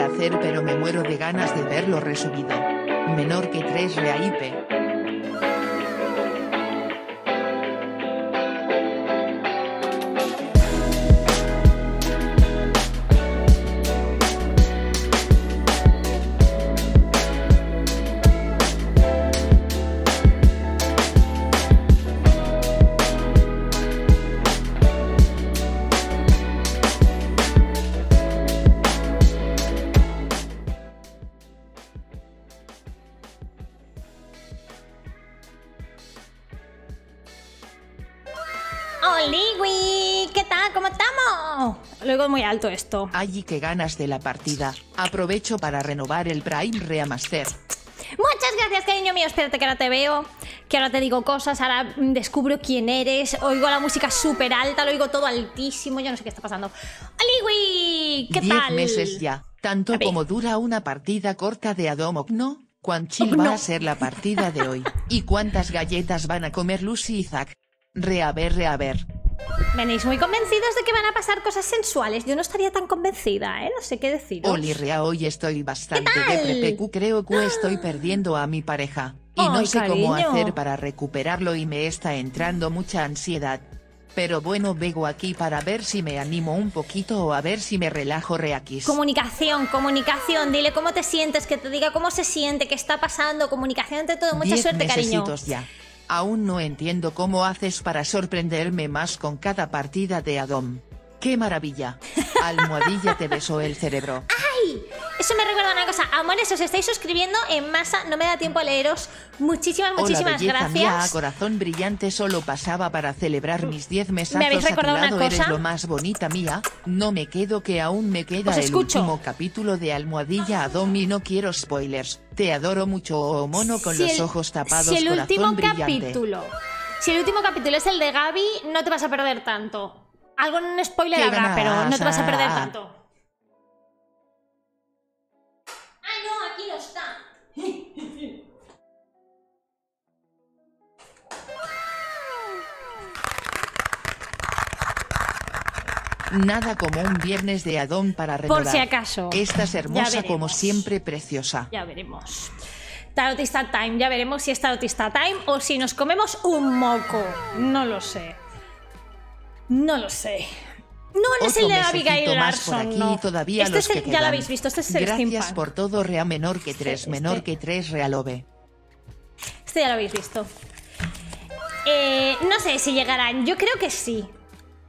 hacer pero me muero de ganas de verlo resubido. Menor que 3 IP. esto. Allí que ganas de la partida. Aprovecho para renovar el Prime Reamaster. Muchas gracias, cariño mío. Espérate que ahora te veo, que ahora te digo cosas, ahora descubro quién eres, oigo la música súper alta, lo oigo todo altísimo, yo no sé qué está pasando. ¡Aliwi! ¿Qué Diez tal? meses ya. Tanto como dura una partida corta de Adomo, ¿no? ¿Cuán chill va a ser la partida de hoy? ¿Y cuántas galletas van a comer Lucy y Zack? Reaver, reaver. Venís muy convencidos de que van a pasar cosas sensuales. Yo no estaría tan convencida, ¿eh? No sé qué decir. Rea, hoy estoy bastante de Creo que estoy ah. perdiendo a mi pareja. Y no sé cómo hacer para recuperarlo y me está entrando mucha ansiedad. Pero bueno, vengo aquí para ver si me animo un poquito o a ver si me relajo reaquis. Comunicación, comunicación. Dile cómo te sientes, que te diga cómo se siente, qué está pasando. Comunicación entre todo. Mucha suerte, cariño. Ya aún no entiendo cómo haces para sorprenderme más con cada partida de Adom. ¡Qué maravilla! Almohadilla te besó el cerebro. ¡Ay! Eso me recuerda una cosa. Amores, os estáis suscribiendo en masa. No me da tiempo a leeros. Muchísimas, muchísimas gracias. Mía, a corazón brillante solo pasaba para celebrar mm. mis 10 mesazos. ¿Me habéis recordado una cosa? Eres lo más bonita mía. No me quedo que aún me queda os el último capítulo de Almohadilla a Domi. No quiero spoilers. Te adoro mucho, oh, mono, con los ojos tapados. Si el último capítulo. Si el último capítulo es el de Gaby, no te vas a perder tanto. Algo en un spoiler habrá, pero no te vas a perder ah. tanto. Ah, no! Aquí está. Nada como un viernes de Adón para recordar. Por si acaso. Esta es hermosa como siempre preciosa. Ya veremos. Tarotista Time, ya veremos si es Tarotista Time o si nos comemos un moco. No lo sé. No lo sé. No es el de Abigail Larson, no. este es que ya lo habéis visto, este es el Gracias por todo, rea menor que 3, este, este. menor que 3, realove. Este ya lo habéis visto. Eh, no sé si llegarán, yo creo que sí.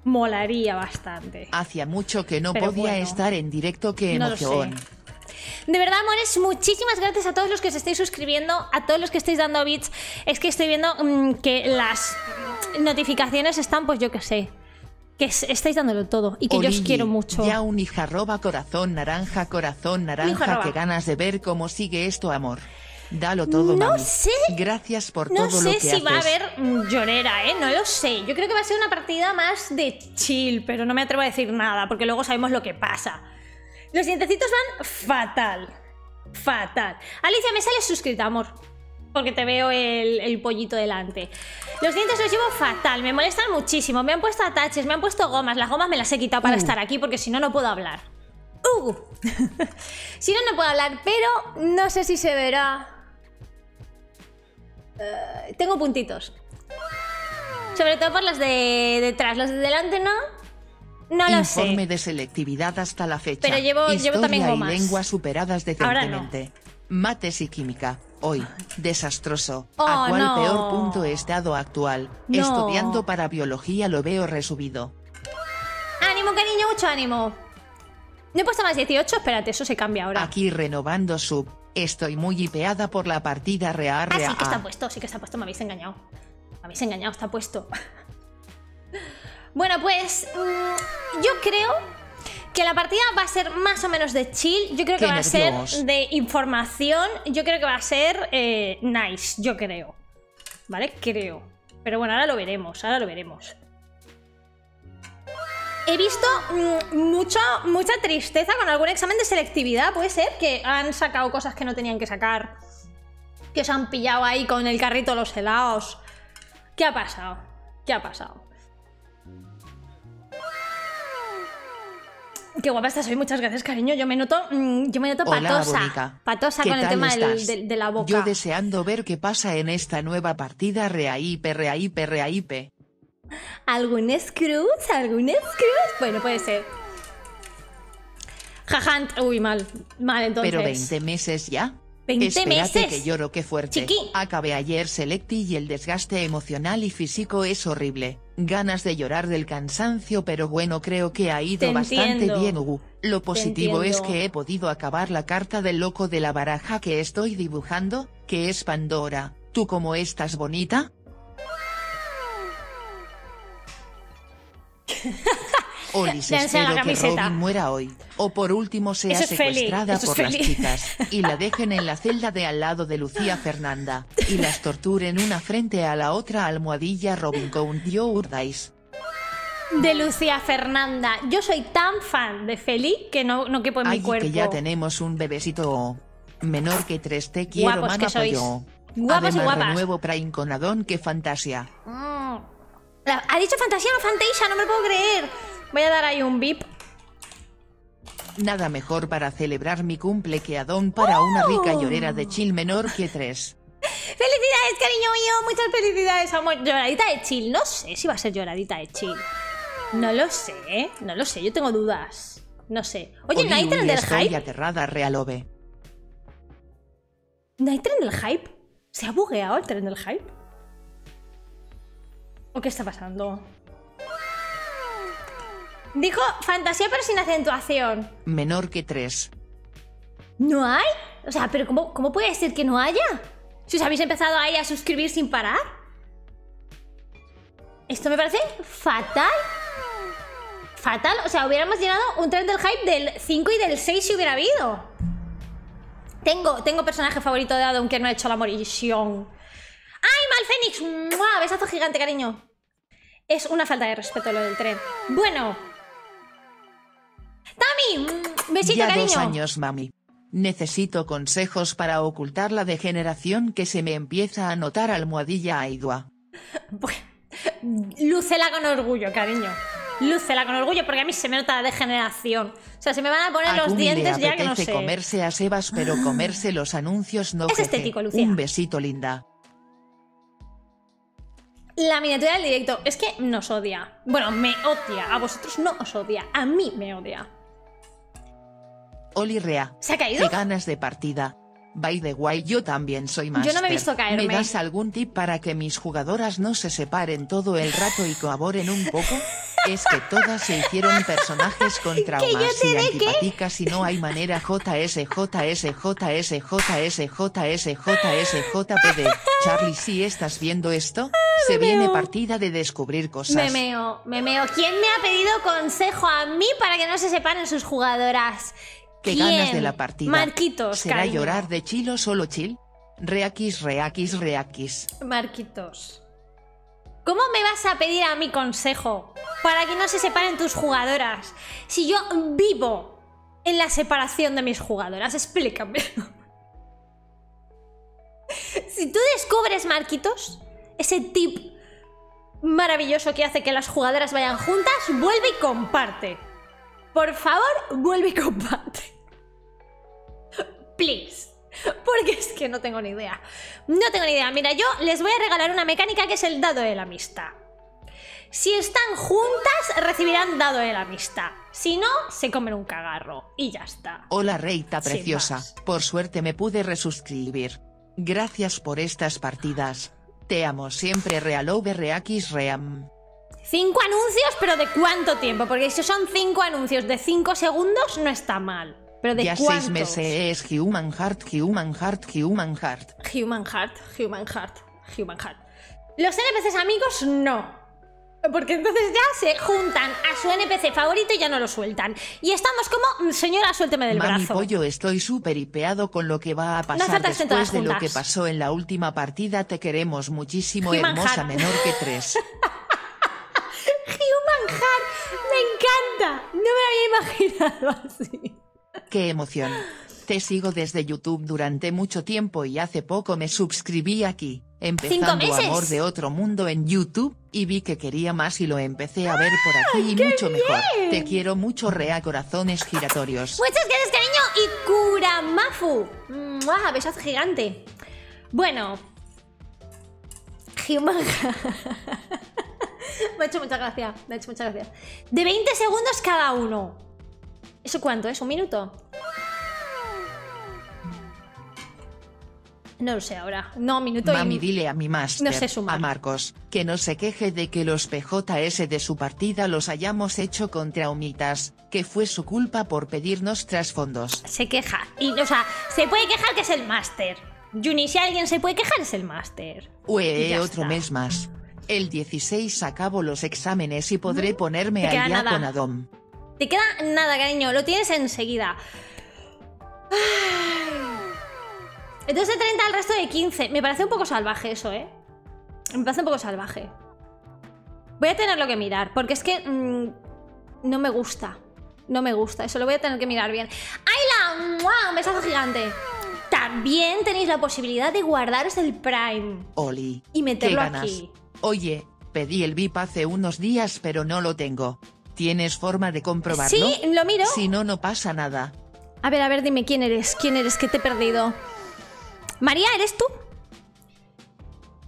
Molaría bastante. Hacía mucho que no podía estar en directo, que emoción. No de verdad, amores, muchísimas gracias a todos los que os estáis suscribiendo, a todos los que estáis dando bits. Es que estoy viendo mm, que las notificaciones están, pues yo qué sé, que estáis dándolo todo y que yo os quiero mucho. Ya un hijarroba corazón naranja, corazón naranja, que ganas de ver cómo sigue esto, amor. Dalo todo. No sé. Gracias por todo lo que No sé si va a haber llorera, ¿eh? No lo sé. Yo creo que va a ser una partida más de chill, pero no me atrevo a decir nada porque luego sabemos lo que pasa. Los dientecitos van fatal. Fatal. Alicia, me sale suscrita, amor porque te veo el, pollito delante. Los dientes los llevo fatal, me molestan muchísimo. Me han puesto ataches, me han puesto gomas. Las gomas me las he quitado para uh. estar aquí porque si no, no puedo hablar. Uh. si no, no puedo hablar, pero no sé si se verá. Eh, tengo puntitos. Sobre todo por los de detrás. Los de delante no. No lo sé. de selectividad hasta la fecha. Pero llevo, también gomas. lenguas superadas decentemente. Mates y química hoy, desastroso. Oh, ¿A cuál peor punto estado actual? Estudiando para biología lo veo resubido. ¡Ánimo, cariño! ¡Mucho ánimo! No he puesto más 18, espérate, eso se cambia ahora. Aquí renovando sub. Estoy muy hipeada por la partida real. Ah, sí que está puesto, sí que está puesto, me habéis engañado. Me habéis engañado, está puesto. bueno, pues mm, yo creo que la partida va a ser más o menos de chill. Yo creo que va a ser de información. Yo creo que va a ser eh, nice, yo creo. ¿Vale? Creo. Pero bueno, ahora lo veremos, ahora lo veremos. He visto mm, mucha mucha tristeza con algún examen de selectividad, puede ser, que han sacado cosas que no tenían que sacar. Que se han pillado ahí con el carrito los helados. ¿Qué ha pasado? ¿Qué ha pasado? Qué guapa estás hoy, muchas gracias, cariño. Yo me noto, mm, yo me noto patosa. Patosa con el tema de, la boca. Yo deseando ver qué pasa en esta nueva partida reaípe, reaípe, reaípe. ¿Algún Scrooge? ¿Algún Scrooge? Bueno, puede ser. Jajant. Uy, mal. Mal, entonces. Pero 20 meses ya. 20 Espérate que lloro, qué fuerte. Acabé ayer Selecti y el desgaste emocional y físico es horrible. Ganas de llorar del cansancio, pero bueno, creo que ha ido bastante bien, Ugu. Lo positivo es que he podido acabar la carta del loco de la baraja que estoy dibujando, que es Pandora. ¿Tú cómo estás bonita? Olis, la que Robin muera hoy. O por último sea secuestrada por las chicas y la dejen en la celda de al lado de Lucía Fernanda y las torturen una frente a la otra almohadilla Robin con yo de Lucía Fernanda. Yo soy tan fan de Feli que no, no quepo en mi cuerpo. que ya tenemos un bebecito menor que tres te quiero, Guapos que sois. y guapas. nuevo Prime con Adón, que fantasía. Mm. ¿Ha dicho fantasía o no fantasía? No me lo puedo creer. Voy a dar ahí un VIP. Nada mejor para celebrar mi cumple que Adón para una rica uh. llorera de chill menor que tres. ¡Felicidades, cariño mío! ¡Muchas felicidades, amor! Lloradita de chill. No sé si va a ser lloradita de chill. No lo sé, ¿eh? No lo sé, yo tengo dudas. No sé. Oye, Oli, tren del Hype. aterrada, Realove. del Hype? ¿Se ha bugueado el tren del hype? ¿O qué está pasando? Dijo fantasía pero sin acentuación. Menor que 3. ¿No hay? O sea, pero ¿cómo, puede ser que no haya? Si os habéis empezado ahí a suscribir sin parar. Esto me parece fatal. Fatal. O sea, hubiéramos llegado un tren del hype del 5 y del 6 si hubiera habido. Tengo, tengo personaje favorito de Adam que no ha hecho la morición. ¡Ay, Mal Fénix! ¡Mua! Besazo gigante, cariño. Es una falta de respeto lo del tren. Bueno, ¡Tami! Mm, besito, ya dos años, mami. Necesito consejos para ocultar la degeneración que se me empieza a notar almohadilla Aidua. Pues, lúcela con orgullo, cariño. Lúcela con orgullo porque a mí se me nota la degeneración. O sea, se me van a poner los dientes ya que no sé. comerse a Sebas, pero ah. comerse los anuncios no. Es estético, Un besito, linda. La miniatura del directo es que nos odia. Bueno, me odia. A vosotros no os odia. A mí me odia. Oli Rea. ¿Se ha caído? Qué ganas de partida. By the way, yo también soy más. Yo no me he visto caerme. ¿Me das algún tip para que mis jugadoras no se separen todo el rato y colaboren un poco? Es que todas se hicieron personajes con traumas y antipáticas y no hay manera JSJSJSJSJSJSJPD. Charlie, si estás viendo esto, se viene partida de descubrir cosas. Memeo, memeo. ¿Quién me ha pedido consejo a mí para que no se separen sus jugadoras? Que ganas de la partida. Marquitos, ¿Será llorar de chilo solo chill? Reakis, reakis, reakis. Marquitos. ¿Cómo me vas a pedir a mi consejo para que no se separen tus jugadoras? Si yo vivo en la separación de mis jugadoras, explícame. si tú descubres, Marquitos, ese tip maravilloso que hace que las jugadoras vayan juntas, vuelve y comparte. Por favor, vuelve y comparte please. Porque es que no tengo ni idea. No tengo ni idea. Mira, yo les voy a regalar una mecánica que es el dado de la amistad. Si están juntas, recibirán dado de la amistad. Si no, se comen un cagarro. Y ya está. Hola, Reita preciosa. Por suerte me pude resuscribir. Gracias por estas partidas. Te amo siempre, reakis Ream. Cinco anuncios, pero ¿de cuánto tiempo? Porque si son cinco anuncios de cinco segundos, no está mal. Pero de ya seis meses es Human Heart, Human Heart, Human Heart. Human Heart, Human Heart, Human Heart. Los NPCs amigos no. Porque entonces ya se juntan a su NPC favorito y ya no lo sueltan. Y estamos como, mm, señora, suélteme del Mami brazo. pollo, estoy súper hipeado con lo que va a pasar después de lo que pasó en la última partida. Te queremos muchísimo, hermosa menor que tres. Human Heart, me encanta. No me lo había imaginado así. ¡Qué emoción! Te sigo desde YouTube durante mucho tiempo y hace poco me suscribí aquí, empezando Amor de Otro Mundo en YouTube, y vi que quería más y lo empecé a ver por aquí y mucho mejor. Te quiero mucho, Rea Corazones Giratorios. Muchas gracias, cariño, y Kuramafu. ¡Mua! Besazo gigante. Bueno. Human. me ha hecho mucha gracia, me ha hecho mucha gracia. De 20 segundos cada uno. ¿Eso cuánto es? ¿Un minuto? No lo sé ahora. No, minuto Mami, y mi... dile a mi máster, no sé a Marcos, que no se queje de que los PJS de su partida los hayamos hecho contra humitas, que fue su culpa por pedirnos trasfondos. Se queja. Y, o sea, se puede quejar que es el máster. Juni, si alguien se puede quejar es el máster. Ue, otro mes más. El 16 acabo los exámenes y podré ponerme allá con Adom. Te queda nada, cariño. Lo tienes enseguida. Entonces de 30 al resto de 15. Me parece un poco salvaje eso, ¿eh? Me parece un poco salvaje. Voy a tenerlo que mirar, porque es que mm, no me gusta. No me gusta, eso lo voy a tener que mirar bien. ¡Ayla! la... ¡Un besazo gigante! También tenéis la posibilidad de guardaros el Prime. Oli. Y meterlo aquí. Oye, pedí el VIP hace unos días, pero no lo tengo. ¿Tienes forma de comprobarlo? Sí, lo miro. Si no, no pasa nada. A ver, a ver, dime quién eres, quién eres, que te he perdido. María, ¿eres tú?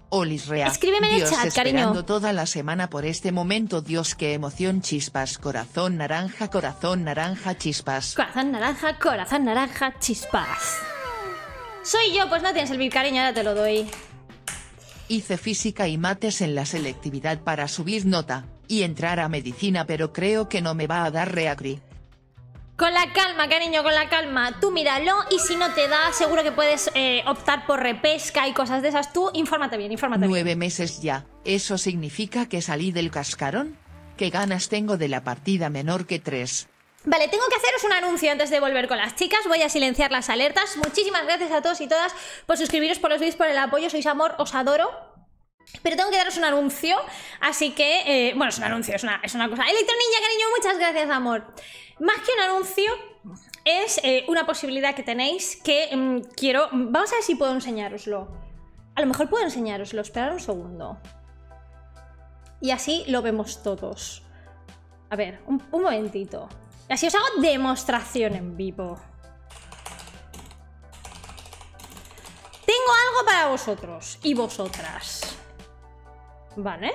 Olis Real. Escríbeme en el chat, esperando cariño. toda la semana por este momento. Dios, qué emoción, chispas. Corazón naranja, corazón naranja, chispas. Corazón naranja, corazón naranja, chispas. Soy yo, pues no tienes el mi cariño, ahora te lo doy. Hice física y mates en la selectividad para subir nota y entrar a medicina pero creo que no me va a dar reagri. Con la calma, cariño, con la calma. Tú míralo y si no te da, seguro que puedes eh, optar por repesca y cosas de esas. Tú infórmate bien, infórmate Nueve meses ya. ¿Eso significa que salí del cascarón? ¿Qué ganas tengo de la partida menor que tres? Vale, tengo que haceros un anuncio antes de volver con las chicas. Voy a silenciar las alertas. Muchísimas gracias a todos y todas por suscribiros, por los vídeos, por el apoyo. Sois amor, os adoro. Pero tengo que daros un anuncio, así que, eh, bueno, es un anuncio, es una, es una cosa. Electronilla, cariño, muchas gracias, amor. Más que un anuncio, es eh, una posibilidad que tenéis que mm, quiero... Mm, vamos a ver si puedo enseñároslo. A lo mejor puedo enseñároslo, esperad un segundo. Y así lo vemos todos. A ver, un, un momentito. Y así os hago demostración en vivo. Tengo algo para vosotros y vosotras. Vale.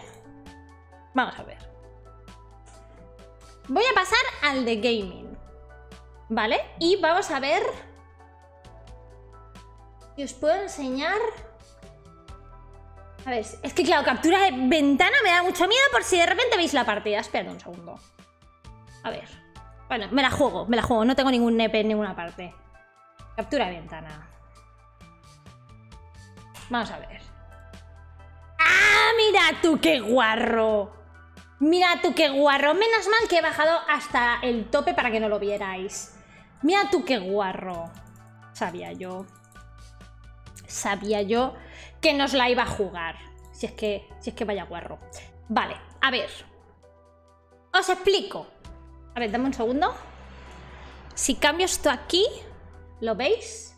Vamos a ver. Voy a pasar al de gaming. ¿Vale? Y vamos a ver... Si os puedo enseñar... A ver, es que claro, captura de ventana me da mucho miedo por si de repente veis la partida. Esperad un segundo. A ver. Bueno, me la juego, me la juego. No tengo ningún nepe en ninguna parte. Captura de ventana. Vamos a ver. ¡Ah, mira tú qué guarro! Mira tú qué guarro. Menos mal que he bajado hasta el tope para que no lo vierais. Mira tú qué guarro. Sabía yo. Sabía yo que nos la iba a jugar. Si es que, si es que vaya guarro. Vale, a ver. Os explico. A ver, dame un segundo. Si cambio esto aquí, ¿lo veis?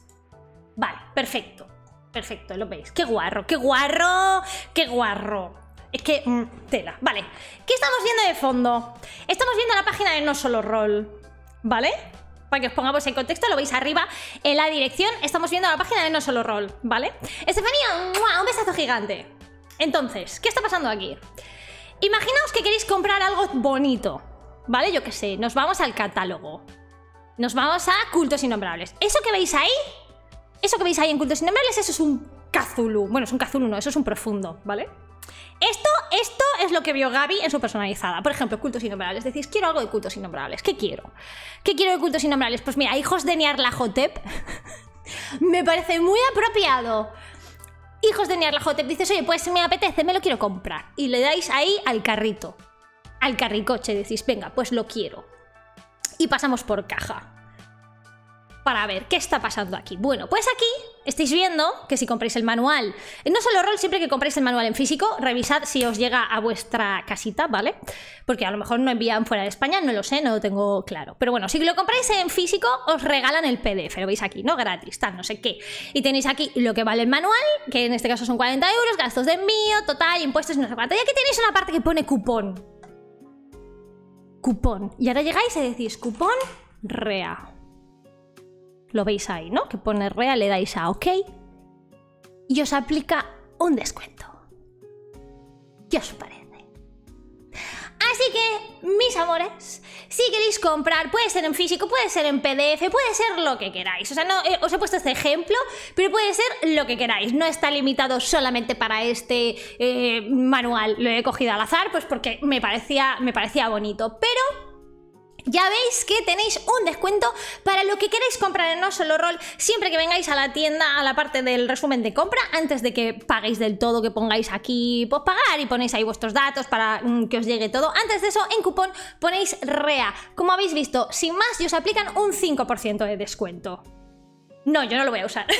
Vale, perfecto. Perfecto, lo veis. ¡Qué guarro! ¡Qué guarro! ¡Qué guarro! Es que, mm, tela. Vale. ¿Qué estamos viendo de fondo? Estamos viendo la página de No Solo Roll. ¿Vale? para que os pongamos en contexto, lo veis arriba en la dirección, estamos viendo la página de No Solo Roll, ¿vale? Estefanía, un besazo gigante. Entonces, ¿qué está pasando aquí? Imaginaos que queréis comprar algo bonito, ¿vale? Yo qué sé, nos vamos al catálogo, nos vamos a Cultos Innombrables. Eso que veis ahí eso que veis ahí en Cultos Innombrables, eso es un cazulu. Bueno, es un Kazulu, no, eso es un profundo, ¿vale? Esto, esto es lo que vio Gaby en su personalizada. Por ejemplo, cultos innombrables. Decís, quiero algo de cultos innombrables. ¿Qué quiero? ¿Qué quiero de cultos innombrables? Pues mira, hijos de Hotep me parece muy apropiado. Hijos de Niarlajotep. Dices, oye, pues me apetece, me lo quiero comprar. Y le dais ahí al carrito. Al carricoche. Decís, venga, pues lo quiero. Y pasamos por caja para ver qué está pasando aquí. Bueno, pues aquí estáis viendo que si compráis el manual, eh, no solo rol, siempre que compráis el manual en físico, revisad si os llega a vuestra casita, ¿vale? Porque a lo mejor no envían fuera de España, no lo sé, no lo tengo claro. Pero bueno, si lo compráis en físico, os regalan el PDF, lo veis aquí, ¿no? Gratis, tal, no sé qué. Y tenéis aquí lo que vale el manual, que en este caso son 40 euros, gastos de envío, total, impuestos, no sé cuánto. Y aquí tenéis una parte que pone cupón. Cupón. Y ahora llegáis y decís, cupón REA lo veis ahí, ¿no? Que pone real le dais a OK y os aplica un descuento. ¿Qué os parece? Así que, mis amores, si queréis comprar, puede ser en físico, puede ser en PDF, puede ser lo que queráis. O sea, no eh, os he puesto este ejemplo, pero puede ser lo que queráis. No está limitado solamente para este eh, manual. Lo he cogido al azar, pues porque me parecía, me parecía bonito. Pero ya veis que tenéis un descuento para lo que queráis comprar en No Solo Roll siempre que vengáis a la tienda, a la parte del resumen de compra, antes de que paguéis del todo, que pongáis aquí pues, pagar y ponéis ahí vuestros datos para mm, que os llegue todo. Antes de eso, en cupón ponéis REA. Como habéis visto, sin más, y os aplican un 5% de descuento. No, yo no lo voy a usar.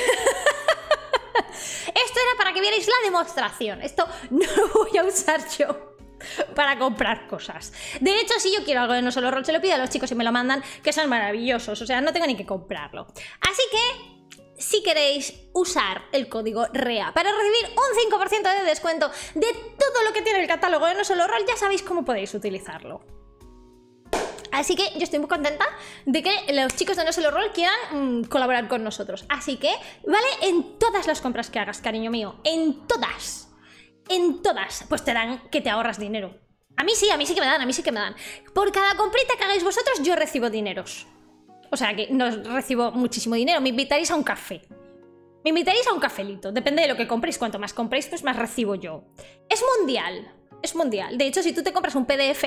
Esto era para que vierais la demostración. Esto no lo voy a usar yo. para comprar cosas. De hecho, si yo quiero algo de No Solo Roll, se lo pido a los chicos y me lo mandan, que son maravillosos. O sea, no tengo ni que comprarlo. Así que si queréis usar el código REA para recibir un 5% de descuento de todo lo que tiene el catálogo de No Solo Roll, ya sabéis cómo podéis utilizarlo. Así que yo estoy muy contenta de que los chicos de No Solo Roll quieran mm, colaborar con nosotros. Así que, ¿vale? En todas las compras que hagas, cariño mío, en todas en todas, pues te dan que te ahorras dinero. A mí sí, a mí sí que me dan, a mí sí que me dan. Por cada comprita que hagáis vosotros, yo recibo dineros. O sea que no recibo muchísimo dinero. Me invitaréis a un café. Me invitaréis a un cafelito. Depende de lo que compréis. Cuanto más compréis, pues más recibo yo. Es mundial. Es mundial. De hecho, si tú te compras un PDF,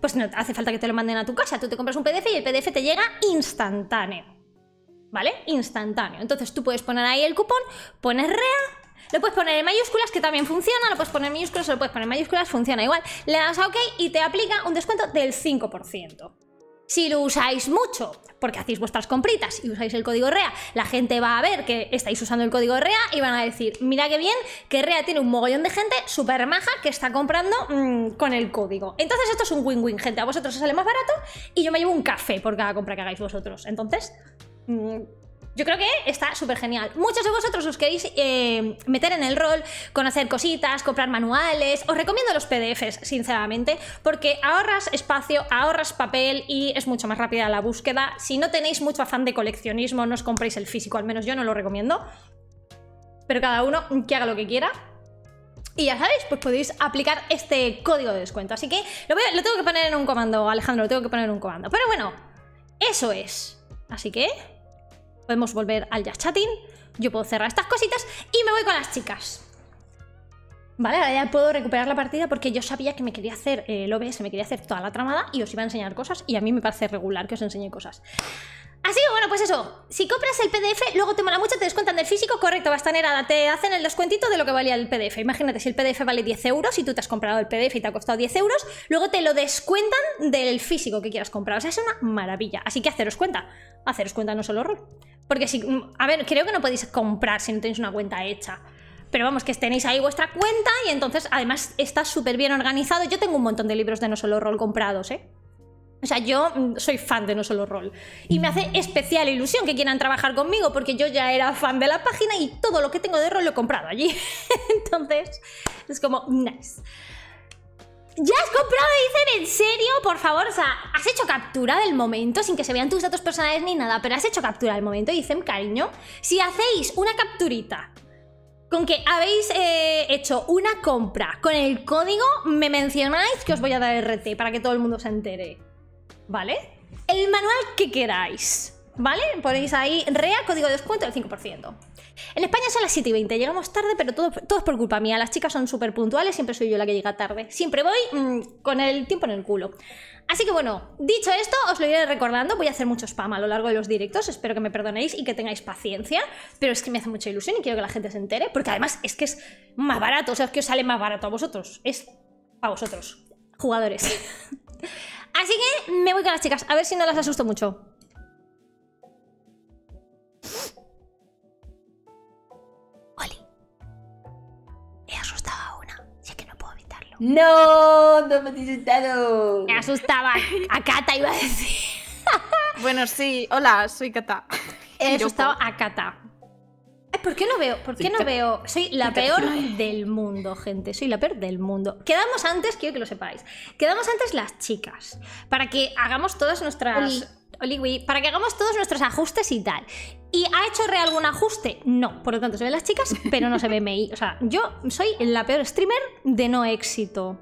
pues no hace falta que te lo manden a tu casa. Tú te compras un PDF y el PDF te llega instantáneo. ¿Vale? Instantáneo. Entonces tú puedes poner ahí el cupón, pones REA lo puedes poner en mayúsculas, que también funciona, lo puedes poner en minúsculas, lo puedes poner en mayúsculas, funciona igual. Le das a OK y te aplica un descuento del 5%. Si lo usáis mucho, porque hacéis vuestras compritas y usáis el código REA, la gente va a ver que estáis usando el código REA y van a decir, mira qué bien, que REA tiene un mogollón de gente súper maja que está comprando mm, con el código. Entonces esto es un win-win, gente. A vosotros os sale más barato y yo me llevo un café por cada compra que hagáis vosotros. Entonces, mm, yo creo que está súper genial. Muchos de vosotros os queréis eh, meter en el rol, conocer cositas, comprar manuales. Os recomiendo los PDFs, sinceramente, porque ahorras espacio, ahorras papel y es mucho más rápida la búsqueda. Si no tenéis mucho afán de coleccionismo, no os compréis el físico, al menos yo no lo recomiendo. Pero cada uno que haga lo que quiera. Y ya sabéis, pues podéis aplicar este código de descuento. Así que lo tengo que poner en un comando, Alejandro, lo tengo que poner en un comando. Pero bueno, eso es. Así que podemos volver al ya chatting, yo puedo cerrar estas cositas y me voy con las chicas. Vale, ahora ya puedo recuperar la partida porque yo sabía que me quería hacer eh, el OBS, me quería hacer toda la tramada y os iba a enseñar cosas y a mí me parece regular que os enseñe cosas. Así que bueno, pues eso, si compras el PDF, luego te mola mucho, te descuentan del físico, correcto, Bastanera, te hacen el descuentito de lo que valía el PDF. Imagínate, si el PDF vale 10 euros y tú te has comprado el PDF y te ha costado 10 euros, luego te lo descuentan del físico que quieras comprar. O sea, es una maravilla. Así que haceros cuenta, haceros cuenta no solo rol. Porque si. Mm, a ver, creo que no podéis comprar si no tenéis una cuenta hecha. Pero vamos, que tenéis ahí vuestra cuenta y entonces además está súper bien organizado. Yo tengo un montón de libros de No Solo Roll comprados, ¿eh? O sea, yo mm, soy fan de No Solo Roll. Y me hace especial ilusión que quieran trabajar conmigo porque yo ya era fan de la página y todo lo que tengo de rol lo he comprado allí. entonces, es como, nice. ¿Ya has comprado dicen, en serio? Por favor, o sea, has hecho captura del momento sin que se vean tus datos personales ni nada, pero has hecho captura del momento, dicen, cariño. Si hacéis una capturita con que habéis eh, hecho una compra con el código, me mencionáis que os voy a dar RT para que todo el mundo se entere. ¿Vale? El manual que queráis, ¿vale? Ponéis ahí REA, código de descuento del 5%. En España son las 7 y 20, llegamos tarde, pero todo, todo es por culpa mía. Las chicas son súper puntuales, siempre soy yo la que llega tarde. Siempre voy mm, con el tiempo en el culo. Así que bueno, dicho esto, os lo iré recordando. Voy a hacer mucho spam a lo largo de los directos. Espero que me perdonéis y que tengáis paciencia. Pero es que me hace mucha ilusión y quiero que la gente se entere. Porque además es que es más barato. O sea, es que os sale más barato a vosotros. Es a vosotros, jugadores. Así que me voy con las chicas. A ver si no las asusto mucho. No, no me has insultado. Me asustaba. A Kata iba a decir. bueno, sí. Hola, soy Cata. He asustado a Cata. ¿Por qué no veo? ¿Por qué no veo? Soy la peor del mundo, gente. Soy la peor del mundo. Quedamos antes, quiero que lo sepáis. Quedamos antes las chicas. Para que hagamos todas nuestras. para que hagamos todos nuestros ajustes y tal. ¿Y ha hecho re algún ajuste? No, por lo tanto se ven las chicas, pero no se ve Mei. O sea, yo soy la peor streamer de no éxito.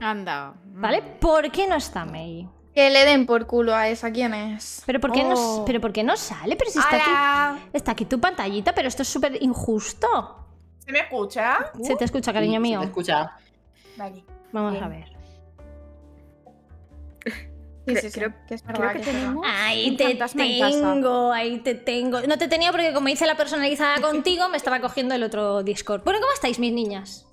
Anda. ¿Vale? ¿Por qué no está Mei? Que le den por culo a esa, ¿quién es? Pero ¿por qué, no, oh. pero ¿por no sale? Pero si está aquí, está aquí tu pantallita, pero esto es súper injusto. ¿Se me escucha? Se te escucha, cariño mm, mío. te escucha. Vale. Vamos a ver. Creo, que ahí te tengo, ahí te tengo. No te tenía porque como hice la personalizada contigo, me estaba cogiendo el otro Discord. Bueno, ¿cómo estáis, mis niñas?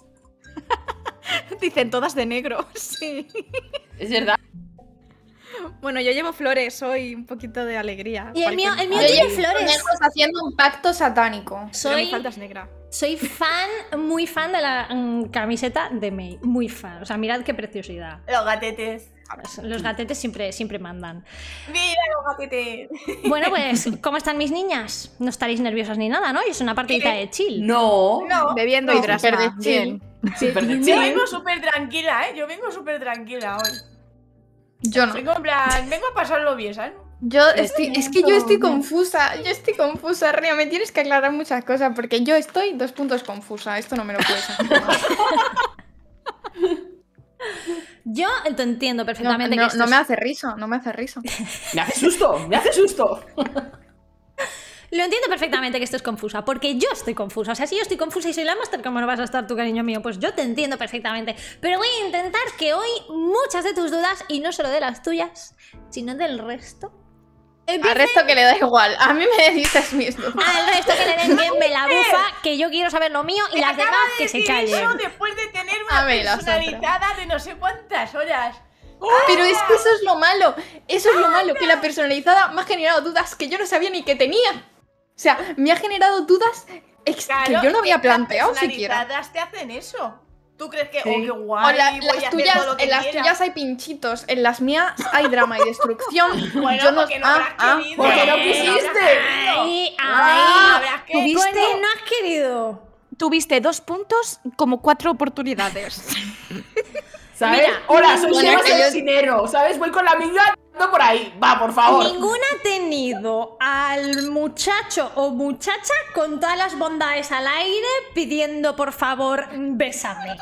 Dicen todas de negro, sí. Es verdad. Bueno, yo llevo flores hoy, un poquito de alegría. Y el mío, el mío tiene flores. haciendo un pacto satánico. Soy, negra. soy fan, muy fan de la mm, camiseta de May. Muy fan. O sea, mirad qué preciosidad. Los gatetes. Los gatetes siempre, siempre mandan. ¡Viva los gatetes! Bueno, pues, ¿cómo están mis niñas? No estaréis nerviosas ni nada, ¿no? Y es una partidita de chill. No, no bebiendo no, Yo vengo súper tranquila, ¿eh? Yo vengo súper tranquila hoy. Yo no. plan, vengo a pasarlo bien, ¿sabes? Yo estoy, es que yo estoy confusa, yo estoy confusa, Ria, me tienes que aclarar muchas cosas porque yo estoy dos puntos confusa, esto no me lo puedes Yo te entiendo perfectamente. No, me hace riso, no me hace riso. me hace susto, me hace susto. Lo entiendo perfectamente que esto es confusa, porque yo estoy confusa. O sea, si yo estoy confusa y soy la master, ¿cómo no vas a estar tú, cariño mío? Pues yo te entiendo perfectamente. Pero voy a intentar que hoy muchas de tus dudas, y no solo de las tuyas, sino del resto, Al resto que le da igual, a mí me dices mis dudas. Al resto que le den bien me la bufa, que yo quiero saber lo mío y las demás que se callen. después de tener una personalizada de no sé cuántas horas. ¡Oh! Pero es que eso es lo malo, eso es lo malo, que la personalizada me ha generado dudas que yo no sabía ni que tenía. O sea, me ha generado dudas que yo no había planteado siquiera. te hacen eso. ¿Tú crees que, oh, qué guay, voy a hacer lo que En las tuyas hay pinchitos, en las mías hay drama y destrucción. bueno, yo no, porque no ah, ah querido. Porque no quisiste. ¿Tuviste, no has querido. Tuviste dos puntos como cuatro oportunidades. ¿Sabes? Hola, soy Sebas el ¿sabes? Voy con la amiga por ahí, va, por favor. Ninguna ha tenido al muchacho o muchacha con todas las bondades al aire pidiendo por favor, besame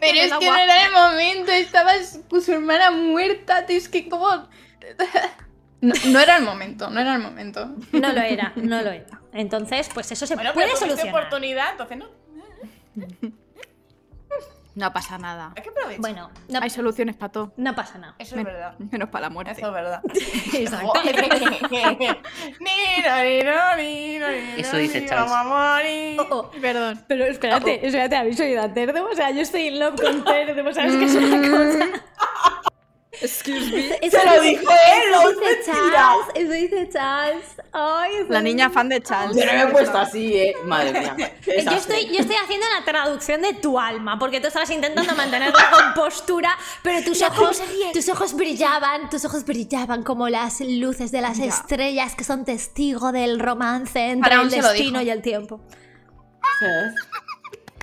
Pero es que no era el momento, estaba su pues, hermana muerta, tío, es que como... No, era el momento, no era el momento. No lo era, no lo era. Entonces, pues eso se puede puede pero solucionar. oportunidad, entonces no. No pasa nada. Es que probé. Bueno, no, hay soluciones para todo. No pasa nada. Eso es verdad. Menos para la muerte. Eso es verdad. Exacto. Eso dice Charles. Oh, oh. Perdón. Pero espérate, oh, oh, espérate, ¿habéis oído a Terdem? O sea, yo estoy in love con Terdem, ¿sabes qué es una cosa? Excuse me. Se lo dijo él, eso dice Charles, eso dice Charles. Ay, la niña fan de Charles. Yo no me he puesto así, eh. Madre mía. Yo estoy, yo estoy haciendo la traducción de tu alma, porque tú estabas intentando mantener la compostura, pero tus ojos, tus ojos brillaban, tus ojos brillaban como las luces de las estrellas que son testigo del romance entre el destino y el tiempo.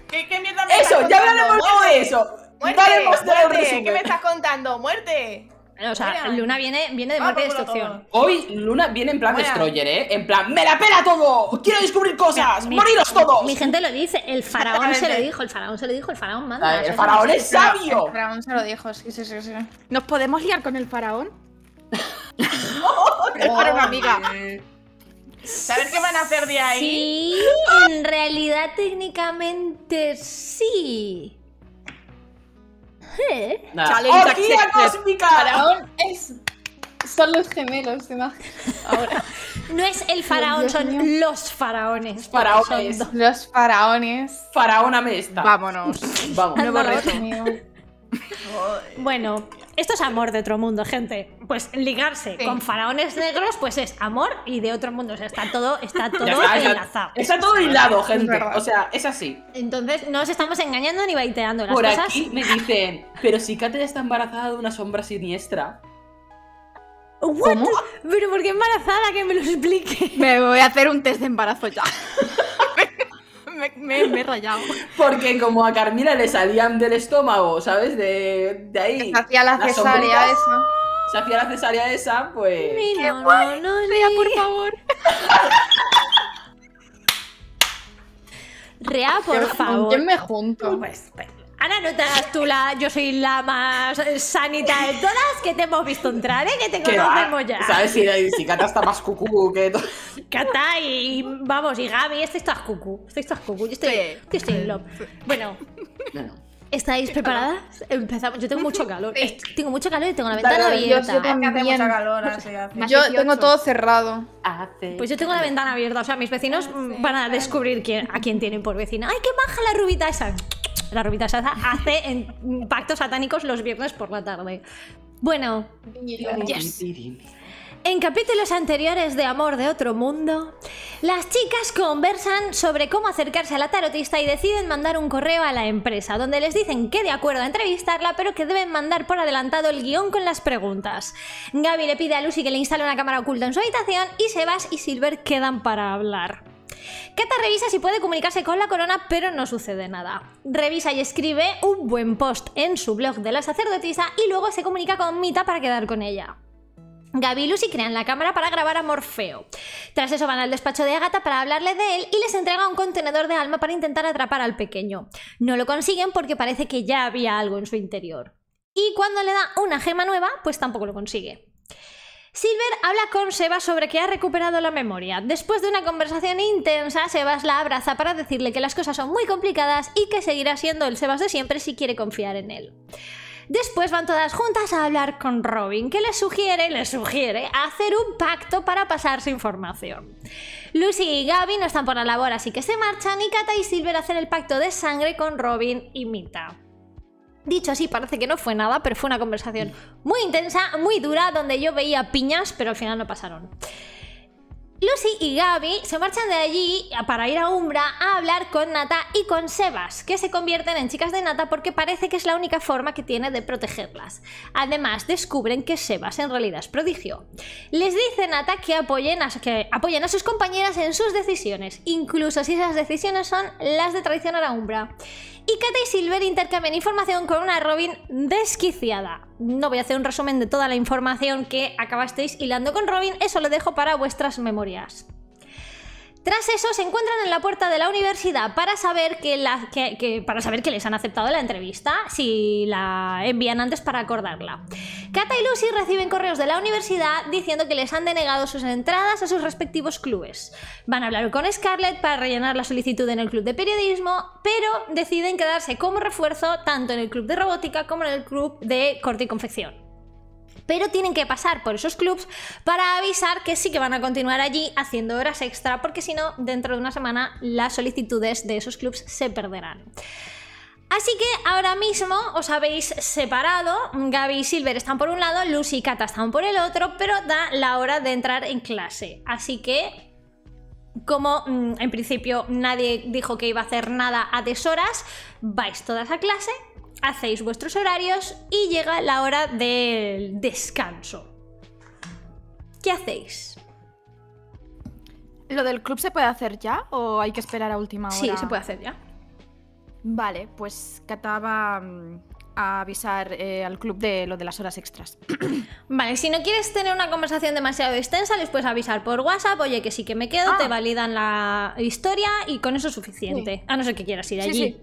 ¿Qué, mierda me Eso, ya hablaremos de eso. ¡Muerte! muerte ¿Qué me estás contando? ¡Muerte! O sea, Luna viene, viene de muerte y destrucción. Hoy Luna viene en plan destroyer, ¿eh? En plan, ¡me la pela todo! ¡Quiero descubrir cosas! ¡Moriros todos! Mi gente lo dice, el faraón se lo dijo, el faraón se lo dijo, el faraón manda. Ah, el faraón es sabio. El faraón se lo dijo, sí, sí, sí, ¿Nos podemos liar con el faraón? es para una amiga. ¿Saber qué van a hacer de ahí? Sí, en realidad técnicamente sí. ¿Qué? No. cósmica! Faraón es... Son los gemelos, Ahora. No es el faraón, son los faraones. Faraones. los faraones. faraón me Vámonos. Vámonos. bueno, esto es amor de otro mundo, gente. Pues ligarse con faraones negros, pues es amor y de otro mundo. O sea, está todo, está todo está, enlazado. Está, todo hilado, gente. O sea, es así. Entonces, no nos estamos engañando ni baiteando las Por aquí me dicen, pero si Kate está embarazada de una sombra siniestra. ¿What? ¿Cómo? ¿Pero por qué embarazada? Que me lo explique. Me voy a hacer un test de embarazo ya. me, he rayado. Porque como a Carmila le salían del estómago, ¿sabes? De, de ahí. Se hacía la, cesárea esa. Se hacía la cesárea esa, pues. Mira, no, no, no, Rea, por favor. Rea, por favor. Yo me junto. Ana, no te hagas tú la. Yo soy la más eh, sanita de todas que te hemos visto entrar, ¿eh? Que te conocemos ya. ¿Sabes? Si, eh, si Cata está más cucú que todo. Cata y. Vamos, y Gaby, este estás cucú. Este estás cucú. Yo estoy, yo estoy en love. Bueno. ¿Estáis preparadas? Empezamos. Yo tengo mucho calor. Tengo mucho calor y tengo la ventana abierta. Yo, calor, Yo tengo todo cerrado. Pues yo tengo la ventana abierta. O sea, mis vecinos ah, mm, van a descubrir quién, a quién tienen por vecina. ¡Ay, qué maja la rubita esa! La Rubita sasa hace pactos satánicos los viernes por la tarde. Bueno, En capítulos anteriores de Amor de Otro Mundo, las chicas conversan sobre cómo acercarse a la tarotista y deciden mandar un correo a la empresa, donde les dicen que de acuerdo a entrevistarla, pero que deben mandar por adelantado el guión con las preguntas. Gaby le pide a Lucy que le instale una cámara oculta en su habitación y Sebas y Silver quedan para hablar. Kata revisa si puede comunicarse con la corona, pero no sucede nada. Revisa y escribe un buen post en su blog de la sacerdotisa y luego se comunica con Mita para quedar con ella. Gaby y Lucy crean la cámara para grabar a Morfeo. Tras eso van al despacho de Agatha para hablarle de él y les entrega un contenedor de alma para intentar atrapar al pequeño. No lo consiguen porque parece que ya había algo en su interior. Y cuando le da una gema nueva, pues tampoco lo consigue. Silver habla con Sebas sobre que ha recuperado la memoria. Después de una conversación intensa, Sebas la abraza para decirle que las cosas son muy complicadas y que seguirá siendo el Sebas de siempre si quiere confiar en él. Después van todas juntas a hablar con Robin, que les sugiere, sugiere hacer un pacto para pasar su información. Lucy y Gabi no están por la labor, así que se marchan y Kata y Silver hacen el pacto de sangre con Robin y Mita. Dicho así, parece que no fue nada, pero fue una conversación muy intensa, muy dura, donde yo veía piñas, pero al final no pasaron. Lucy y Gaby se marchan de allí para ir a Umbra a hablar con Nata y con Sebas, que se convierten en chicas de Nata porque parece que es la única forma que tiene de protegerlas. Además, descubren que Sebas en realidad es prodigio. Les dice Nata que apoyen, a, que apoyen a sus compañeras en sus decisiones, incluso si esas decisiones son las de traicionar a Umbra y Kate y Silver intercambian información con una Robin desquiciada. No voy a hacer un resumen de toda la información que acabasteis hilando con Robin, eso lo dejo para vuestras memorias. Tras eso se encuentran en la puerta de la universidad para saber que, para saber que les han aceptado la entrevista, si la envían antes para acordarla. Kata y Lucy reciben correos de la universidad diciendo que les han denegado sus entradas a sus respectivos clubes. Van a hablar con Scarlett para rellenar la solicitud en el club de periodismo, pero deciden quedarse como refuerzo tanto en el club de robótica como en el club de corte y confección pero tienen que pasar por esos clubs para avisar que sí que van a continuar allí haciendo horas extra, porque si no, dentro de una semana las solicitudes de esos clubs se perderán. Así que ahora mismo os habéis separado, Gaby y Silver están por un lado, Lucy y Kata están por el otro, pero da la hora de entrar en clase. Así que como mm, en principio nadie dijo que iba a hacer nada a deshoras, vais todas a clase hacéis vuestros horarios y llega la hora del descanso. ¿Qué hacéis? ¿Lo del club se puede hacer ya o hay que esperar a última hora? Sí, se puede hacer ya. Vale, pues cataba mm, a avisar eh, al club de lo de las horas extras. Vale, si no quieres tener una conversación demasiado extensa, les puedes avisar por WhatsApp, oye, que sí que me quedo, te ah. validan la historia y con eso es suficiente. A no ser que quieras ir allí. sí.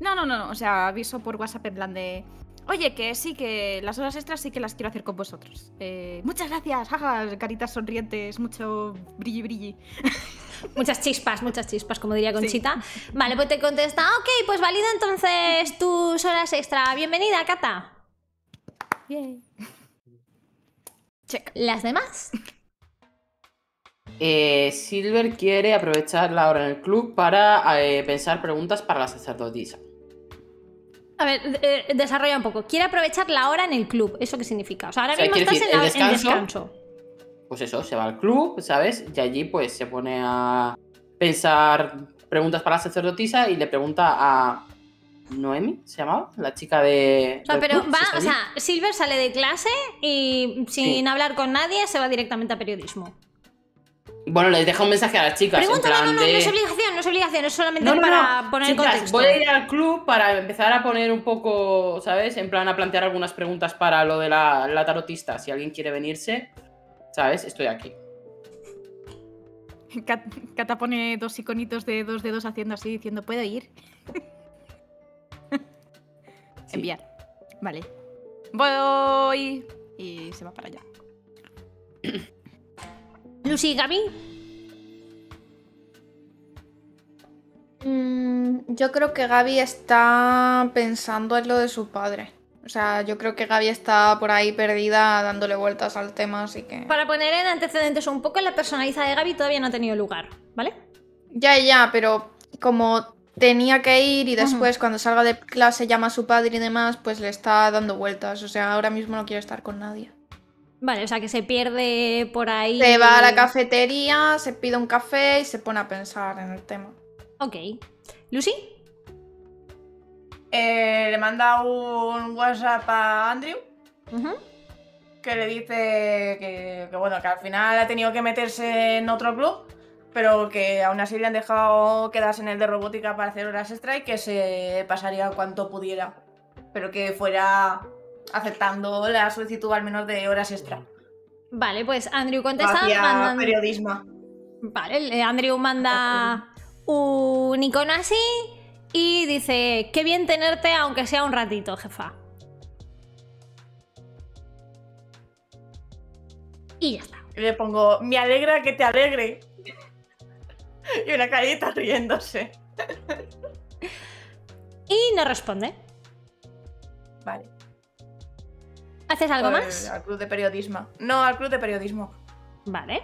No, no, no, o sea, aviso por WhatsApp en plan de... Oye, que sí, que las horas extras sí que las quiero hacer con vosotros. Eh, muchas gracias, jaja, caritas sonrientes, mucho brilli brilli. Muchas chispas, muchas chispas, como diría Conchita. Vale, pues te contesta, ok, pues valido entonces tus horas extra. Bienvenida, Cata. Bien. Check. ¿Las demás? Eh, Silver quiere aprovechar la hora en el club para eh, pensar preguntas para la sacerdotisa. A ver, eh, desarrolla un poco. Quiere aprovechar la hora en el club. ¿Eso qué significa? O sea, ahora mismo estás en, descanso, Pues eso, se va al club, ¿sabes? Y allí pues se pone a pensar preguntas para la sacerdotisa y le pregunta a Noemi, ¿se llamaba? La chica de. O pero va, o sea, Silver sale de clase y sin hablar con nadie se va directamente a periodismo. Bueno, les dejo un mensaje a las chicas. Pregunta, no, no, no es obligación, no es obligación, es solamente para poner contexto. Voy a ir al club para empezar a poner un poco, ¿sabes? En plan a plantear algunas preguntas para lo de la, tarotista. Si alguien quiere venirse, ¿sabes? Estoy aquí. Cata pone dos iconitos de dos dedos haciendo así, diciendo, ¿puedo ir? Enviar. Vale. Voy. Y se va para allá. Lucy y Gaby. Mm, yo creo que Gaby está pensando en lo de su padre. O sea, yo creo que Gaby está por ahí perdida dándole vueltas al tema, así que... Para poner en antecedentes un poco, la personalidad de Gaby todavía no ha tenido lugar, ¿vale? Ya, ya, pero como tenía que ir y después cuando salga de clase llama a su padre y demás, pues le está dando vueltas. O sea, ahora mismo no quiere estar con nadie. Vale, o sea que se pierde por ahí. Se va a la cafetería, se pide un café y se pone a pensar en el tema. Ok. ¿Lucy? Eh, le manda un WhatsApp a Andrew. Que le dice que, bueno, que al final ha tenido que meterse en otro club. Pero que aún así le han dejado quedarse en el de robótica para hacer horas extra y que se pasaría cuanto pudiera. Pero que fuera aceptando la solicitud al menos de horas extra. Vale, pues Andrew contesta. periodismo. Vale, eh, Andrew manda un icono así y dice: Qué bien tenerte, aunque sea un ratito, jefa. Y ya está. Le pongo: Me alegra que te alegre. y una carita riéndose. y no responde. Vale. ¿Haces algo más? Al club de periodismo. No, al club de periodismo. Vale.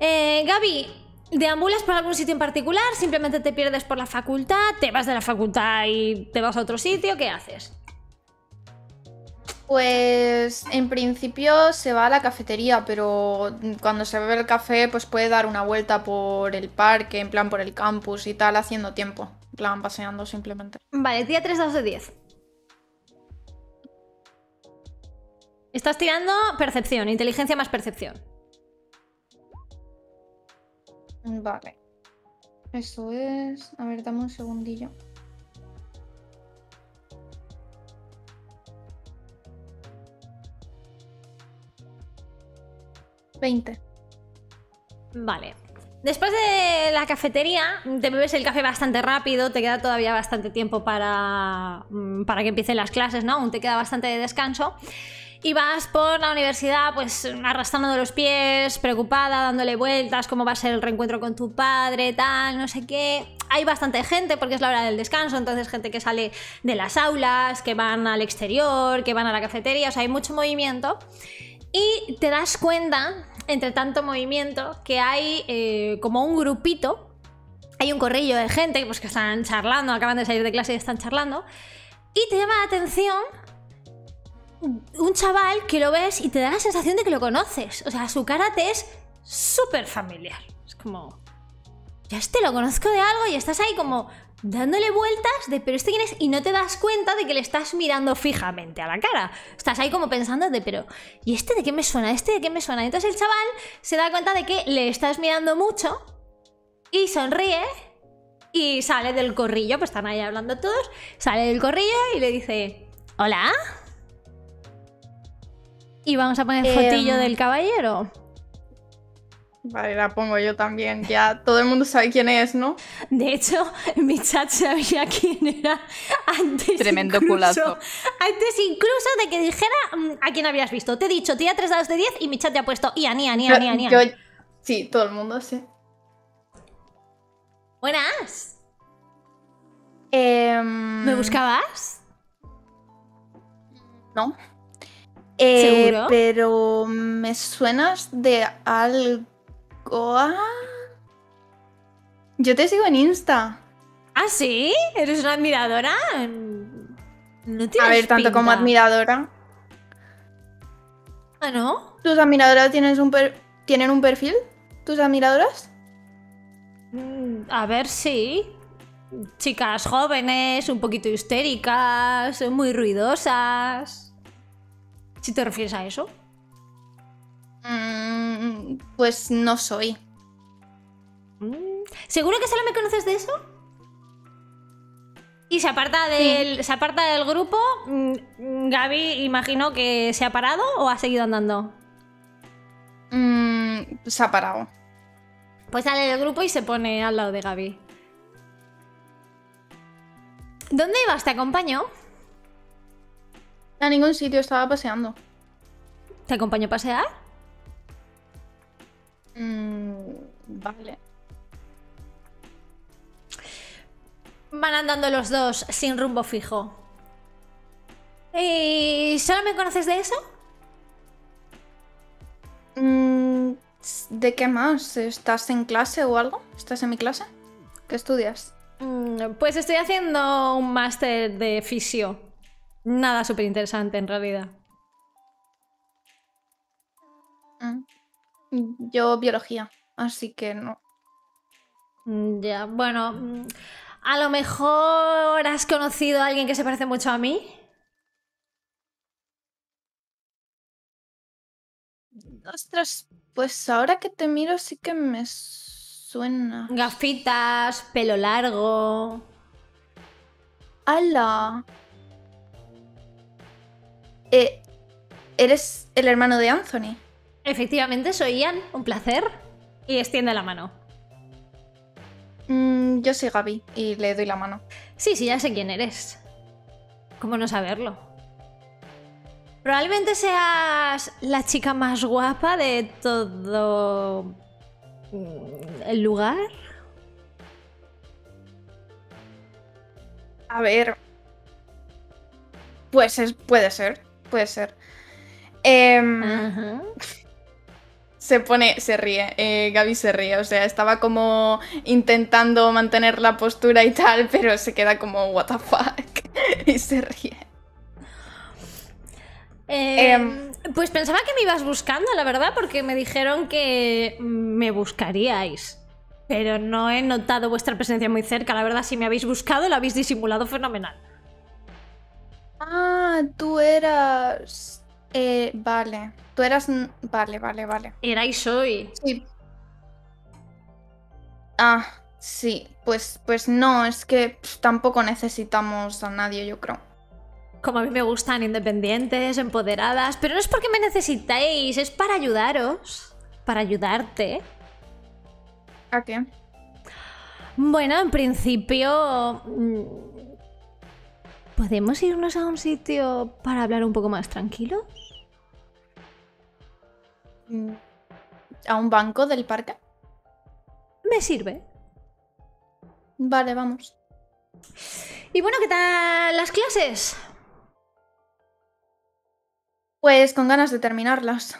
Eh, Gaby, ¿Deambulas por algún sitio en particular? ¿Simplemente te pierdes por la facultad? ¿Te vas de la facultad y te vas a otro sitio? ¿Qué haces? Pues en principio se va a la cafetería, pero cuando se bebe el café pues puede dar una vuelta por el parque, en plan por el campus y tal, haciendo tiempo. En plan paseando simplemente. Vale, día 3, 2 de 10. Estás tirando percepción, inteligencia más percepción. Vale. esto es... A ver, dame un segundillo. 20. Vale. Después de la cafetería, te bebes el café bastante rápido, te queda todavía bastante tiempo para, mm, para que empiecen las clases, ¿no? Aún te queda bastante de descanso y vas por la universidad pues arrastrando de los pies, preocupada, dándole vueltas, cómo va a ser el reencuentro con tu padre, tal, no sé qué. Hay bastante gente porque es la hora del descanso, entonces gente que sale de las aulas, que van al exterior, que van a la cafetería, o sea, hay mucho movimiento. Y te das cuenta, entre tanto movimiento, que hay eh, como un grupito, hay un corrillo de gente pues, que están charlando, acaban de salir de clase y están charlando, y te llama la atención un chaval que lo ves y te da la sensación de que lo conoces. O sea, su cara te es súper familiar. Es como. Ya este lo conozco de algo y estás ahí como dándole vueltas de pero este quién es y no te das cuenta de que le estás mirando fijamente a la cara. Estás ahí como pensando de pero ¿y este de qué me suena? ¿Este de qué me suena? Entonces el chaval se da cuenta de que le estás mirando mucho y sonríe y sale del corrillo, pues están ahí hablando todos, sale del corrillo y le dice, "Hola." Y vamos a poner el em, fotillo del caballero. Vale, la pongo yo también. Ya todo el mundo sabe quién es, ¿no? De hecho, mi chat sabía quién era antes. Tremendo culazo. Antes incluso de que dijera mm, a quién habías visto. Te he dicho, tía tres dados este de 10 y mi chat te ha puesto Ian, Ian, Ian, Ian. Ian. sí, todo el mundo, sí. Buenas. Em, ¿Me buscabas? No. Eh, Pero me suenas de algo. Yo te sigo en Insta. ¿Ah, sí? ¿Eres una admiradora? No tienes A ver, tanto como admiradora. ¿Ah, no? ¿Tus admiradoras tienes un tienen un perfil? ¿Tus admiradoras? Mm, a ver, sí. Chicas jóvenes, un poquito histéricas, muy ruidosas si te refieres a eso. Mm, pues no soy. Mm. ¿Seguro que solo me conoces de eso? Y se aparta del, se aparta del grupo. Mm, Gaby, imagino que se ha parado o ha seguido andando. se ha parado. Pues sale del grupo y se pone al lado de Gaby. ¿Dónde ibas? ¿Te acompaño? A ningún sitio, estaba paseando. ¿Te acompaño a pasear? Mm, vale. Van andando los dos sin rumbo fijo. ¿Y solo me conoces de eso? Mm, ¿De qué más? ¿Estás en clase o algo? ¿Estás en mi clase? ¿Qué estudias? Mm, pues estoy haciendo un máster de fisio nada súper interesante en realidad. Mm. Yo biología, así que no. Mm, ya, bueno, mm, a lo mejor has conocido a alguien que se parece mucho a mí. Ostras, pues ahora que te miro sí que me suena. Gafitas, pelo largo. ¡Hala! eh, eres el hermano de Anthony. Efectivamente, soy Ian. Un placer. Y extiende la mano. Mm, yo soy Gaby y le doy la mano. Sí, sí, ya sé quién eres. ¿Cómo no saberlo? Probablemente seas la chica más guapa de todo mm, el lugar. A ver. Pues puede ser. Puede ser. Em, se pone, se ríe, eh, Gaby se ríe, o sea, estaba como intentando mantener la postura y tal, pero se queda como, what the fuck, y se ríe. Em, em, pues pensaba que me ibas buscando, la verdad, porque me dijeron que me buscaríais. Pero no he notado vuestra presencia muy cerca, la verdad, si me habéis buscado, lo habéis disimulado fenomenal. Ah, tú eras. Eh, vale. Tú eras. Vale, vale, vale. Era y soy. Sí. Ah, sí. Pues, pues no, es que pues, tampoco necesitamos a nadie, yo creo. Como a mí me gustan independientes, empoderadas, pero no es porque me necesitáis, es para ayudaros. Para ayudarte. ¿A qué? Bueno, en principio. Mm, ¿Podemos irnos a un sitio para hablar un poco más tranquilo? Mm, ¿A un banco del parque? Me sirve. Vale, vamos. Y bueno, ¿qué tal las clases? Pues con ganas de terminarlas.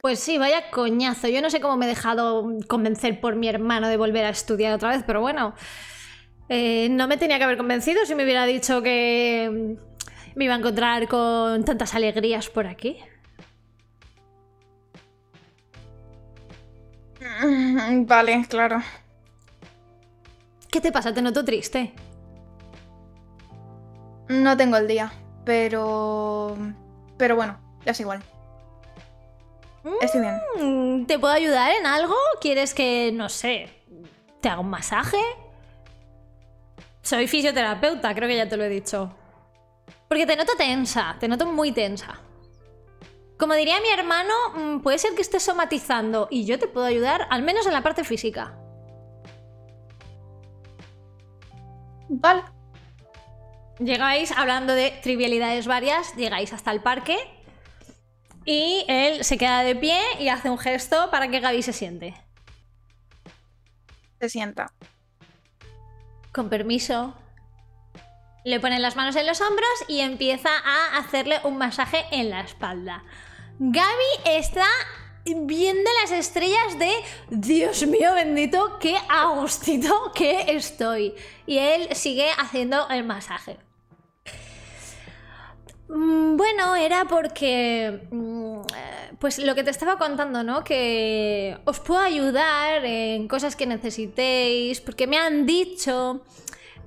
Pues sí, vaya coñazo. Yo no sé cómo me he dejado convencer por mi hermano de volver a estudiar otra vez, pero bueno. Eh, no me tenía que haber convencido si me hubiera dicho que me iba a encontrar con tantas alegrías por aquí. Mm, vale, claro. ¿Qué te pasa? Te noto triste. No tengo el día, pero... Pero bueno, ya es igual. Estoy bien. Mm, ¿Te puedo ayudar en algo? ¿Quieres que, no sé, te haga un masaje? Soy fisioterapeuta, creo que ya te lo he dicho. Porque te noto tensa, te noto muy tensa. Como diría mi hermano, mm, puede ser que estés somatizando y yo te puedo ayudar, al menos en la parte física. Vale. Llegáis, hablando de trivialidades varias, llegáis hasta el parque y él se queda de pie y hace un gesto para que Gaby se siente. Se sienta con permiso. Le ponen las manos en los hombros y empieza a hacerle un masaje en la espalda. Gaby está viendo las estrellas de Dios mío bendito, qué agustito que estoy. Y él sigue haciendo el masaje. Mm, bueno, era porque... Mm, eh, pues lo que te estaba contando, ¿no? Que os puedo ayudar en cosas que necesitéis, porque me han dicho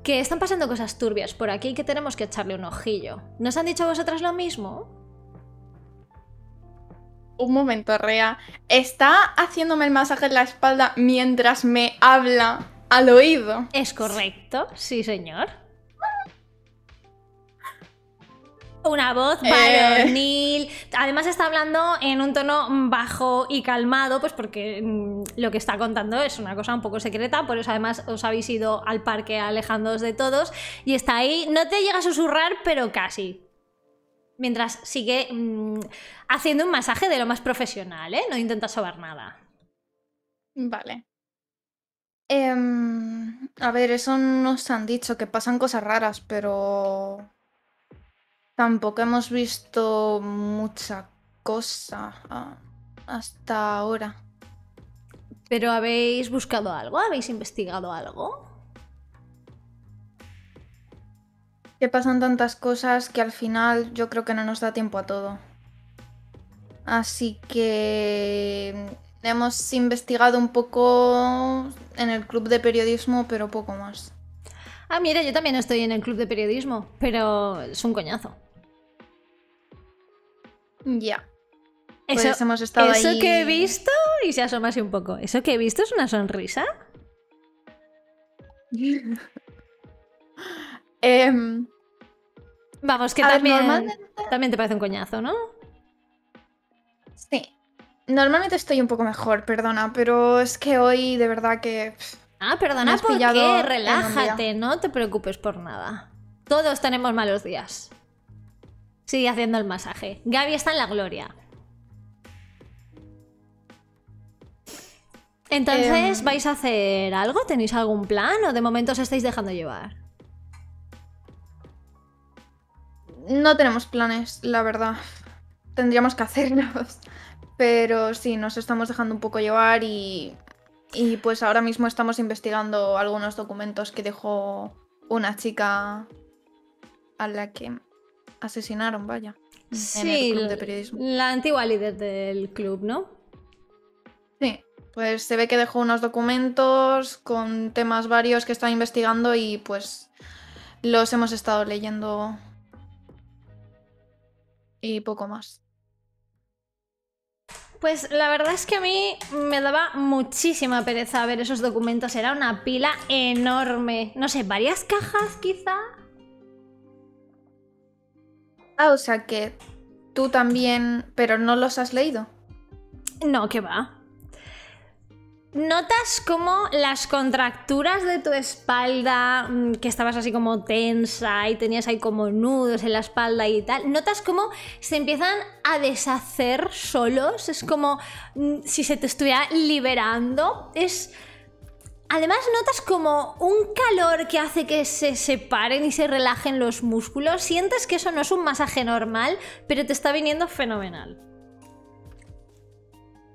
que están pasando cosas turbias por aquí y que tenemos que echarle un ojillo. ¿Nos han dicho vosotras lo mismo? Un momento, Rea. ¿Está haciéndome el masaje en la espalda mientras me habla al oído? Es correcto, sí, señor. una voz eh. varonil. Además está hablando en un tono bajo y calmado, pues porque mm, lo que está contando es una cosa un poco secreta, por eso además os habéis ido al parque alejándoos de todos y está ahí, no te llega a susurrar, pero casi. Mientras sigue mm, haciendo un masaje de lo más profesional, ¿eh? No intenta sobar nada. Vale. Em, a ver, eso nos han dicho, que pasan cosas raras, pero Tampoco hemos visto mucha cosa ah, hasta ahora. ¿Pero habéis buscado algo? ¿Habéis investigado algo? Que pasan tantas cosas que al final yo creo que no nos da tiempo a todo. Así que hemos investigado un poco en el club de periodismo, pero poco más. Ah, mira, yo también estoy en el club de periodismo, pero es un coñazo. Ya. Eso, pues hemos estado eso que he visto, y se asoma así un poco, ¿eso que he visto es una sonrisa? Em, Vamos, que también, te parece un coñazo, ¿no? Sí. Normalmente estoy un poco mejor, perdona, pero es que hoy de verdad que... ah, perdona, porque... Relájate, no te preocupes por nada. Todos tenemos malos días. Sigue haciendo el masaje. Gaby está en la gloria. Entonces, em. ¿vais a hacer algo? ¿Tenéis algún plan o de momento os estáis dejando llevar? No tenemos planes, la verdad. Tendríamos que hacernos. Pero sí, nos estamos dejando un poco llevar y, y pues ahora mismo estamos investigando algunos documentos que dejó una chica a la que asesinaron, vaya. Sí, la antigua líder del club, ¿no? Sí, pues se ve que dejó unos documentos con temas varios que están investigando y pues los hemos estado leyendo y poco más. Pues la verdad es que a mí me daba muchísima pereza ver esos documentos, era una pila enorme, no sé, varias cajas quizá Ah, o sea que tú también, pero no los has leído. No, que va. ¿Notas como las contracturas de tu espalda, mm, que estabas así como tensa y tenías ahí como nudos en la espalda y tal? ¿Notas como se empiezan a deshacer solos? Es como mm, si se te estuviera liberando. Es Además notas como un calor que hace que se separen y se relajen los músculos. Sientes que eso no es un masaje normal, pero te está viniendo fenomenal.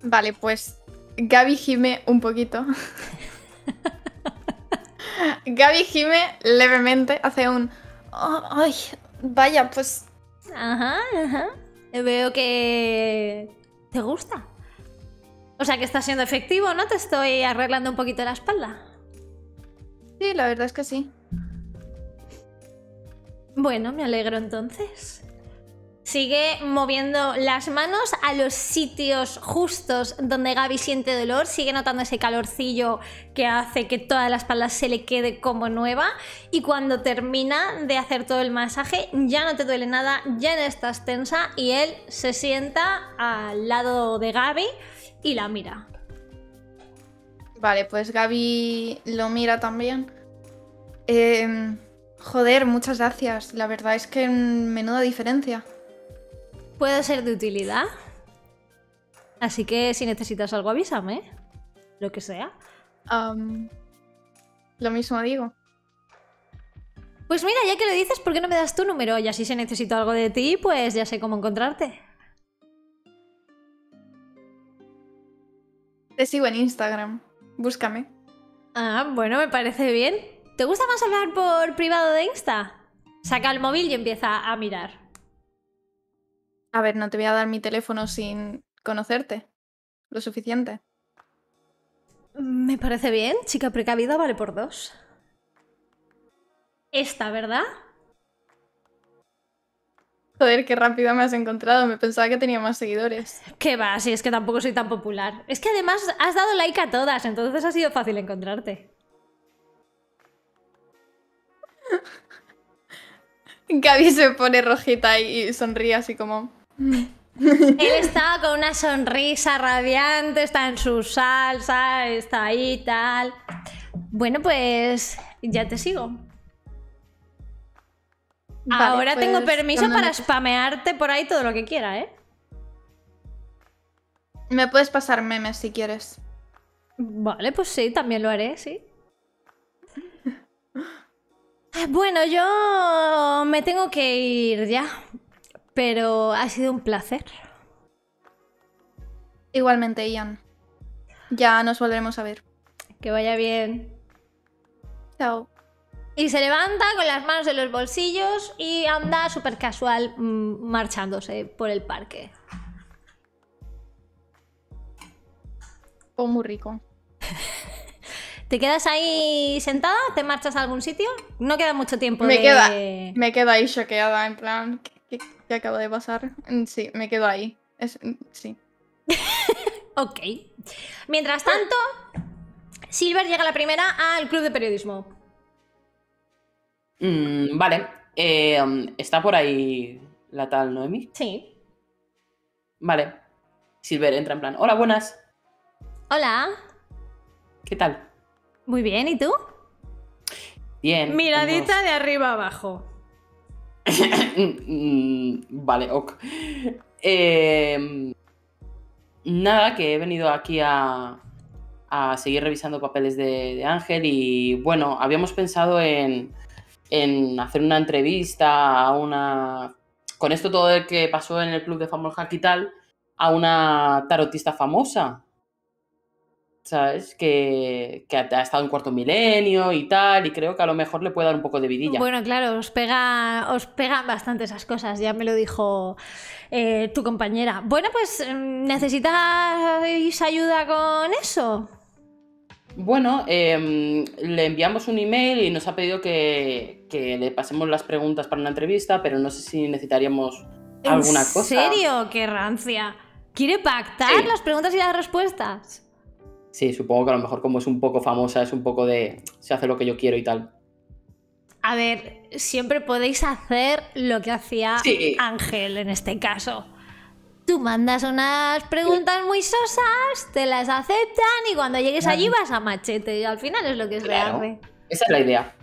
Vale, pues Gaby gime un poquito. Gaby gime levemente, hace un... Oh, ¡Ay! Vaya, pues... Ajá, ajá. Veo que... ¿Te gusta? O sea que está siendo efectivo, ¿no? Te estoy arreglando un poquito la espalda. Sí, la verdad es que sí. Bueno, me alegro entonces. Sigue moviendo las manos a los sitios justos donde Gaby siente dolor, sigue notando ese calorcillo que hace que toda la espalda se le quede como nueva y cuando termina de hacer todo el masaje ya no te duele nada, ya no estás tensa y él se sienta al lado de Gaby y la mira. Vale, pues Gaby lo mira también. Em, joder, muchas gracias. La verdad es que menuda diferencia. Puede ser de utilidad. Así que si necesitas algo, avísame. Lo que sea. lo mismo digo. Pues mira, ya que lo dices, ¿por qué no me das tu número? Y así si necesito algo de ti, pues ya sé cómo encontrarte. Te sigo en Instagram. Búscame. Ah, bueno, me parece bien. ¿Te gusta más hablar por privado de Insta? Saca el móvil y empieza a mirar. A ver, no te voy a dar mi teléfono sin conocerte. Lo suficiente. Me parece bien, chica precavida vale por dos. Esta, ¿verdad? Joder, qué rápido me has encontrado. Me pensaba que tenía más seguidores. Qué va, si es que tampoco soy tan popular. Es que además has dado like a todas, entonces ha sido fácil encontrarte. Gaby se pone rojita y sonríe así como... Mm". Él estaba con una sonrisa radiante, está en su salsa, está ahí y tal. Bueno, pues ya te sigo. Ahora tengo pues, permiso para spamearte por ahí todo lo que quiera, ¿eh? Me puedes pasar memes si quieres. Vale, pues sí, también lo haré, sí. Ah, bueno, yo me tengo que ir ya, pero ha sido un placer. Igualmente, Ian. Ya nos volveremos a ver. Que vaya bien. Chao. Y se levanta con las manos en los bolsillos y anda súper casual mm, marchándose por el parque. Oh, muy rico. ¿Te quedas ahí sentada? ¿Te marchas a algún sitio? No queda mucho tiempo. Me, queda, me quedo ahí choqueada, en plan, ¿qué, acaba de pasar? Mm, sí, me quedo ahí. Mm, sí. ok. Mientras tanto, Silver llega la primera al club de periodismo. Mm, vale. Eh, um, ¿Está por ahí la tal Noemi? Sí. Vale. Silver entra en plan. Hola, buenas. Hola. ¿Qué tal? Muy bien, ¿y tú? Bien. Miradita de arriba abajo. Mm, vale, ok. Em, nada, que he venido aquí a, a seguir revisando papeles de, de, Ángel y bueno, habíamos pensado en, en hacer una entrevista a una... Con esto todo el que pasó en el club de Famol Hack y tal, a una tarotista famosa, ¿sabes? Que, que, ha estado en cuarto milenio y tal, y creo que a lo mejor le puede dar un poco de vidilla. Bueno, claro, os, pega, os pegan bastante esas cosas, ya me lo dijo eh, tu compañera. Bueno, pues, mm, ¿necesitáis ayuda con eso? Bueno, em, le enviamos un email y nos ha pedido que, le pasemos las preguntas para una entrevista, pero no sé si necesitaríamos alguna cosa. ¿En serio? ¡Qué rancia! ¿Quiere pactar las preguntas y las respuestas? Sí, supongo que a lo mejor como es un poco famosa, es un poco de se hace lo que yo quiero y tal. A ver, siempre podéis hacer lo que hacía Ángel en este caso. Tú mandas unas preguntas muy sosas, te las aceptan y cuando llegues allí vas a machete. Y al final es lo que es claro. Esa es la idea.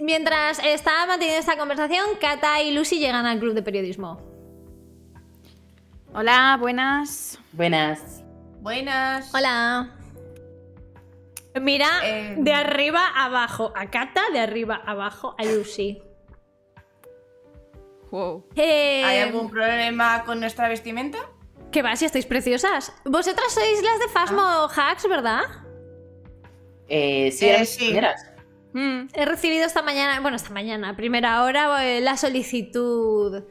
Mientras estaba manteniendo esta conversación, Kata y Lucy llegan al club de periodismo. Hola, buenas. Buenas. Buenas. Hola. Mira em. de arriba abajo a Kata, de arriba abajo a Lucy. ¿Hay algún em, problema con nuestra vestimenta? ¿Qué va? Si estáis preciosas. Vosotras sois las de Fasmo ah. Hacks, ¿verdad? Eh, sí, eh, mm, he recibido esta mañana, bueno, esta mañana, primera hora, eh, la solicitud.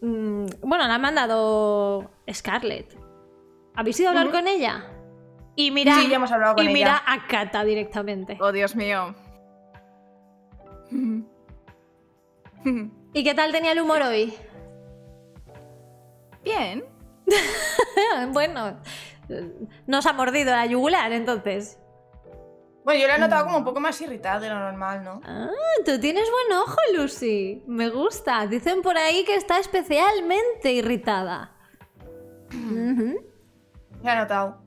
Mm, bueno, la ha mandado Scarlett. ¿Habéis ido a hablar con ella? sí, ya hemos hablado con ella y mira a Kata directamente. Oh, Dios mío. ¿Y qué tal tenía el humor hoy? Bien. bueno, nos ha mordido la yugular entonces. Bueno, yo la he notado como un poco más irritada de lo normal, ¿no? Ah, tú tienes buen ojo, Lucy. Me gusta. Dicen por ahí que está especialmente irritada. Ya he notado.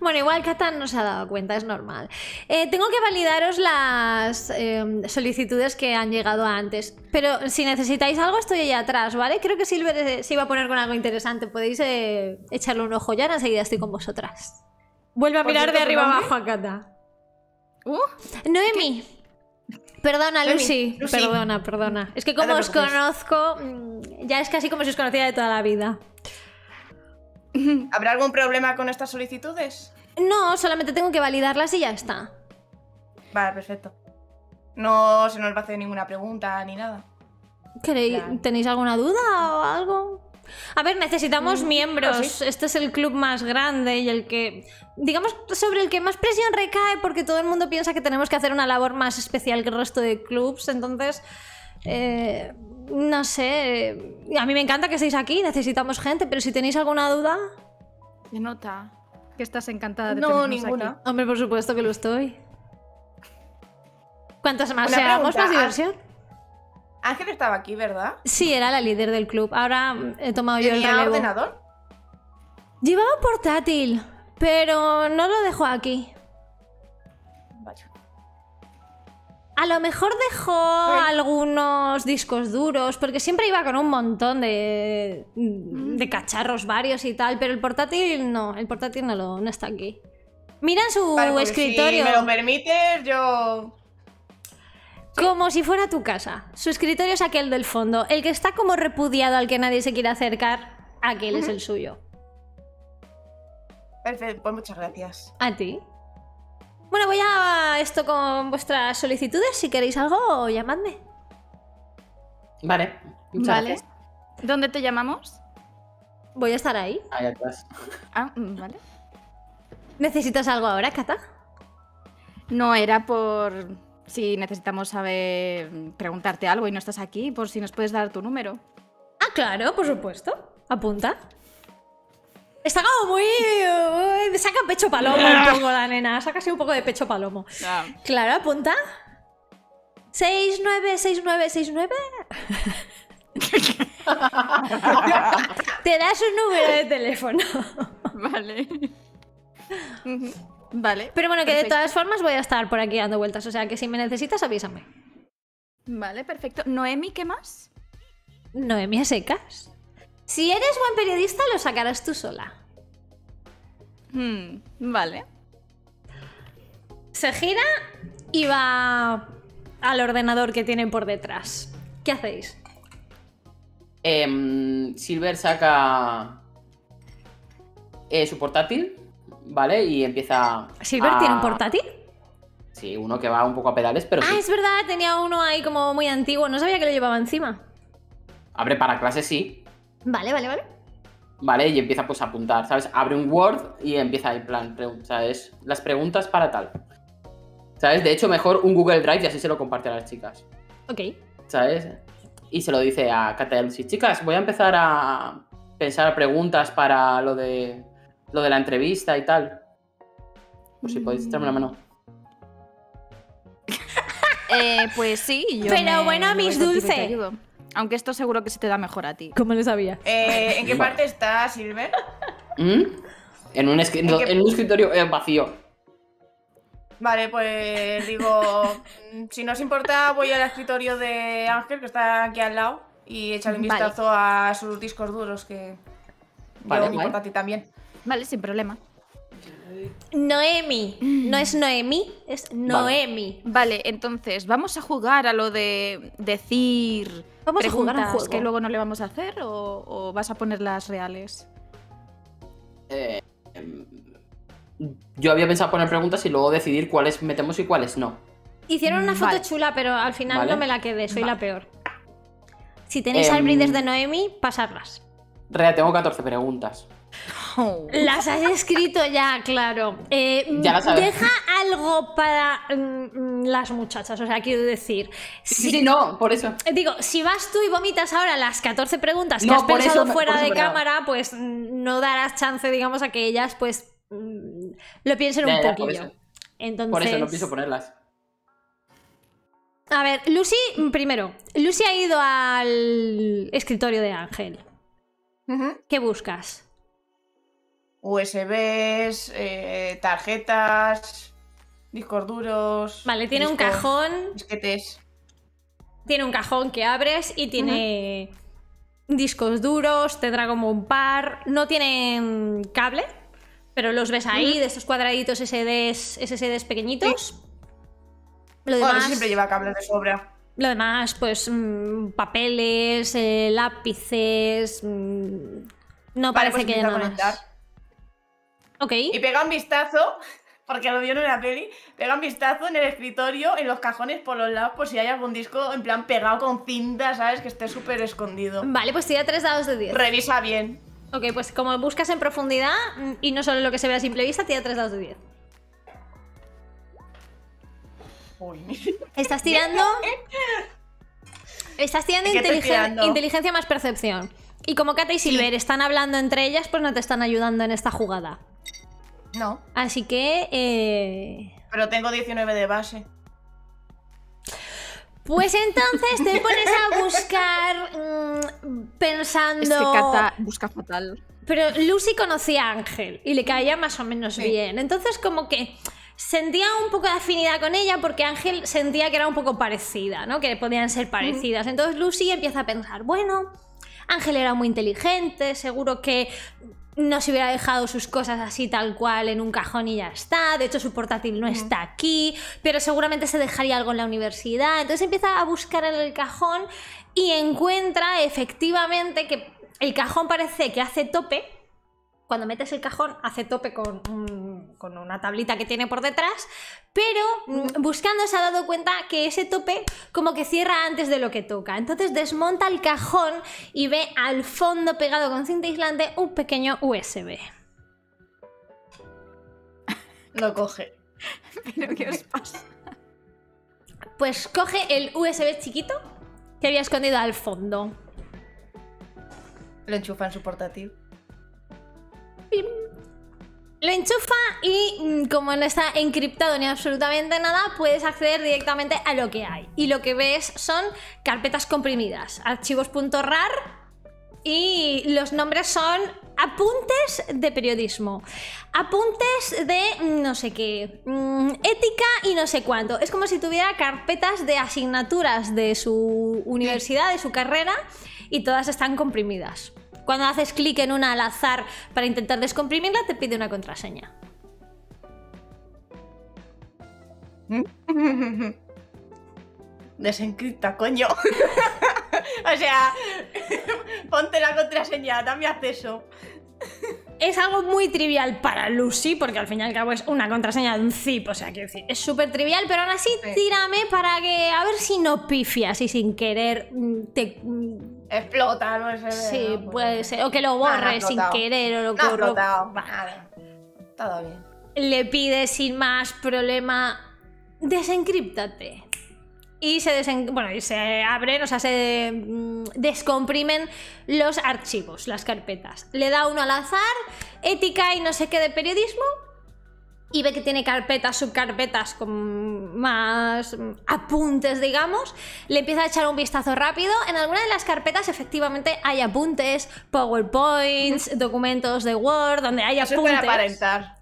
Bueno, igual Cata no se ha dado cuenta, es normal. Eh, tengo que validaros las em, solicitudes que han llegado antes. Pero si necesitáis algo, estoy ahí atrás, ¿vale? Creo que Silver eh, se iba a poner con algo interesante. Podéis eh, echarle un ojo ya, enseguida estoy con vosotras. Vuelve a mirar de arriba abajo a Cata. ¿Uh? Noemi. Perdona, Lucy. Perdona, perdona. Es que como os pues, pues. conozco, mm, ya es casi como si os conocía de toda la vida. ¿Habrá algún problema con estas solicitudes? No, solamente tengo que validarlas y ya está. Vale, perfecto. No se nos va a hacer ninguna pregunta ni nada. ¿Tenéis alguna duda o algo? A ver, necesitamos mm, miembros. Pues este es el club más grande y el que, digamos, sobre el que más presión recae porque todo el mundo piensa que tenemos que hacer una labor más especial que el resto de clubs. Entonces, eh, no sé, a mí me encanta que estéis aquí, necesitamos gente, pero si tenéis alguna duda... Me nota que estás encantada de No, ninguna. Hombre, por supuesto que lo estoy. ¿Cuántas más Una más ah, diversión. Ángel estaba aquí, ¿verdad? Sí, era la líder del club. Ahora mm, he tomado yo el relevo. ordenador? Llevaba portátil, pero no lo dejo aquí. A lo mejor dejó algunos discos duros, porque siempre iba con un montón de, cacharros varios y tal, pero el portátil no, el portátil no, lo, está aquí. Mira su escritorio. Si me lo permites, yo. Como si fuera tu casa. Su escritorio es aquel del fondo. El que está como repudiado al que nadie se quiere acercar, aquel es el suyo. Perfecto, pues muchas gracias. A ti. Bueno, voy a esto con vuestras solicitudes. Si queréis algo, llamadme. Vale, muchas gracias. ¿Dónde te llamamos? Voy a estar ahí. Ahí atrás. Ah, mm, vale. ¿Necesitas algo ahora, Cata? No, era por si necesitamos saber preguntarte algo y no estás aquí, por si nos puedes dar tu número. Ah, claro, por supuesto. Apunta. Está como muy. saca pecho palomo un poco la nena. Saca así un poco de pecho palomo. Claro, apunta. 696969 Te das un número de teléfono. Vale. Vale. Pero bueno, que de todas formas voy a estar por aquí dando vueltas. O sea que si me necesitas, avísame. Vale, perfecto. Noemi, ¿qué más? Noemi a secas. Si eres buen periodista, lo sacarás tú sola. Hmm, vale. Se gira y va al ordenador que tiene por detrás. ¿Qué hacéis? Em, Silver saca eh, su portátil, ¿vale? Y empieza. ¿Silver tiene un portátil? Sí, uno que va un poco a pedales, pero. Ah, es verdad, tenía uno ahí como muy antiguo, no sabía que lo llevaba encima. Abre para clase, sí. Vale, vale, vale. Vale, y empieza pues a apuntar, ¿sabes? Abre un Word y empieza en plan, ¿sabes? Las preguntas para tal. ¿Sabes? De hecho, mejor un Google Drive y así se lo comparte a las chicas. Ok. ¿Sabes? Y se lo dice a Katia Lucy. Chicas, voy a empezar a pensar preguntas para lo de lo de la entrevista y tal. Por si podéis echarme la mano. Eh, pues sí, yo Pero bueno, mis dulces. Aunque esto seguro que se te da mejor a ti. ¿Cómo lo sabía? Eh, ¿En qué parte está Silver? ¿Mm? En, un escritorio eh, vacío. Vale, pues digo, mm, si no os importa, voy al escritorio de Ángel, que está aquí al lado, y echarle un vistazo a sus discos duros, que vale, vale. a ti también. Vale, sin problema. Noemi. Mm. No es Noemi, es Noemi. Vale, entonces, ¿vamos a jugar a lo de decir vamos preguntas a jugar que luego no le vamos a hacer o, vas a poner las reales? Eh, yo había pensado poner preguntas y luego decidir cuáles metemos y cuáles no. Hicieron una foto chula, pero al final no me la quedé, soy la peor. Si tenéis eh, de Noemi, pasarlas Rea, tengo 14 preguntas. Las has escrito ya, claro. Eh, deja algo para mm, mm, las muchachas, o sea, quiero decir. Si, sí, no, por eso. Eh, digo, si vas tú y vomitas ahora las 14 preguntas que has pensado fuera de cámara, pues mm, no darás chance, digamos, a que ellas, pues, lo piensen un poquillo. Por eso. Entonces... no pienso ponerlas. A ver, Lucy, primero, Lucy ha ido al escritorio de Ángel. ¿Qué buscas? USBs, eh, tarjetas, discos duros. Vale, tiene un cajón. Disquetes. Tiene un cajón que abres y tiene discos duros, tendrá como un par. No tienen mm, cable, pero los ves ahí, de estos cuadraditos SDs, SSDs pequeñitos. Lo bueno, siempre lleva cables de sobra. Lo demás, pues mm, papeles, eh, lápices. Mm, no parece pues que haya y pega un vistazo, porque lo vio en una peli, pega un vistazo en el escritorio, en los cajones por los lados, por si hay algún disco en plan pegado con cinta, ¿sabes? Que esté súper escondido. Vale, pues tira tres dados de 10. Revisa bien. Ok, pues como buscas en profundidad mm, y no solo lo que se ve a simple vista, tira tres dados de 10. Estás tirando. Estás tirando, inteligencia más percepción. Y como Kate y Silver están hablando entre ellas, pues no te están ayudando en esta jugada. No. Así que. Eh, Pero tengo 19 de base. Pues entonces te pones a buscar mm, pensando. busca fatal. Pero Lucy conocía a Ángel y le caía más o menos bien. Entonces, como que sentía un poco de afinidad con ella porque Ángel sentía que era un poco parecida, ¿no? Que podían ser parecidas. Entonces Lucy empieza a pensar, bueno, Ángel era muy inteligente, seguro que no se hubiera dejado sus cosas así tal cual en un cajón y ya está. De hecho, su portátil no está aquí, pero seguramente se dejaría algo en la universidad. Entonces empieza a buscar en el cajón y encuentra efectivamente que el cajón parece que hace tope. Cuando metes el cajón, hace tope con con una tablita que tiene por detrás, pero mm, buscando se ha dado cuenta que ese tope como que cierra antes de lo que toca. Entonces desmonta el cajón y ve al fondo pegado con cinta aislante un pequeño USB. Lo coge. ¿Pero qué os pasa? Pues coge el USB chiquito que había escondido al fondo. Lo enchufa en su portátil. ¡Pim! Lo enchufa y mm, como no está encriptado ni absolutamente nada, puedes acceder directamente a lo que hay. Y lo que ves son carpetas comprimidas, archivos.rar y los nombres son apuntes de periodismo, apuntes de mm, no sé qué, mm, ética y no sé cuánto. Es como si tuviera carpetas de asignaturas de su universidad, de su carrera, y todas están comprimidas. Cuando haces clic en una al azar para intentar descomprimirla, te pide una contraseña. Desencripta, coño. o sea, ponte la contraseña, dame acceso. Es algo muy trivial para Lucy, porque al fin y al cabo es una contraseña de un zip, o sea, quiero decir, es súper trivial, pero aún así tírame para que a ver si no pifias y sin querer mm, te mm, Explota, no sé. Sí, puede ser. O que lo borre sin querer o lo que Vale. Todo bien. Le pide sin más problema, desencríptate, Y se, bueno, y se abren, o sea, se mm, descomprimen los archivos, las carpetas. Le da uno al azar, ética y no sé qué de periodismo, y ve que tiene carpetas, subcarpetas con más apuntes, digamos, le empieza a echar un vistazo rápido. En alguna de las carpetas efectivamente hay apuntes, PowerPoints, documentos de Word, donde hay apuntes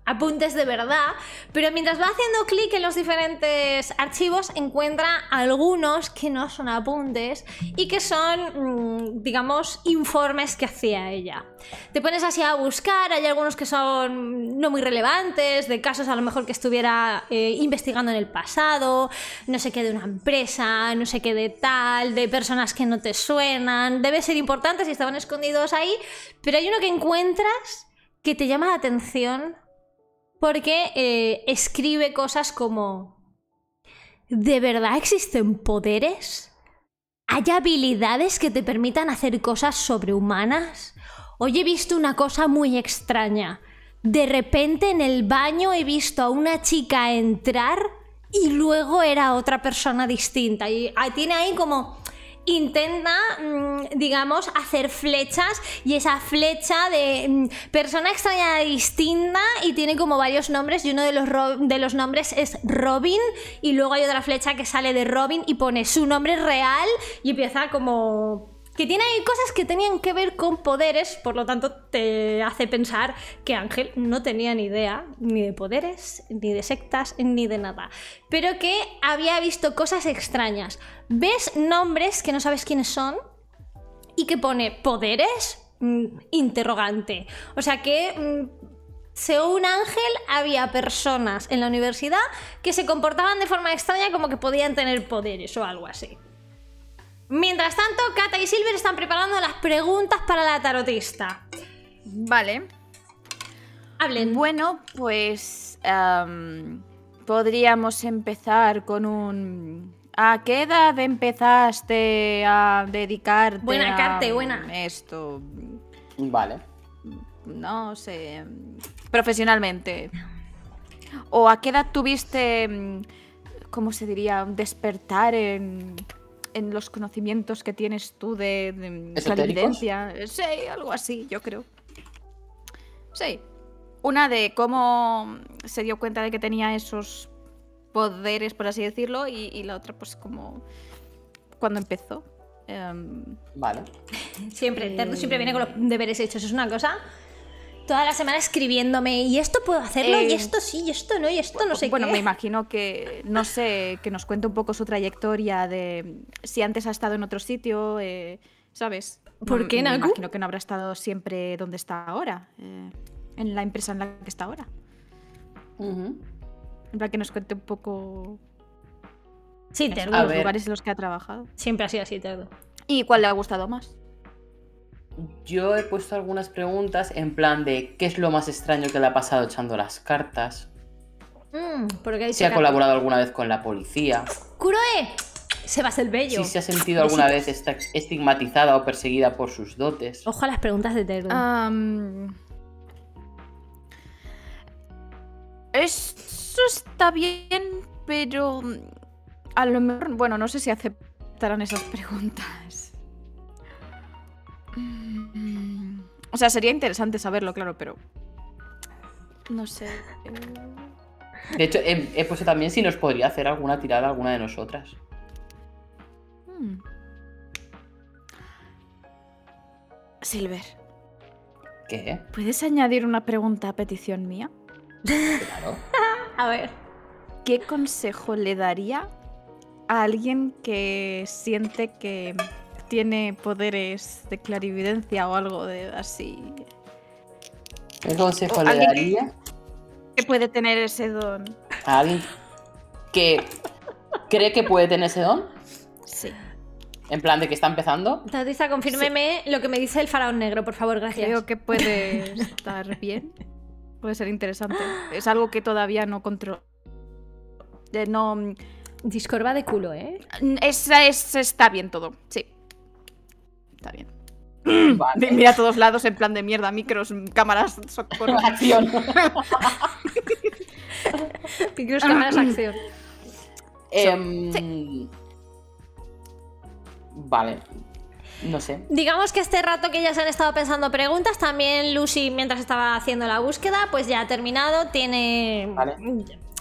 apuntes de verdad, pero mientras va haciendo clic en los diferentes archivos encuentra algunos que no son apuntes y que son, mm, digamos, informes que hacía ella. Te pones así a buscar, hay algunos que son no muy relevantes, de casos a lo mejor que estuviera eh, investigando en el pasado, no sé qué de una empresa, no sé qué de tal, de personas que no te suenan, debe ser importante si estaban escondidos ahí, pero hay uno que encuentras que te llama la atención porque eh, escribe cosas como... ¿De verdad existen poderes? ¿Hay habilidades que te permitan hacer cosas sobrehumanas? Hoy he visto una cosa muy extraña. De repente en el baño he visto a una chica entrar y luego era otra persona distinta. Y ah, tiene ahí como intenta, mm, digamos, hacer flechas y esa flecha de mm, persona extraña distinta y tiene como varios nombres y uno de los, de los nombres es Robin y luego hay otra flecha que sale de Robin y pone su nombre real y empieza como que tiene ahí cosas que tenían que ver con poderes, por lo tanto te hace pensar que Ángel no tenía ni idea ni de poderes, ni de sectas, ni de nada, pero que había visto cosas extrañas. ¿Ves nombres que no sabes quiénes son? Y que pone poderes, mm, interrogante. O sea que, mm, según Ángel, había personas en la universidad que se comportaban de forma extraña como que podían tener poderes o algo así. Mientras tanto, Kata y Silver están preparando las preguntas para la tarotista. Vale. Hablen. Bueno, pues podríamos empezar con un... ¿A qué edad empezaste a dedicarte buena, a buena. esto? Vale. No sé, profesionalmente. ¿O a qué edad tuviste, mm, cómo se diría, despertar en en los conocimientos que tienes tú de, la evidencia. Sí, algo así, yo creo. Sí. Una de cómo se dio cuenta de que tenía esos poderes, por así decirlo, y, la otra, pues, como cuando empezó. Em, vale. Siempre, siempre viene con los deberes hechos. Es una cosa toda la semana escribiéndome y esto puedo hacerlo y eh, esto sí y esto no y esto no sé qué. Bueno, me imagino que no sé que nos cuente un poco su trayectoria de si antes ha estado en otro sitio, eh, ¿sabes? ¿Por qué mm, Me imagino que no habrá estado siempre donde está ahora, eh, en la empresa en la que está ahora. Para que nos cuente un poco. Sí, Terdo. Los lugares en los que ha trabajado. Siempre ha sido así, Terdo. ¿Y cuál le ha gustado más? yo he puesto algunas preguntas en plan de qué es lo más extraño que le ha pasado echando las cartas. Mm, ¿Se ha colaborado alguna vez con la policía. ¡Kuroe! Se va a ser bello. Si se ha sentido alguna vez estigmatizada o perseguida por sus dotes. Ojo a las preguntas de Terry. Eso está bien, pero a lo mejor, bueno, no sé si aceptarán esas preguntas. Mm, o sea, sería interesante saberlo, claro, pero. No sé. De hecho, he, puesto también si nos podría hacer alguna tirada alguna de nosotras. Mm. Silver. ¿Qué? ¿Puedes añadir una pregunta a petición mía? Claro. a ver. ¿Qué consejo le daría a alguien que siente que tiene poderes de clarividencia o algo de así. ¿Qué consejo le daría? Que, puede tener ese don. que cree que puede tener ese don? Sí. En plan de que está empezando. Tatisa, confírmeme lo que me dice el faraón negro, por favor, gracias. Creo que puede estar bien. Puede ser interesante. Es algo que todavía no controlo. Eh, no. Mm, Discorba de culo, ¿eh? es, está bien todo, sí. Está bien. Mira a todos lados en plan de mierda, micros, cámaras, socorro. Acción. micros, cámaras, acción. Em, vale. No sé. Digamos que este rato que ya se han estado pensando preguntas, también Lucy, mientras estaba haciendo la búsqueda, pues ya ha terminado, tiene.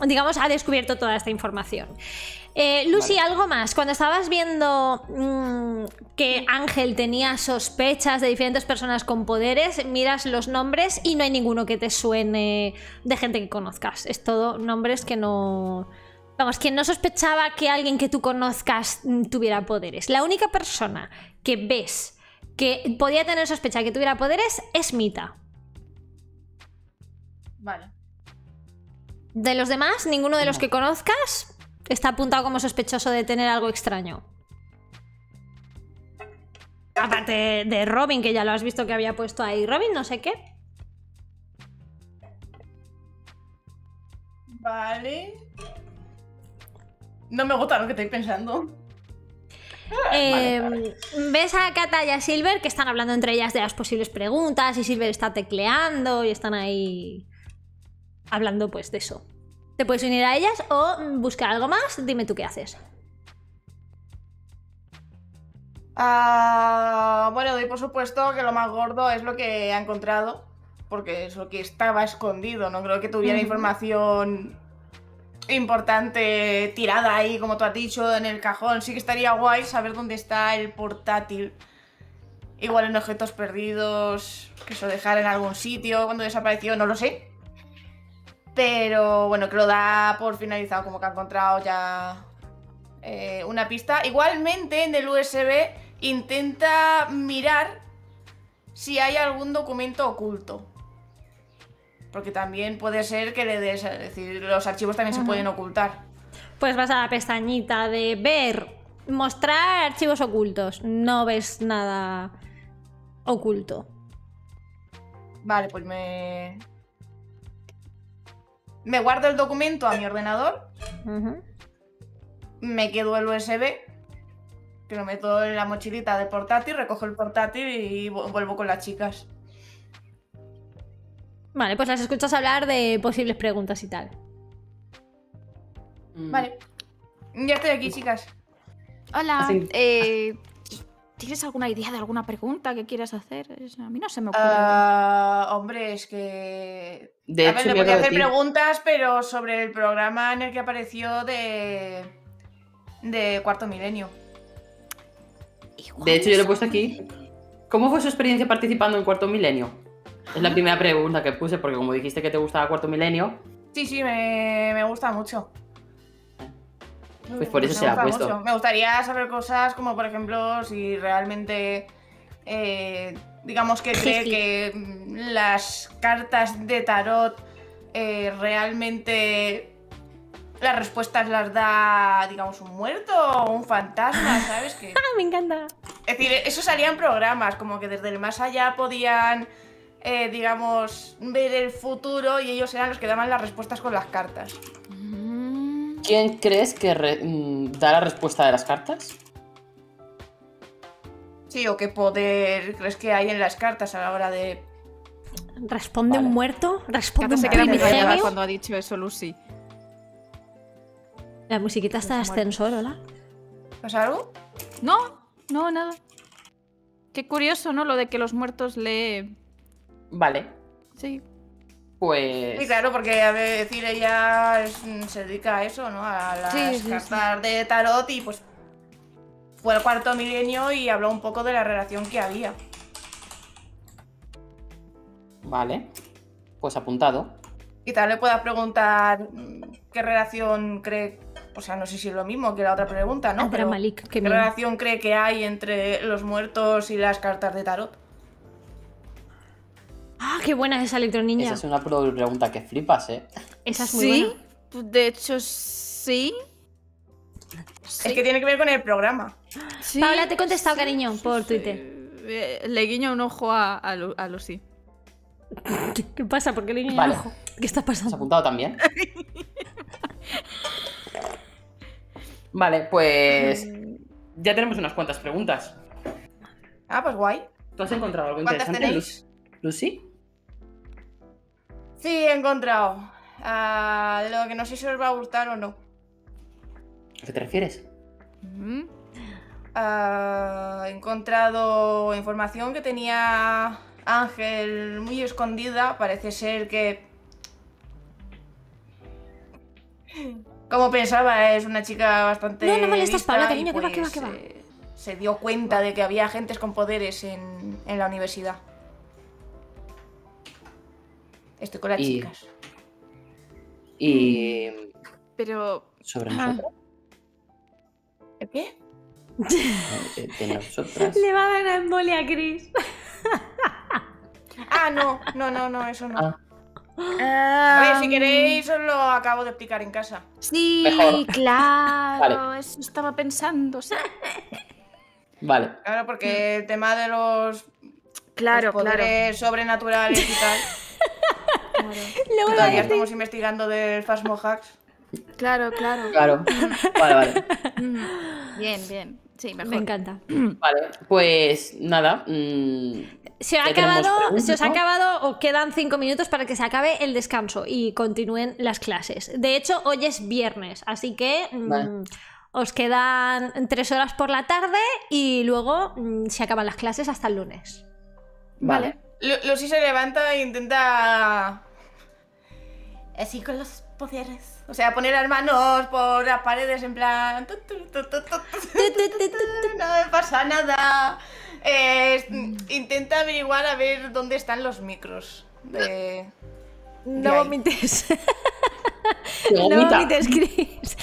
Digamos, ha descubierto toda esta información. Eh, Lucy, algo más. Cuando estabas viendo mm, que Ángel tenía sospechas de diferentes personas con poderes, miras los nombres y no hay ninguno que te suene de gente que conozcas. Es todo nombres que no... Vamos, quien no sospechaba que alguien que tú conozcas mm, tuviera poderes. La única persona que ves que podía tener sospecha que tuviera poderes es Mita. Vale. De los demás, ninguno de los que conozcas, está apuntado como sospechoso de tener algo extraño. Aparte de Robin, que ya lo has visto que había puesto ahí. Robin, no sé qué. Vale. No me gusta lo que estoy pensando. Eh, Ves a Kata y a Silver que están hablando entre ellas de las posibles preguntas y Silver está tecleando y están ahí hablando pues de eso. Te puedes unir a ellas o buscar algo más. Dime tú qué haces. Ah, bueno, doy por supuesto que lo más gordo es lo que ha encontrado, porque es lo que estaba escondido. No creo que tuviera información importante tirada ahí, como tú has dicho, en el cajón. Sí que estaría guay saber dónde está el portátil. Igual en objetos perdidos, que se lo dejara en algún sitio cuando desapareció, no lo sé. Pero bueno, que lo da por finalizado, como que ha encontrado ya eh, una pista. Igualmente en el USB intenta mirar si hay algún documento oculto. Porque también puede ser que le des, es decir, los archivos también se pueden ocultar. Pues vas a la pestañita de ver, mostrar archivos ocultos. No ves nada oculto. Vale, pues me, me guardo el documento a mi ordenador, me quedo el USB, que lo meto en la mochilita de portátil, recojo el portátil y vuelvo con las chicas. Vale, pues las escuchas hablar de posibles preguntas y tal. Mm. Vale. Ya estoy aquí, chicas. Hola. ¿Tienes alguna idea de alguna pregunta que quieras hacer? A mí no se me ocurre. Uh, hombre, es que. De a ver, le podía hacer preguntas, pero sobre el programa en el que apareció de. de Cuarto Milenio. De hecho, yo lo he puesto aquí. ¿Cómo fue su experiencia participando en Cuarto Milenio? Es la ah. primera pregunta que puse, porque como dijiste que te gustaba Cuarto Milenio. Sí, sí, me, me gusta mucho. Pues por pues eso me se ha puesto. Me gustaría saber cosas como, por ejemplo, si realmente. Eh, digamos que cree que las cartas de tarot eh, realmente las respuestas las da, digamos, un muerto o un fantasma, ¿sabes? qué? ¡Ah, me encanta! Es decir, eso en programas, como que desde el más allá podían, eh, digamos, ver el futuro y ellos eran los que daban las respuestas con las cartas. ¿Quién crees que mm, da la respuesta de las cartas? Sí, o qué poder crees que hay en las cartas a la hora de. ¿Responde un muerto? ¿Responde un primigenio? cuando ha dicho eso Lucy. La musiquita pues está de ascensor, hola. ¿Pasa algo? No, no, nada. Qué curioso, ¿no? Lo de que los muertos le. Vale. Sí. Y pues claro, porque a decir ella se dedica a eso, ¿no? A las cartas de tarot y pues fue al cuarto milenio y habló un poco de la relación que había. Vale, pues apuntado. Quizás le puedas preguntar mm, qué relación cree, o sea, no sé si es lo mismo que la otra pregunta, ¿no? Ah, pero ¿Qué relación cree que hay entre los muertos y las cartas de tarot? Ah, qué buena es esa electroniña. Esa es una pregunta que flipas, ¿eh? Esa es muy ¿Sí? Pues, de hecho, sí. Es que tiene que ver con el programa. Sí, Paula, te he contestado, cariño, por Twitter. Eh, le guiño un ojo a, a, Lucy. ¿Qué pasa? ¿Por qué le guiño un ojo? ¿Qué está pasando? ¿Has apuntado también? vale, pues. Eh. Ya tenemos unas cuantas preguntas. Ah, pues guay. ¿Tú has encontrado algo interesante, Lucy? Lucy? Sí, he encontrado. lo que no sé si os va a gustar o no. ¿A qué te refieres? Ah, he encontrado información que tenía Ángel muy escondida. Parece ser que... Como pensaba, es una chica bastante... No, no molestas, Paula, va, qué va, pues qué va. Se dio cuenta de que había agentes con poderes en la universidad. Estoy con las chicas. Y. Mm. Pero. Sobre ah. nosotros. qué? Eh, de, nosotras. Le va a dar embolia a Chris. ah, no, no, no, no, eso no. Ah. a ver, si queréis os lo acabo de explicar en casa. Sí, claro, eso estaba pensando. Vale. Claro, porque el tema de los, claro, los poderes claro. sobrenaturales y tal. Todavía estamos investigando del Fasmo Hacks. Claro, claro. Claro. Vale, vale. Mm. Bien, bien. Sí, Me encanta. Vale, pues nada. se, mm, se os ha acabado o quedan cinco minutos para que se acabe el descanso y continúen las clases. De hecho, hoy es viernes, así que mm, os quedan tres horas por la tarde y luego se acaban las clases hasta el lunes. Vale. vale. Lucy se levanta e intenta Así con los poderes. O sea, poner las manos por las paredes en plan. no me pasa nada. intenta averiguar a ver dónde están los micros. De... No vomites. no vomites, Chris.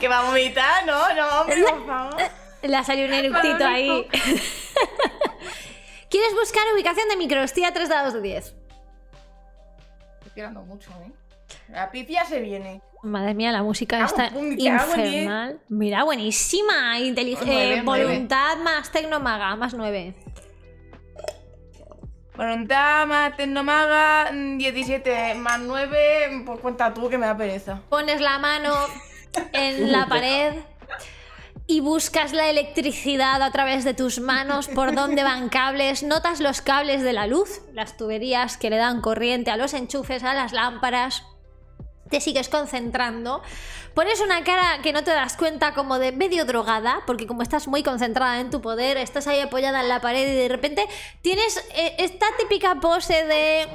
que va a vomitar, no, no, hombre, por favor. La salió un eructito ahí. ¿Quieres buscar ubicación de micros? Tía 3 dados de 10 tirando mucho, ¿eh? La ya se viene. Madre mía, la música está infernal. Mira, buenísima. Inteligente. Pues voluntad más Tecnomaga, más 9. Voluntad más Tecnomaga, 17 más 9. Por pues cuenta tú que me da pereza. Pones la mano en la pared y buscas la electricidad a través de tus manos, por dónde van cables, notas los cables de la luz, las tuberías que le dan corriente a los enchufes, a las lámparas te sigues concentrando, pones una cara que no te das cuenta como de medio drogada, porque como estás muy concentrada en tu poder, estás ahí apoyada en la pared y de repente tienes eh, esta típica pose de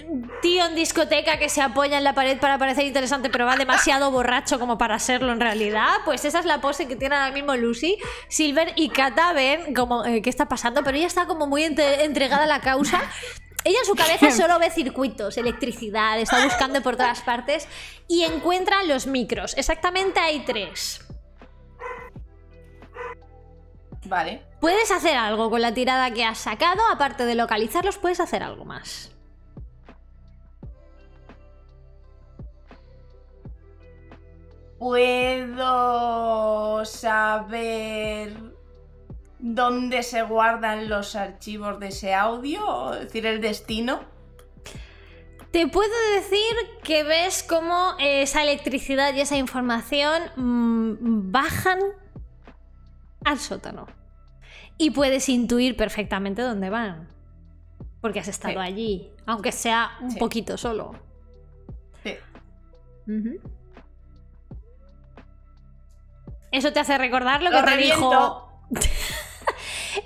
mm, tío en discoteca que se apoya en la pared para parecer interesante, pero va demasiado borracho como para serlo en realidad, pues esa es la pose que tiene ahora mismo Lucy. Silver y Kata ven como eh, qué está pasando, pero ella está como muy entregada a la causa ella en su cabeza solo ve circuitos, electricidad, está buscando por todas partes y encuentra los micros. Exactamente hay tres. Vale. Puedes hacer algo con la tirada que has sacado, aparte de localizarlos, puedes hacer algo más. Puedo saber dónde se guardan los archivos de ese audio, es decir, el destino. Te puedo decir que ves cómo esa electricidad y esa información mm, bajan al sótano. Y puedes intuir perfectamente dónde van. Porque has estado allí, aunque sea un poquito solo. Sí. Eso te hace recordar lo, que te dijo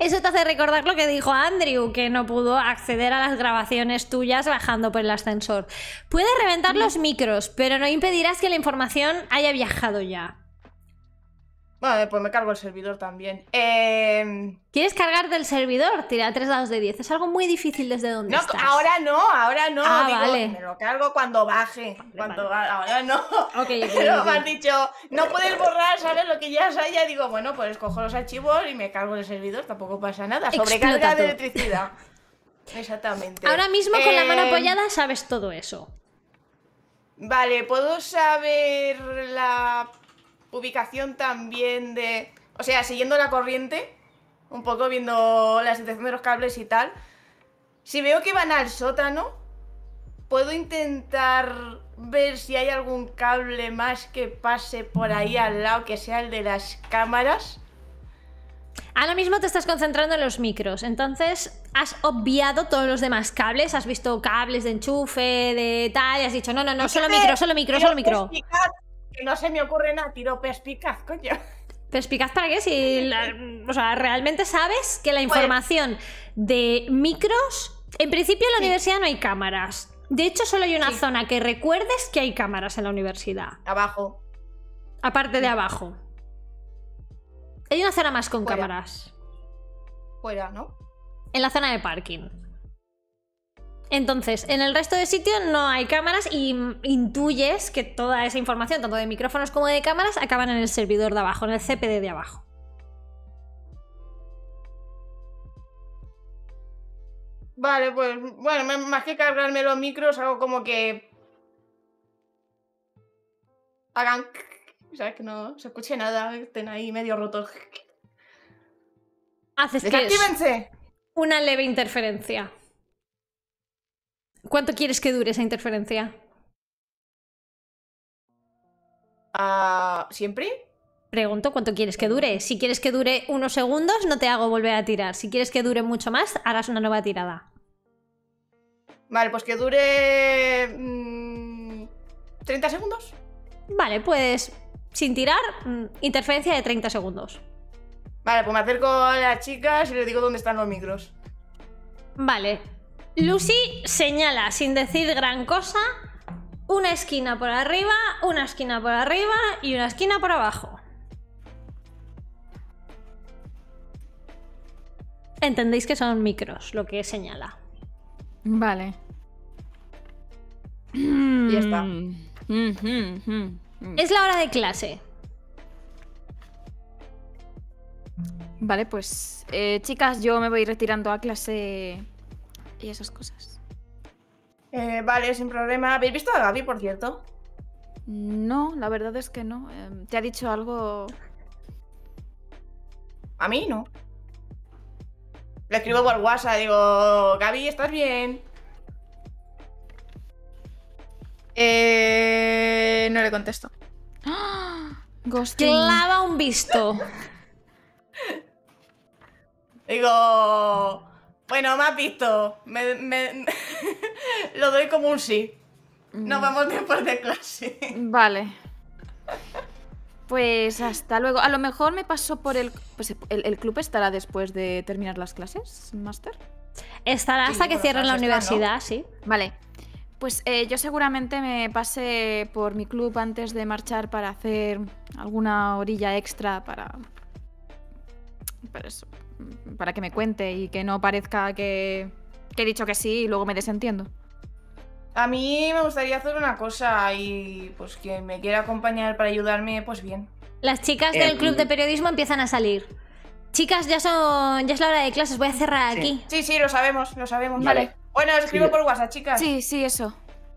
eso te hace recordar lo que dijo Andrew, que no pudo acceder a las grabaciones tuyas bajando por el ascensor. Puedes reventar los micros, pero no impedirás que la información haya viajado ya. Bueno, pues me cargo el servidor también. Em, ¿Quieres cargar del servidor? Tira tres dados de diez. Es algo muy difícil desde donde no, Ahora no, ahora no. Ah, vale. Me lo cargo cuando baje. cuando Ahora no. Okay, Pero me has dicho, no puedes borrar, ¿sabes? Lo que ya es Digo, bueno, pues cojo los archivos y me cargo el servidor. Tampoco pasa nada. Sobrecarga de electricidad. Exactamente. Ahora mismo con la mano em, apoyada sabes todo eso. Vale, ¿puedo saber la ubicación también de... O sea, siguiendo la corriente, un poco viendo la situación de los cables y tal. Si veo que van al sótano, puedo intentar ver si hay algún cable más que pase por ahí al lado, que sea el de las cámaras. Ahora mismo te estás concentrando en los micros, entonces has obviado todos los demás cables, has visto cables de enchufe, de tal, y has dicho, no, no, no, solo micro, solo micro, solo micro que no se me ocurre nada, tiro perspicaz, coño. Perspicaz para qué? Si o sea, realmente sabes que la pues información de micros. En principio en la universidad no hay cámaras. De hecho, solo hay una zona que recuerdes que hay cámaras en la universidad. Abajo. Aparte de abajo. Hay una zona más con cámaras. Fuera, ¿no? En la zona de parking. Entonces, en el resto de sitio no hay cámaras y intuyes que toda esa información, tanto de micrófonos como de cámaras, acaban en el servidor de abajo, en el CPD de abajo. Vale, pues bueno, más que cargarme los micros, hago como que hagan, O sea, Que no se escuche nada, estén ahí medio rotos. Haces que una leve interferencia. ¿Cuánto quieres que dure esa interferencia? Ah, ¿Siempre? Pregunto cuánto quieres que dure. Si quieres que dure unos segundos, no te hago volver a tirar. Si quieres que dure mucho más, harás una nueva tirada. Vale, pues que dure... ¿30 mm, segundos? Vale, pues sin tirar, mm, interferencia de 30 segundos. Vale, pues me acerco a las chicas y les digo dónde están los micros. Vale, Lucy señala, sin decir gran cosa, una esquina por arriba, una esquina por arriba y una esquina por abajo. Entendéis que son micros lo que señala. Vale. Y está. Mm. Es la hora de clase. Vale, pues eh, chicas, yo me voy retirando a clase y esas cosas. Eh, vale, sin problema. ¿Habéis visto a Gaby, por cierto? No, la verdad es que no. Eh, ¿Te ha dicho algo? A mí no. Le escribo por WhatsApp, digo, Gaby, ¿estás bien? Eh, no le contesto. ¡Ah! Clava un visto. digo, bueno, me visto. Lo doy como un sí. Nos mm. vamos por de clase. Vale. Pues hasta luego. A lo mejor me paso por el... Pues, el, club estará después de terminar las clases, Master. Estará hasta que cierren la universidad, sí. Vale. Pues eh, yo seguramente me pasé por mi club antes de marchar para hacer alguna orilla extra para... Para eso, para que me cuente y que no parezca que, he dicho que sí y luego me desentiendo. A mí me gustaría hacer una cosa y pues que me quiera acompañar para ayudarme, pues bien. Las chicas del eh, club de mm. periodismo empiezan a salir. Chicas, ya son ya es la hora de clases, voy a cerrar aquí. Sí, sí, lo sabemos, lo sabemos. Vale. Bueno, escribo por WhatsApp, chicas. Sí, sí, eso.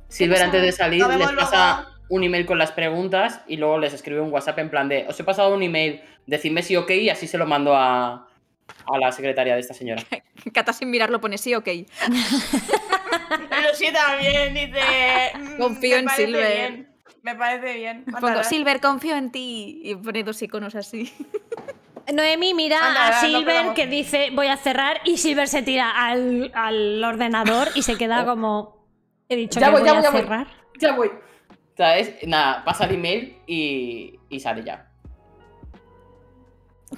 Silver, antes de salir, les pasa un email con las preguntas y luego les escribe un WhatsApp en plan de, os he pasado un email, decidme si ok y así se lo mando a, a la secretaria de esta señora. Cata sin mirarlo pone sí, ok. Pero sí también, dice. Mm, confío en Silver. me parece bien. Silver, confío en ti. Y pone dos iconos así. Noemi mira a Silver que dice voy a cerrar y Silver se tira al, ordenador y se queda oh. como he dicho ya voy, a cerrar. Ya voy. ¿Sabes? Nada, pasa el email y, sale ya.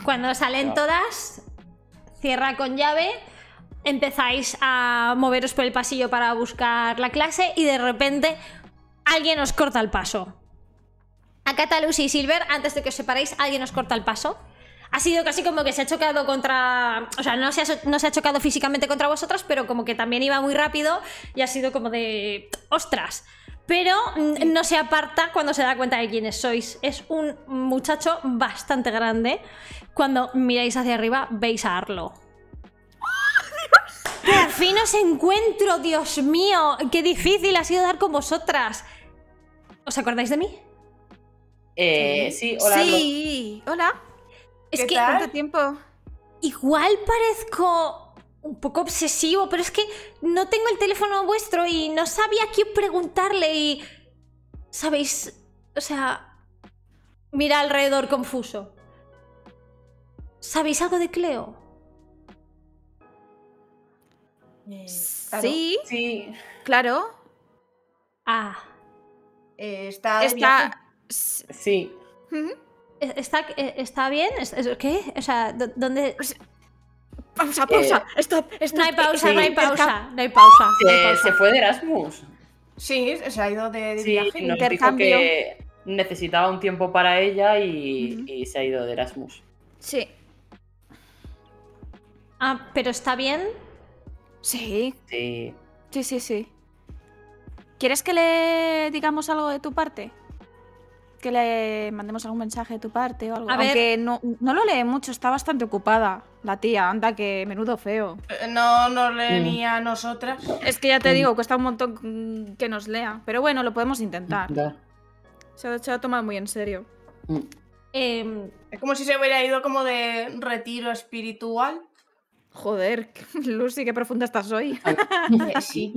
Cuando salen todas, cierra con llave, empezáis a moveros por el pasillo para buscar la clase y de repente alguien os corta el paso. A Lucy y Silver, antes de que os separéis, alguien os corta el paso. Ha sido casi como que se ha chocado contra... O sea, no no se ha chocado físicamente contra vosotras, pero como que también iba muy rápido y ha sido como de... ¡Ostras! pero no se aparta cuando se da cuenta de quiénes sois. Es un muchacho bastante grande cuando miráis hacia arriba, veis a Arlo. ¡Oh, ¡Por fin os encuentro, Dios mío! ¡Qué difícil ha sido dar con vosotras! ¿Os acordáis de mí? Eh, sí, hola. Sí, hola. Es que, tal? ¿Cuánto tiempo? Igual parezco un poco obsesivo, pero es que no tengo el teléfono vuestro y no sabía a quién preguntarle y... ¿Sabéis? O sea... Mira alrededor confuso. ¿Sabéis algo de Cleo? Eh, sí, sí, claro. Ah. Eh, está. Está. Sí. Eh, ¿Está, ¿Está bien? ¿Qué? O sea, ¿dónde.? Pues, pausa, pausa, stop, No hay pausa, no hay pausa, no hay pausa. Se, fue de Erasmus. Sí, se ha ido de, sí, viaje, nos intercambio. Dijo que necesitaba un tiempo para ella y, y se ha ido de Erasmus. Sí. Ah, ¿pero está bien? Sí. Sí. Sí, sí, sí. ¿Quieres que le digamos algo de tu parte? Que le mandemos algún mensaje de tu parte o algo. A Aunque ver... no, no, lo lee mucho, está bastante ocupada la tía. Anda, que menudo feo. Eh, no, no lee ni a nosotras. Es que ya te digo, cuesta un montón que nos lea. Pero bueno, lo podemos intentar. Se ha, ha tomado muy en serio. Mm. Em, es como si se hubiera ido como de retiro espiritual. Joder, Lucy, qué profunda estás hoy. Eh, sí.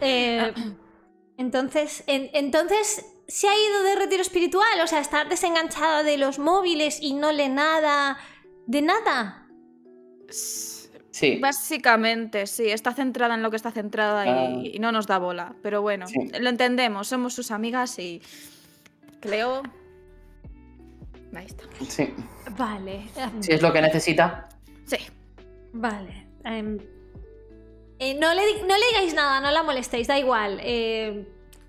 Eh, entonces, entonces se ha ido de retiro espiritual, o sea, está desenganchada de los móviles y no le nada, de nada. Sí. Básicamente, sí, está centrada en lo que está centrada y, ah. no nos da bola. Pero bueno, lo entendemos, somos sus amigas y Cleo. Ahí está. Sí. Vale. Si es lo que necesita. Sí. Vale. Em, eh, no, le, digáis nada, no la molestéis, da igual. Eh,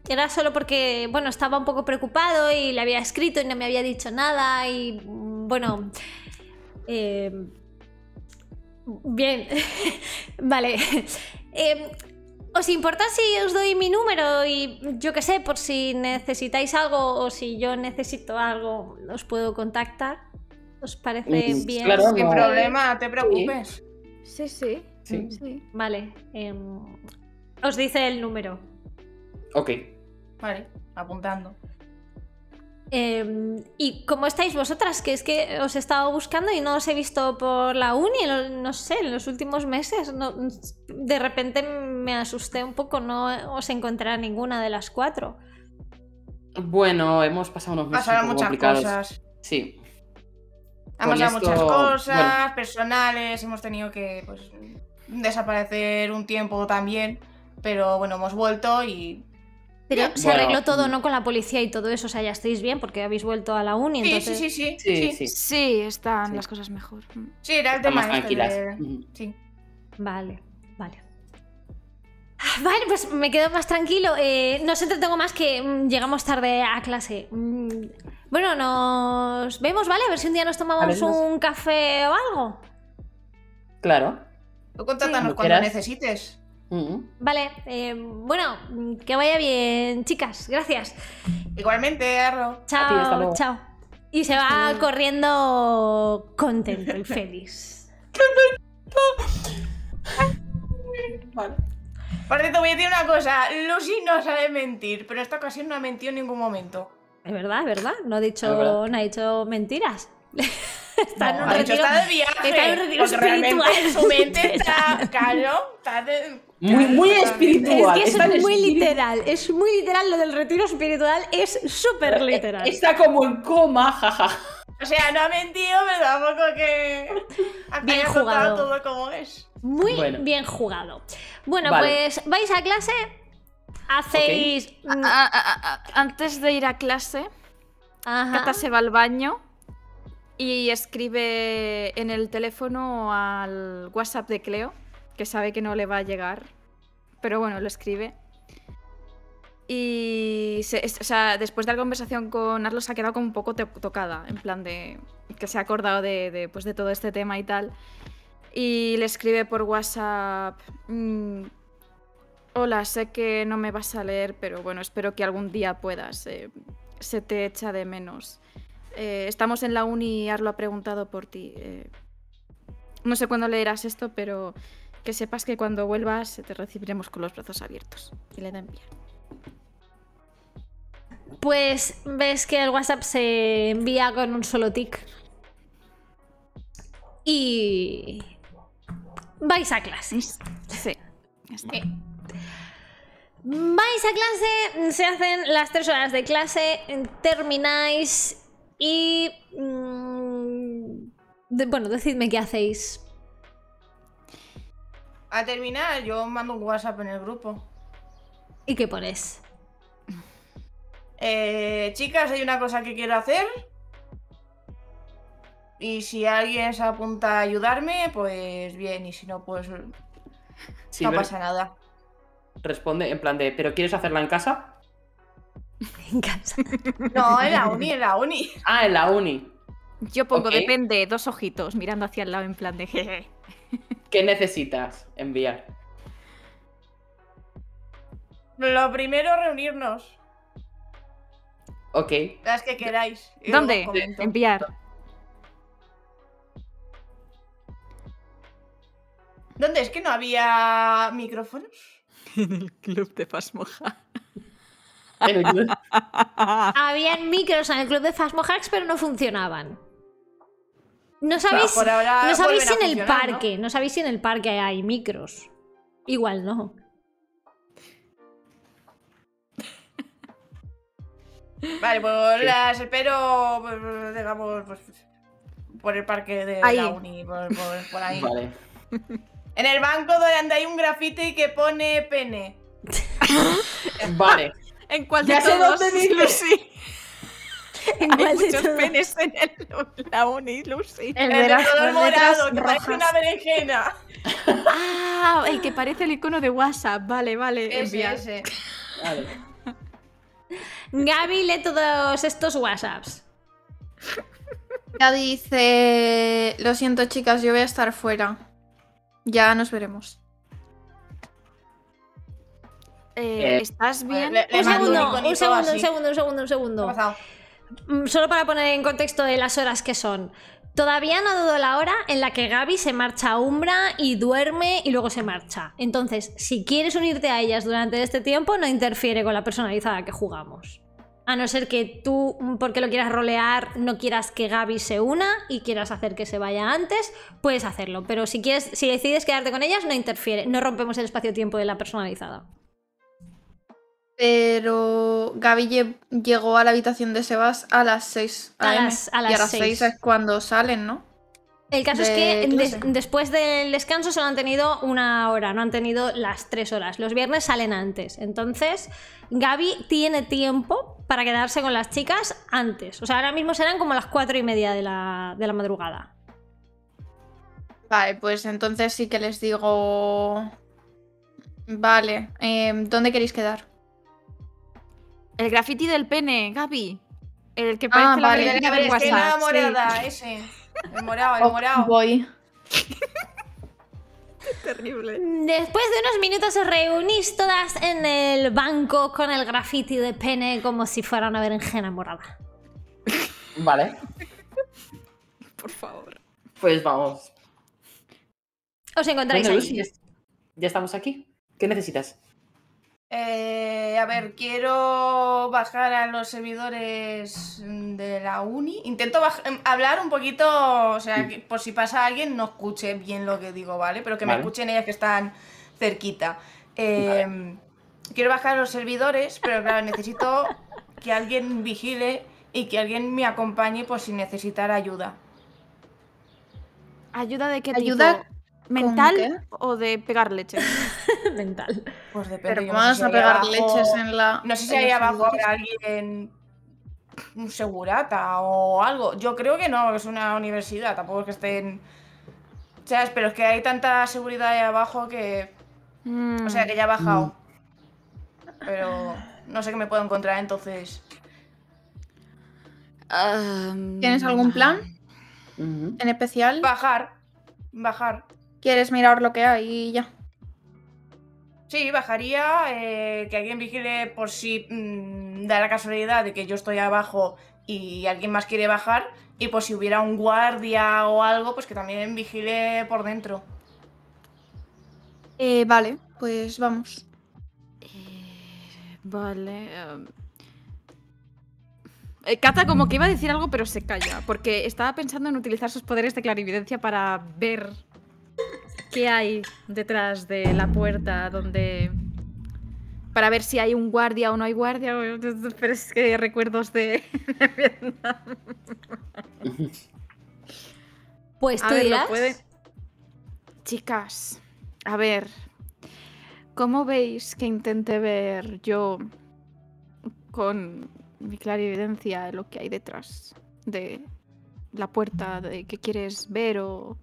era solo porque, bueno, estaba un poco preocupado y le había escrito y no me había dicho nada y, bueno... Eh, bien, vale. Em, ¿Os importa si os doy mi número y yo qué sé, por si necesitáis algo o si yo necesito algo, os puedo contactar? ¿Os parece bien? Claro, sin eh, problema, te preocupes. Sí, sí. sí. Vale. Em, os dice el número. Ok. Vale, apuntando. Em, ¿Y cómo estáis vosotras? Que es que os he estado buscando y no os he visto por la uni, no sé, en los últimos meses. de repente me asusté un poco, no os encontré a ninguna de las cuatro. Bueno, hemos pasado unos meses muchas cosas. Sí. Hemos dado muchas cosas, personales, hemos tenido que pues, desaparecer un tiempo también, pero bueno, hemos vuelto y... Pero se arregló todo, ¿no? Con la policía y todo eso, o sea, ya estáis bien porque habéis vuelto a la uni, sí, Sí, sí, sí, sí. están las cosas mejor. Sí, era el tema. Más este tranquilas. Sí. Vale, vale. Ah, vale, pues me quedo más tranquilo. Eh, no se entretengo más que mm, llegamos tarde a clase. Mm, bueno, nos vemos, ¿vale? A ver si un día nos tomamos un café o algo. Claro. Tú contáctanos cuando necesites. Mm. Vale, eh, bueno, que vaya bien, chicas. Gracias. Igualmente, Arro. Chao, chao. Y se va corriendo contento y feliz. vale. Por cierto, voy a decir una cosa. Lucy no sabe mentir, pero esta ocasión no ha mentido en ningún momento. Es verdad, es verdad. No ha dicho, ah, no ha dicho mentiras. está, en un retiro, está en un retiro espiritual. Su mente está, claro, está de, muy, muy espiritual. Es que es, muy literal. Es muy literal lo del retiro espiritual. Es súper eh, literal. Está como en coma, jajaja. O sea, no ha mentido, pero tampoco que ha jugado todo como es. Muy bien jugado. Bueno, pues vais a clase, hacéis... antes de ir a clase, Ajá. Cata se va al baño y escribe en el teléfono al WhatsApp de Cleo, que sabe que no le va a llegar, pero bueno, lo escribe. Y después de la conversación con Arlo se ha quedado como un poco tocada, en plan de que se ha acordado pues, de, todo este tema y tal. Y le escribe por WhatsApp, mm, hola, sé que no me vas a leer, pero bueno, espero que algún día puedas. Eh, se te echa de menos. Eh, estamos en la uni y Arlo ha preguntado por ti. Eh. no sé cuándo leerás esto, pero que sepas que cuando vuelvas te recibiremos con los brazos abiertos. Y le da enviar pues ves que el WhatsApp se envía con un solo tic. Y vais a clases. Sí. Vais a clase, se hacen las tres horas de clase, termináis y... Mm, bueno, decidme qué hacéis. A terminar, yo mando un WhatsApp en el grupo. ¿Y qué pones? Eh, chicas, hay una cosa que quiero hacer. Y si alguien se apunta a ayudarme, pues bien. Y si no, pues no pasa nada. Responde en plan de, ¿pero quieres hacerla en casa? En casa. No, en la uni, en la uni. Ah, en la uni. Yo pongo, depende, dos ojitos mirando hacia el lado en plan de ¿Qué necesitas enviar? Lo primero, reunirnos. Ok. Las que queráis. ¿Dónde? Enviar. ¿Dónde? Es que no había micrófonos. En el club de Fasmoja. Habían micros en el club de Fasmojax, pero no funcionaban. No sabéis, no sabéis si en el parque, ¿no? sabéis si en el parque hay micros. Igual no. Vale, pues las espero, pues, digamos, pues, por el parque de la uni, por, ahí. Vale. En el banco donde hay un grafite que pone pene. vale. En cuál ya sé dónde Lucy. ¿En hay muchos penes en el, la uni, Lucy. El, el de, color morado, que parece una berenjena. Ah, el que parece el icono de WhatsApp. Vale, vale. Ese, ese. Vale. Gabi lee todos estos WhatsApps. Ya dice, lo siento chicas, yo voy a estar fuera. Ya nos veremos. ¿Estás bien? un, segundo, un, segundo, un, segundo, un segundo, un segundo, Solo para poner en contexto de las horas que son. Todavía no dudo la hora en la que Gaby se marcha a Umbra y duerme y luego se marcha. Entonces, si quieres unirte a ellas durante este tiempo, no interfiere con la personalizada que jugamos. A no ser que tú, mm, porque lo quieras rolear, no quieras que Gaby se una y quieras hacer que se vaya antes, puedes hacerlo. Pero si quieres, si decides quedarte con ellas, no interfiere, no rompemos el espacio-tiempo de la personalizada. Pero Gaby llegó a la habitación de Sebas a las 6 a, las, y a las es cuando salen, ¿no? El caso es que después del descanso solo han tenido una hora, no han tenido las tres horas. Los viernes salen antes. Entonces, Gaby tiene tiempo para quedarse con las chicas antes. O sea, ahora mismo serán como las cuatro y media de la, madrugada. Vale, pues entonces sí que les digo. Vale, em, ¿dónde queréis quedar? El graffiti del pene, Gaby. El que ah, parece la enamorada, ese morado, Voy. Terrible. Después de unos minutos os reunís todas en el banco con el grafiti de pene como si fuera una berenjena morada. Vale. Por favor. Pues vamos. Os encontráis ya estamos aquí. ¿Qué necesitas? Eh, a ver, quiero bajar a los servidores mm, de la uni. Intento em, hablar un poquito, o sea, por si pasa alguien no escuche bien lo que digo, ¿vale? Pero que me escuchen ellas que están cerquita. Em, quiero bajar a los servidores, pero claro, necesito que alguien vigile y que alguien me acompañe por si necesitar ayuda. ¿Ayuda de qué ayuda tipo? ¿Mental o de pegar leches? Mental. Pues depende. Pero a pegar leches en la. No sé si ahí abajo alguien. Un segurata o algo. Yo creo que no, que es una universidad. Tampoco es que estén. ¿Sabes? Pero es que hay tanta seguridad ahí abajo que. O sea, que ya ha mm. bajado. Mm. Pero no sé qué me puedo encontrar entonces. Ah, ¿Tienes algún mm, plan? ¿En especial? Bajar. Bajar quieres mirar lo que hay y ya. Sí, bajaría, eh, que alguien vigile por si mm, da la casualidad de que yo estoy abajo y alguien más quiere bajar, y por si hubiera un guardia o algo, pues que también vigile por dentro. Eh, vale, pues vamos. Eh, vale. Em. Kata como que iba a decir algo, pero se calla, porque estaba pensando en utilizar sus poderes de clarividencia para ver qué hay detrás de la puerta donde... Para ver si hay un guardia o no hay guardia, pero es que recuerdos de, Pues tú Chicas, a ver, ¿cómo veis que intenté ver yo con mi clarividencia lo que hay detrás de la puerta de que quieres ver o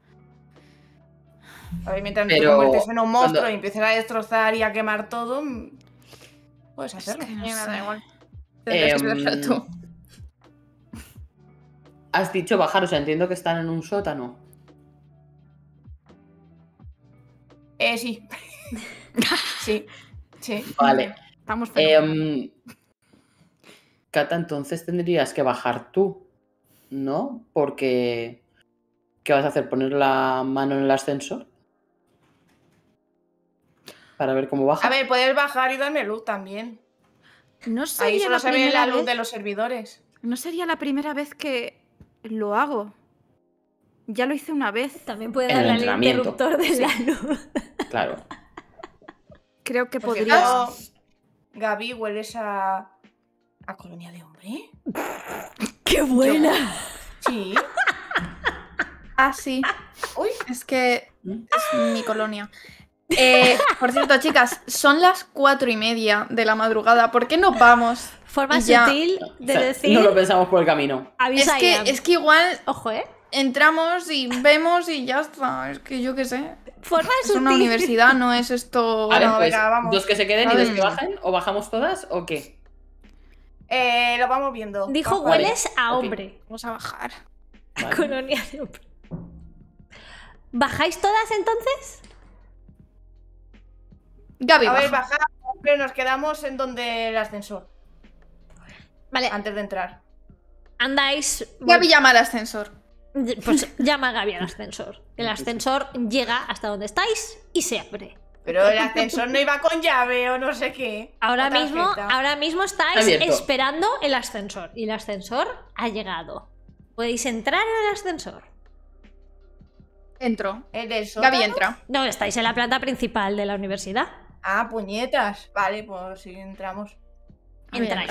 a ver, mientras pero te conviertes en un monstruo y empieces a destrozar y a quemar todo, puedes hacerlo. Es que no sé da igual. Em, tú. Has dicho bajar, o sea, entiendo que están en un sótano. Eh, sí. sí, sí. Vale. Estamos em, Cata, entonces tendrías que bajar tú, ¿no? Porque... ¿Qué vas a hacer? ¿Poner la mano en el ascensor? ver cómo baja. A ver, puedes bajar y darme luz también. No Ahí solo se ve la luz de los servidores. No sería la primera vez que lo hago. Ya lo hice una vez. También puede darle el interruptor de la luz. Claro. Creo que podrías podría. Gaby, hueles a. a colonia de hombre. ¡Qué buena! Sí. ah, sí. Uy. Es que ¿Mm? es mi colonia. Eh, por cierto, chicas, son las cuatro y media de la madrugada. ¿Por qué no vamos? Forma sutil de decir. No lo pensamos por el camino. Es que, es que igual. Ojo, ¿eh? Entramos y vemos y ya está. Es que yo qué sé. Forma es una universidad, no es esto. Pues, dos que se queden y dos que bajen. ¿O bajamos todas o qué? Eh, lo vamos viendo. Dijo hueles a hombre. Vamos a bajar. colonia de hombre. ¿Bajáis todas entonces? Gaby, A ver, nos quedamos en donde el ascensor. Vale. Antes de entrar. Andáis. Gaby llama al ascensor. Pues llama a Gaby al ascensor. El ascensor llega hasta donde estáis y se abre. Pero el ascensor no iba con llave o no sé qué. Ahora mismo, ahora mismo estáis esperando el ascensor. Y el ascensor ha llegado. Podéis entrar en el ascensor. Entro. Gaby entra. No, estáis en la planta principal de la universidad. Ah, puñetas. Vale, pues si entramos. Entráis.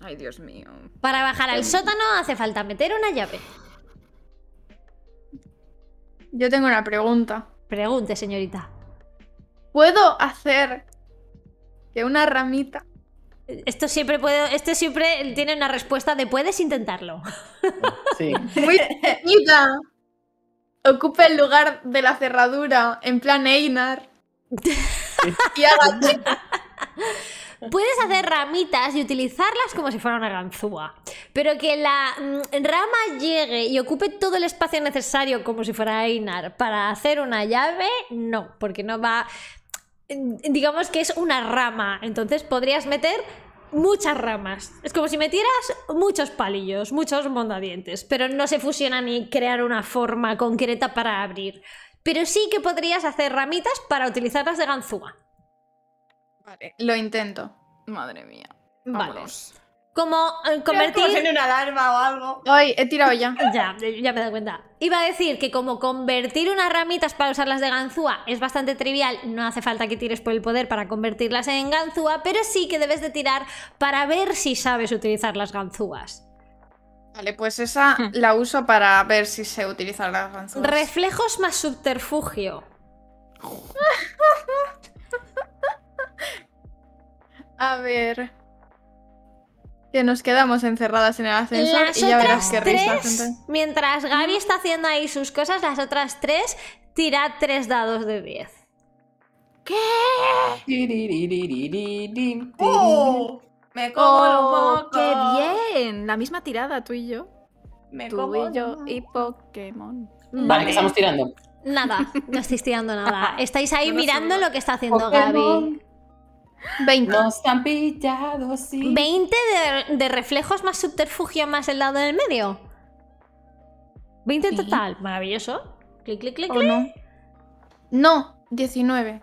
Ay, Dios mío. Para bajar al em. sótano hace falta meter una llave. Yo tengo una pregunta. Pregunte, señorita. ¿Puedo hacer que una ramita esto siempre siempre tiene una respuesta de puedes intentarlo. Sí. Muy bien. Ocupa el lugar de la cerradura en plan Einar. Puedes hacer ramitas y utilizarlas como si fuera una ganzúa, pero que la mm, rama llegue y ocupe todo el espacio necesario como si fuera Einar para hacer una llave, no, porque no va... Mm, digamos que es una rama, entonces podrías meter muchas ramas. Es como si metieras muchos palillos, muchos mondadientes, pero no se fusionan ni crear una forma concreta para abrir pero sí que podrías hacer ramitas para utilizarlas de ganzúa. Vale, lo intento. Madre mía. Vamos. Como eh, convertir. en una alarma o algo. Ay, he tirado ya. ya, ya me he dado cuenta. Iba a decir que como convertir unas ramitas para usarlas de ganzúa es bastante trivial, no hace falta que tires por el poder para convertirlas en ganzúa, pero sí que debes de tirar para ver si sabes utilizar las ganzúas. Vale, pues esa hmm. la uso para ver si se utiliza la ganzúas. Reflejos más subterfugio. A ver. Que nos quedamos encerradas en el ascensor y ya verás qué risa, Mientras Gaby está haciendo ahí sus cosas, las otras tres tira tres dados de 10. ¿Qué? Me como oh, ¡Qué bien! La misma tirada, tú y yo. Me tú y yo y Pokémon. Vale, ¿qué estamos tirando. Nada, no estáis tirando nada. Estáis ahí mirando lo, que está haciendo Gaby. 20. Nos han pillado, sí. 20 de, reflejos más subterfugio más el lado del medio. 20 en total. Maravilloso. Clic, clic, clic. no? No, 19.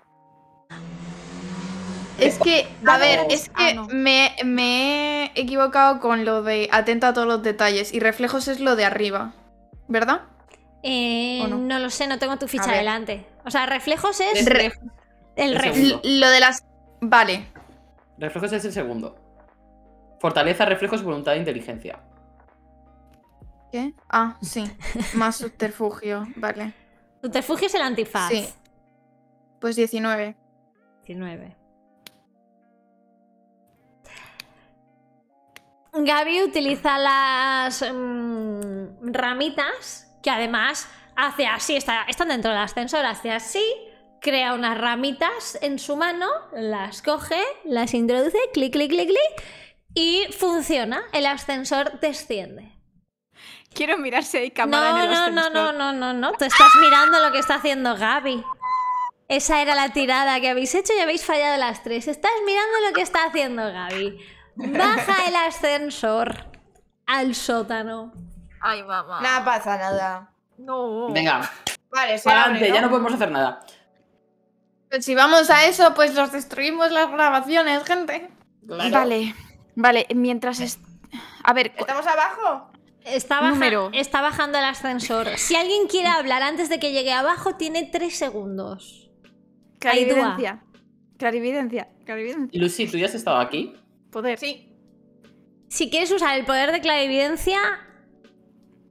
Es que, a ver, es ah, que me, he equivocado con lo de atenta a todos los detalles y reflejos es lo de arriba, ¿verdad? Eh, no? lo sé, no tengo tu ficha delante. O sea, reflejos es... el, reflejo. Lo de las... Vale. Reflejos es el segundo. Fortaleza, reflejos, voluntad e inteligencia. ¿Qué? Ah, sí. Más subterfugio, vale. Subterfugio es el antifaz. Sí. Pues 19. 19. Gaby utiliza las mm, ramitas, que además hace así, están dentro del ascensor, hace así, crea unas ramitas en su mano, las coge, las introduce, clic, clic, clic, clic, y funciona. El ascensor desciende. Quiero mirar si hay cámara no, no, No, no, no, no, no, no. Te estás mirando lo que está haciendo Gaby. Esa era la tirada que habéis hecho y habéis fallado las tres. Estás mirando lo que está haciendo Gaby. Baja el ascensor al sótano. Ay, mamá. Nada pasa nada. No. Venga. Vale, adelante, ya no podemos hacer nada. Pues si vamos a eso, pues los destruimos las grabaciones, gente. Vale, vale, mientras. A ver. ¿Estamos abajo? Está, está bajando el ascensor. Si alguien quiere hablar antes de que llegue abajo, tiene tres segundos. Clarividencia. Clarividencia. Clarividencia. Lucy, ¿tú ya has estado aquí? Poder. Sí. Si quieres usar el poder de clarividencia,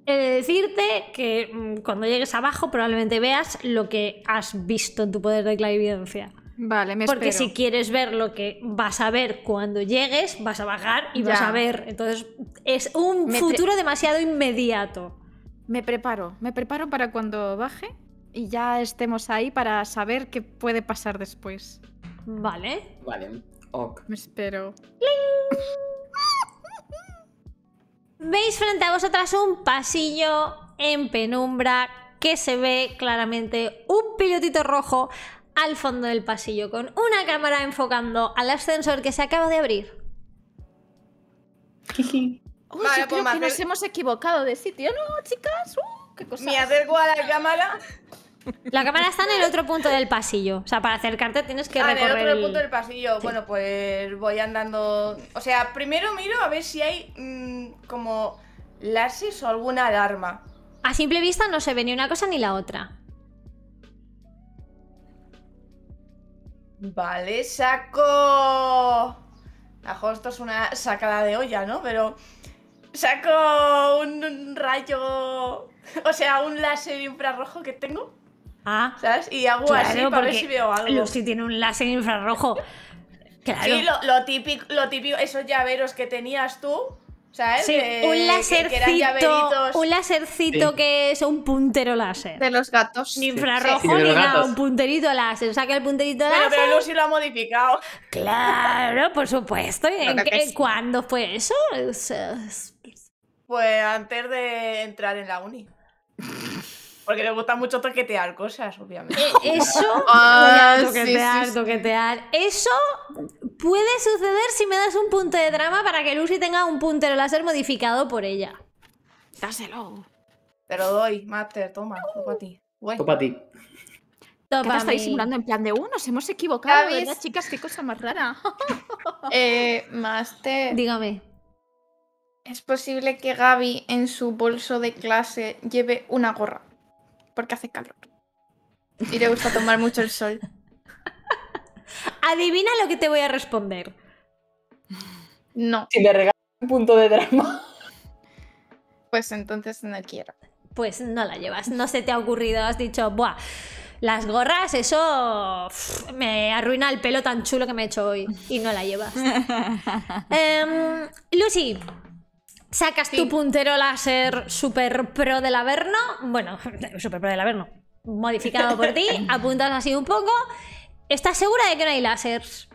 he de decirte que mm, cuando llegues abajo probablemente veas lo que has visto en tu poder de clarividencia. Vale, me Porque si quieres ver lo que vas a ver cuando llegues, vas a bajar y vas a ver. Entonces, es un futuro demasiado inmediato. Me preparo, me preparo para cuando baje y ya estemos ahí para saber qué puede pasar después. Vale. Vale. Me espero. Veis frente a vosotras un pasillo en penumbra que se ve claramente un pilotito rojo al fondo del pasillo con una cámara enfocando al ascensor que se acaba de abrir. creo pues que nos hemos equivocado de sitio, ¿no, chicas? Uh, ¿qué Me acerco a la cámara la cámara está en el otro punto del pasillo. O sea, para acercarte tienes que ah, en el otro punto del pasillo. Bueno, pues voy andando... O sea, primero miro a ver si hay mm, como láser o alguna alarma. A simple vista no se ve ni una cosa ni la otra. Vale, saco... Ajo, esto es una sacada de olla, ¿no? Pero saco un, un rayo... O sea, un láser infrarrojo que tengo Ah, ¿sabes? Y hago así para ver si veo algo. Lucy tiene un láser infrarrojo. Claro. Sí, lo, típico, lo típico, esos llaveros que tenías tú, ¿sabes? un lásercito, un lásercito que es un puntero láser. De los gatos. Ni infrarrojo un punterito láser. Saca el punterito Pero Lucy lo ha modificado. Claro, por supuesto. ¿En ¿Cuándo fue eso? Pues antes de entrar en la uni. Porque le gusta mucho toquetear cosas, obviamente. Eh, eso, ah, toquetear, toquetear. Eso puede suceder si me das un punto de drama para que Lucy tenga un puntero láser modificado por ella. Dáselo. Te lo doy, Master, toma, topa a ti. Bueno. Topa a ti. ¿Qué te estáis simulando en plan de uno? Uh, nos hemos equivocado, ¿verdad, chicas? Qué cosa más rara. eh, Master. Dígame. ¿Es posible que Gaby en su bolso de clase lleve una gorra? porque hace calor. Y le gusta tomar mucho el sol. Adivina lo que te voy a responder. No. Si le regalas un punto de drama. Pues entonces no quiero. Pues no la llevas, no se te ha ocurrido, has dicho, buah, las gorras, eso me arruina el pelo tan chulo que me he hecho hoy y no la llevas. Em, Lucy, sacas tu puntero láser super pro del Averno, bueno, super pro del Averno, modificado por ti, apuntas así un poco, ¿estás segura de que no hay lásers?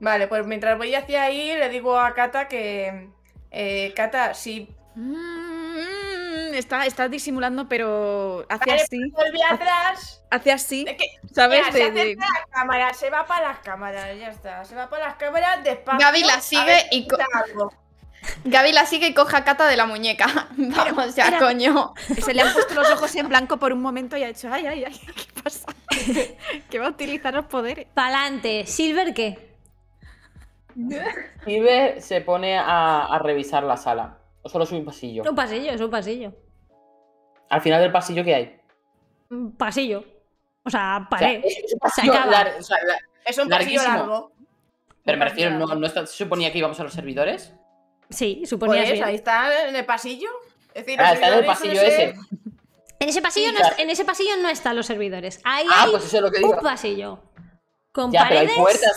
Vale, pues mientras voy hacia ahí le digo a Kata que... Eh, Kata, si... Mm, está, disimulando, pero hacia así. Pues Volví atrás. Hacia así. ¿Sabes? se se va para las cámaras, ya está. Se va para las cámaras despacio. Gaby la sigue y... Gaby la sigue y coja Cata de la muñeca. Vamos ya, coño. Se le han puesto los ojos en blanco por un momento y ha dicho, ay, ay, ay, ¿qué pasa? que va a utilizar los poderes. Pa'lante. ¿Silver qué? Silver se pone a, revisar la sala. O solo es un pasillo. Un pasillo, es un pasillo. Al final del pasillo, ¿qué hay? Un pasillo. O sea, pared. es un pasillo, es un pasillo largo. Pero me refiero, no, se suponía que íbamos a los servidores. Sí, suponías pues, Ahí está en el pasillo. Es decir, ah, está en el pasillo ese. En ese pasillo, no en ese pasillo no están los servidores. Ahí ah, hay pues que un pasillo. Con paredes.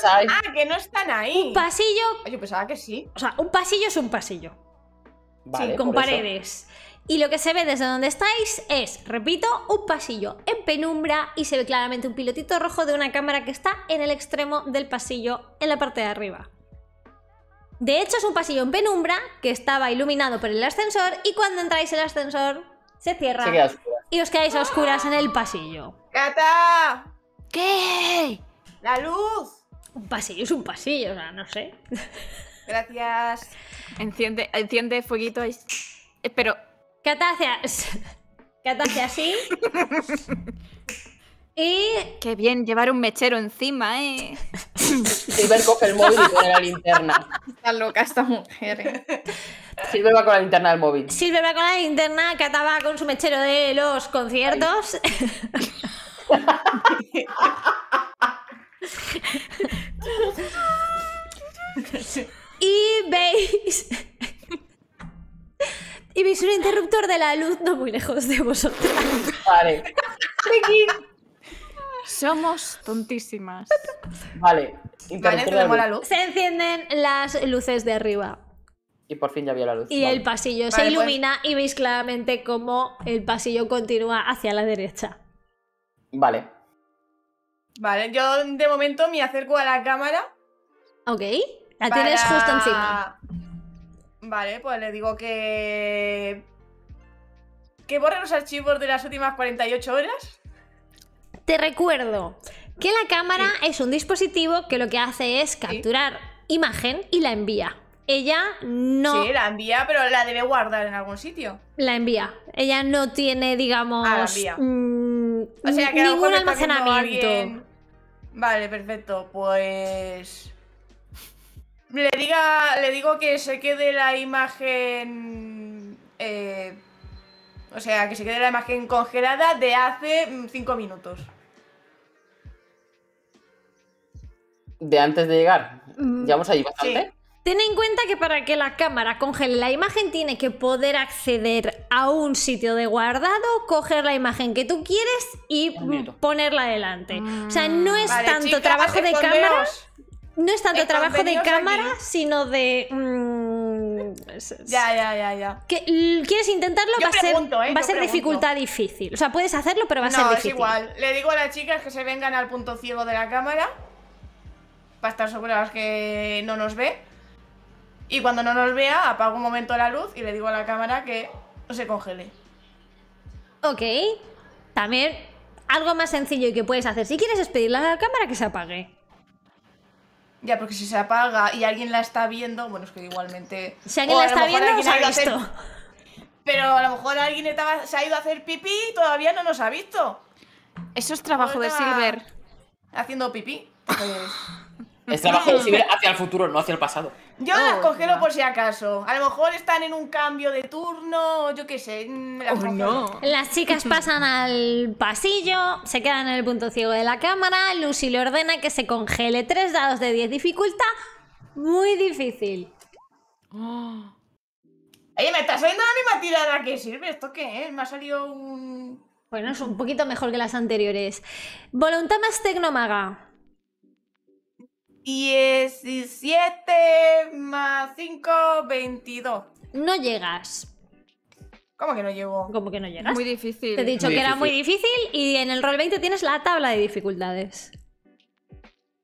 Ah, que no están ahí. Un pasillo. Ah, yo pensaba que sí. O sea, un pasillo es un pasillo. Vale, sí, con paredes. Y lo que se ve desde donde estáis es, repito, un pasillo en penumbra y se ve claramente un pilotito rojo de una cámara que está en el extremo del pasillo, en la parte de arriba. De hecho, es un pasillo en penumbra que estaba iluminado por el ascensor y cuando entráis el ascensor se cierra y os quedáis a oscuras en el pasillo. ¡Cata! ¿Qué? ¡La luz! Un pasillo es un pasillo, o sea, no sé. Gracias. Enciende, enciende fueguito ahí. Pero. ¿Qué Cata hace así. Y, eh, qué bien llevar un mechero encima, ¿eh? Silver coge el móvil y pone la linterna. Está loca esta mujer. Eh. Silver va con la linterna del móvil. Silver va con la linterna, que ataba con su mechero de los conciertos. y veis. Y veis un interruptor de la luz no muy lejos de vosotros. Vale. Somos tontísimas. Vale. Se encienden las luces de arriba. Y por fin ya había la luz. Y el pasillo se pues- ilumina y veis claramente cómo el pasillo continúa hacia la derecha. Vale. Vale, yo de momento me acerco a la cámara. ¿Ok? La tienes justo encima. Vale, pues le digo que. Que borre los archivos de las últimas 48 horas. Te recuerdo que la cámara es un dispositivo que lo que hace es capturar imagen y la envía. Ella no. Sí, la envía, pero la debe guardar en algún sitio. La envía. Ella no tiene, digamos. Ah, envía. Mm, o sea, ningún almacenamiento. Vale, perfecto. Pues. Le, diga, le digo que se quede la imagen. Eh, o sea, que se quede la imagen congelada de hace 5 mm, minutos. de antes de llegar. Mm, ¿Llevamos ahí bastante? Ten en cuenta que para que la cámara congele la imagen tiene que poder acceder a un sitio de guardado, coger la imagen que tú quieres y ponerla delante. O sea, mm, no es tanto trabajo de cámara. No es tanto trabajo de cámara, sino de. Mm, ya, ya, ya, ya. Que, ¿Quieres intentarlo? va, ser, a ser ¿eh? dificultad difícil. O sea, puedes hacerlo, pero va a ser difícil. igual. Le digo a las chicas que se vengan al punto ciego de la cámara para estar las que no nos ve. Y cuando no nos vea, apago un momento la luz y le digo a la cámara que se congele. Ok. También algo más sencillo y que puedes hacer si quieres es pedirle a la cámara que se apague. Ya, porque si se apaga y alguien la está viendo, bueno, es que igualmente... Si alguien la está viendo, se ha visto. Pero a lo mejor alguien se ha ido a hacer pipí y todavía no nos ha visto. Eso es trabajo de Silver. Haciendo pipí. Pues, es trabajo de mm. hacia el futuro, no hacia el pasado. Yo las oh, congelo por si acaso. A lo mejor están en un cambio de turno, yo qué sé. Mm, oh, las, chicas pasan al pasillo, se quedan en el punto ciego de la cámara. Lucy le ordena que se congele tres dados de 10 dificultad. Muy difícil. me está saliendo la misma tirada que sirve. ¿Esto qué es? Me ha salido un. Bueno, es un poquito mejor que las anteriores. Voluntad más tecnomaga. 17 más 5, 22. No llegas. ¿Cómo que no llego? ¿Cómo que no llegas? Muy difícil. Te he dicho que era muy difícil y en el rol 20 tienes la tabla de dificultades.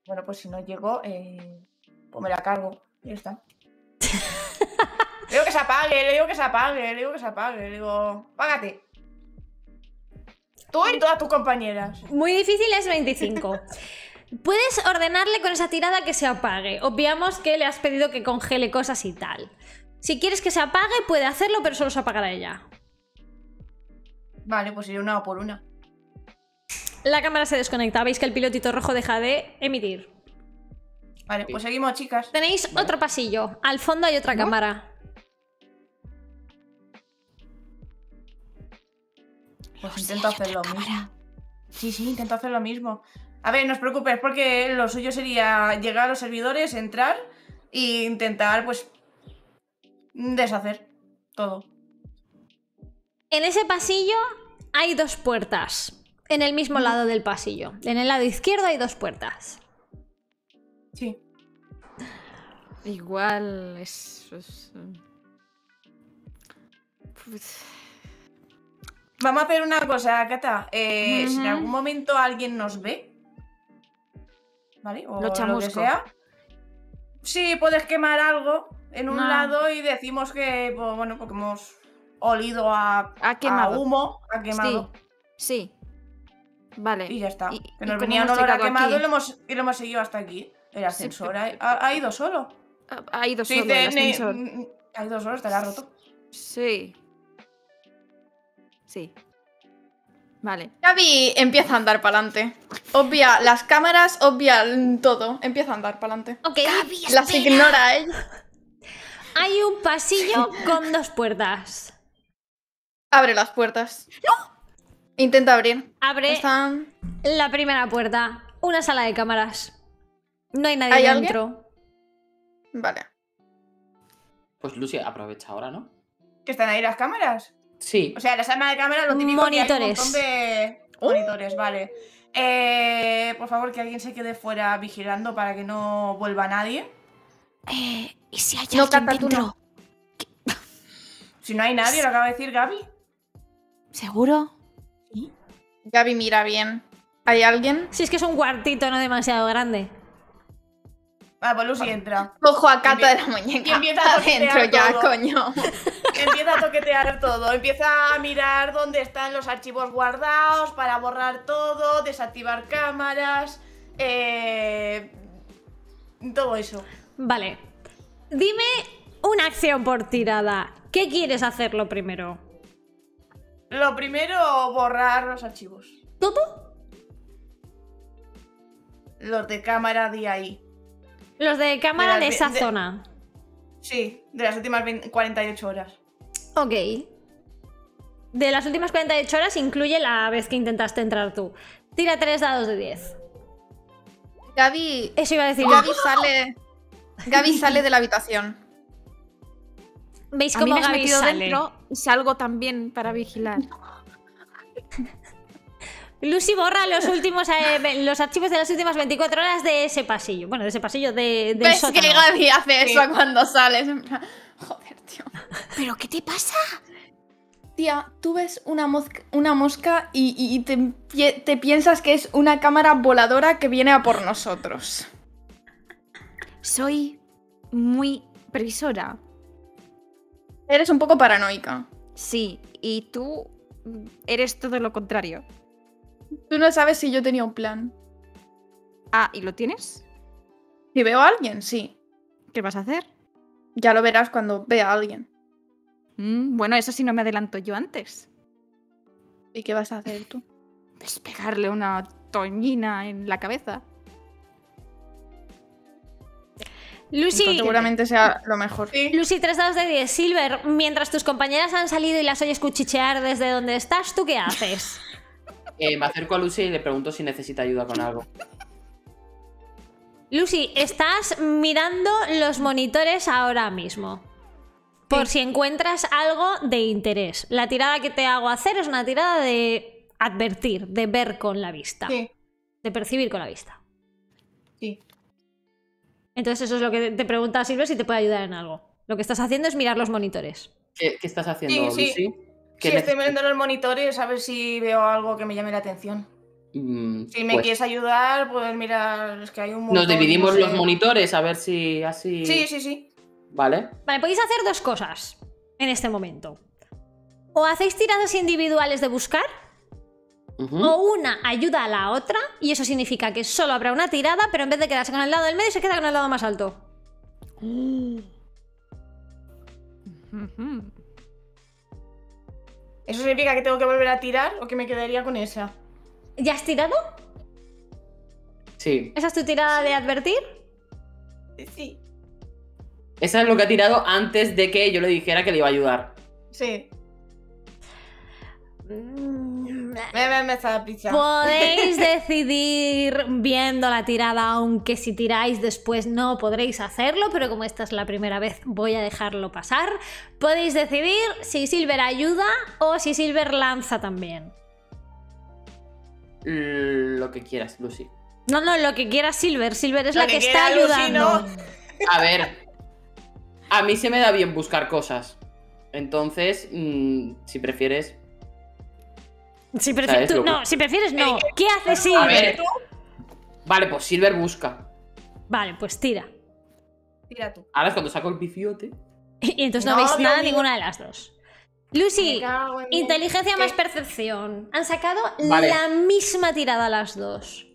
Bueno, pues si no llego, eh, pues me la cargo. Ya está. le digo que se apague, le digo que se apague, le digo que se apague, le digo, págate. Tú y todas tus compañeras. Muy difícil es 25. Puedes ordenarle con esa tirada que se apague. Obviamos que le has pedido que congele cosas y tal. Si quieres que se apague, puede hacerlo, pero solo se apagará ella. Vale, pues iré una por una. La cámara se desconecta. Veis que el pilotito rojo deja de emitir. Vale, pues seguimos, chicas. Tenéis otro pasillo. Al fondo hay otra cámara. Pues intento hacer lo mismo. Sí, sí, intento hacer lo mismo. A ver, no os preocupéis porque lo suyo sería llegar a los servidores, entrar e intentar, pues, deshacer todo. En ese pasillo hay dos puertas. En el mismo lado del pasillo. En el lado izquierdo hay dos puertas. Sí. Igual es... es... Pues, Vamos a hacer una cosa, Cata. Eh, si en algún momento alguien nos ve, ¿vale? O lo chamusco. Sí, puedes quemar algo en un ah. lado y decimos que, pues, bueno, porque hemos olido a, quemado. humo, ha quemado. Sí, sí. Vale. Y ya está. que nos venía un olor a quemado y lo, hemos, seguido hasta aquí. El ascensor ha, ha, ido solo. Ha, ido solo. el ascensor. Mm, mm, ha ido solo, estará roto. Sí. Sí. Vale. Gaby empieza a andar para adelante. Obvia las cámaras, obvia todo. Empieza a andar para adelante. Ok. las ignora él. ¿eh? Hay un pasillo con dos puertas. Abre las puertas. ¡No! Intenta abrir. Abre la primera puerta. Una sala de cámaras. No hay nadie dentro. Vale. Pues Lucy aprovecha ahora, ¿no? ¿Que están ahí las cámaras? Sí. O sea, las sala de cámara lo típico monitores. Que de oh. monitores, vale. Eh, por favor, que alguien se quede fuera vigilando para que no vuelva nadie. Eh, ¿Y si hay alguien dentro? Si no hay nadie, lo acaba de decir Gaby. ¿Seguro? ¿Sí? Gaby mira bien. ¿Hay alguien? Si es que es un cuartito no demasiado grande. Vale, pues Lucy entra. Cojo a Cata de la muñeca. empieza a coño. empieza a toquetear todo. Empieza a mirar dónde están los archivos guardados para borrar todo, desactivar cámaras. Eh, todo eso. Vale. Dime una acción por tirada. ¿Qué quieres hacer lo primero? Lo primero, borrar los archivos. ¿Todo? Los de cámara de ahí. Los de cámara de, esa zona. Sí, de las últimas 48 horas. Ok. De las últimas 48 horas incluye la vez que intentaste entrar tú. Tira tres dados de 10. Gaby. Eso iba a decir. Gaby sale. Gaby sale de la habitación. ¿Veis cómo me sale? dentro? Y salgo también para vigilar. Lucy borra los últimos eh, los archivos de las últimas 24 horas de ese pasillo. Bueno, de ese pasillo de, ¿Ves que Gaby hace eso cuando sales. Joder, tío. ¿Pero qué te pasa? Tía, tú ves una, mosca, y, te, te piensas que es una cámara voladora que viene a por nosotros. Soy muy previsora. Eres un poco paranoica. Sí, y tú eres todo lo contrario. Tú no sabes si yo tenía un plan. Ah, ¿y lo tienes? Si veo a alguien, sí. ¿Qué vas a hacer? Ya lo verás cuando vea a alguien. Mm, bueno, eso sí no me adelanto yo antes. ¿Y qué vas a hacer tú? Pues pegarle una toñina en la cabeza. Lucy. seguramente sea lo mejor. Lucy, tres dados de 10. Silver, mientras tus compañeras han salido y las oyes cuchichear desde donde estás, ¿tú qué haces? Eh, me acerco a Lucy y le pregunto si necesita ayuda con algo. Lucy, estás mirando los monitores ahora mismo. Por si encuentras algo de interés. La tirada que te hago hacer es una tirada de advertir, de ver con la vista. De percibir con la vista. Sí. Entonces eso es lo que te pregunta Silvia si te puede ayudar en algo. Lo que estás haciendo es mirar los monitores. ¿Qué, estás haciendo, Lucy? Que sí, estoy mirando los monitores a ver si veo algo que me llame la atención. Mm, si me pues quieres ayudar, pues mirar es que hay un Nos dividimos los monitores a ver si así. Sí, sí, sí. Vale. Vale, podéis hacer dos cosas en este momento. O hacéis tiradas individuales de buscar, o una ayuda a la otra, y eso significa que solo habrá una tirada, pero en vez de quedarse con el lado del medio, se queda con el lado más alto. Uh ¿Eso significa que tengo que volver a tirar o que me quedaría con esa? ¿Ya has tirado? Sí. ¿Esa es tu tirada de advertir? Sí. Esa es lo que ha tirado antes de que yo le dijera que le iba a ayudar. Sí. Mm, Podéis decidir viendo la tirada, aunque si tiráis después no podréis hacerlo, pero como esta es la primera vez voy a dejarlo pasar. Podéis decidir si Silver ayuda o si Silver lanza también. Lo que quieras, Lucy. No, no, lo que quieras, Silver. Silver es la que, está ayudando. A ver, a mí se me da bien buscar cosas. Entonces, mm, si prefieres, si prefieres, no, si eh, prefieres, no. ¿Qué hace Silver? vale, pues Silver busca. Vale, pues tira. Tira tú. Ahora es cuando saco el bifiote. y entonces no, veis nada, ninguna de las dos. Lucy, inteligencia más percepción. Han sacado la misma tirada las dos.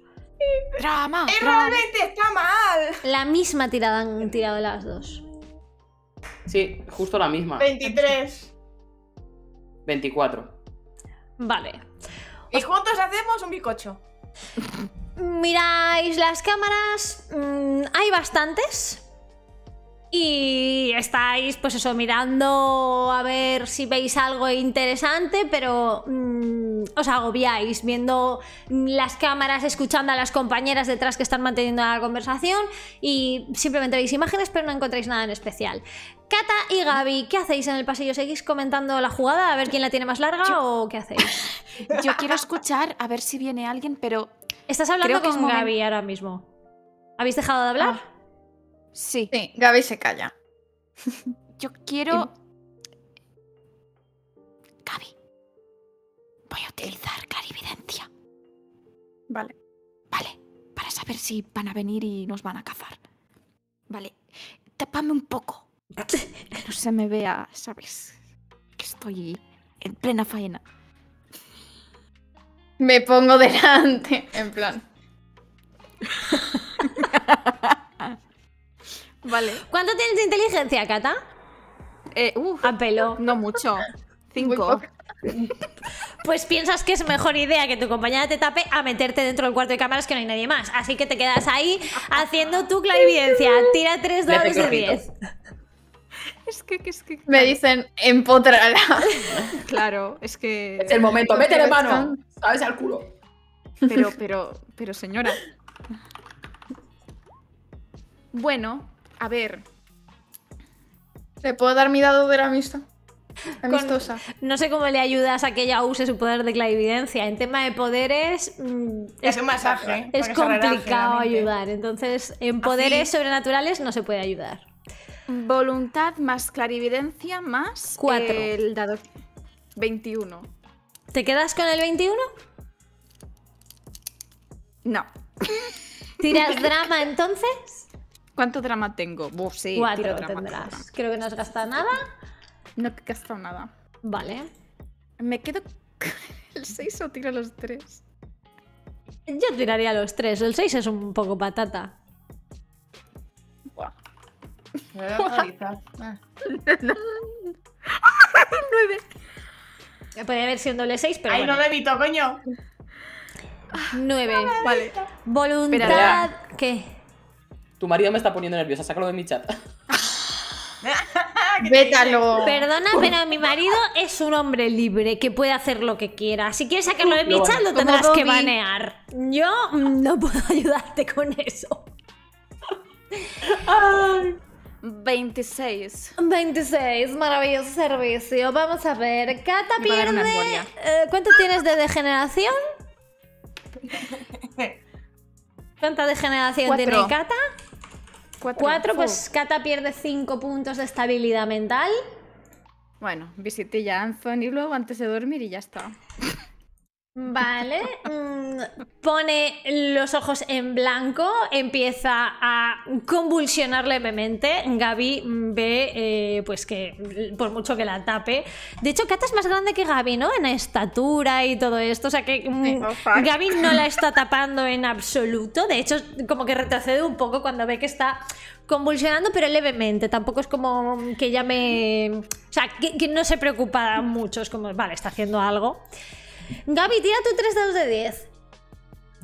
Drama. Es realmente está mal. La misma tirada han tirado las dos. Sí, justo la misma. 23. 24. Vale. ¿Y juntos hacemos un bicocho Miráis las cámaras, mm, hay bastantes. Y estáis, pues eso, mirando a ver si veis algo interesante, pero mm, os agobiáis viendo las cámaras, escuchando a las compañeras detrás que están manteniendo la conversación y simplemente veis imágenes, pero no encontráis nada en especial. Cata y Gaby, ¿qué hacéis en el pasillo? ¿Seguís comentando la jugada a ver quién la tiene más larga o qué hacéis? Yo quiero escuchar a ver si viene alguien, pero. Estás hablando con Gaby ahora mismo. ¿Habéis dejado de hablar? Ah, sí. Sí, Gaby se calla. Yo quiero. Gaby. Voy a utilizar clarividencia. Vale. Vale. Para saber si van a venir y nos van a cazar. Vale. Tapame un poco. Que no se me vea, ¿sabes? Que estoy en plena faena. Me pongo delante, en plan. vale. ¿Cuánto tienes de inteligencia, Cata? Eh, a pelo. No mucho. Cinco. Pues piensas que es mejor idea que tu compañera te tape a meterte dentro del cuarto de cámaras que no hay nadie más. Así que te quedas ahí haciendo tu clarividencia. Tira tres dados de 10. Es que, que. Me dicen, empotrala. claro, es que. Es el momento, métele mano. Sabes al culo. Pero, pero, pero, señora. Bueno, a ver. ¿Le puedo dar mi dado de la amistad? Amistosa. no sé cómo le ayudas a que ella use su poder de clarividencia. En tema de poderes. Mm, es, un masaje. Es complicado ayudar. Entonces, en ¿Ah, poderes sobrenaturales no se puede ayudar. Voluntad más clarividencia más el dado 21. ¿Te quedas con el 21? No. ¿Tiras drama entonces? ¿Cuánto drama tengo? sí, Cuatro Creo que no has gastado nada. No he gastado nada. Vale. ¿Me quedo con el 6 o tiro los 3? Yo tiraría los 3. El 6 es un poco patata. Ah. Podría haber sido un doble 6, pero. Ahí no debito, coño. 9. Vale. Voluntad. ¿Qué? Tu marido me está poniendo nerviosa, sácalo de mi chat. Vétalo. Perdona, pero mi marido es un hombre libre que puede hacer lo que quiera. Si quieres sacarlo de mi chat, lo tendrás que banear. Yo no puedo ayudarte con eso. Ay. 26. 26, maravilloso servicio. Vamos a ver, Cata pierde. Eh, ¿Cuánto tienes de degeneración? ¿Cuánta degeneración tiene Kata? Cuatro. 4, pues Cata pierde 5 puntos de estabilidad mental. Bueno, visité ya a Anthony luego antes de dormir y ya está. Vale, mm, pone los ojos en blanco, empieza a convulsionar levemente. Gaby ve, eh, pues que, por mucho que la tape. De hecho, Kata es más grande que Gaby, ¿no? En estatura y todo esto. O sea que mm, oh, Gaby no la está tapando en absoluto. De hecho, como que retrocede un poco cuando ve que está convulsionando, pero levemente. Tampoco es como que ella me. O sea, que, que no se preocupa mucho. Es como, vale, está haciendo algo. Gaby, tira tu 3 dados de 10.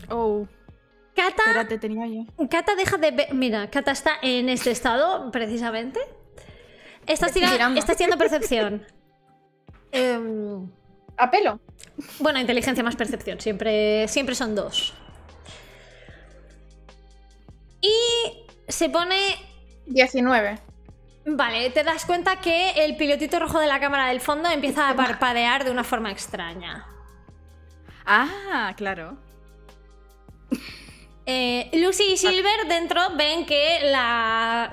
Oh. Cata. Espérate, tenía Cata deja de ver. Mira, Cata está en este estado, precisamente. Estás, tirando, estás percepción. Em, a pelo. Bueno, inteligencia más percepción. Siempre, siempre son dos. Y se pone. 19. Vale, te das cuenta que el pilotito rojo de la cámara del fondo empieza a parpadear de una forma extraña. Ah, claro. Eh, Lucy y Silver dentro ven que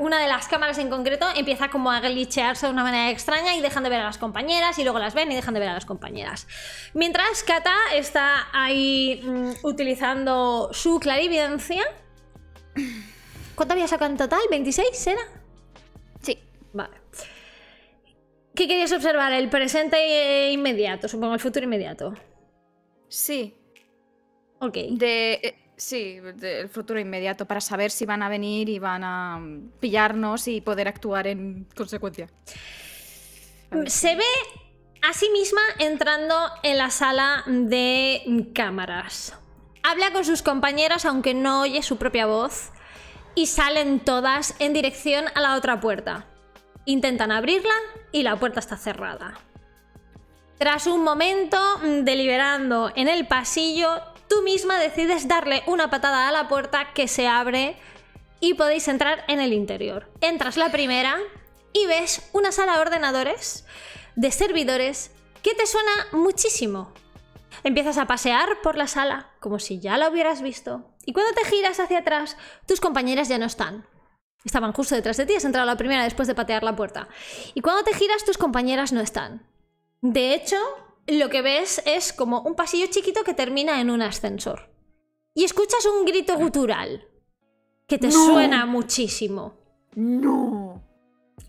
una de las cámaras en concreto empieza como a glitchearse de una manera extraña y dejan de ver a las compañeras y luego las ven y dejan de ver a las compañeras. Mientras Kata está ahí mm, utilizando su clarividencia. ¿Cuánto había sacado en total? ¿26 era? Sí. Vale. ¿Qué querías observar? ¿El presente inmediato? Supongo el futuro inmediato. Sí. Ok. Eh, sí, del futuro inmediato, para saber si van a venir y van a mm, pillarnos y poder actuar en consecuencia. Mm, se ve a sí misma entrando en la sala de cámaras. Habla con sus compañeras, aunque no oye su propia voz, y salen todas en dirección a la otra puerta. Intentan abrirla y la puerta está cerrada. Tras un momento mm, deliberando en el pasillo, tú misma decides darle una patada a la puerta que se abre y podéis entrar en el interior. Entras la primera y ves una sala de ordenadores, de servidores, que te suena muchísimo. Empiezas a pasear por la sala, como si ya la hubieras visto. Y cuando te giras hacia atrás, tus compañeras ya no están. Estaban justo detrás de ti, has entrado la primera después de patear la puerta. Y cuando te giras, tus compañeras no están. De hecho, lo que ves es como un pasillo chiquito que termina en un ascensor. Y escuchas un grito gutural que te suena muchísimo. No.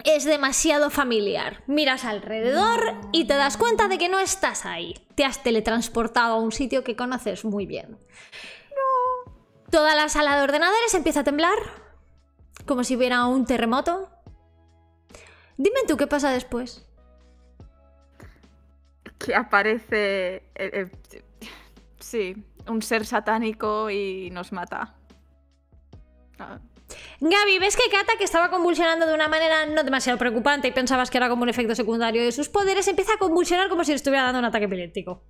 Es demasiado familiar. Miras alrededor y te das cuenta de que no estás ahí. Te has teletransportado a un sitio que conoces muy bien. No. Toda la sala de ordenadores empieza a temblar, como si hubiera un terremoto. Dime tú qué pasa después que aparece, eh, eh, sí, un ser satánico y nos mata. Ah. Gaby, ¿ves que Kata, que estaba convulsionando de una manera no demasiado preocupante y pensabas que era como un efecto secundario de sus poderes, empieza a convulsionar como si le estuviera dando un ataque epiléptico?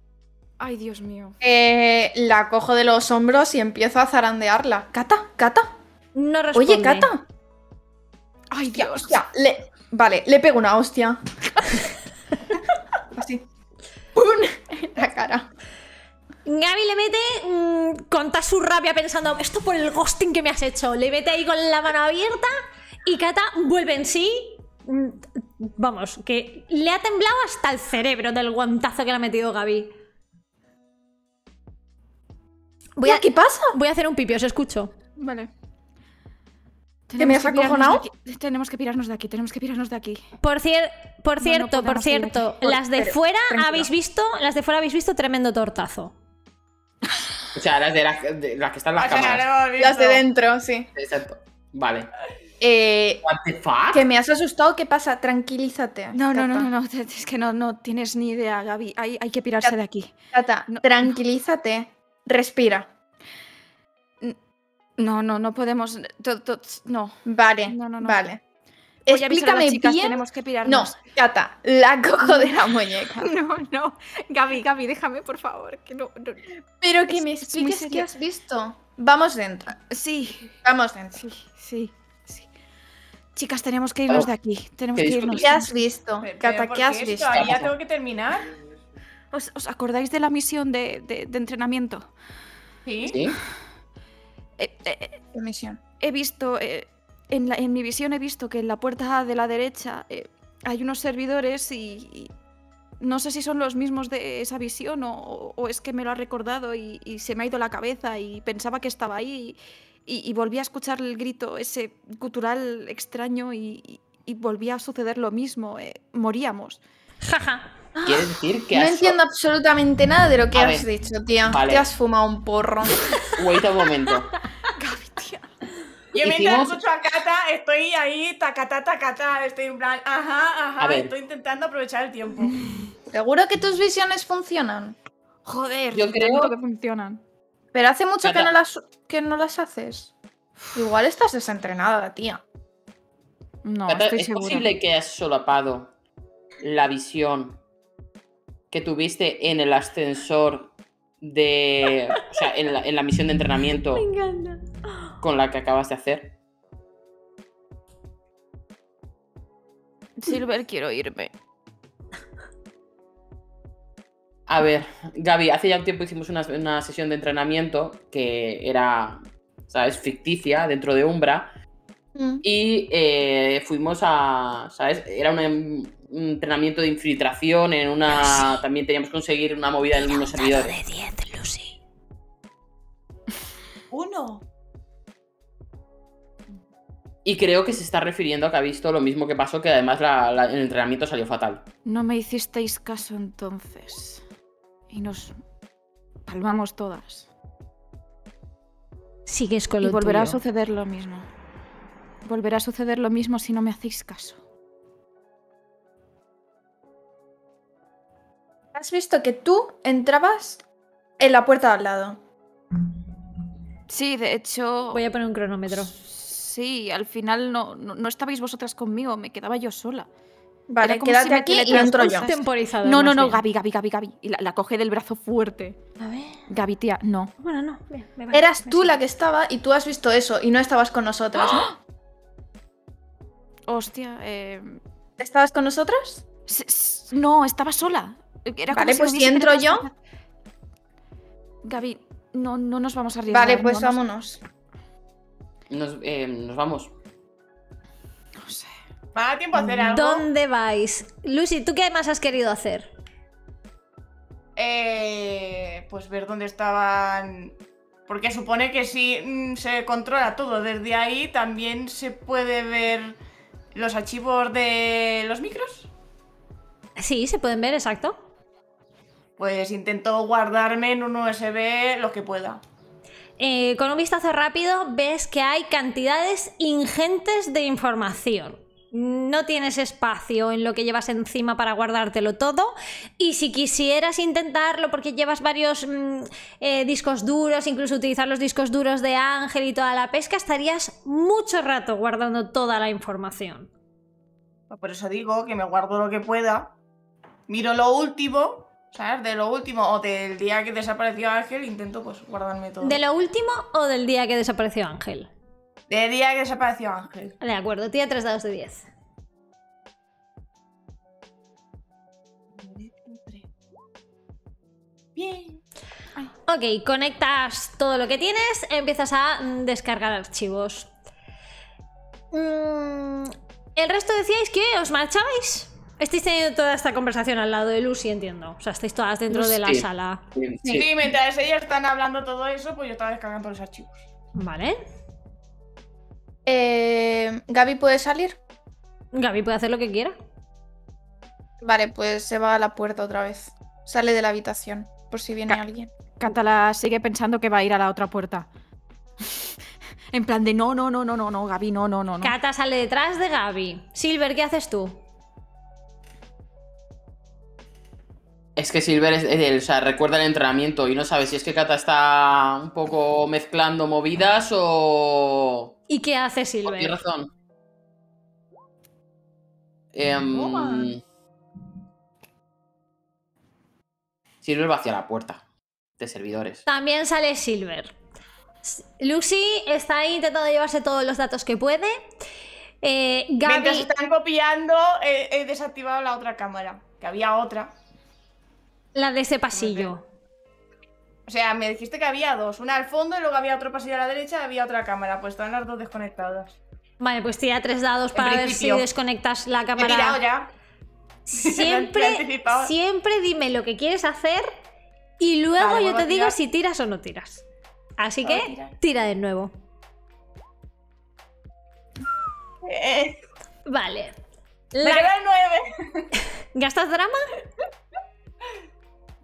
Ay, Dios mío. Eh, la cojo de los hombros y empiezo a zarandearla. ¿Kata? ¿Kata? No responde. Oye, ¿Kata? Ay, Dios. Le... Vale, le pego una hostia. ¡Pum! la cara. Gaby le mete mm, con su rabia pensando, esto por el ghosting que me has hecho. Le mete ahí con la mano abierta y Kata vuelve en sí. Mm, vamos, que le ha temblado hasta el cerebro del guantazo que le ha metido Gaby. Voy a, ¿Qué pasa? Voy a hacer un pipio, os escucho. Vale. ¿Que me has acojonado? Tenemos que pirarnos de aquí, tenemos que pirarnos de aquí. Por, por cierto, por cierto, pues, las de fuera habéis visto, las de fuera habéis visto tremendo tortazo. O sea, las de, las que están las cámaras. las de dentro, sí. Exacto. Vale. Eh, What the fuck? Que me has asustado, ¿qué pasa? Tranquilízate. No, no, no, no, es que no, no tienes ni idea, Gaby. Hay, que pirarse de aquí. Tata, tranquilízate, respira. No, no, no podemos. no. Vale. No, Vale. Explícame bien. Tenemos que No, Cata, la cojo de la muñeca. No, no. Gaby, Gaby, déjame, por favor. Pero que me expliques qué has visto. Vamos dentro. Ah, sí. Vamos dentro. Sí, sí. Chicas, tenemos que irnos de aquí. Tenemos que irnos. ¿Qué has visto? Cata, ¿qué has visto? Ya tengo que terminar? ¿Os, acordáis de la misión de, de, de entrenamiento? Sí. ¿Sí? Eh, eh, misión? He visto, eh, en, mi visión he visto que en la puerta de la derecha hay unos servidores y, no sé si son los mismos de esa visión o, es que me lo ha recordado y, se me ha ido la cabeza y pensaba que estaba ahí y, volví a escuchar el grito ese cultural extraño y, volvía a suceder lo mismo. moríamos. Jaja decir que No entiendo absolutamente nada de lo que has dicho, tía. Te has fumado un porro. Wait un momento. Gaby, tía. Yo mientras Hicimos... a Cata, estoy ahí, tacata, tacata. Estoy en plan, ajá, ajá. Estoy intentando aprovechar el tiempo. ¿Seguro que tus visiones funcionan? Joder, yo creo que funcionan. Pero hace mucho que no, las, que no las haces. Igual estás desentrenada, tía. No, ¿es posible que has solapado la visión que tuviste en el ascensor de. O sea, en la, en la misión de entrenamiento. Con la que acabas de hacer. Silver, quiero irme. A ver, Gaby, hace ya un tiempo hicimos una, sesión de entrenamiento que era, ¿sabes?, ficticia dentro de Umbra. Mm. Y eh, fuimos a, ¿sabes? Era una, entrenamiento de infiltración en una. También teníamos que conseguir una movida en unos mismo de Uno. Y creo que se está refiriendo a que ha visto lo mismo que pasó, que además el entrenamiento salió fatal. No me hicisteis caso entonces. Y nos palmamos todas. Sigues con Y volverá a suceder lo mismo. Volverá a suceder lo mismo si no me hacéis caso. Has visto que tú entrabas en la puerta de al lado. Sí, de hecho... Voy a poner un cronómetro. Sí, al final no, estabais vosotras conmigo, me quedaba yo sola. Vale, quédate aquí y entro yo. Temporizado, no, no, no, Gaby, Gaby, Gaby, Gaby. Y la, coge del brazo fuerte. A ver. Gaby, tía, no. Bueno, no. Eras tú la que estaba y tú has visto eso y no estabas con nosotras. ¿no? Hostia, eh, ¿Estabas con nosotras? no, estaba sola vale, pues si, entro yo. Gaby, no, no nos vamos a arriesgar. Vale, pues vámonos. Eh, nos, vamos. No sé. ¿Va tiempo hacer algo? ¿Dónde vais? Lucy, ¿tú qué más has querido hacer? Eh, pues ver dónde estaban... Porque supone que si mm, se controla todo desde ahí, también se puede ver los archivos de los micros. Sí, se pueden ver, exacto pues intento guardarme en un USB lo que pueda. Eh, con un vistazo rápido ves que hay cantidades ingentes de información. No tienes espacio en lo que llevas encima para guardártelo todo y si quisieras intentarlo porque llevas varios mm, eh, discos duros, incluso utilizar los discos duros de Ángel y toda la pesca, estarías mucho rato guardando toda la información. Por eso digo que me guardo lo que pueda, miro lo último ¿Sabes? De lo último o del día que desapareció Ángel, intento pues guardarme todo. ¿De lo último o del día que desapareció Ángel? Del día que desapareció Ángel. De acuerdo, tía tres dados de 10. Bien. Ok, conectas todo lo que tienes, empiezas a descargar archivos. Mm, El resto decíais que os marchabais. Estáis teniendo toda esta conversación al lado de Lucy, entiendo. O sea, estáis todas dentro de la sala. Sí. mientras ellas están hablando todo eso, pues yo estaba descargando los archivos. Vale. Eh, ¿Gaby puede salir? Gaby puede hacer lo que quiera. Vale, pues se va a la puerta otra vez. Sale de la habitación, por si viene alguien. Cántala sigue pensando que va a ir a la otra puerta. en plan de no, no, no, no, no, no, Gaby, no, no, no. Cata sale detrás de Gaby. Silver, ¿qué haces tú? Es que Silver es, o recuerda el entrenamiento y no sabe si es que Kata está un poco mezclando movidas o. ¿Y qué hace Silver? qué razón. Em, Silver va hacia la puerta de servidores. También sale Silver. Lucy está ahí intentando llevarse todos los datos que puede. Eh, Mientras están copiando, he desactivado la otra cámara, que había otra. La de ese pasillo. O sea, me dijiste que había dos. Una al fondo y luego había otro pasillo a la derecha y había otra cámara. Pues estaban las dos desconectadas. Vale, pues tira tres dados para ver si desconectas la cámara. He Siempre, siempre dime lo que quieres hacer y luego yo te digo si tiras o no tiras. Así que tira de nuevo. Eh. Vale. La... el 9. ¿Gastas drama?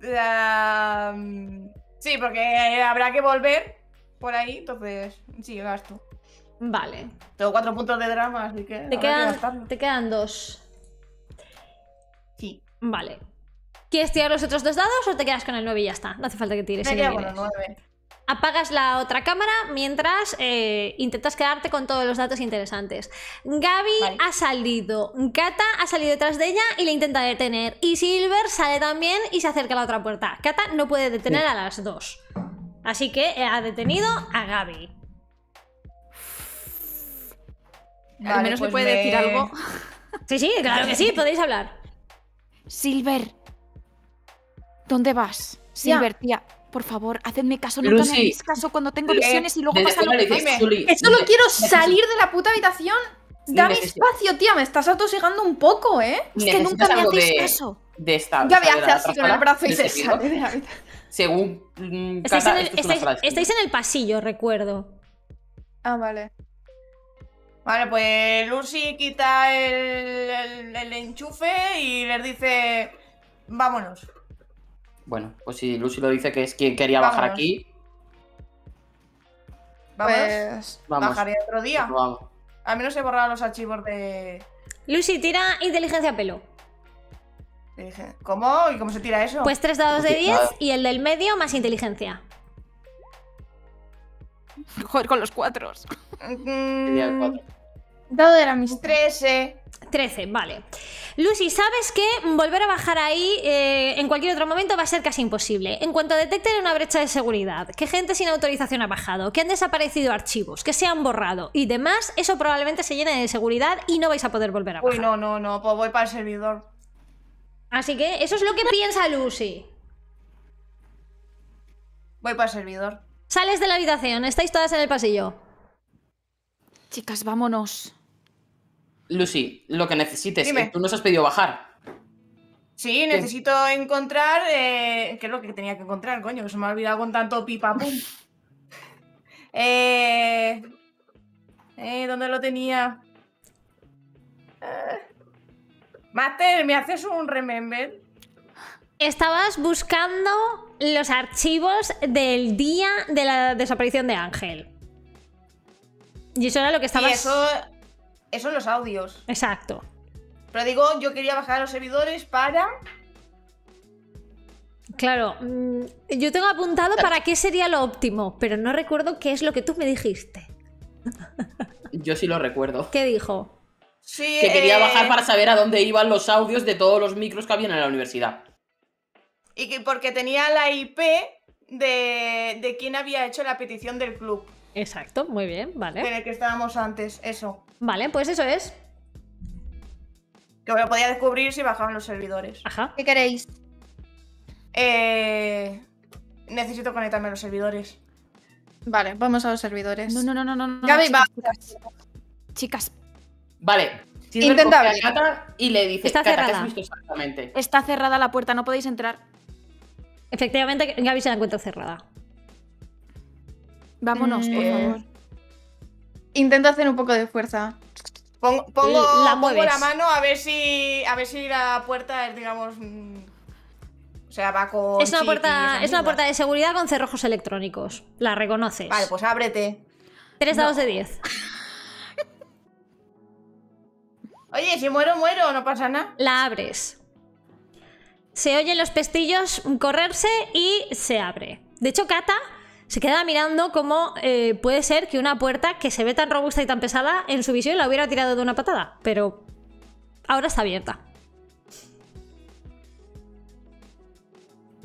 Mm, sí, porque habrá que volver por ahí, entonces sí, gasto. Vale. Tengo cuatro puntos de drama, así que. Te, quedan, dos. Sí. Vale. ¿Quieres tirar los otros dos dados o te quedas con el nueve y ya está? No hace falta que tires apagas la otra cámara mientras eh, intentas quedarte con todos los datos interesantes. Gaby ha salido, Kata ha salido detrás de ella y le intenta detener. Y Silver sale también y se acerca a la otra puerta. Kata no puede detener a las dos. Así que ha detenido a Gaby. Al menos me pues puede decir algo. Sí, sí, claro que sí, podéis hablar. Silver. ¿Dónde vas? Silver, tía, por favor, hacedme caso, no me hagáis caso cuando tengo eh, visiones y luego pasa lo que Que Solo quiero salir de la puta habitación. Dame espacio, tía, me estás atosigando un poco, ¿eh? Es que nunca me hacéis caso. De esta, ya me haces así con el brazo y se sale de la habitación. Según. Mm, estáis, en el, pasillo, recuerdo. Ah, vale. Vale, pues Lucy quita el, enchufe y les dice, vámonos. Bueno, pues si Lucy lo dice que es quien quería bajar aquí. Vamos. Pues, bajaría otro día. Pues Al menos he borrado los archivos de. Lucy, tira inteligencia pelo. ¿Cómo? ¿Y cómo se tira eso? Pues tres dados de 10 pues y el del medio más inteligencia. Joder, con los mm, cuatro. Dado de la mis 13. 13, vale. Lucy, sabes que volver a bajar ahí eh, en cualquier otro momento va a ser casi imposible. En cuanto detecten una brecha de seguridad, que gente sin autorización ha bajado, que han desaparecido archivos, que se han borrado y demás, eso probablemente se llene de seguridad y no vais a poder volver a bajar. Uy, no, no, no, pues voy para el servidor. Así que eso es lo que piensa Lucy. Voy para el servidor. Sales de la habitación, estáis todas en el pasillo. Chicas, vámonos. Lucy, lo que necesites. que eh, Tú nos has pedido bajar. Sí, necesito encontrar. Eh, ¿Qué es lo que tenía que encontrar, coño? Que se me ha olvidado con tanto pipa pum. Eh, eh, ¿Dónde lo tenía? Master, ¿me haces un remember? Estabas buscando los archivos del día de la desaparición de Ángel. Y eso era lo que estabas. ¿Y esos en los audios. Exacto. Pero digo, yo quería bajar a los servidores para. Claro, mm, yo tengo apuntado para qué sería lo óptimo, pero no recuerdo qué es lo que tú me dijiste. Yo sí lo recuerdo. ¿Qué dijo? Sí, que quería eh, bajar para saber a dónde iban los audios de todos los micros que habían en la universidad. Y que porque tenía la IP de, de quien había hecho la petición del club. Exacto, muy bien, vale. En el que estábamos antes, eso. Vale, pues eso es. Que me lo podía descubrir si bajaban los servidores. Ajá. ¿Qué queréis? Eh, necesito conectarme a los servidores. Vale, vamos a los servidores. No, no, no, no, no. Gaby, chicas, va. Chicas. Vale. Intenta Y le dice, Está cerrada. Está cerrada la puerta, no podéis entrar. Efectivamente, Gaby se la encuentra cerrada. Vámonos, por eh, favor. Intento hacer un poco de fuerza. Pongo, la, mano a ver si a ver si la puerta es, digamos. Mm, o sea, va con. Es una, puerta, es una puerta de seguridad con cerrojos electrónicos. La reconoces. Vale, pues ábrete. Tres dados de diez Oye, si muero, muero, no pasa nada. La abres. Se oyen los pestillos correrse y se abre. De hecho, Cata se queda mirando cómo eh, puede ser que una puerta que se ve tan robusta y tan pesada en su visión la hubiera tirado de una patada, pero ahora está abierta.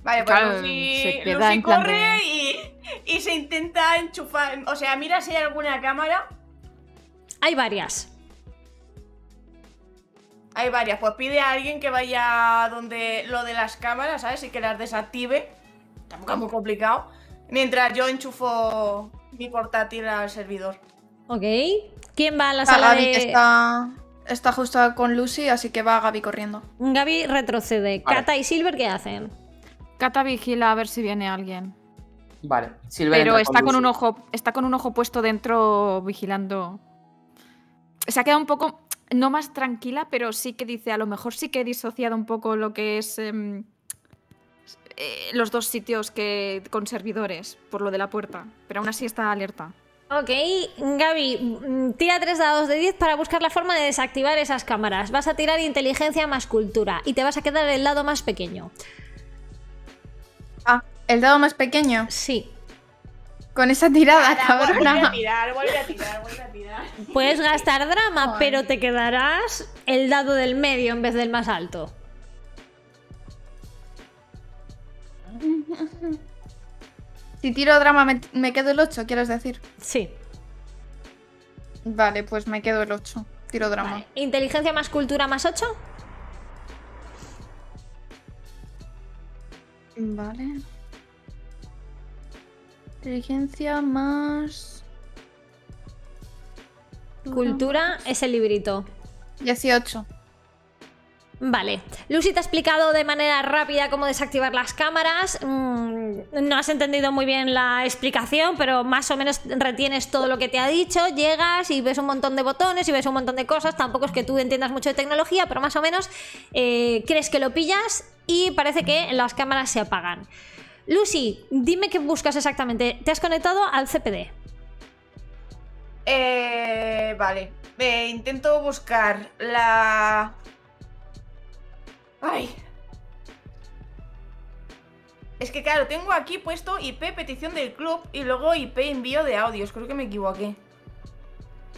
Vale, pues Lucy, se corre y, y, se intenta enchufar. O sea, mira si hay alguna cámara. Hay varias. Hay varias. Pues pide a alguien que vaya donde lo de las cámaras, ¿sabes? Y que las desactive. Tampoco es muy complicado mientras yo enchufo mi portátil al servidor. Ok. ¿Quién va a la ah, sala Gaby, de... está, está justo con Lucy, así que va Gaby corriendo. Gaby retrocede. ¿Cata Kata y Silver, ¿qué hacen? Kata vigila a ver si viene alguien. Vale, Silver Pero está con, un ojo, está con un ojo puesto dentro vigilando. Se ha quedado un poco, no más tranquila, pero sí que dice, a lo mejor sí que he disociado un poco lo que es em, eh, los dos sitios que con servidores, por lo de la puerta, pero aún así está alerta. Ok, Gaby, mm, tira tres dados de 10 para buscar la forma de desactivar esas cámaras. Vas a tirar inteligencia más cultura y te vas a quedar el lado más pequeño. Ah, el dado más pequeño. Sí. Con esa tirada, a tirar, a tirar, a tirar. Puedes gastar drama, pero te quedarás el dado del medio en vez del más alto. Si tiro drama, me, quedo el 8, ¿quieres decir? Sí. Vale, pues me quedo el 8. Tiro drama. ¿Inteligencia más cultura más 8? Vale. Inteligencia más... Cultura es el librito. 18. Vale, Lucy te ha explicado de manera rápida cómo desactivar las cámaras. Mm, no has entendido muy bien la explicación, pero más o menos retienes todo lo que te ha dicho. Llegas y ves un montón de botones y ves un montón de cosas. Tampoco es que tú entiendas mucho de tecnología, pero más o menos eh, crees que lo pillas y parece que las cámaras se apagan. Lucy, dime qué buscas exactamente. ¿Te has conectado al CPD? Eh, vale. Eh, intento buscar la Ay. Es que claro, tengo aquí puesto IP petición del club y luego IP envío de audios. Creo que me equivoqué.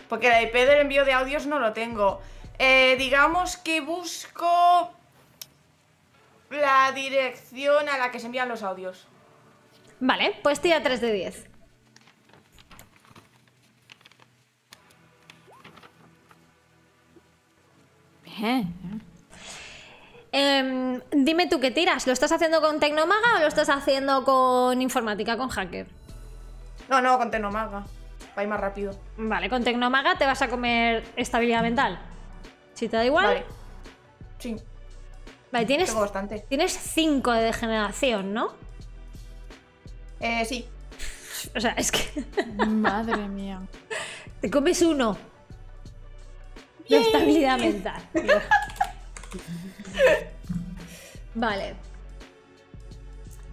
Porque la IP del envío de audios no lo tengo. Eh, digamos que busco la dirección a la que se envían los audios. Vale, pues a 3 de 10. Bien. Em, dime tú qué tiras. ¿Lo estás haciendo con Tecnomaga o lo estás haciendo con informática, con hacker? No, no, con Tecnomaga. Va a ir más rápido. Vale, con Tecnomaga te vas a comer estabilidad mental. Si te da igual. Vale. Sí. Vale, tienes. Tienes 5 de degeneración, ¿no? Eh, sí. O sea, es que. Madre mía. Te comes uno. De estabilidad mental. Vale.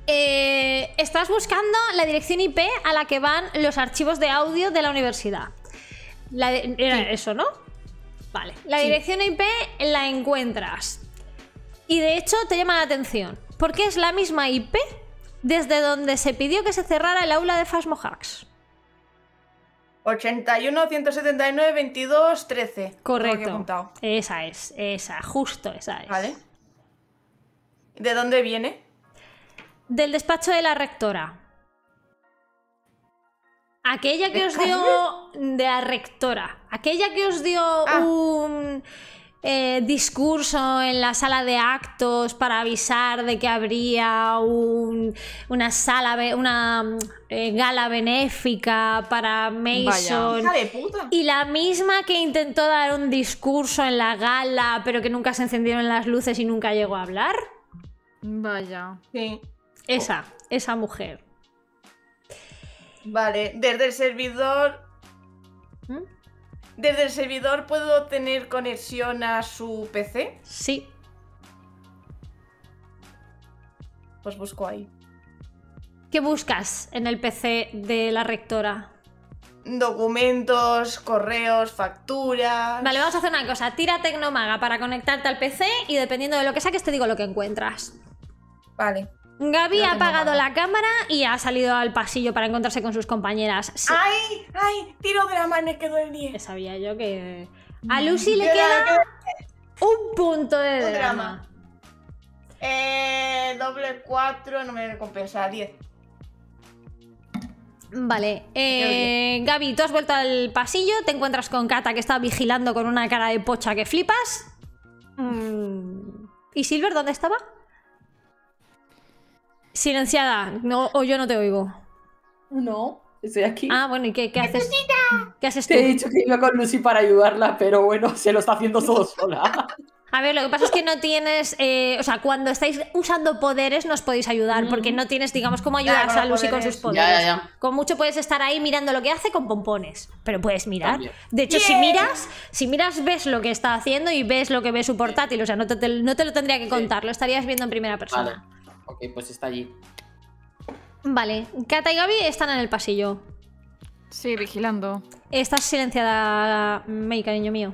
Eh, estás buscando la dirección IP a la que van los archivos de audio de la universidad. era eso, ¿no? Vale. La dirección IP la encuentras. Y de hecho te llama la atención, porque es la misma IP desde donde se pidió que se cerrara el aula de Hacks 81, 179, 22, 13. Correcto. Esa es, esa, justo esa es. Vale. ¿De dónde viene? Del despacho de la rectora. Aquella que os dio. de la rectora. Aquella que os dio ah. un eh, discurso en la sala de actos para avisar de que habría una sala, una eh, gala benéfica para Mason. Y la misma que intentó dar un discurso en la gala, pero que nunca se encendieron las luces y nunca llegó a hablar. Vaya. Sí. Esa, esa mujer. Vale, desde el servidor ¿Desde el servidor puedo tener conexión a su PC? Sí. Pues busco ahí. ¿Qué buscas en el PC de la rectora? Documentos, correos, facturas. Vale, vamos a hacer una cosa. Tira Tecnomaga para conectarte al PC y dependiendo de lo que saques te digo lo que encuentras. Vale. Gaby ha apagado la cámara y ha salido al pasillo para encontrarse con sus compañeras. ¡Ay! ¡Ay! Tiro de la mano que 10 Sabía yo que. A Lucy le queda un punto de drama. Eh, doble 4, no me recompensa, 10. Vale, eh, Gaby, tú has vuelto al pasillo, te encuentras con Kata que está vigilando con una cara de pocha que flipas. Mm. ¿Y Silver dónde estaba? Silenciada, no, o yo no te oigo. No, estoy aquí. Ah, bueno, ¿y qué, haces? haces tú? Te he dicho que iba con Lucy para ayudarla, pero bueno, se lo está haciendo todo sola. A ver, lo que pasa es que no tienes, eh, o sea, cuando estáis usando poderes nos podéis ayudar, porque no tienes, digamos, cómo ayudar a Lucy con sus poderes. Con mucho puedes estar ahí mirando lo que hace con pompones, pero puedes mirar. De hecho, si miras, si miras ves lo que está haciendo y ves lo que ve su portátil, o sea, no te, lo tendría que contar, lo estarías viendo en primera persona. Ok, pues está allí. Vale, Kata y Gaby están en el pasillo. Sí, vigilando. Estás silenciada, me cariño mío.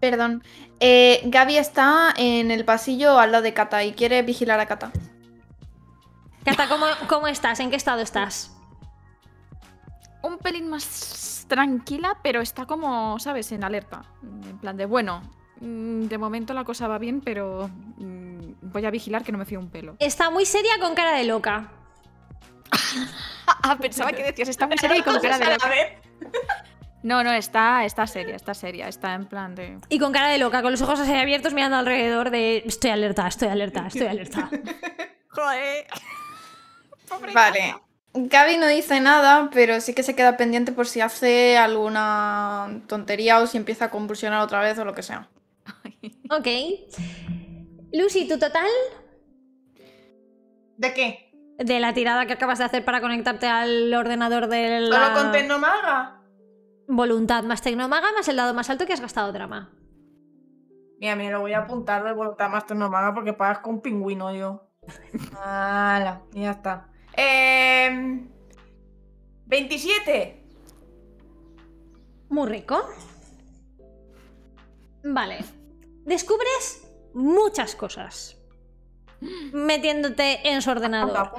Perdón. Eh, Gaby está en el pasillo al lado de Kata y quiere vigilar a Kata. Kata, ¿cómo, cómo estás? ¿En qué estado estás? Un pelín más tranquila, pero está como, ¿sabes? En alerta. En plan de, bueno, mm, de momento la cosa va bien, pero mm, voy a vigilar que no me fío un pelo. Está muy seria con cara de loca. Ah, pensaba que decías, está muy seria y con cara de loca. No, no, está, está seria, está seria, está en plan de... Y con cara de loca, con los ojos así abiertos mirando alrededor de... Estoy alerta, estoy alerta, estoy alerta. Joder. vale. Gaby no dice nada, pero sí que se queda pendiente por si hace alguna tontería o si empieza a convulsionar otra vez o lo que sea. ok. Lucy, ¿tu total? ¿De qué? De la tirada que acabas de hacer para conectarte al ordenador del. con Tecnomaga? Voluntad más Tecnomaga más el dado más alto que has gastado drama. Mira, mira, lo voy a apuntar de voluntad más Tecnomaga porque pagas con pingüino yo. Hala, ya está. Eh, em, 27. Muy rico. Vale. Descubres muchas cosas metiéndote en su ordenador.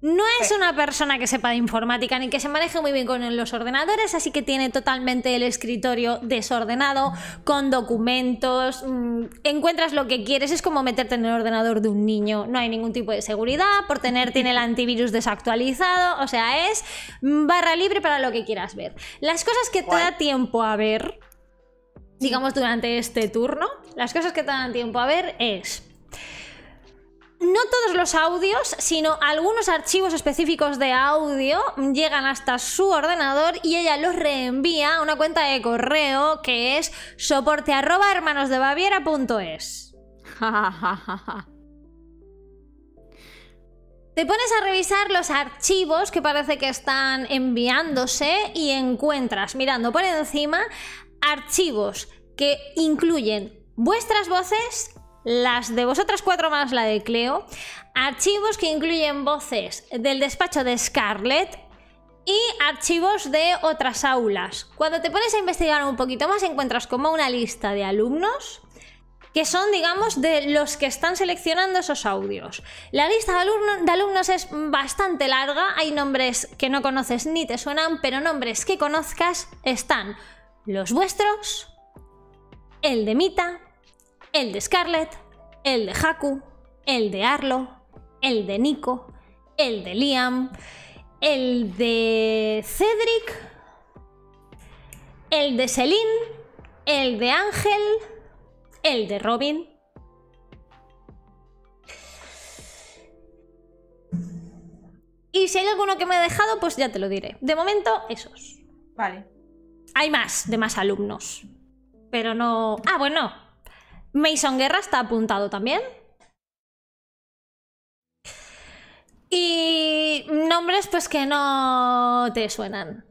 No es una persona que sepa de informática ni que se maneje muy bien con los ordenadores, así que tiene totalmente el escritorio desordenado, con documentos, mm, encuentras lo que quieres, es como meterte en el ordenador de un niño, no hay ningún tipo de seguridad, por tener tiene el antivirus desactualizado, o sea, es barra libre para lo que quieras ver. Las cosas que te da tiempo a ver digamos, durante este turno. Las cosas que te dan tiempo a ver es no todos los audios, sino algunos archivos específicos de audio llegan hasta su ordenador y ella los reenvía a una cuenta de correo que es soporte arroba Te pones a revisar los archivos que parece que están enviándose y encuentras, mirando por encima, archivos que incluyen vuestras voces, las de vosotras cuatro más la de Cleo, archivos que incluyen voces del despacho de Scarlett, y archivos de otras aulas. Cuando te pones a investigar un poquito más encuentras como una lista de alumnos que son, digamos, de los que están seleccionando esos audios. La lista de, de alumnos es bastante larga, hay nombres que no conoces ni te suenan, pero nombres que conozcas están los vuestros, el de Mita, el de Scarlett, el de Haku, el de Arlo, el de Nico, el de Liam, el de Cedric, el de Celine, el de Ángel, el de Robin. Y si hay alguno que me ha dejado, pues ya te lo diré. De momento, esos. Vale. Hay más de más alumnos. Pero no... Ah, bueno. Mason Guerra está apuntado también. Y nombres pues que no te suenan.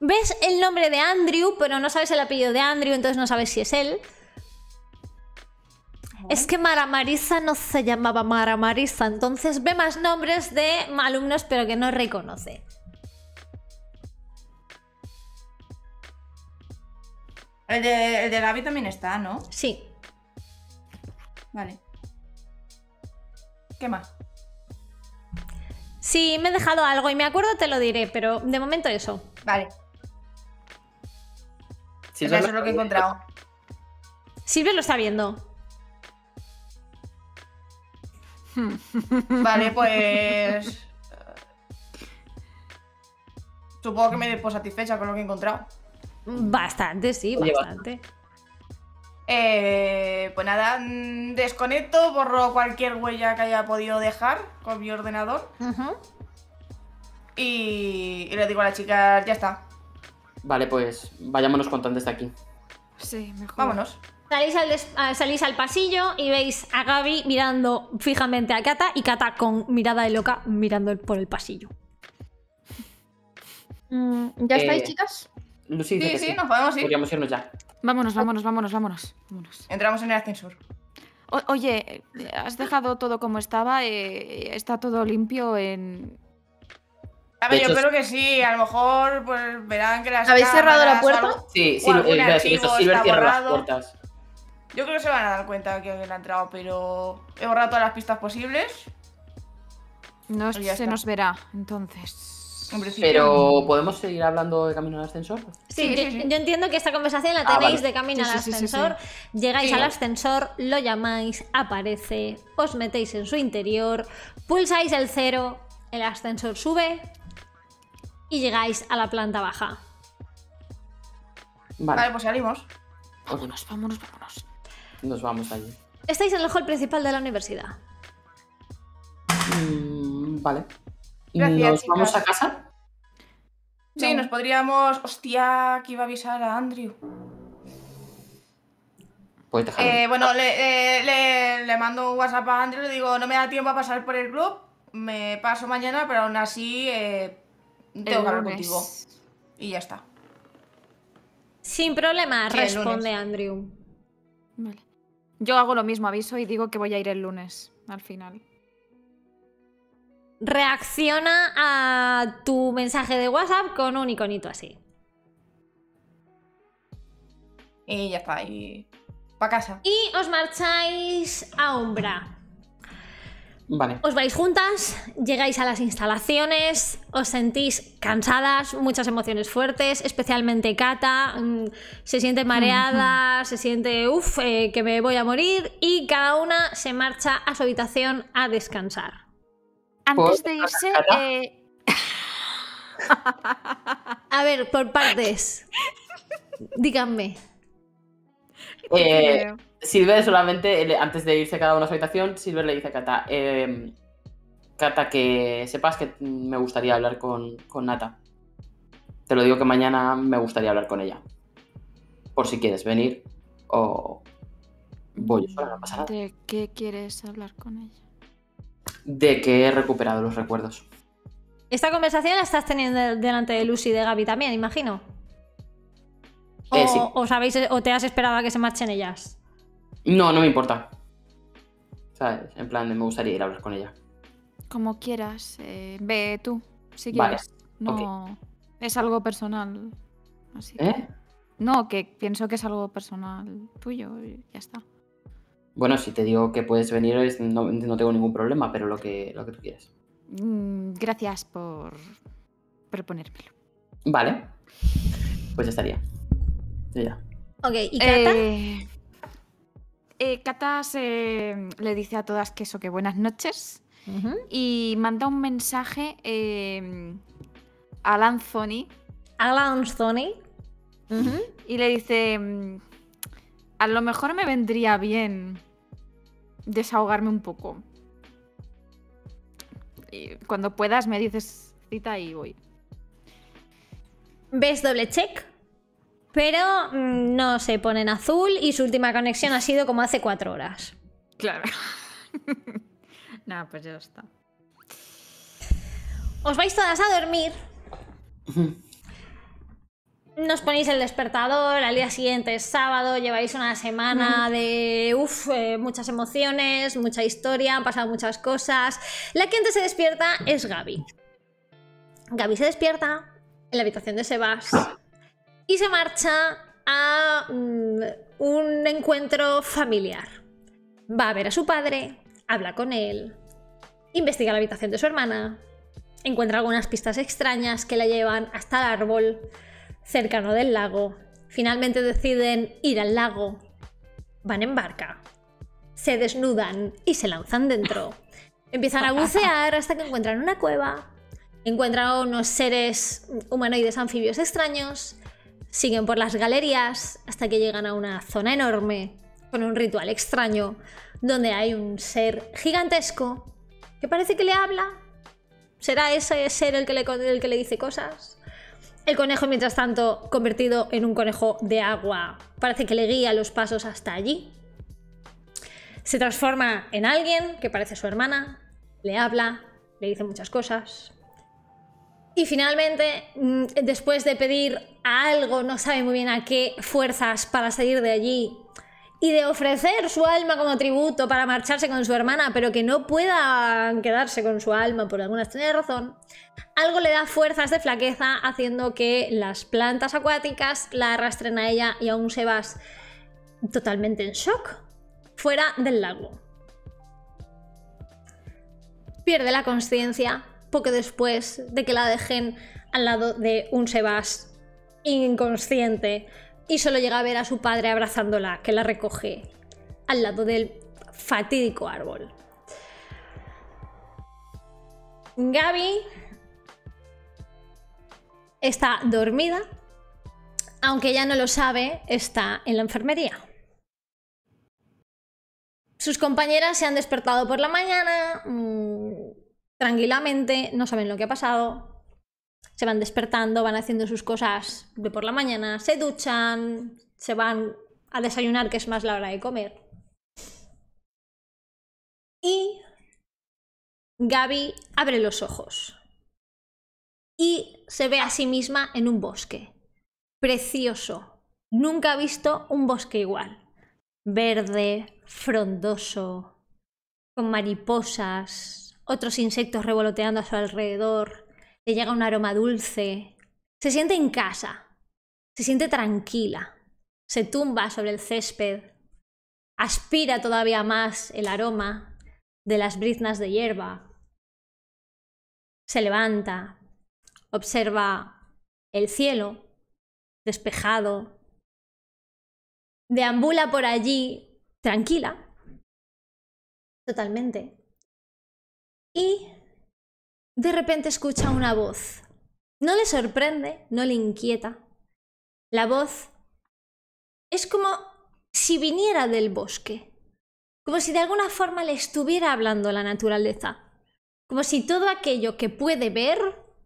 ¿Ves el nombre de Andrew, pero no sabes el apellido de Andrew, entonces no sabes si es él? Es que Mara Marisa no se llamaba Mara Marisa, entonces ve más nombres de alumnos pero que no reconoce. El de, el de Gaby también está, ¿no? Sí. Vale. ¿Qué más? Sí me he dejado algo y me acuerdo, te lo diré, pero de momento eso. Vale. Sí, eso es lo que he encontrado. Silvia lo está viendo. Hmm. Vale, pues. Eh, supongo que me desposatisfecha satisfecha con lo que he encontrado. Bastante, sí, bastante. Eh, pues nada, mm, desconecto, borro cualquier huella que haya podido dejar con mi ordenador. y, le digo a la chica, ya está. Vale, pues vayámonos contando de aquí. Sí, mejor. Vámonos. Ah, salís al, pasillo y veis a Gaby mirando fijamente a Kata y Kata con mirada de loca mirando por el pasillo. Mm, ¿Ya estáis, eh, chicas? Lucy, sí, sí, nos podemos ir. Podríamos irnos ya. Vámonos, vámonos, vámonos, vámonos. Entramos en el ascensor. oye, has dejado todo como estaba, eh, está todo limpio en. A ver, yo creo que sí, a lo mejor pues verán que las. ¿Habéis cerrado la puerta? Sí, sí, Silver cierra las puertas. Yo creo que se van a dar cuenta que él ha entrado, pero he borrado todas las pistas posibles. No se nos verá, entonces. Pero, ¿podemos seguir hablando de camino al ascensor? Sí, yo, entiendo que esta conversación la ah, tenéis de camino al ascensor. Llegáis al ascensor, lo llamáis, aparece, os metéis en su interior, pulsáis el cero, el ascensor sube y llegáis a la planta baja. Vale, vale pues salimos. Vámonos, vámonos, vámonos. Nos vamos allí. Estáis en el hall principal de la universidad. Mm, vale. Gracias, ¿Nos vamos a casa? Sí, nos podríamos. Hostia, que iba a avisar a Andrew. Eh, bueno, eh, le, mando un WhatsApp a Andrew, le digo, no me da tiempo a pasar por el club, me paso mañana, pero aún así eh, tengo que hablar contigo. Y ya está. Sin problema, responde Andrew. Yo hago lo mismo, aviso y digo que voy a ir el lunes, al final reacciona a tu mensaje de WhatsApp con un iconito así. Y ya está, y para casa. Y os marcháis a Umbra. Vale. Os vais juntas, llegáis a las instalaciones, os sentís cansadas, muchas emociones fuertes, especialmente Kata, mm, se siente mareada, se siente, uff, eh, que me voy a morir, y cada una se marcha a su habitación a descansar antes de irse... Eh, a ver, por partes. Díganme. Eh, eh Silver solamente, antes de irse cada una a su habitación, Silver le dice a Cata eh, em, que sepas que me gustaría hablar con, Nata. Te lo digo que mañana me gustaría hablar con ella. Por si quieres venir o voy a pasar qué quieres hablar con ella? de que he recuperado los recuerdos. Esta conversación la estás teniendo delante de Lucy y de Gaby también, imagino. Eh, o, o te has esperado a que se marchen ellas. No, no me importa. En plan, me gustaría ir a hablar con ella. Como quieras. Eh, ve tú, si quieres. No, es algo personal. Así ¿Eh? No, que pienso que es algo personal tuyo y ya está. Bueno, si te digo que puedes venir, hoy no, tengo ningún problema, pero lo que, lo que tú quieras. Mm, gracias por proponérmelo. Vale. Pues ya estaría. Ya. Ok, ¿y eh, Cata? Eh, le dice a todas que eso, que buenas noches. Y manda un mensaje em, a Lanzoni. A Lanzoni. Y le dice, mm, a lo mejor me vendría bien desahogarme un poco. cuando puedas me dices cita y voy. ¿Ves doble check? Pero mm, no se pone en azul y su última conexión ha sido como hace cuatro horas. Claro. Nada, pues ya está. Os vais todas a dormir. nos ponéis el despertador, al día siguiente es sábado, lleváis una semana de eh, muchas emociones, mucha historia, han pasado muchas cosas. La que antes se despierta es Gaby. Gaby se despierta en la habitación de Sebas y se marcha a mm, un encuentro familiar. Va a ver a su padre, habla con él, investiga la habitación de su hermana, encuentra algunas pistas extrañas que la llevan hasta el árbol cercano del lago. Finalmente deciden ir al lago. Van en barca. Se desnudan y se lanzan dentro. Empiezan a bucear hasta que encuentran una cueva. Encuentran unos seres humanoides anfibios extraños. Siguen por las galerías hasta que llegan a una zona enorme con un ritual extraño donde hay un ser gigantesco que parece que le habla. ¿Será ese ser el que le, el que le dice cosas? El conejo, mientras tanto, convertido en un conejo de agua, parece que le guía los pasos hasta allí. Se transforma en alguien que parece su hermana, le habla, le dice muchas cosas. Y finalmente, mm, después de pedir a algo, no sabe muy bien a qué fuerzas para salir de allí, y de ofrecer su alma como tributo para marcharse con su hermana, pero que no puedan quedarse con su alma por alguna extraña razón, algo le da fuerzas de flaqueza haciendo que las plantas acuáticas la arrastren a ella y a un Sebas totalmente en shock fuera del lago. Pierde la conciencia poco después de que la dejen al lado de un Sebas inconsciente y solo llega a ver a su padre abrazándola, que la recoge al lado del fatídico árbol. Gaby está dormida, aunque ya no lo sabe, está en la enfermería. Sus compañeras se han despertado por la mañana, mm, tranquilamente, no saben lo que ha pasado, se van despertando, van haciendo sus cosas de por la mañana, se duchan, se van a desayunar, que es más la hora de comer. Y Gaby abre los ojos y se ve a sí misma en un bosque. Precioso. Nunca ha visto un bosque igual. Verde, frondoso, con mariposas, otros insectos revoloteando a su alrededor llega un aroma dulce, se siente en casa, se siente tranquila, se tumba sobre el césped, aspira todavía más el aroma de las briznas de hierba, se levanta, observa el cielo despejado, deambula por allí tranquila, totalmente, y de repente escucha una voz. No le sorprende, no le inquieta. La voz es como si viniera del bosque, como si de alguna forma le estuviera hablando la naturaleza, como si todo aquello que puede ver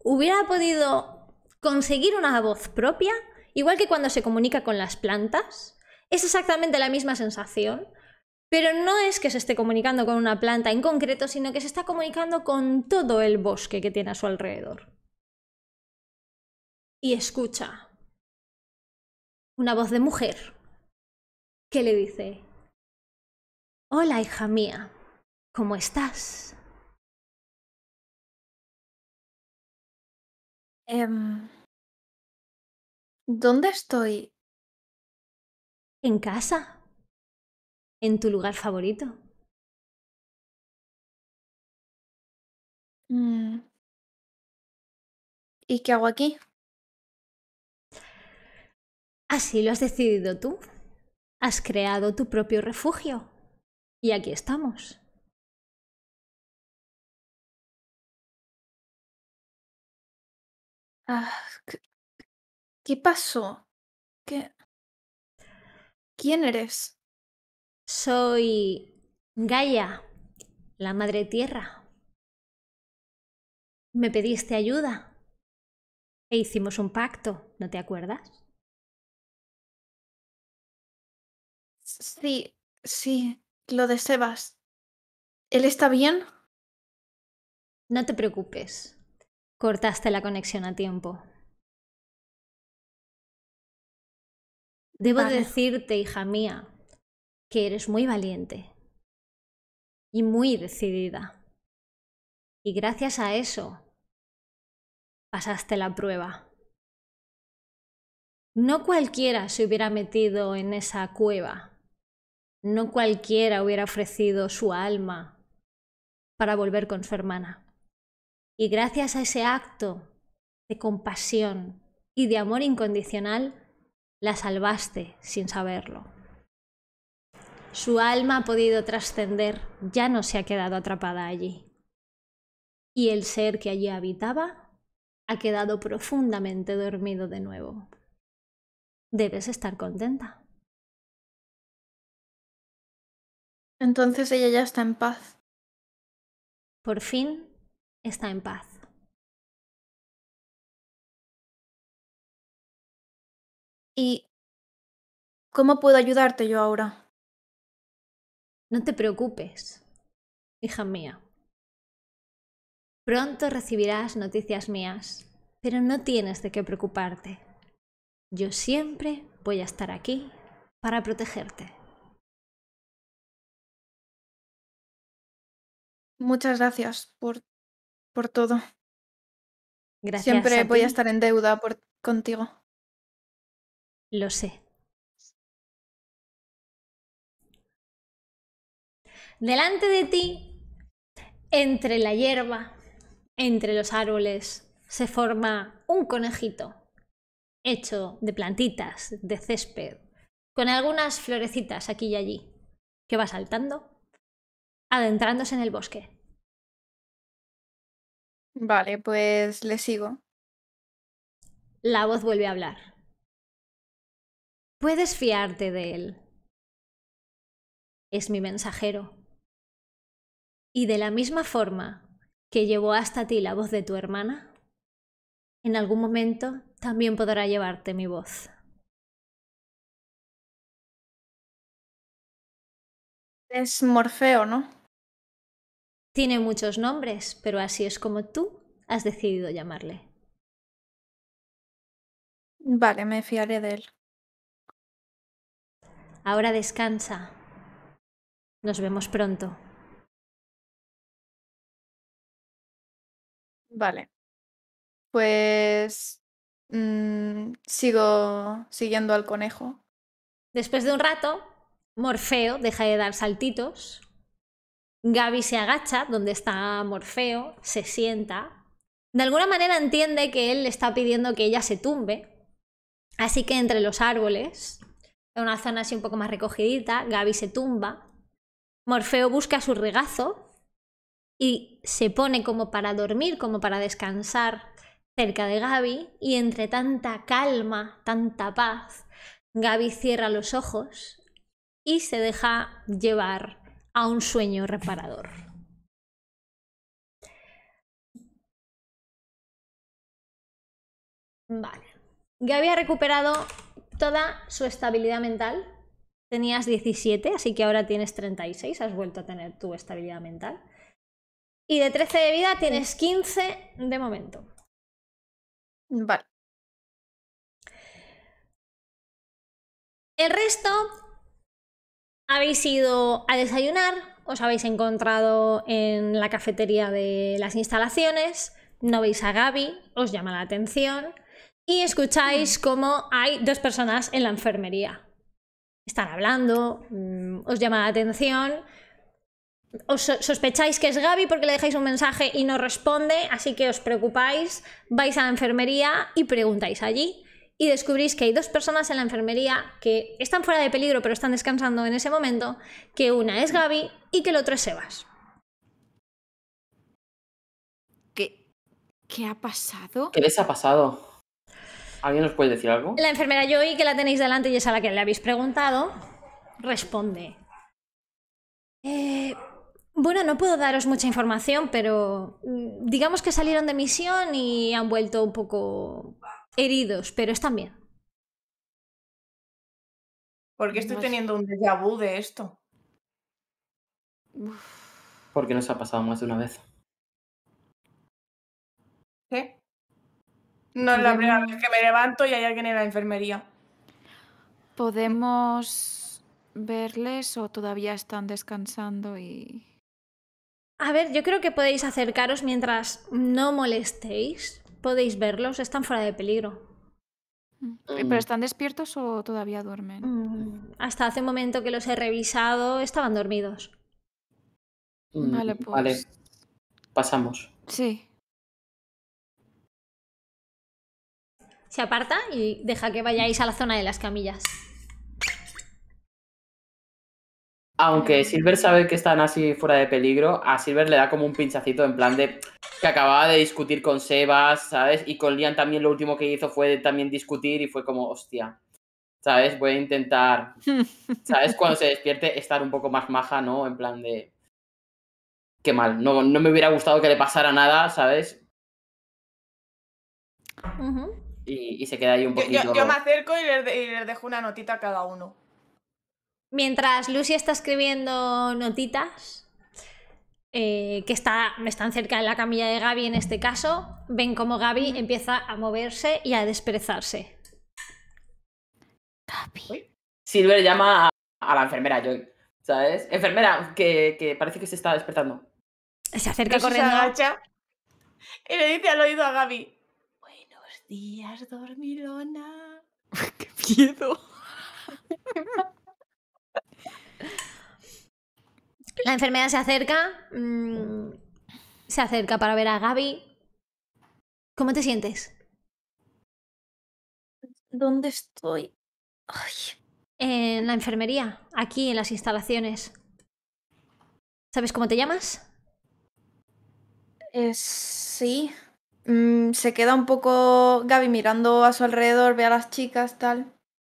hubiera podido conseguir una voz propia, igual que cuando se comunica con las plantas. Es exactamente la misma sensación, pero no es que se esté comunicando con una planta en concreto, sino que se está comunicando con todo el bosque que tiene a su alrededor. Y escucha una voz de mujer que le dice, Hola hija mía, ¿cómo estás? Em, ¿Dónde estoy? En casa en tu lugar favorito? Mm. ¿Y qué hago aquí? Así lo has decidido tú. Has creado tu propio refugio. Y aquí estamos. Ah, ¿Qué pasó? ¿Qué... ¿Quién eres? Soy Gaia, la Madre Tierra. Me pediste ayuda e hicimos un pacto, ¿no te acuerdas? Sí, sí, lo de Sebas. ¿Él está bien? No te preocupes. Cortaste la conexión a tiempo. Debo decirte, hija mía, que eres muy valiente y muy decidida. Y gracias a eso pasaste la prueba. No cualquiera se hubiera metido en esa cueva, no cualquiera hubiera ofrecido su alma para volver con su hermana. Y gracias a ese acto de compasión y de amor incondicional, la salvaste sin saberlo. Su alma ha podido trascender, ya no se ha quedado atrapada allí. Y el ser que allí habitaba ha quedado profundamente dormido de nuevo. Debes estar contenta. Entonces ella ya está en paz. Por fin está en paz. ¿Y cómo puedo ayudarte yo ahora? No te preocupes, hija mía. Pronto recibirás noticias mías, pero no tienes de qué preocuparte. Yo siempre voy a estar aquí para protegerte. Muchas gracias por, por todo. Gracias. Siempre voy a estar en deuda contigo. Lo sé. delante de ti, entre la hierba, entre los árboles, se forma un conejito hecho de plantitas, de césped, con algunas florecitas aquí y allí, que va saltando, adentrándose en el bosque. Vale, pues le sigo. La voz vuelve a hablar. Puedes fiarte de él. Es mi mensajero. Y de la misma forma que llevó hasta ti la voz de tu hermana, en algún momento también podrá llevarte mi voz. Es Morfeo, ¿no? Tiene muchos nombres, pero así es como tú has decidido llamarle. Vale, me fiaré de él. Ahora descansa. Nos vemos pronto. Vale. Pues mm, sigo siguiendo al conejo. Después de un rato, Morfeo deja de dar saltitos. Gaby se agacha donde está Morfeo, se sienta. De alguna manera entiende que él le está pidiendo que ella se tumbe. Así que entre los árboles, en una zona así un poco más recogidita, Gaby se tumba. Morfeo busca su regazo y se pone como para dormir, como para descansar cerca de Gaby y entre tanta calma, tanta paz, Gaby cierra los ojos y se deja llevar a un sueño reparador. Vale. Gaby ha recuperado toda su estabilidad mental. Tenías 17, así que ahora tienes 36, has vuelto a tener tu estabilidad mental. Y de 13 de vida tienes 15 de momento. Vale. El resto habéis ido a desayunar, os habéis encontrado en la cafetería de las instalaciones, no veis a Gaby, os llama la atención y escucháis hmm. cómo hay dos personas en la enfermería. Están hablando, mm, os llama la atención os sospecháis que es Gaby porque le dejáis un mensaje y no responde, así que os preocupáis, vais a la enfermería y preguntáis allí y descubrís que hay dos personas en la enfermería que están fuera de peligro pero están descansando en ese momento, que una es Gaby y que el otro es Sebas. ¿Qué, ¿Qué ha pasado? ¿Qué les ha pasado? ¿Alguien nos puede decir algo? La enfermera Joy, que la tenéis delante y es a la que le habéis preguntado, responde. Eh, bueno, no puedo daros mucha información, pero mm, digamos que salieron de misión y han vuelto un poco heridos, pero están bien. Porque estoy teniendo un déjà vu de esto. Porque nos ha pasado más de una vez. ¿Qué? No es la primera vez que me levanto y hay alguien en la enfermería. ¿Podemos verles o todavía están descansando y a ver, yo creo que podéis acercaros mientras no molestéis. Podéis verlos, están fuera de peligro. Mm. ¿Pero están despiertos o todavía duermen? Mm, hasta hace un momento que los he revisado, estaban dormidos. Mm, vale, pues. Vale. Pasamos. Sí. Se aparta y deja que vayáis a la zona de las camillas. Aunque Silver sabe que están así fuera de peligro, a Silver le da como un pinchacito en plan de que acababa de discutir con Sebas, ¿sabes? Y con Lian también lo último que hizo fue también discutir y fue como, hostia, ¿sabes? Voy a intentar, ¿sabes? Cuando se despierte, estar un poco más maja, ¿no? En plan de... Qué mal, no, no me hubiera gustado que le pasara nada, ¿sabes? y, se queda ahí un poquito... Yo, me acerco y les dejo una notita a cada uno. Mientras Lucy está escribiendo notitas, eh, que están cerca de la camilla de Gaby en este caso, ven como Gaby empieza a moverse y a desprezarse. Gaby. Silver llama a, la enfermera Joy, ¿sabes? Enfermera, que, parece que se está despertando. Se acerca con corriendo. Se y le dice al oído a Gaby: Buenos días, dormilona. ¡Qué miedo! La enfermedad se acerca. Mm, se acerca para ver a Gaby. ¿Cómo te sientes? ¿Dónde estoy? En la enfermería, aquí en las instalaciones. ¿Sabes cómo te llamas? Eh, sí. Mm, se queda un poco Gaby mirando a su alrededor, ve a las chicas, tal.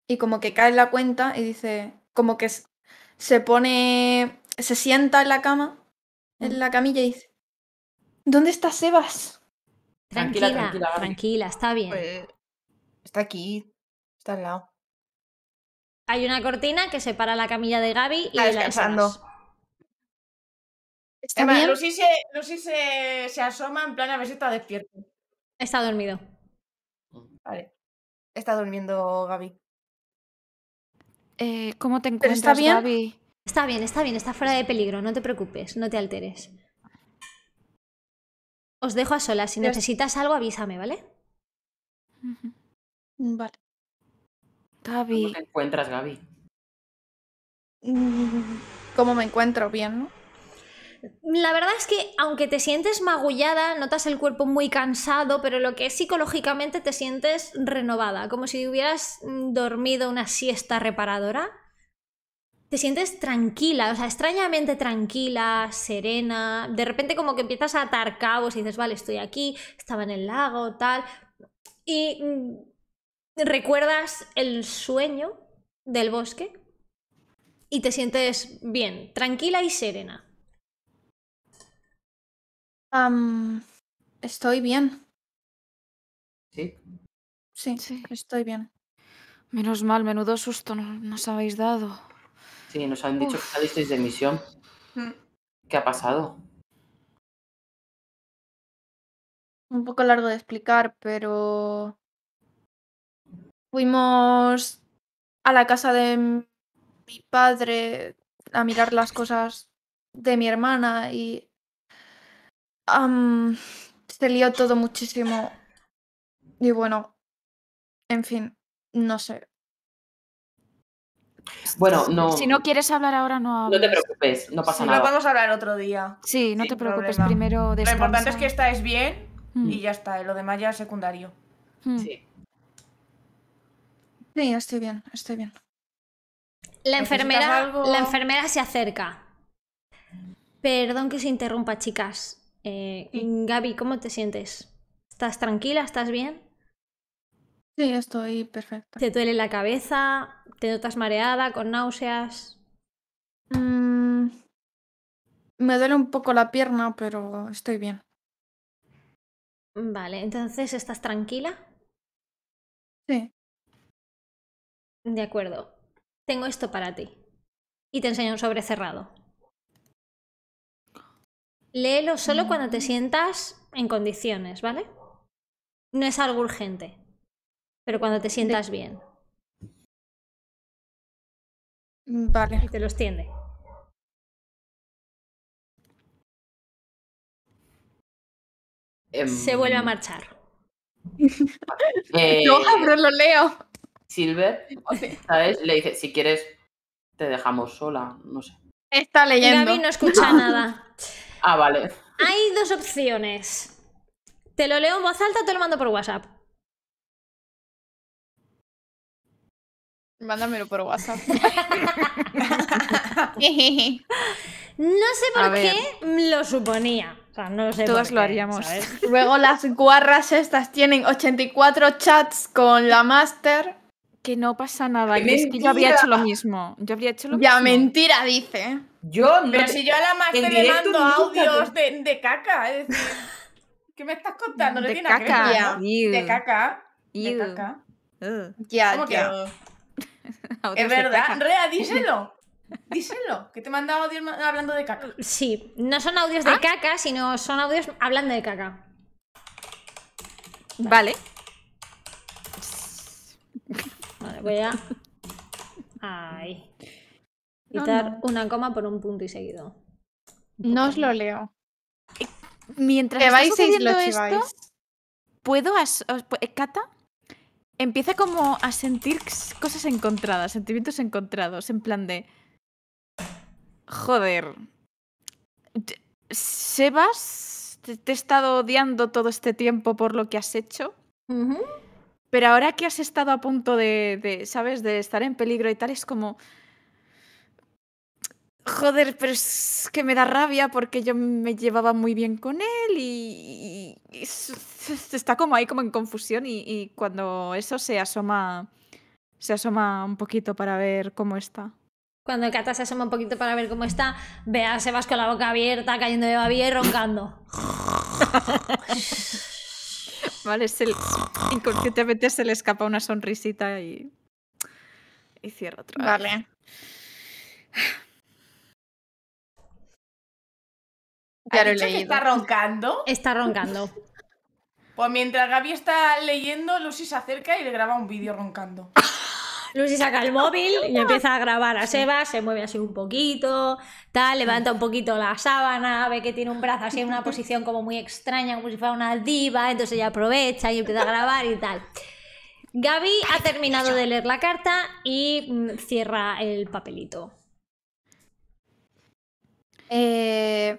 Y como que cae en la cuenta y dice, como que se pone se sienta en la cama, en mm. la camilla y dice, ¿dónde está Sebas? Tranquila, tranquila, tranquila, está bien. Pues, está aquí, está al lado. Hay una cortina que separa la camilla de Gaby y está descansando. La de ¿Está bien? Lucy, se, asoma en plan a ver si está despierto. Está dormido. Vale. Está durmiendo Gaby. Eh, ¿Cómo te encuentras, ¿Está Gaby? Está bien, está bien, está fuera de peligro, no te preocupes, no te alteres. Os dejo a solas, si necesitas algo avísame, ¿vale? Vale. Gaby. ¿Cómo te encuentras, Gaby? Mm, ¿Cómo me encuentro? Bien, ¿no? La verdad es que aunque te sientes magullada, notas el cuerpo muy cansado, pero lo que es psicológicamente te sientes renovada, como si hubieras mm, dormido una siesta reparadora te sientes tranquila, o sea, extrañamente tranquila, serena, de repente como que empiezas a atar cabos y dices, vale, estoy aquí, estaba en el lago, tal, y mm, recuerdas el sueño del bosque y te sientes bien, tranquila y serena. estoy bien. Sí. Sí, sí, estoy bien. Menos mal, menudo susto no nos habéis dado. Sí, nos han dicho que salisteis de misión. Mm. ¿Qué ha pasado? Un poco largo de explicar, pero fuimos a la casa de mi padre a mirar las cosas de mi hermana y se lió todo muchísimo. Y bueno, en fin, no sé. Bueno, no. Si no quieres hablar ahora, no No te preocupes, no pasa nada. Lo vamos a hablar otro día. Sí, no te preocupes, primero Lo importante es que estáis bien mm. y ya está, lo demás ya es secundario. Mm. Sí. Sí, estoy bien, estoy bien. La enfermera, la enfermera se acerca. Perdón que se interrumpa, chicas. Eh, Gaby, ¿cómo te sientes? ¿Estás tranquila? ¿Estás bien? Sí, estoy perfecta. ¿Te duele la cabeza? ¿Te notas mareada, con náuseas? Mm, me duele un poco la pierna, pero estoy bien. Vale, entonces, ¿estás tranquila? Sí. De acuerdo. Tengo esto para ti. Y te enseño un sobre cerrado. Léelo solo cuando te mm. sientas en condiciones, ¿vale? No es algo urgente pero cuando te sientas bien. Mm, vale. Y te los tiende. Se vuelve a em, marchar. Yo eh, abro, lo leo. Silver, pues ¿sabes? Le dice, si quieres, te dejamos sola, no sé. Está leyendo. Gaby no escucha nada. Ah, vale. Hay dos opciones. Te lo leo en voz alta o te lo mando por WhatsApp. Mándamelo por WhatsApp. no sé por qué lo suponía. O sea, no lo sé. Todas lo haríamos. Luego las guarras estas tienen 84 chats con la master. Que no pasa nada. Yo, es que yo habría hecho lo mismo. Yo habría hecho lo ya, mismo. Ya, mentira, dice. Yo no Pero si yo a la master le mando audios de, caca. Es decir, ¿qué me estás contando? No de, tiene caca. de caca. De caca. Ya, ya. es verdad, Rea, díselo. Díselo, que te manda hablando de caca. Sí, no son audios de ah. caca, sino son audios hablando de caca. Vale. Vale, voy a. Ay. Quitar una coma por un punto y seguido. no os lo leo. Mientras que vais esto, ¿puedo? As ¿Cata? empieza como a sentir cosas encontradas, sentimientos encontrados, en plan de... Joder. Sebas, te, he estado odiando todo este tiempo por lo que has hecho. Pero ahora que has estado a punto de, de, ¿sabes? De estar en peligro y tal, es como... Joder, pero es que me da rabia porque yo me llevaba muy bien con él y, está como ahí como en confusión y, cuando eso se asoma se asoma un poquito para ver cómo está. Cuando Cata se asoma un poquito para ver cómo está, ve a Sebas con la boca abierta, cayendo de babía y roncando. vale, inconscientemente se le escapa una sonrisita y, y cierra otra Vale. está roncando? Está roncando. Pues mientras Gaby está leyendo, Lucy se acerca y le graba un vídeo roncando. Lucy saca el móvil y empieza a grabar a Seba, se mueve así un poquito, tal, levanta un poquito la sábana, ve que tiene un brazo así en una posición como muy extraña, como si fuera una diva, entonces ella aprovecha y empieza a grabar y tal. Gaby ha terminado de leer la carta y mm, cierra el papelito. Eh,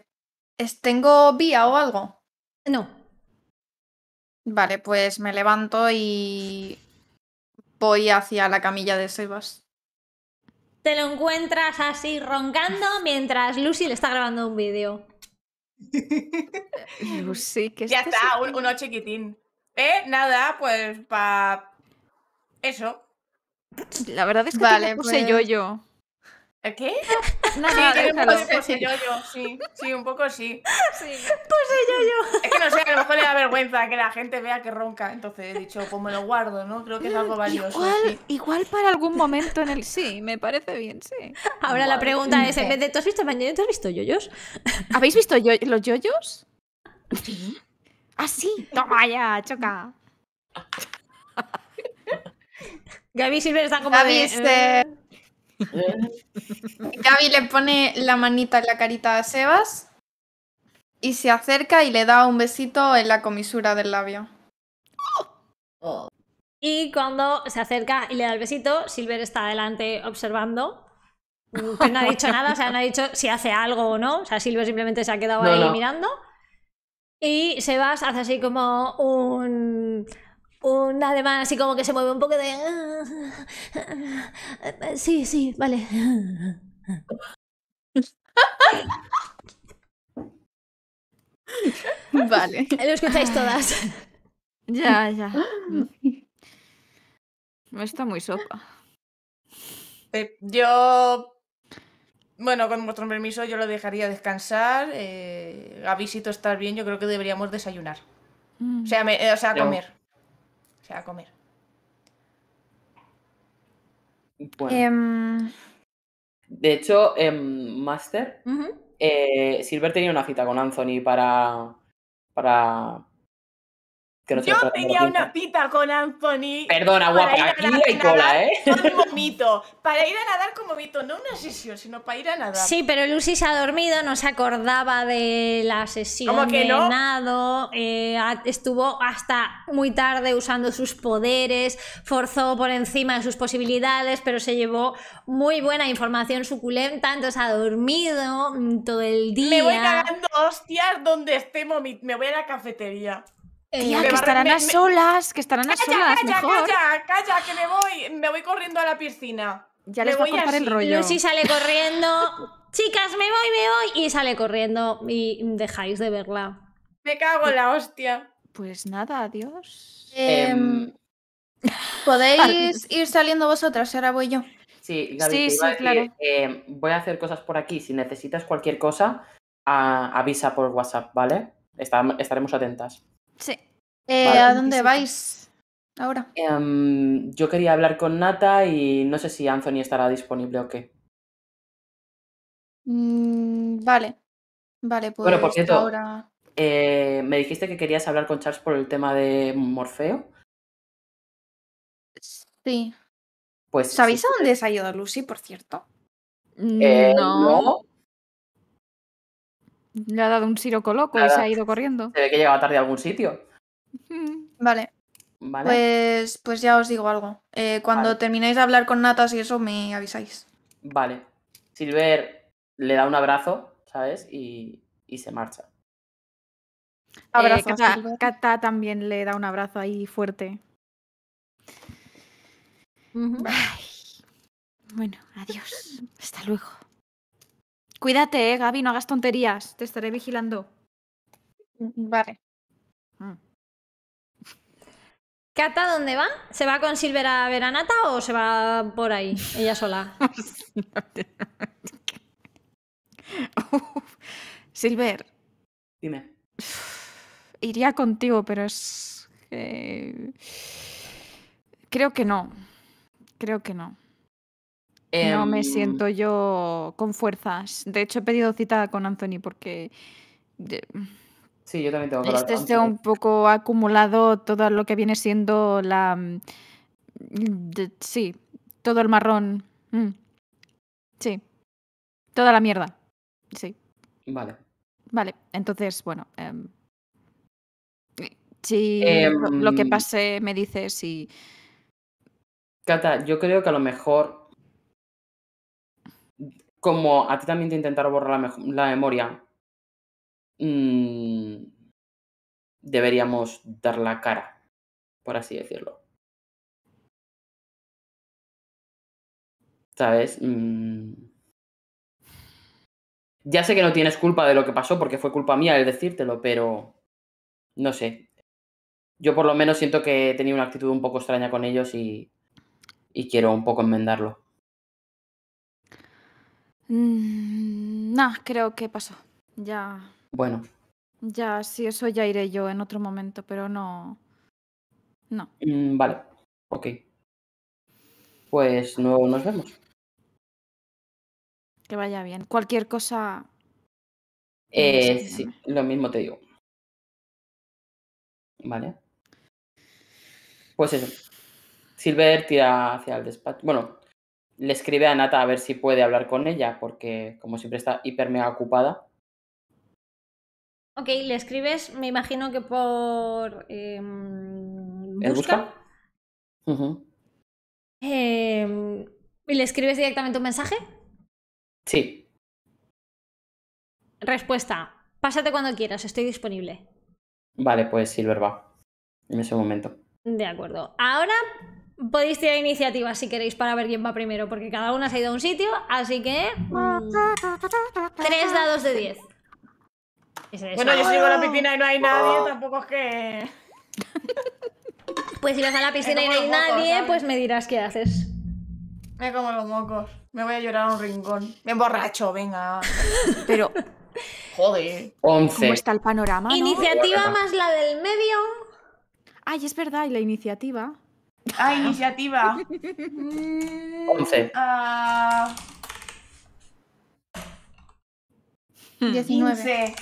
¿Tengo vía o algo? No. Vale, pues me levanto y voy hacia la camilla de Sebas. Te lo encuentras así roncando mientras Lucy le está grabando un vídeo. Lucy, que Ya está, uno chiquitín. Eh, nada, pues para eso. La verdad es que vale, puse yo pues yo. ¿Qué? No, sí, no, un poco pues yo, yo, sí, sí, un poco sí. sí. Pose pues yo, yo. Es que no sé, a lo mejor le da vergüenza que la gente vea que ronca, entonces he dicho, como pues lo guardo, ¿no? Creo que es algo valioso. Igual, para algún momento en el sí, me parece bien, sí. Ahora la pregunta es, en vez de, ¿tú has visto mañana, tú has visto yoyos? ¿Habéis visto los yoyos? Sí. Ah, sí. Toma ya, choca. Gaby Silver está como Gaby, Gaby le pone la manita en la carita de Sebas y se acerca y le da un besito en la comisura del labio. Y cuando se acerca y le da el besito, Silver está adelante observando. Mm, no ha dicho nada, o sea, no ha dicho si hace algo o no. O sea, Silver simplemente se ha quedado ahí mirando. Y Sebas hace así como un un ademán así como que se mueve un poco de... Sí, sí, vale. Vale. Lo escucháis todas. Ya, ya. Me está muy sopa. Eh, yo. Bueno, con vuestro permiso, yo lo dejaría descansar. Eh, visito estar bien, yo creo que deberíamos desayunar. sea, o sea eh, comer a comer. Em, De hecho, en Master, eh, Silver tenía una cita con Anthony para, para yo tenía una pita con Anthony. Perdona, guapa, aquí hay cola, ¿eh? para ir a nadar como Momito, no una sesión, sino para ir a nadar. Sí, pero Lucy se ha dormido, no se acordaba de la sesión que eh, estuvo hasta muy tarde usando sus poderes, forzó por encima de sus posibilidades, pero se llevó muy buena información suculenta, entonces ha dormido todo el día. Me voy cagando hostias donde esté, me voy a la cafetería. Eh, Tía, que estarán a solas, que estarán a solas. Calla, calla, calla, que me voy, me voy corriendo a la piscina. Ya les voy, a contar el rollo. Lucy sale corriendo. Chicas, me voy, me voy. Y sale corriendo y dejáis de verla. Me cago en la hostia. Pues nada, adiós. Em, em. ¿Podéis ir saliendo vosotras? Ahora voy yo. Sí, sí, sí claro. Em, voy a hacer cosas por aquí. Si necesitas cualquier cosa, avisa por WhatsApp, ¿vale? estaremos atentas. Sí. Eh, ¿A dónde vais ahora? Em, yo quería hablar con Nata y no sé si Anthony estará disponible o qué. Mm, vale. Vale, pues bueno, por cierto, ahora... Eh, me dijiste que querías hablar con Charles por el tema de Morfeo. Sí. Pues, ¿Sabéis a dónde se ha ido Lucy, por cierto? Eh, no. Le ha dado un siroco loco y se ha ido corriendo. Se ve que llegaba tarde a algún sitio. Vale. Pues, pues ya os digo algo. Eh, cuando terminéis de hablar con Natas y eso, me avisáis. Vale. Silver le da un abrazo, ¿sabes? Y, se marcha. Eh, abrazo. Kata, también le da un abrazo ahí fuerte. Bueno, adiós. Hasta luego. Cuídate, eh, Gaby, no hagas tonterías. Te estaré vigilando. Mm, vale. Mm. ¿Cata dónde va? ¿Se va con Silver a Veranata o se va por ahí, ella sola? Silver. Dime. Iría contigo, pero es. Creo que no. Creo que no no me em, siento yo con fuerzas. De hecho, he pedido cita con Anthony porque... Sí, yo también tengo que Este Este un poco acumulado todo lo que viene siendo la... Mm, sí, todo el marrón. Mm. Sí. Toda la mierda. Sí. Vale. Vale, entonces, bueno. Em, sí, lo que em. pase me dices y. Cata, yo creo que a lo mejor como a ti también te intentaron borrar la, memoria, mm, deberíamos dar la cara, por así decirlo. ¿Sabes? Mm. Ya sé que no tienes culpa de lo que pasó porque fue culpa mía el decírtelo, pero no sé. Yo por lo menos siento que he tenido una actitud un poco extraña con ellos y quiero un poco enmendarlo. Mm, nah, creo que pasó. Ya. Bueno. Ya, sí, eso ya iré yo en otro momento, pero no. No. Mm, vale, ok. Pues no nos vemos. Que vaya bien. Cualquier cosa. Eh, sí, lo mismo te digo. Vale. Pues eso. Silver tira hacia el despacho. Bueno, le escribe a Nata a ver si puede hablar con ella, porque como siempre está hiper mega ocupada. Ok, le escribes, me imagino que por. Eh, busca. Em, ¿Y le escribes directamente un mensaje? Sí. Respuesta: Pásate cuando quieras, estoy disponible. Vale, pues Silver va. En ese momento. De acuerdo. Ahora Podéis tirar iniciativas si queréis para ver quién va primero, porque cada una se ha ido a un sitio, así que... Mm, tres dados de 10. Bueno, yo sigo a la ¡Oh! piscina y no hay nadie, ¡Oh! tampoco es que... Pues si vas a la piscina y no hay nadie, pues me dirás qué haces. Me como los mocos. Me voy a llorar a un rincón. Me emborracho, venga. Pero... Joder. 11. ¿Cómo está el panorama? Iniciativa más la del medio. Ay, es verdad, y la iniciativa. Ah, iniciativa. 11. 19.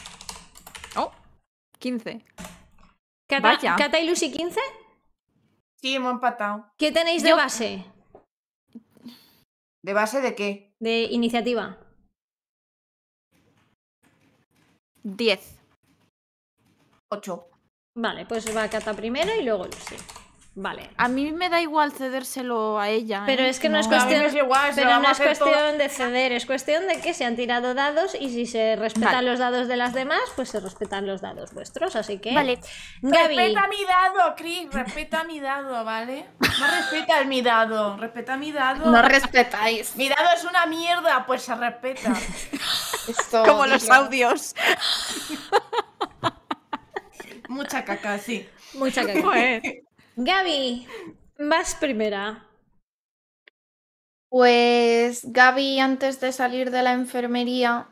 15. 15. Cata, y Lucy 15. Sí, hemos empatado. ¿Qué tenéis de base? ¿De base de qué? De iniciativa. 10. 8. Vale, pues va Cata primero y luego Lucy. Vale. A mí me da igual cedérselo a ella. Pero ¿eh? es que no, es cuestión, pero no es cuestión de ceder, es cuestión de que se han tirado dados y si se respetan los dados de las demás, pues se respetan los dados vuestros, así que... Vale. Respeta mi dado, Chris, respeta mi dado, ¿vale? No respeta mi dado, respeta mi dado. No respetáis. Mi dado es una mierda, pues se respeta. Esto, Como los audios. Mucha caca, sí. Mucha caca. Pues, Gaby, vas primera. Pues Gaby, antes de salir de la enfermería,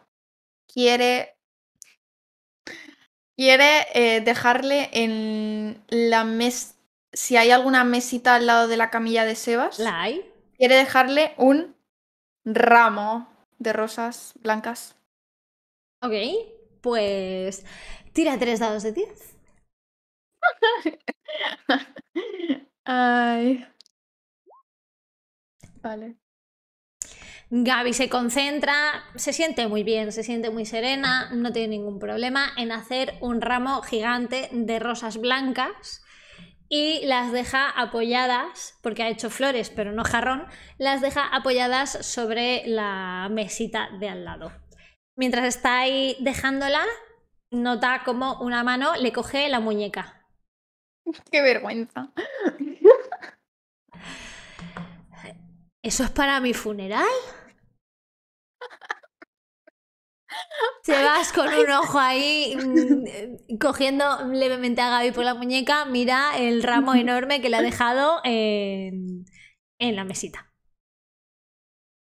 quiere. Quiere eh, dejarle en la mes... Si hay alguna mesita al lado de la camilla de Sebas. La hay. Quiere dejarle un ramo de rosas blancas. Ok, pues. Tira tres dados de 10. Ay. Vale. Gaby se concentra, se siente muy bien, se siente muy serena, no tiene ningún problema en hacer un ramo gigante de rosas blancas y las deja apoyadas, porque ha hecho flores pero no jarrón, las deja apoyadas sobre la mesita de al lado. Mientras está ahí dejándola, nota como una mano le coge la muñeca Qué vergüenza. ¿Eso es para mi funeral? Sebas con un ojo ahí mm, eh, cogiendo levemente a Gaby por la muñeca, mira el ramo enorme que le ha dejado en, la mesita.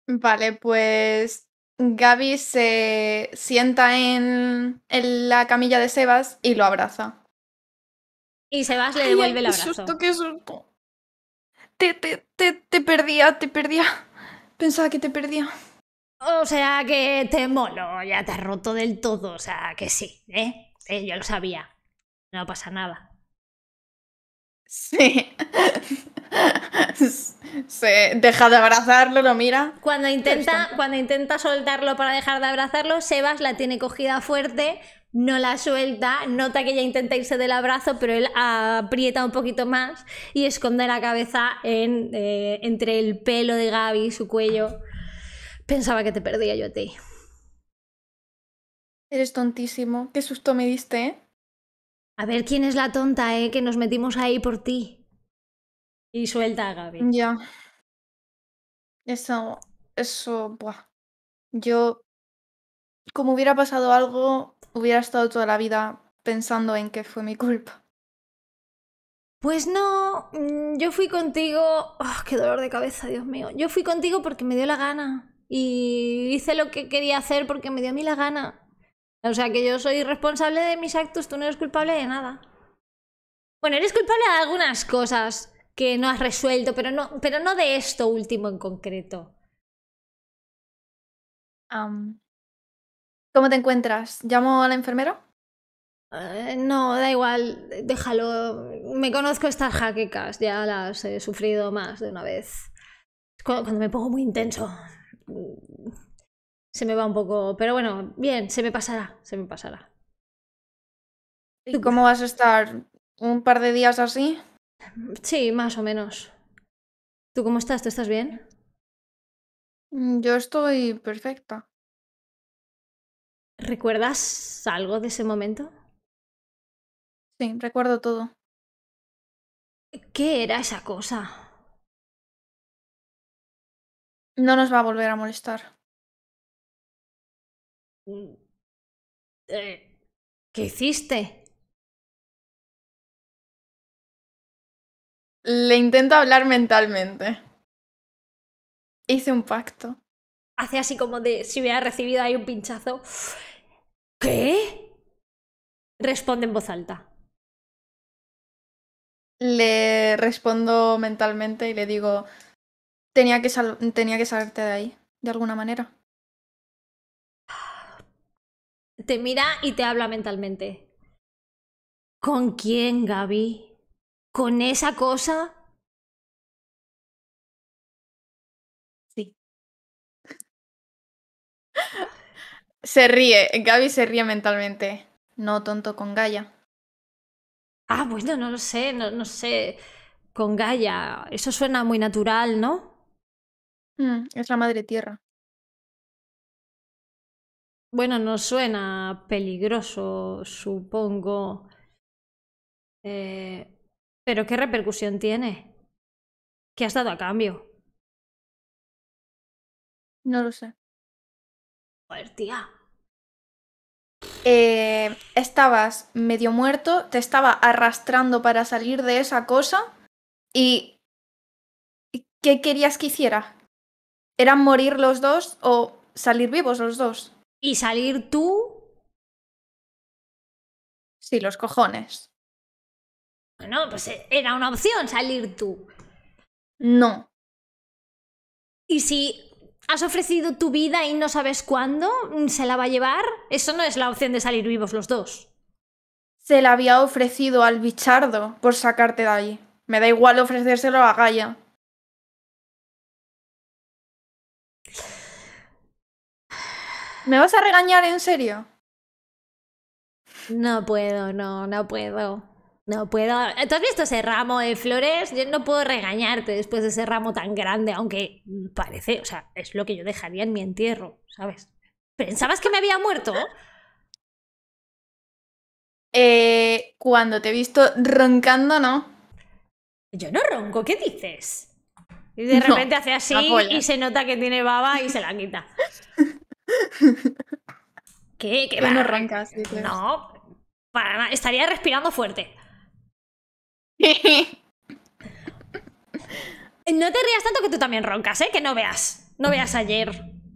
Vale, pues Gaby se sienta en la camilla de Sebas y lo abraza. Y Sebas le devuelve el abrazo. Qué susto, qué susto. Te, te, te, te perdía, te perdía. Pensaba que te perdía. O sea que te molo, ya te has roto del todo, o sea que sí, ¿eh? ¿Eh? Yo lo sabía. No pasa nada. Sí. Se deja de abrazarlo, lo mira. Cuando intenta, cuando intenta soltarlo para dejar de abrazarlo, Sebas la tiene cogida fuerte no la suelta, nota que ella intenta irse del abrazo, pero él aprieta un poquito más y esconde la cabeza en, eh, entre el pelo de Gaby y su cuello. Pensaba que te perdía yo a ti. Eres tontísimo. Qué susto me diste, ¿eh? A ver quién es la tonta, ¿eh? Que nos metimos ahí por ti. Y suelta a Gaby. Ya. Eso, eso, buah. Yo, como hubiera pasado algo, hubiera estado toda la vida pensando en que fue mi culpa. Pues no, mm, yo fui contigo. ¡ah, ¡Qué dolor de cabeza, Dios mío! Yo fui contigo porque me dio la gana. Y hice lo que quería hacer porque me dio a mí la gana. O sea que yo soy responsable de mis actos, tú no eres culpable de nada. Bueno, eres culpable de algunas cosas que no has resuelto, pero no, pero no de esto último en concreto. ¿Cómo te encuentras? ¿Llamo a la enfermera? Eh, no, da igual, déjalo. Me conozco estas jaquecas, ya las he sufrido más de una vez. Cuando me pongo muy intenso, mm, se me va un poco. Pero bueno, bien, se me pasará, se me pasará. ¿Y cómo vas a estar? ¿Un par de días así? Sí, más o menos. ¿Tú cómo estás? ¿Tú estás bien? Mm, yo estoy perfecta. ¿Recuerdas algo de ese momento? Sí, recuerdo todo. ¿Qué era esa cosa? No nos va a volver a molestar. Mm, eh, ¿Qué hiciste? Le intento hablar mentalmente. Hice un pacto hace así como de si hubiera recibido ahí un pinchazo. ¿Qué? Responde en voz alta. Le respondo mentalmente y le digo, tenía que, salerte de ahí, de alguna manera. Te mira y te habla mentalmente. ¿Con quién, Gaby? ¿Con esa cosa? Se ríe, Gaby se ríe mentalmente. No tonto con Gaia. Ah, bueno, no lo sé, no, no sé. Con Gaia, eso suena muy natural, ¿no? Mm, es la madre tierra. Bueno, no suena peligroso, supongo. Eh, pero ¿qué repercusión tiene? ¿Qué has dado a cambio? No lo sé. Joder, tía. Eh, estabas medio muerto, te estaba arrastrando para salir de esa cosa y ¿qué querías que hiciera? ¿Eran morir los dos o salir vivos los dos? ¿Y salir tú? Sí, los cojones. Bueno, pues eh, era una opción salir tú. No. ¿Y si ¿Has ofrecido tu vida y no sabes cuándo se la va a llevar? Eso no es la opción de salir vivos los dos. Se la había ofrecido al bichardo por sacarte de ahí. Me da igual ofrecérselo a Gaia. ¿Me vas a regañar en serio? No puedo, no, no puedo. No puedo. ¿Tú has visto ese ramo de flores? Yo no puedo regañarte después de ese ramo tan grande, aunque parece, o sea, es lo que yo dejaría en mi entierro, ¿sabes? ¿Pensabas que me había muerto? Eh, cuando te he visto roncando, no. Yo no ronco, ¿qué dices? Y de repente hace así y se nota que tiene baba y se la quita. ¿Qué? ¿Qué No roncas, No, para nada. Estaría respirando fuerte. No te rías tanto que tú también roncas, ¿eh? Que no veas. No veas ayer.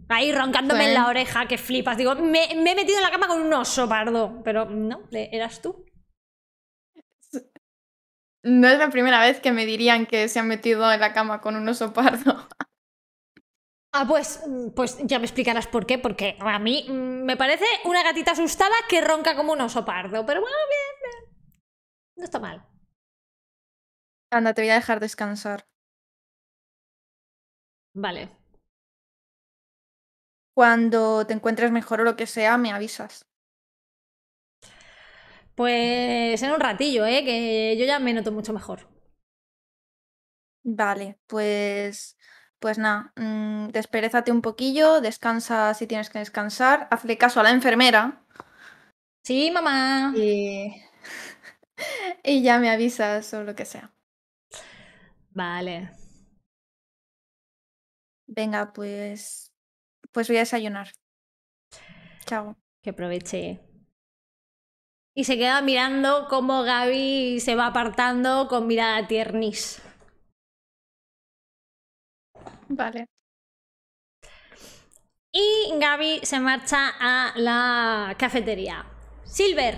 Ahí roncándome en la oreja, que flipas. Digo, me, he metido en la cama con un oso, pardo. Pero no, eh, eras tú. No es la primera vez que me dirían que se han metido en la cama con un oso pardo. Ah, pues, mm, pues ya me explicarás por qué, porque a mí mm, me parece una gatita asustada que ronca como un oso pardo. Pero bueno, bien, bien. no está mal. Anda, te voy a dejar descansar. Vale. Cuando te encuentres mejor o lo que sea, me avisas. Pues en un ratillo, ¿eh? Que yo ya me noto mucho mejor. Vale, pues. Pues nada, mm, desperezate un poquillo, descansa si tienes que descansar, hazle caso a la enfermera. Sí, mamá. Y, y ya me avisas o lo que sea. Vale. Venga, pues, pues voy a desayunar. Chao. Que aproveche. Y se queda mirando cómo Gaby se va apartando con mirada tiernis. Vale. Y Gaby se marcha a la cafetería. Silver.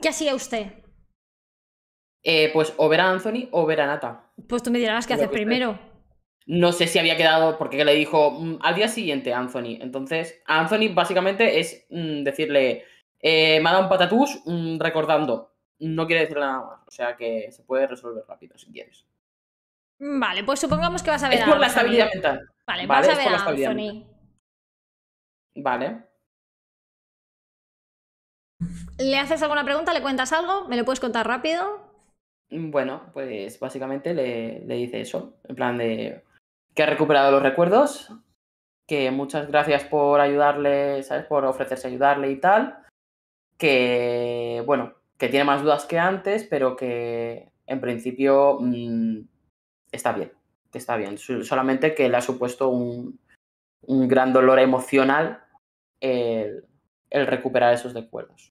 ¿Qué hacía usted? Eh, pues o ver a Anthony o ver a Nata. Pues tú me dirás qué hacer primero. No sé si había quedado, porque le dijo mm, al día siguiente a Anthony. Entonces, a Anthony básicamente es mm, decirle, eh, me ha dado un patatús mm, recordando. No quiere decir nada más. O sea que se puede resolver rápido si quieres. Vale, pues supongamos que vas a ver es por la estabilidad mental. Vale, vas a ver Anthony. Vale. ¿Le haces alguna pregunta? ¿Le cuentas algo? ¿Me lo puedes contar rápido? Mm, bueno, pues básicamente le, dice eso, en plan de que ha recuperado los recuerdos, que muchas gracias por ayudarle, ¿sabes? Por ofrecerse ayudarle y tal, que, bueno, que tiene más dudas que antes, pero que en principio mm, está bien, que está bien, solamente que le ha supuesto un, gran dolor emocional el, el recuperar esos recuerdos.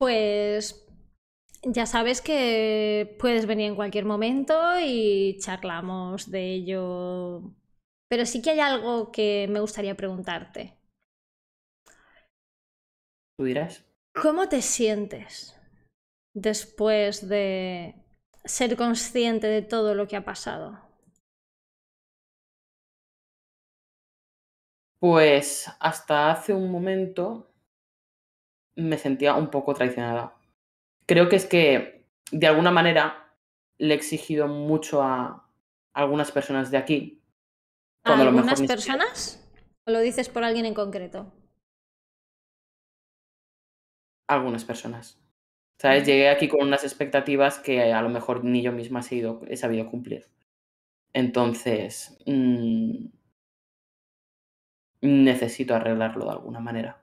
Pues ya sabes que puedes venir en cualquier momento y charlamos de ello. Pero sí que hay algo que me gustaría preguntarte. ¿Tú dirás? ¿Cómo te sientes después de ser consciente de todo lo que ha pasado? Pues hasta hace un momento me sentía un poco traicionada creo que es que de alguna manera le he exigido mucho a algunas personas de aquí. ¿A algunas personas? ¿O lo dices por alguien en concreto? Algunas personas. ¿Sabes? Mm. Llegué aquí con unas expectativas que a lo mejor ni yo misma he, sabido cumplir. Entonces, mm, necesito arreglarlo de alguna manera.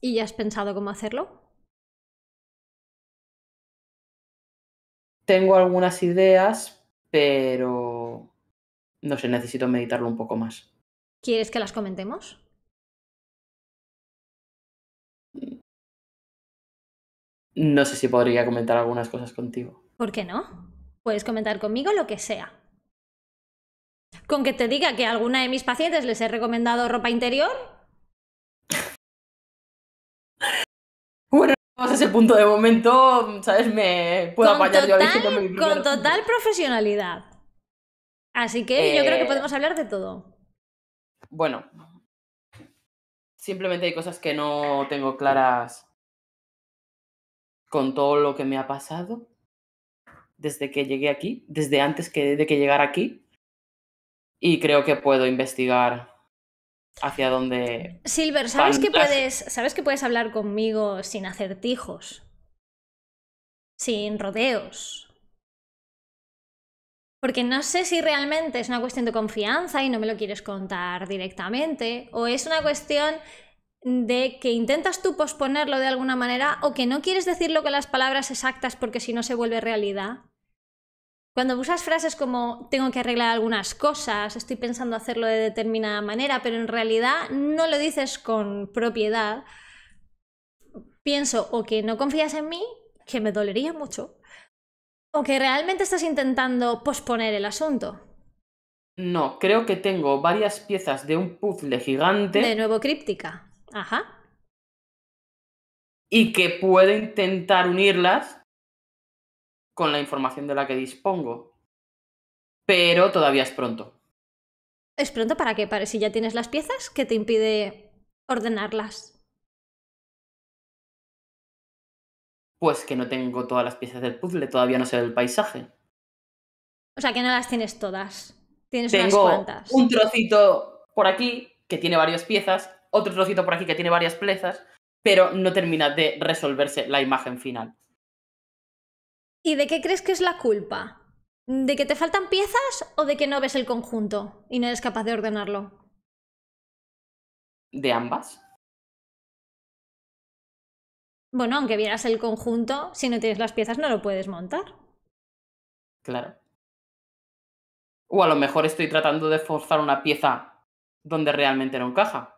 ¿Y ya has pensado cómo hacerlo? Tengo algunas ideas, pero no sé, necesito meditarlo un poco más. ¿Quieres que las comentemos? No sé si podría comentar algunas cosas contigo. ¿Por qué no? Puedes comentar conmigo lo que sea. Con que te diga que a alguna de mis pacientes les he recomendado ropa interior, ese punto de momento, ¿sabes? Me puedo con total, yo Con total profesionalidad. Así que yo creo que eh, podemos hablar de todo. Bueno. Simplemente hay cosas que no tengo claras con todo lo que me ha pasado desde que llegué aquí, desde antes que, de que llegara aquí. Y creo que puedo investigar hacia dónde. Silver, ¿sabes que, puedes, ¿sabes que puedes hablar conmigo sin acertijos? Sin rodeos. Porque no sé si realmente es una cuestión de confianza y no me lo quieres contar directamente, o es una cuestión de que intentas tú posponerlo de alguna manera o que no quieres decirlo con las palabras exactas porque si no se vuelve realidad. Cuando usas frases como tengo que arreglar algunas cosas, estoy pensando hacerlo de determinada manera, pero en realidad no lo dices con propiedad, pienso o que no confías en mí, que me dolería mucho, o que realmente estás intentando posponer el asunto. No, creo que tengo varias piezas de un puzzle gigante. De nuevo críptica. Ajá. Y que puedo intentar unirlas con la información de la que dispongo. Pero todavía es pronto. ¿Es pronto para qué? si ya tienes las piezas, ¿qué te impide ordenarlas? Pues que no tengo todas las piezas del puzzle, todavía no sé el paisaje. O sea que no las tienes todas. Tienes unas cuantas. Un trocito por aquí que tiene varias piezas, otro trocito por aquí que tiene varias piezas, pero no termina de resolverse la imagen final. ¿Y de qué crees que es la culpa? ¿De que te faltan piezas o de que no ves el conjunto y no eres capaz de ordenarlo? De ambas. Bueno, aunque vieras el conjunto, si no tienes las piezas no lo puedes montar. Claro. O a lo mejor estoy tratando de forzar una pieza donde realmente no encaja.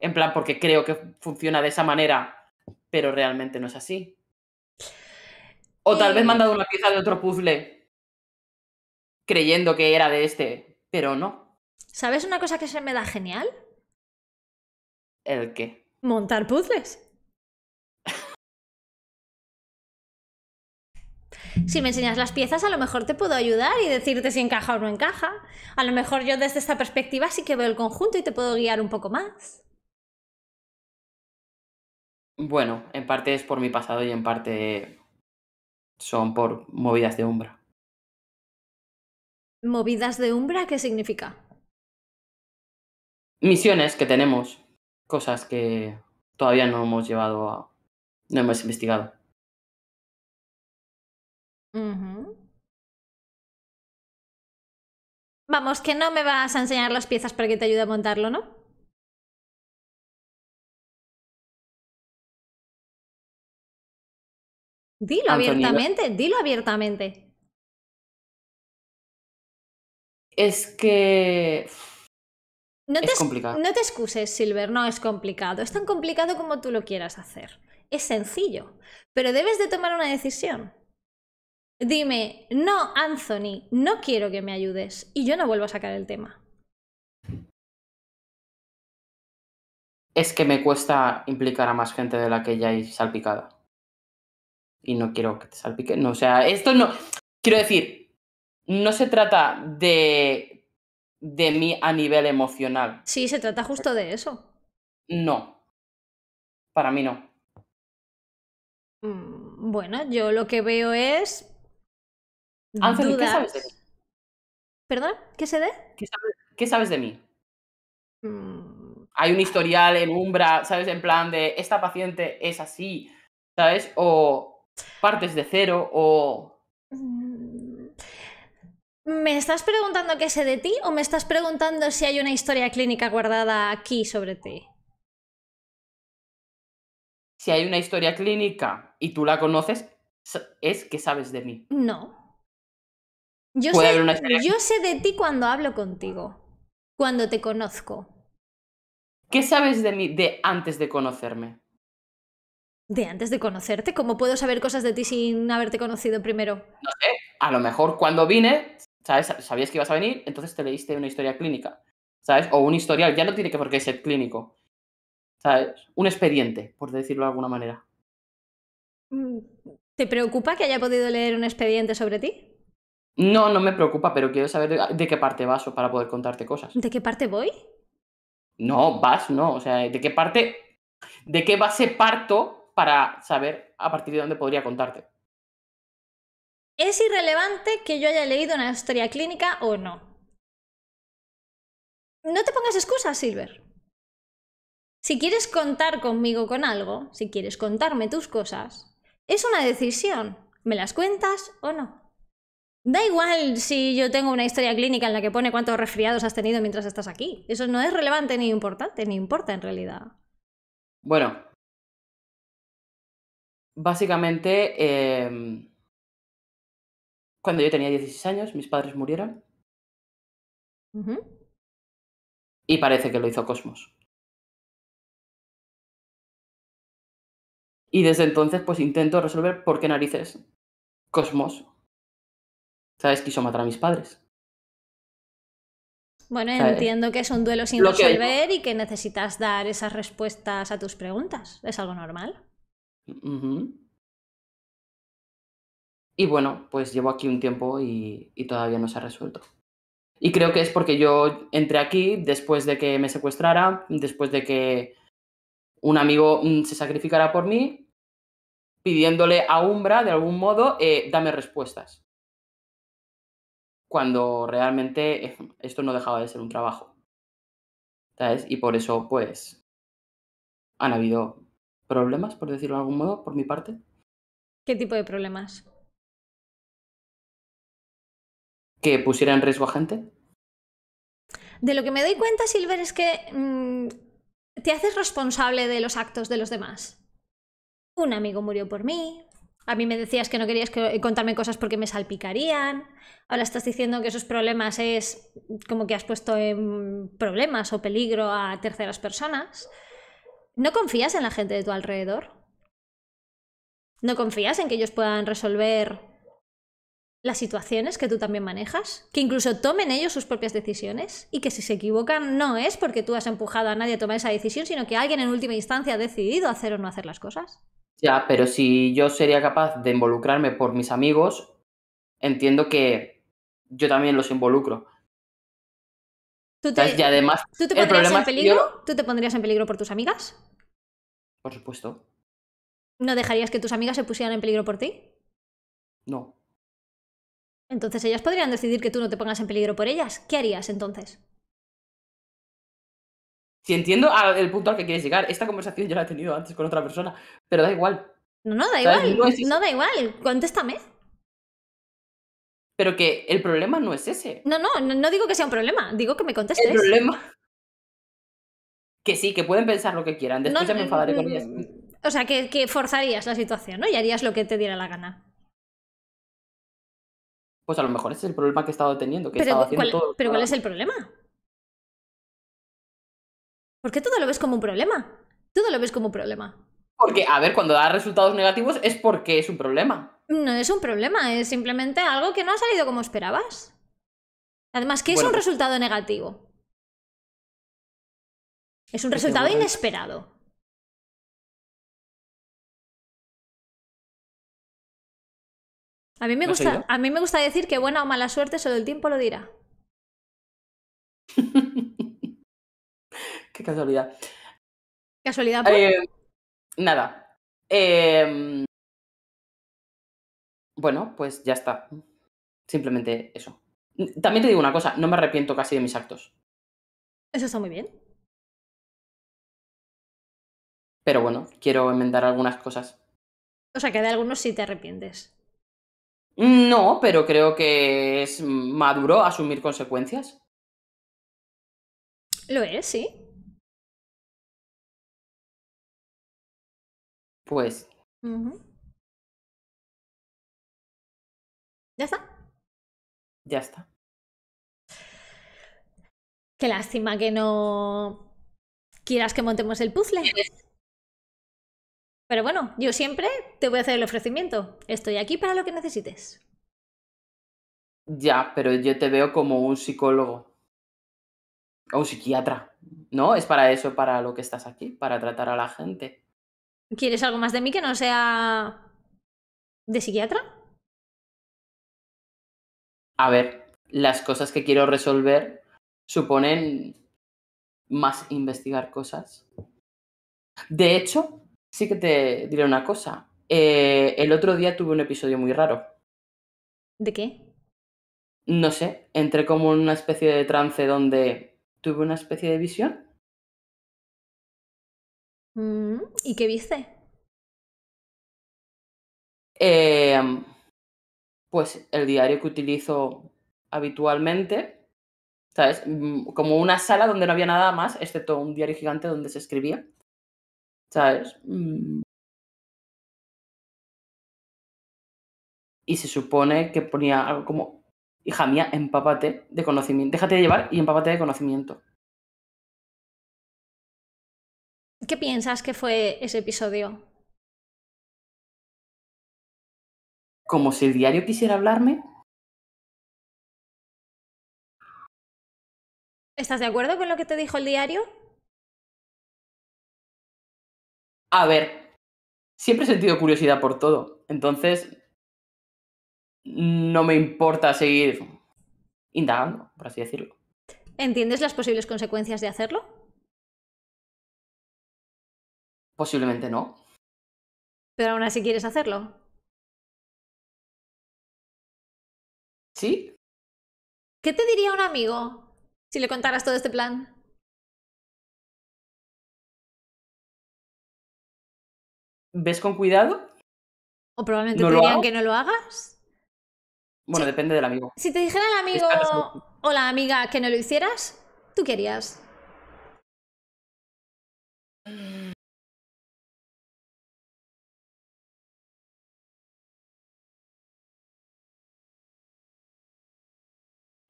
En plan, porque creo que funciona de esa manera, pero realmente no es así. O tal vez eh. mandado una pieza de otro puzzle creyendo que era de este, pero no. ¿Sabes una cosa que se me da genial? ¿El qué? Montar puzzles. si me enseñas las piezas, a lo mejor te puedo ayudar y decirte si encaja o no encaja. A lo mejor yo desde esta perspectiva sí que veo el conjunto y te puedo guiar un poco más. Bueno, en parte es por mi pasado y en parte son por movidas de umbra. ¿Movidas de umbra qué significa? Misiones que tenemos, cosas que todavía no hemos llevado a... no hemos investigado. Vamos, que no me vas a enseñar las piezas para que te ayude a montarlo, ¿no? Dilo abiertamente, dilo abiertamente. Es que... No te, No te excuses, Silver, no es complicado. Es tan complicado como tú lo quieras hacer. Es sencillo, pero debes de tomar una decisión. Dime, no, Anthony, no quiero que me ayudes y yo no vuelvo a sacar el tema. Es que me cuesta implicar a más gente de la que ya hay salpicada y no quiero que te salpique. No, o sea, esto no. Quiero decir, no se trata de, de mí a nivel emocional. Sí, se trata justo de eso. No. Para mí no. Mm, bueno, yo lo que veo es. ¿qué sabes de mí? ¿Perdón? ¿Qué se dé? ¿Qué sabes, de mí? Mm. Hay un historial en Umbra, ¿sabes? En plan de esta paciente es así, ¿sabes? O, partes de cero o... Mm, ¿Me estás preguntando qué sé de ti o me estás preguntando si hay una historia clínica guardada aquí sobre ti? Si hay una historia clínica y tú la conoces, es que sabes de mí. No. Yo, sé, yo sé de ti cuando hablo contigo, cuando te conozco. ¿Qué sabes de mí de antes de conocerme? de antes de conocerte? ¿Cómo puedo saber cosas de ti sin haberte conocido primero? No sé, a lo mejor cuando vine, ¿sabes? Sabías que ibas a venir, entonces te leíste una historia clínica, ¿sabes? O un historial, ya no tiene que por qué ser clínico, ¿sabes? Un expediente, por decirlo de alguna manera. Mm, ¿Te preocupa que haya podido leer un expediente sobre ti? No, no me preocupa, pero quiero saber de, qué parte vas para poder contarte cosas. ¿De qué parte voy? No, vas, no. O sea, ¿de qué parte, de qué base parto para saber a partir de dónde podría contarte. ¿Es irrelevante que yo haya leído una historia clínica o no? No te pongas excusas, Silver. Si quieres contar conmigo con algo, si quieres contarme tus cosas, es una decisión. ¿Me las cuentas o no? Da igual si yo tengo una historia clínica en la que pone cuántos resfriados has tenido mientras estás aquí. Eso no es relevante ni importante, ni importa en realidad. Bueno, Básicamente, em, cuando yo tenía 16 años, mis padres murieron. Y parece que lo hizo Cosmos. Y desde entonces, pues intento resolver por qué narices Cosmos, ¿sabes? Quiso matar a mis padres. Bueno, eh, entiendo que es un duelo sin resolver y que necesitas dar esas respuestas a tus preguntas. Es algo normal. Y bueno, pues llevo aquí un tiempo y, todavía no se ha resuelto. Y creo que es porque yo entré aquí después de que me secuestrara, después de que un amigo mm, se sacrificara por mí, pidiéndole a Umbra, de algún modo, eh, dame respuestas, cuando realmente esto no dejaba de ser un trabajo, ¿sabes? Y por eso, pues, han habido problemas, por decirlo de algún modo, por mi parte. ¿Qué tipo de problemas? ¿Que pusiera en riesgo a gente? De lo que me doy cuenta, Silver, es que mm, te haces responsable de los actos de los demás. Un amigo murió por mí, a mí me decías que no querías eh, contarme cosas porque me salpicarían. Ahora estás diciendo que esos problemas es como que has puesto en problemas o peligro a terceras personas. ¿No confías en la gente de tu alrededor? ¿No confías en que ellos puedan resolver las situaciones que tú también manejas? ¿Que incluso tomen ellos sus propias decisiones? Y que si se equivocan no es porque tú has empujado a nadie a tomar esa decisión, sino que alguien en última instancia ha decidido hacer o no hacer las cosas. Ya, pero si yo sería capaz de involucrarme por mis amigos, entiendo que yo también los involucro. ¿Tú te, pondrías en peligro? ¿Tú te pondrías en peligro por tus amigas? Por supuesto. ¿No dejarías que tus amigas se pusieran en peligro por ti? No. Entonces ellas podrían decidir que tú no te pongas en peligro por ellas. ¿Qué harías entonces? Si entiendo el punto al que quieres llegar, esta conversación ya la he tenido antes con otra persona, pero da igual. No, no, da igual. No, da igual. Contéstame. Pero que el problema no es ese. No, no, no, digo que sea un problema, digo que me contestes. El problema. Que sí, que pueden pensar lo que quieran, después ya me enfadaré con mm, ellos O sea, que, forzarías la situación, ¿no? Y harías lo que te diera la gana. Pues a lo mejor ese es el problema que he estado teniendo, que pero, he estado haciendo ¿cuál, Pero ¿cuál es el problema? ¿Por qué todo lo ves como un problema? Todo lo ves como un problema porque, a ver, cuando da resultados negativos es porque es un problema. No es un problema, es simplemente algo que no ha salido como esperabas. Además, ¿qué es un resultado negativo? Es un resultado inesperado. A mí, me gusta, a mí me gusta decir que buena o mala suerte solo el tiempo lo dirá. Qué casualidad. Casualidad. Eh, Por... Nada. Em, bueno, pues ya está. Simplemente eso. También te digo una cosa, no me arrepiento casi de mis actos. Eso está muy bien. Pero bueno, quiero enmendar algunas cosas. O sea, que de algunos sí te arrepientes. No, pero creo que es maduro asumir consecuencias. Lo es, sí. pues. ¿Ya está? Ya está. Qué lástima que no quieras que montemos el puzzle. Pero bueno, yo siempre te voy a hacer el ofrecimiento. Estoy aquí para lo que necesites. Ya, pero yo te veo como un psicólogo. O un psiquiatra. No, es para eso, para lo que estás aquí, para tratar a la gente. ¿Quieres algo más de mí que no sea de psiquiatra? A ver, las cosas que quiero resolver suponen más investigar cosas. De hecho, sí que te diré una cosa. Eh, el otro día tuve un episodio muy raro. ¿De qué? No sé, entré como en una especie de trance donde tuve una especie de visión Mm, ¿Y qué viste? Em, pues el diario que utilizo habitualmente, ¿sabes? Mm, como una sala donde no había nada más, excepto un diario gigante donde se escribía, ¿sabes? Mm. Y se supone que ponía algo como, hija mía, empápate de conocimiento, déjate de llevar y empápate de conocimiento. ¿Qué piensas que fue ese episodio? Como si el diario quisiera hablarme. ¿Estás de acuerdo con lo que te dijo el diario? A ver, siempre he sentido curiosidad por todo, entonces no me importa seguir indagando, por así decirlo. ¿Entiendes las posibles consecuencias de hacerlo? Posiblemente no. Pero aún así quieres hacerlo. ¿Sí? ¿Qué te diría un amigo si le contaras todo este plan? ¿Ves con cuidado? O probablemente te dirían que no lo hagas. Bueno, depende del amigo. Si te dijera el amigo o la amiga que no lo hicieras, ¿tú querías?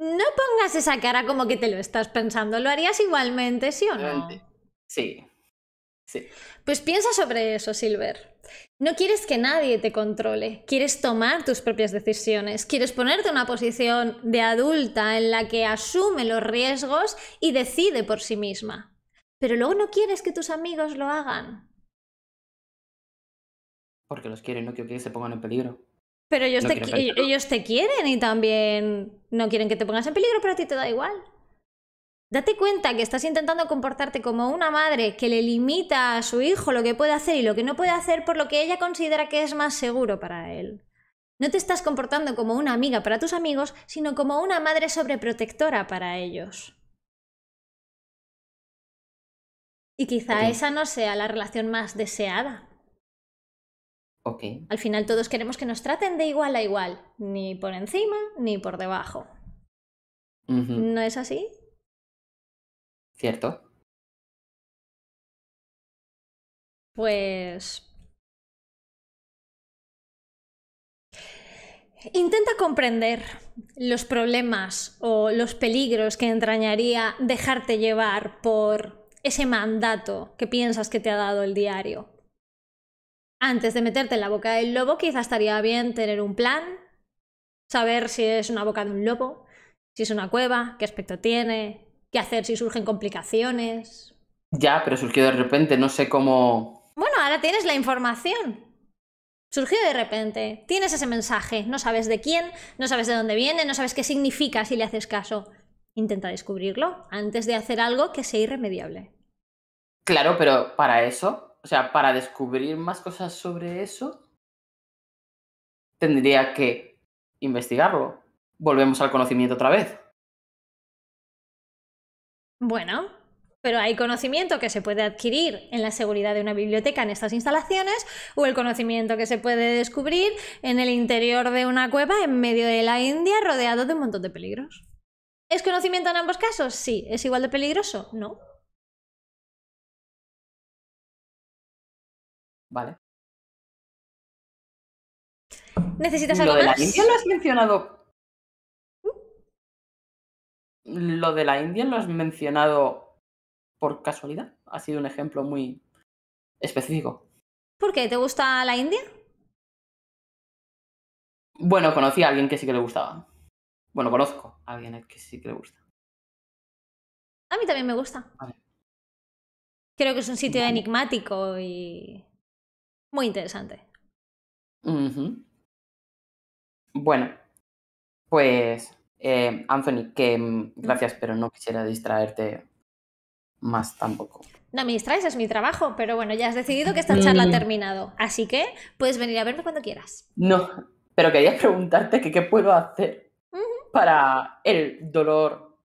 No pongas esa cara como que te lo estás pensando. ¿Lo harías igualmente, sí o no? Sí. Sí. Pues piensa sobre eso, Silver. No quieres que nadie te controle, quieres tomar tus propias decisiones, quieres ponerte en una posición de adulta en la que asume los riesgos y decide por sí misma. Pero luego no quieres que tus amigos lo hagan. Porque los quiero no quiero que se pongan en peligro. Pero ellos, te, quieren y también no quieren que te pongas en peligro, pero a ti te da igual. Date cuenta que estás intentando comportarte como una madre que le limita a su hijo lo que puede hacer y lo que no puede hacer por lo que ella considera que es más seguro para él. No te estás comportando como una amiga para tus amigos, sino como una madre sobreprotectora para ellos. Y quizá esa no sea la relación más deseada, al final todos queremos que nos traten de igual a igual, ni por encima ni por debajo. ¿No es así? Cierto. Pues... Intenta comprender los problemas o los peligros que entrañaría dejarte llevar por ese mandato que piensas que te ha dado el diario antes de meterte en la boca del lobo, quizás estaría bien tener un plan, saber si es una boca de un lobo, si es una cueva, qué aspecto tiene, qué hacer si surgen complicaciones. Ya, pero surgió de repente, no sé cómo... Bueno, ahora tienes la información. Surgió de repente, tienes ese mensaje, no sabes de quién, no sabes de dónde viene, no sabes qué significa si le haces caso. Intenta descubrirlo antes de hacer algo que sea irremediable. Claro, pero para eso o sea, para descubrir más cosas sobre eso, tendría que investigarlo. Volvemos al conocimiento otra vez. Bueno, pero hay conocimiento que se puede adquirir en la seguridad de una biblioteca en estas instalaciones o el conocimiento que se puede descubrir en el interior de una cueva en medio de la India rodeado de un montón de peligros. ¿Es conocimiento en ambos casos? Sí. ¿Es igual de peligroso? No. ¿vale? ¿Necesitas algo lo de La India lo has mencionado. Lo de la India lo has mencionado por casualidad. Ha sido un ejemplo muy específico. ¿Por qué? ¿Te gusta la India? Bueno, conocí a alguien que sí que le gustaba. Bueno, conozco a alguien que sí que le gusta. A mí también me gusta. Creo que es un sitio enigmático y muy interesante. Bueno, pues eh, Anthony, que mm, mm. gracias, pero no quisiera distraerte más tampoco. No me distraes, es mi trabajo, pero bueno, ya has decidido que esta mm. charla ha terminado, así que puedes venir a verme cuando quieras. No, pero quería preguntarte que qué puedo hacer para el dolor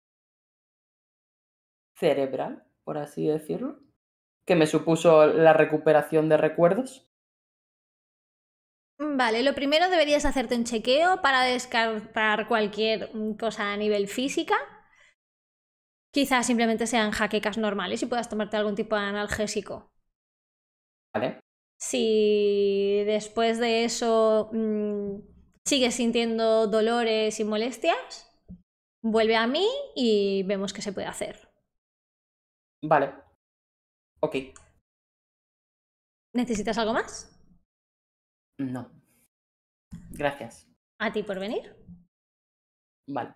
cerebral, por así decirlo, que me supuso la recuperación de recuerdos. Vale, lo primero deberías hacerte un chequeo para descartar cualquier cosa a nivel física. Quizás simplemente sean jaquecas normales y puedas tomarte algún tipo de analgésico. Vale. Si después de eso mm, sigues sintiendo dolores y molestias, vuelve a mí y vemos qué se puede hacer. Vale. Ok. ¿Necesitas algo más? No. Gracias. A ti por venir. Vale.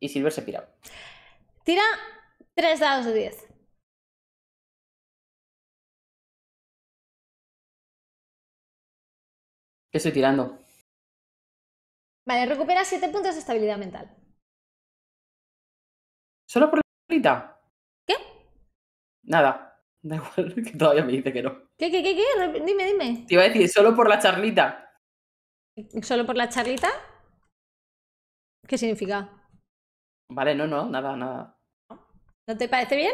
Y Silver se pira. Tira tres dados de diez. ¿Qué estoy tirando? Vale, recupera siete puntos de estabilidad mental. ¿Solo por la ¿Qué? Nada. Da igual, que todavía me dice que no. ¿Qué, qué, qué, Dime, dime. Te iba a decir, solo por la charlita. ¿Solo por la charlita? ¿Qué significa? Vale, no, no, nada, nada. ¿No te parece bien?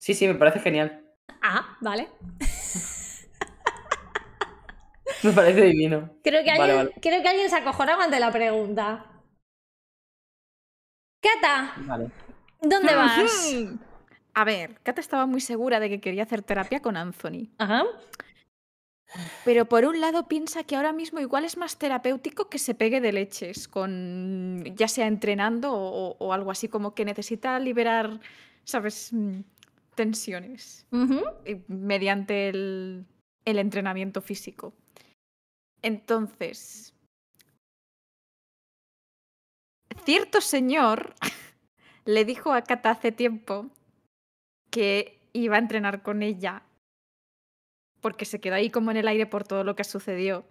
Sí, sí, me parece genial. Ah, vale. me parece divino. Creo que, alguien, creo que alguien se acojonaba ante la pregunta. Cata, vale. ¿dónde ah, vas? Hmm. A ver, Cata estaba muy segura de que quería hacer terapia con Anthony. Ajá. Pero por un lado piensa que ahora mismo igual es más terapéutico que se pegue de leches, con ya sea entrenando o, algo así, como que necesita liberar, ¿sabes? Mm, tensiones eh, mediante el, el entrenamiento físico. Entonces, cierto señor le dijo a Cata hace tiempo que iba a entrenar con ella, porque se quedó ahí como en el aire por todo lo que sucedió.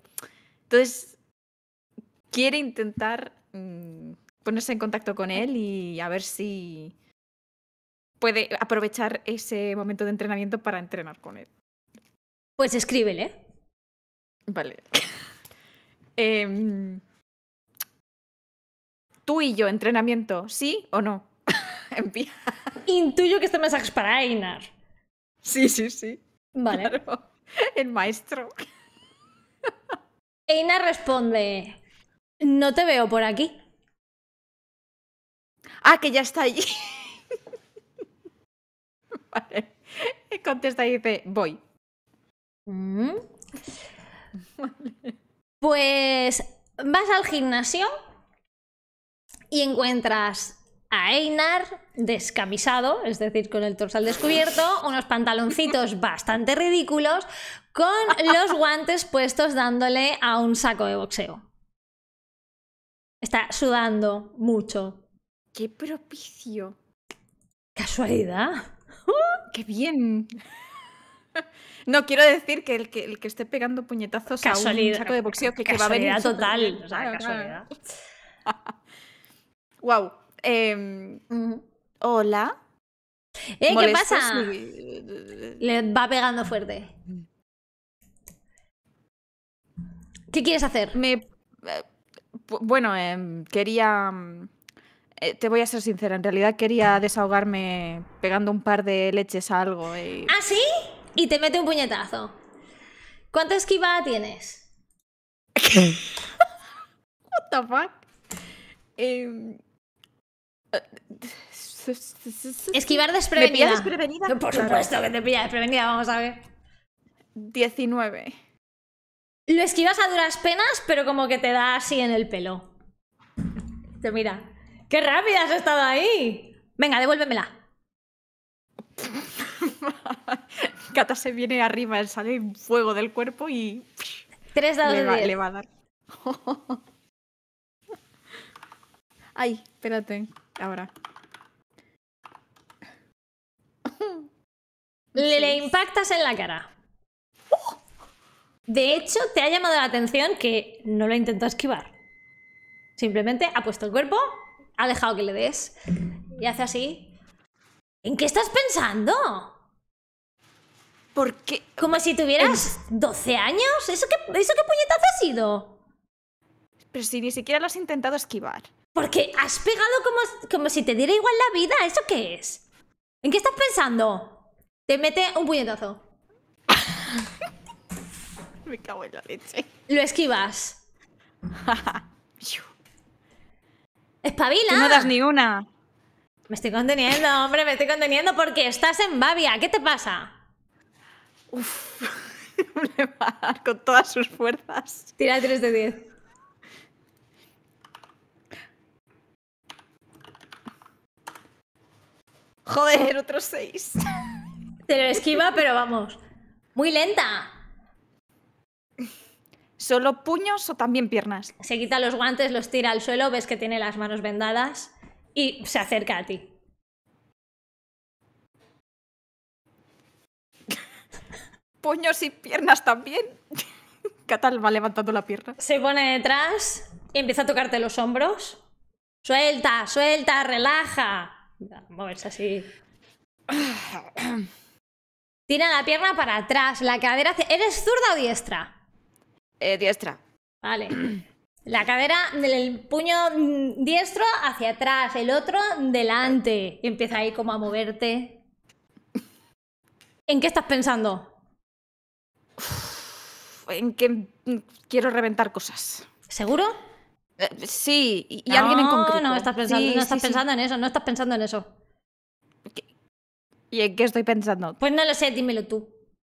Entonces, quiere intentar mm, ponerse en contacto con él y a ver si puede aprovechar ese momento de entrenamiento para entrenar con él. Pues escríbele. Vale. Em, Tú y yo, entrenamiento, ¿sí o no? Intuyo que este mensaje es para Einar. Sí, sí, sí. Vale. El maestro. Einar responde: No te veo por aquí. Ah, que ya está allí. vale. Contesta y dice: Voy. Mm. Pues vas al gimnasio y encuentras a Einar descamisado, es decir, con el torsal descubierto, unos pantaloncitos bastante ridículos, con los guantes puestos dándole a un saco de boxeo. Está sudando mucho. ¡Qué propicio! ¿Casualidad? ¡Qué bien! No, quiero decir que el que, esté pegando puñetazos a un saco de boxeo que, va a venir... Total, casualidad. Wow. Em, hola. ¿Eh? ¿Qué pasa? Le va pegando fuerte. ¿Qué quieres hacer? Me, eh, bueno, em, quería... Mm, eh, te voy a ser sincera, en realidad quería desahogarme pegando un par de leches a algo. ¿Ah, sí? Y te mete un puñetazo. ¿Cuánta esquiva tienes? ¿What the fuck? Eh, Esquivar desprevenida. Por supuesto que te pilla desprevenida, vamos a ver. 19. Lo esquivas a duras penas, pero como que te da así en el pelo. Te mira. ¡Qué rápida has estado ahí! Venga, devuélvemela. Cata se viene arriba, sale fuego del cuerpo y. Tres dados de Le va a dar. Ay, espérate ahora. Le, le impactas en la cara. De hecho, te ha llamado la atención que no lo ha intentado esquivar. Simplemente ha puesto el cuerpo, ha dejado que le des y hace así. ¿En qué estás pensando? qué? Como si tuvieras 12 años. ¿Eso qué, ¿Eso qué puñetazo ha sido? Pero si ni siquiera lo has intentado esquivar. Porque has pegado como, si te diera igual la vida. ¿Eso qué es? ¿En qué estás pensando? Te mete un puñetazo. Me cago en la leche. Lo esquivas. ¡Espabila! no das ni una. Me estoy conteniendo, hombre, me estoy conteniendo porque estás en Babia. ¿Qué te pasa? Uf, le con todas sus fuerzas. Tira 3 de 10. Joder, otros seis. Te lo esquiva, pero vamos. Muy lenta. ¿Solo puños o también piernas? Se quita los guantes, los tira al suelo, ves que tiene las manos vendadas y se acerca a ti. puños y piernas también. ¿Qué tal va levantando la pierna. Se pone detrás y empieza a tocarte los hombros. Suelta, suelta, relaja. Moverse así. Tira la pierna para atrás, la cadera... Hacia... ¿Eres zurda o diestra? Eh, diestra. Vale. La cadera del puño diestro hacia atrás, el otro delante. empieza ahí como a moverte. ¿En qué estás pensando? en que quiero reventar cosas. ¿Seguro? Eh, sí, y, alguien en concreto. No, estás pensando, no estás pensando en eso, no estás pensando en eso. ¿Y en qué estoy pensando? Pues no lo sé, dímelo tú.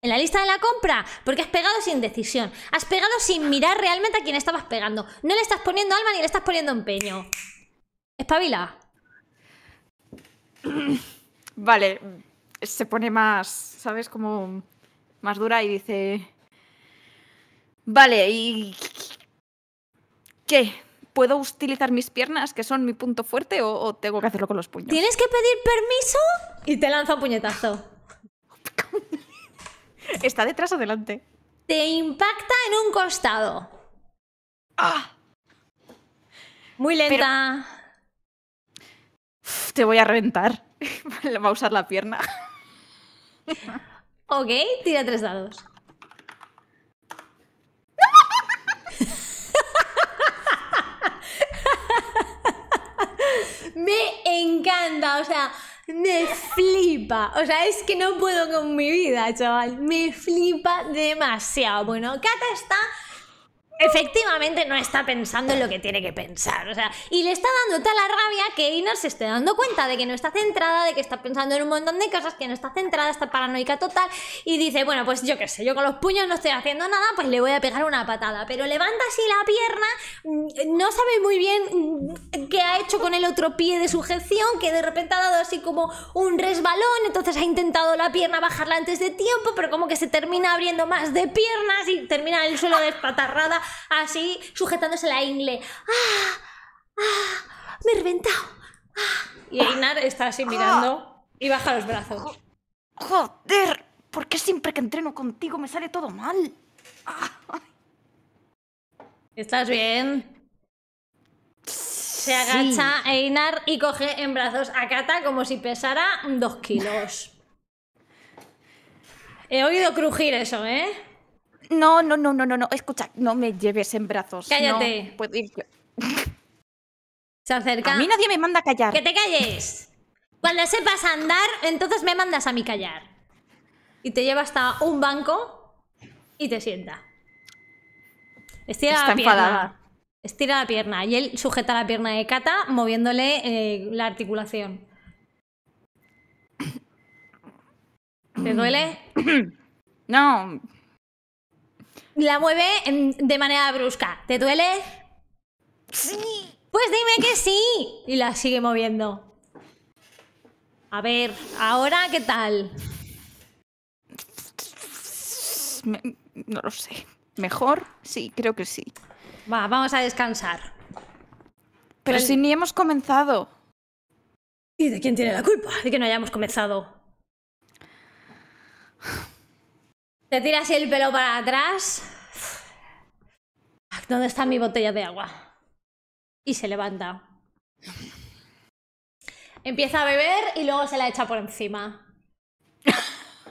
En la lista de la compra, porque has pegado sin decisión. Has pegado sin mirar realmente a quién estabas pegando. No le estás poniendo alma ni le estás poniendo empeño. Espabila. Vale, se pone más, ¿sabes? Como más dura y dice... Vale, ¿y qué? ¿puedo utilizar mis piernas, que son mi punto fuerte, o, tengo que hacerlo con los puños? ¿Tienes que pedir permiso? Y te lanzo un puñetazo. ¿Está detrás o delante? Te impacta en un costado. ¡Ah! Muy lenta. te voy a reventar. Va a usar la pierna. ok, tira tres dados. me encanta, o sea, me flipa. O sea, es que no puedo con mi vida, chaval. Me flipa demasiado. Bueno, Cata está efectivamente no está pensando en lo que tiene que pensar. O sea, y le está dando tal la rabia que Inar se esté dando cuenta de que no está centrada, de que está pensando en un montón de cosas, que no está centrada, está paranoica total. Y dice, bueno, pues yo qué sé, yo con los puños no estoy haciendo nada, pues le voy a pegar una patada. Pero levanta así la pierna, mm, no sabe muy bien mm, qué ha hecho con el otro pie de sujeción, que de repente ha dado así como un resbalón, entonces ha intentado la pierna bajarla antes de tiempo, pero como que se termina abriendo más de piernas y termina el suelo despatarrada así, sujetándose la ingle. ¡Ah! ¡Ah! ¡Me he reventado! Y Einar está así mirando y baja los brazos. ¡Joder! ¿Por qué siempre que entreno contigo me sale todo mal? ¿Estás bien? Se agacha Einar y coge en brazos a Kata como si pesara dos kilos. He oído crujir eso, ¿eh? No, no, no, no, no, no. Escucha, no me lleves en brazos. Cállate. ir Se acerca. A mí nadie me manda a callar. ¡Que te calles! Cuando sepas andar, entonces me mandas a mí callar. Y te lleva hasta un banco y te sienta. Estira la pierna. Estira la pierna. Y él sujeta la pierna de Kata moviéndole eh, la articulación. ¿Te duele? No, la mueve de manera brusca. ¿Te duele? Sí. Pues dime que sí. Y la sigue moviendo. A ver, ahora qué tal. no lo sé. ¿Mejor? Sí, creo que sí. Va, vamos a descansar. Pero si ni hemos comenzado. ¿Y de quién tiene la culpa? De que no hayamos comenzado. Te así el pelo para atrás. ¿Dónde está mi botella de agua? Y se levanta. Empieza a beber y luego se la echa por encima.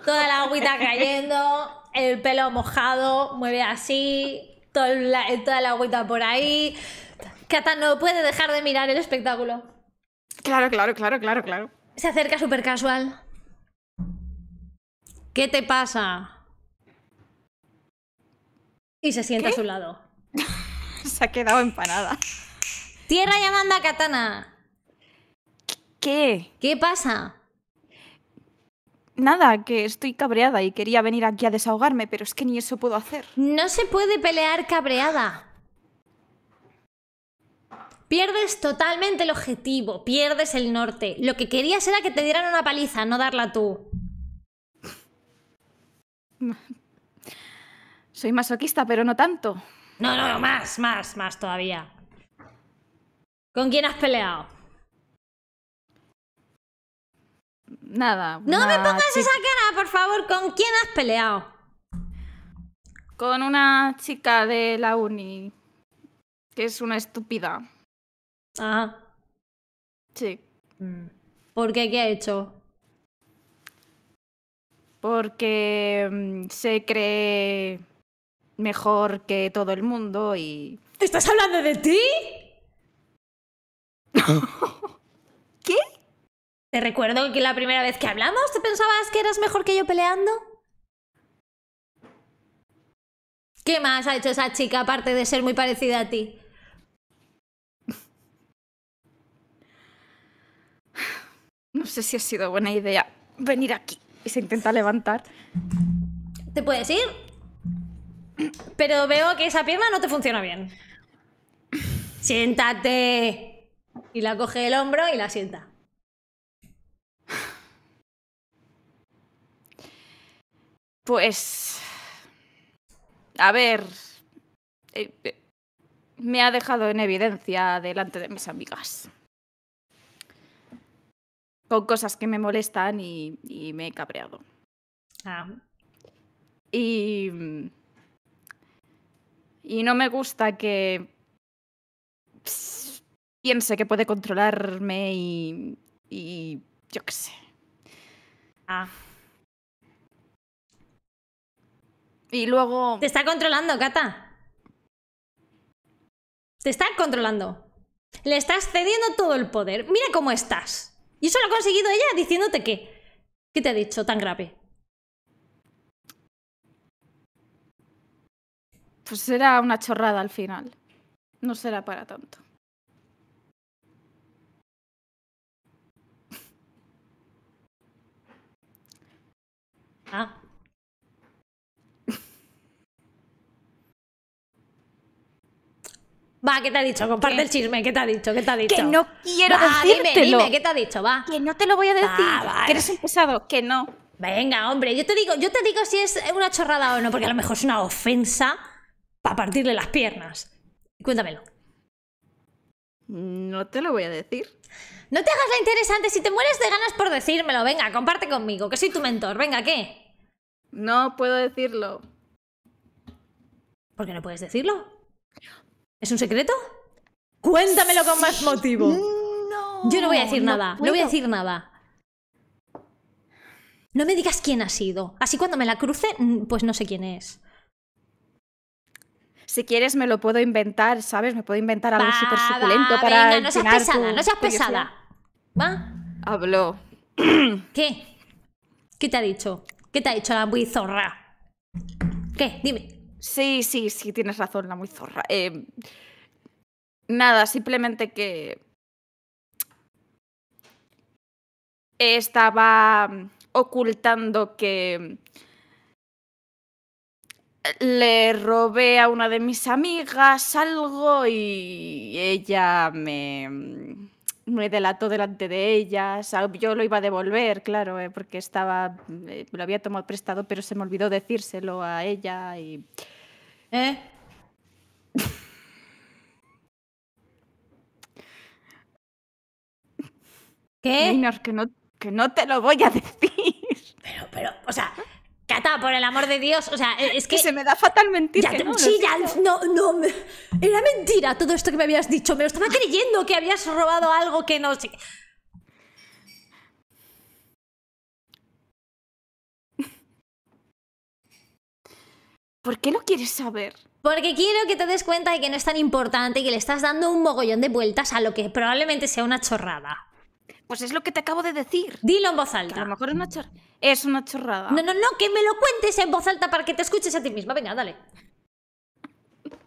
Toda la agüita cayendo, el pelo mojado, mueve así, toda la, agüita por ahí. Cata no puede dejar de mirar el espectáculo. Claro, claro, claro, claro, claro. Se acerca súper casual. ¿Qué te pasa? Y se sienta a su lado. se ha quedado empanada. Tierra llamando a Katana. ¿Qué? ¿Qué pasa? Nada, que estoy cabreada y quería venir aquí a desahogarme, pero es que ni eso puedo hacer. No se puede pelear cabreada. Pierdes totalmente el objetivo, pierdes el norte. Lo que querías era que te dieran una paliza, no darla tú. Soy masoquista, pero no tanto. No, no, más, más, más todavía. ¿Con quién has peleado? Nada. No me pongas esa cara, por favor. ¿Con quién has peleado? Con una chica de la uni. Que es una estúpida. Ah. Sí. Mm. ¿Por qué? ¿Qué ha hecho? Porque mm, se cree mejor que todo el mundo y... ¿Estás hablando de ti? ¿Qué? Te recuerdo que la primera vez que hablamos, ¿te pensabas que eras mejor que yo peleando? ¿Qué más ha hecho esa chica aparte de ser muy parecida a ti? No sé si ha sido buena idea venir aquí y se intenta levantar. ¿Te puedes ir? Pero veo que esa pierna no te funciona bien. Siéntate. Y la coge el hombro y la sienta. Pues... A ver... Eh, eh, me ha dejado en evidencia delante de mis amigas. Con cosas que me molestan y, y me he cabreado. Ah. Y y no me gusta que piense que puede controlarme y, y yo qué sé. Ah. Y luego... Te está controlando, Kata. Te está controlando. Le estás cediendo todo el poder. Mira cómo estás. Y eso lo ha conseguido ella diciéndote que... ¿Qué te ha dicho tan grave? Pues será una chorrada al final. No será para tanto. Ah. Va, ¿qué te ha dicho? Comparte el chisme, ¿qué te ha dicho? ¿Qué te ha dicho? Que no quiero va, Dime, dime, ¿qué te ha dicho? Va. Que no te lo voy a decir. Va, va. Que eres un que no. Venga, hombre, yo te digo, yo te digo si es una chorrada o no, porque a lo mejor es una ofensa para partirle las piernas. Cuéntamelo. No te lo voy a decir. No te hagas la interesante si te mueres de ganas por decírmelo. Venga, comparte conmigo, que soy tu mentor. Venga, ¿qué? No puedo decirlo. ¿Por qué no puedes decirlo? ¿Es un secreto? Cuéntamelo con más motivo. Yo no voy a decir nada. No voy a decir nada. No me digas quién ha sido. Así cuando me la cruce, mm, pues no sé quién es si quieres me lo puedo inventar, ¿sabes? Me puedo inventar algo súper suculento para... Venga, no seas pesada, no seas pesada. ¿Va? Habló. ¿Qué? ¿Qué te ha dicho? ¿Qué te ha dicho la muy zorra? ¿Qué? Dime. Sí, sí, sí, tienes razón, la muy zorra. Eh, nada, simplemente que... Estaba ocultando que le robé a una de mis amigas algo y ella me, mm, me delató delante de ellas. Yo lo iba a devolver, claro, eh, porque estaba, eh, lo había tomado prestado, pero se me olvidó decírselo a ella y... ¿Eh? ¿Qué? que no, que no te lo voy a decir. Pero, pero, o sea, Cata, por el amor de Dios, o sea, e-, es que... se me da fatal mentir. no, sí, ya, no, no, era mentira todo esto que me habías dicho, me lo estaba creyendo que habías robado algo que no sé... ¿Por qué lo quieres saber? Porque quiero que te des cuenta de que no es tan importante y que le estás dando un mogollón de vueltas a lo que probablemente sea una chorrada. Pues es lo que te acabo de decir. Dilo en voz alta. a lo mejor es una, es una chorrada. No, no, no, que me lo cuentes en voz alta para que te escuches a ti misma. Venga, dale.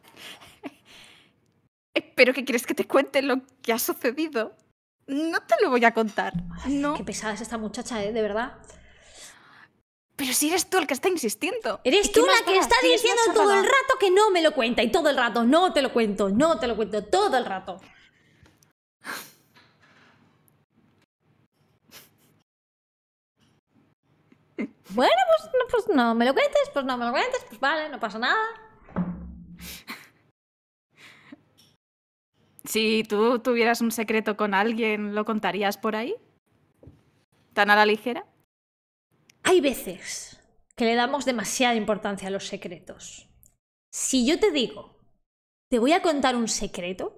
¿Pero qué quieres que te cuente lo que ha sucedido? No te lo voy a contar. no. Qué pesada es esta muchacha, ¿eh? De verdad. Pero si eres tú el que está insistiendo. Eres tú la que está diciendo todo el rato que no me lo cuenta y todo el rato no te lo cuento, no te lo cuento, todo el rato. Bueno, pues no, pues no me lo cuentes, pues no me lo cuentes, pues vale, no pasa nada. Si tú tuvieras un secreto con alguien, ¿lo contarías por ahí? ¿Tan a la ligera? Hay veces que le damos demasiada importancia a los secretos. Si yo te digo, te voy a contar un secreto,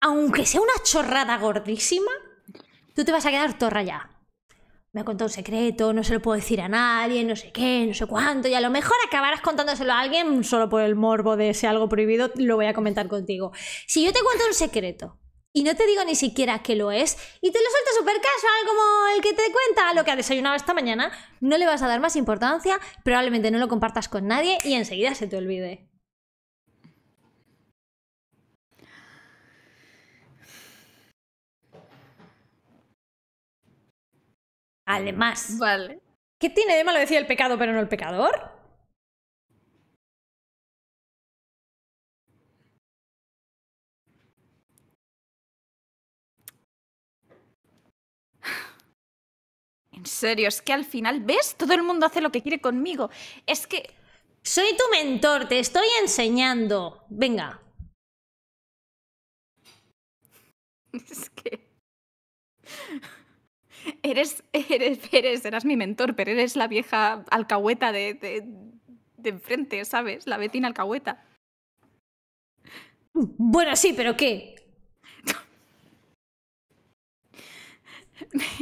aunque sea una chorrada gordísima, tú te vas a quedar torra ya me ha contado un secreto, no se lo puedo decir a nadie, no sé qué, no sé cuánto, y a lo mejor acabarás contándoselo a alguien solo por el morbo de ese algo prohibido, lo voy a comentar contigo. Si yo te cuento un secreto y no te digo ni siquiera que lo es, y te lo sueltas súper casual como el que te cuenta lo que ha desayunado esta mañana, no le vas a dar más importancia, probablemente no lo compartas con nadie y enseguida se te olvide. Además. ¿Qué tiene de malo decir el pecado pero no el pecador? En serio, es que al final, ¿ves? Todo el mundo hace lo que quiere conmigo. Es que... Soy tu mentor, te estoy enseñando. Venga. Es que eres, eres, eras mi mentor, pero eres la vieja alcahueta de, de, enfrente, ¿sabes? La vecina alcahueta. Bueno, sí, pero ¿qué?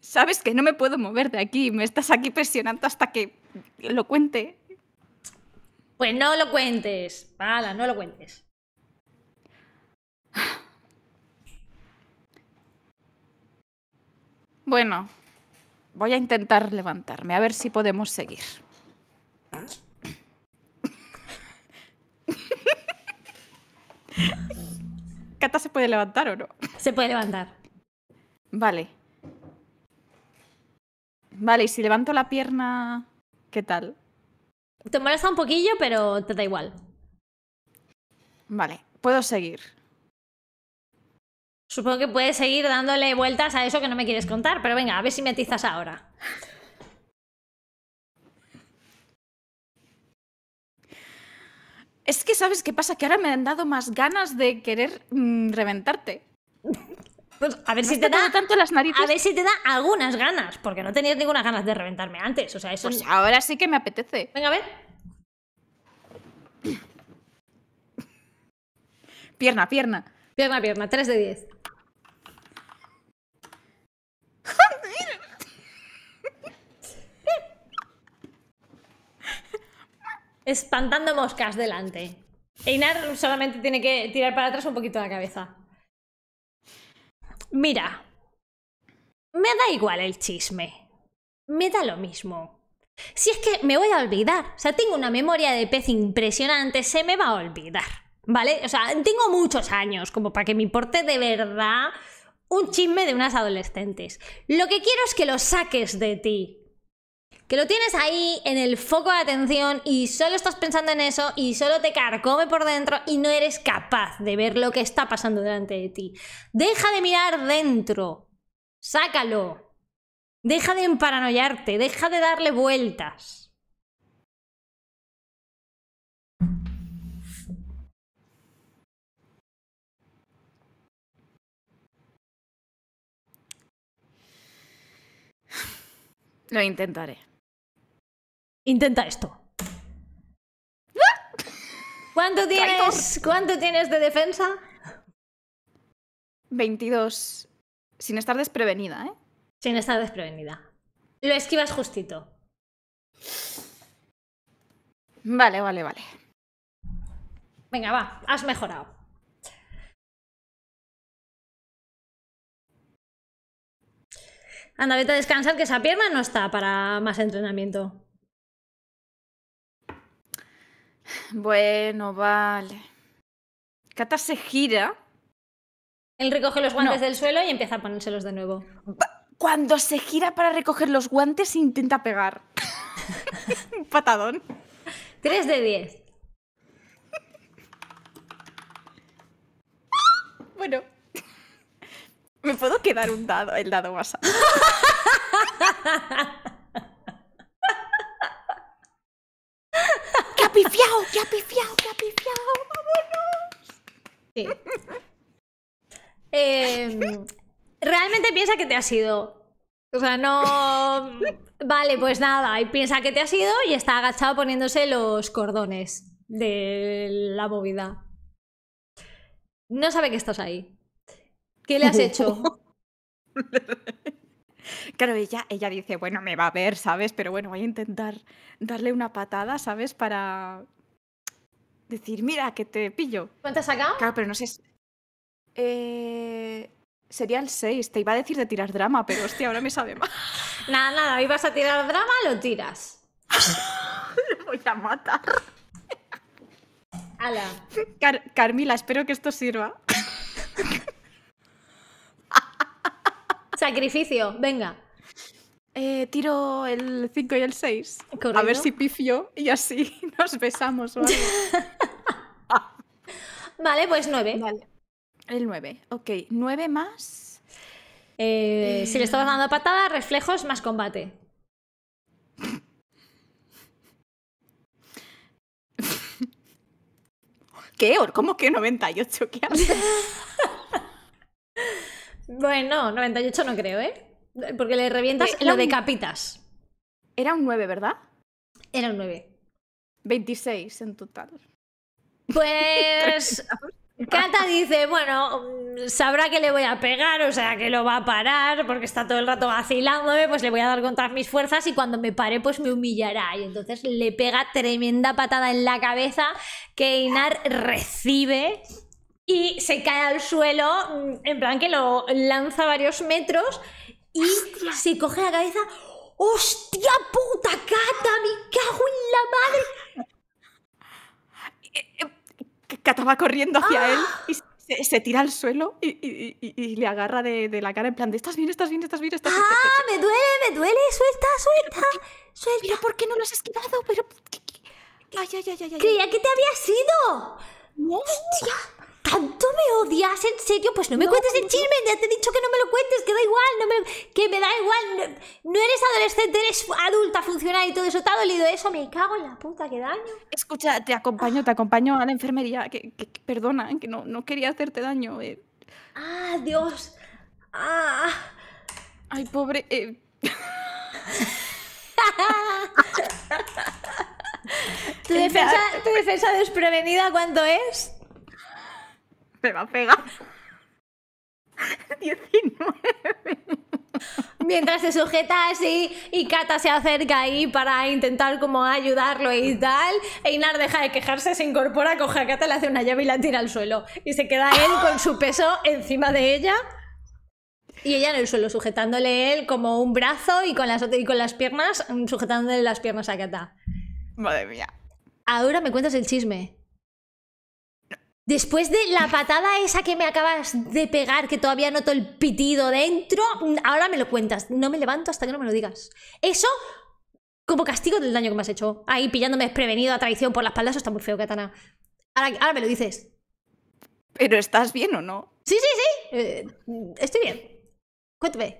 Sabes que no me puedo mover de aquí, me estás aquí presionando hasta que lo cuente. Pues no lo cuentes, Pala, no lo cuentes. Bueno, voy a intentar levantarme, a ver si podemos seguir. ¿Cata se puede levantar o no? Se puede levantar. Vale. Vale, y si levanto la pierna, ¿qué tal? Te molesta un poquillo, pero te da igual. Vale, puedo seguir. Supongo que puedes seguir dándole vueltas a eso que no me quieres contar, pero venga, a ver si me ahora. Es que, ¿sabes qué pasa? Que ahora me han dado más ganas de querer mm, reventarte. Pues, a ver si te da tanto las narices. A ver si te da algunas ganas, porque no tenías ninguna ganas de reventarme antes, o sea, eso pues ahora sí que me apetece. Venga, a ver. Pierna, pierna. Pierna, pierna, 3 de 10. espantando moscas delante. Einar solamente tiene que tirar para atrás un poquito la cabeza. Mira, me da igual el chisme. Me da lo mismo. Si es que me voy a olvidar. O sea, tengo una memoria de pez impresionante, se me va a olvidar. ¿Vale? O sea, tengo muchos años como para que me importe de verdad un chisme de unas adolescentes. Lo que quiero es que lo saques de ti que lo tienes ahí en el foco de atención y solo estás pensando en eso y solo te carcome por dentro y no eres capaz de ver lo que está pasando delante de ti. Deja de mirar dentro, sácalo, deja de emparanoyarte, deja de darle vueltas. Lo intentaré. Intenta esto. ¿Cuánto tienes, ¿Cuánto tienes de defensa? 22. Sin estar desprevenida, ¿eh? Sin estar desprevenida. Lo esquivas justito. Vale, vale, vale. Venga, va, has mejorado. Anda, vete a descansar, que esa pierna no está para más entrenamiento. Bueno, vale. Cata se gira. Él recoge los guantes del suelo y empieza a ponérselos de nuevo. Cuando se gira para recoger los guantes, intenta pegar. Un patadón. 3 de 10. Bueno. ¿Me puedo quedar un dado, el dado más alto? pifiado, ha pifiado, ha pifiado, vámonos. Eh, realmente piensa que te has sido, O sea, no. Vale, pues nada. Y piensa que te ha sido y está agachado poniéndose los cordones de la movida. No sabe que estás ahí. ¿Qué le has hecho? Claro, ella, ella dice, bueno, me va a ver, ¿sabes? Pero bueno, voy a intentar darle una patada, ¿sabes? Para decir, mira, que te pillo. ¿Cuántas sacado? Claro, pero no sé. Eh, sería el 6, te iba a decir de tirar drama, pero hostia, ahora me sabe mal. nada, nada, ibas a tirar drama, lo tiras. lo voy a matar. Ala. Carmila, espero que esto sirva. Sacrificio, venga. Eh, tiro el 5 y el 6. A ver si pifio y así nos besamos o vale, pues 9. El 9, ok. 9 más. Eh, si le estabas dando patada, reflejos más combate. ¿Qué? ¿Cómo que 98? ¿Qué haces? Bueno, 98 no creo, ¿eh? Porque le revientas, lo decapitas. Era un 9, ¿verdad? Era un 9. 26 en total. Pues... Kata dice, bueno, mm, sabrá que le voy a pegar, o sea, que lo va a parar, porque está todo el rato vacilándome, pues le voy a dar con mis fuerzas y cuando me pare, pues me humillará. Y entonces le pega tremenda patada en la cabeza que Inar recibe y se cae al suelo, mm, en plan que lo lanza varios metros y se coge la cabeza. ¡Hostia puta cata! mi cago en la madre! Eh, eh, cata va corriendo hacia ah. él y se, tira al suelo y, le agarra de, la cara en plan de estás bien, estás bien, estás bien, estás ¡Ah! ¡Me duele, me duele! ¡Suelta, suelta! ¡Suelta! Pero ¿por qué no lo has esquivado? Pero... Ay, ay, ay, Creía que te había sido. ¡Hostia! ¿Tanto me odias? ¿En serio? Pues no me cuentes el chisme, ya te he dicho que no me lo cuentes, que da igual, no que me da igual, no, eres adolescente, eres adulta, funcional y todo eso, te ha dolido eso, me cago en la puta, qué daño. Escucha, te acompaño, te ah. acompaño a la enfermería, que, perdona, que no, quería hacerte daño. Eh. Ah, Dios. Ah. Ay, pobre... Eh. ¿Tu, defensa, ¿Tu defensa desprevenida cuánto es? a pegar. 19. Mientras se sujeta así y Kata se acerca ahí para intentar como ayudarlo y tal, Einar deja de quejarse, se incorpora, coge a Kata, le hace una llave y la tira al suelo. Y se queda él con su peso encima de ella y ella en el suelo, sujetándole él como un brazo y con las, y con las piernas, sujetándole las piernas a Kata. Madre mía. Ahora me cuentas el chisme. Después de la patada esa que me acabas de pegar, que todavía noto el pitido dentro, mm, ahora me lo cuentas. No me levanto hasta que no me lo digas. Eso, como castigo del daño que me has hecho. Ahí pillándome desprevenido a traición por la espalda, eso está muy feo, Katana. Ahora, me lo dices. ¿Pero estás bien o no? Sí, sí, sí. Eh, estoy bien. Cuéntame.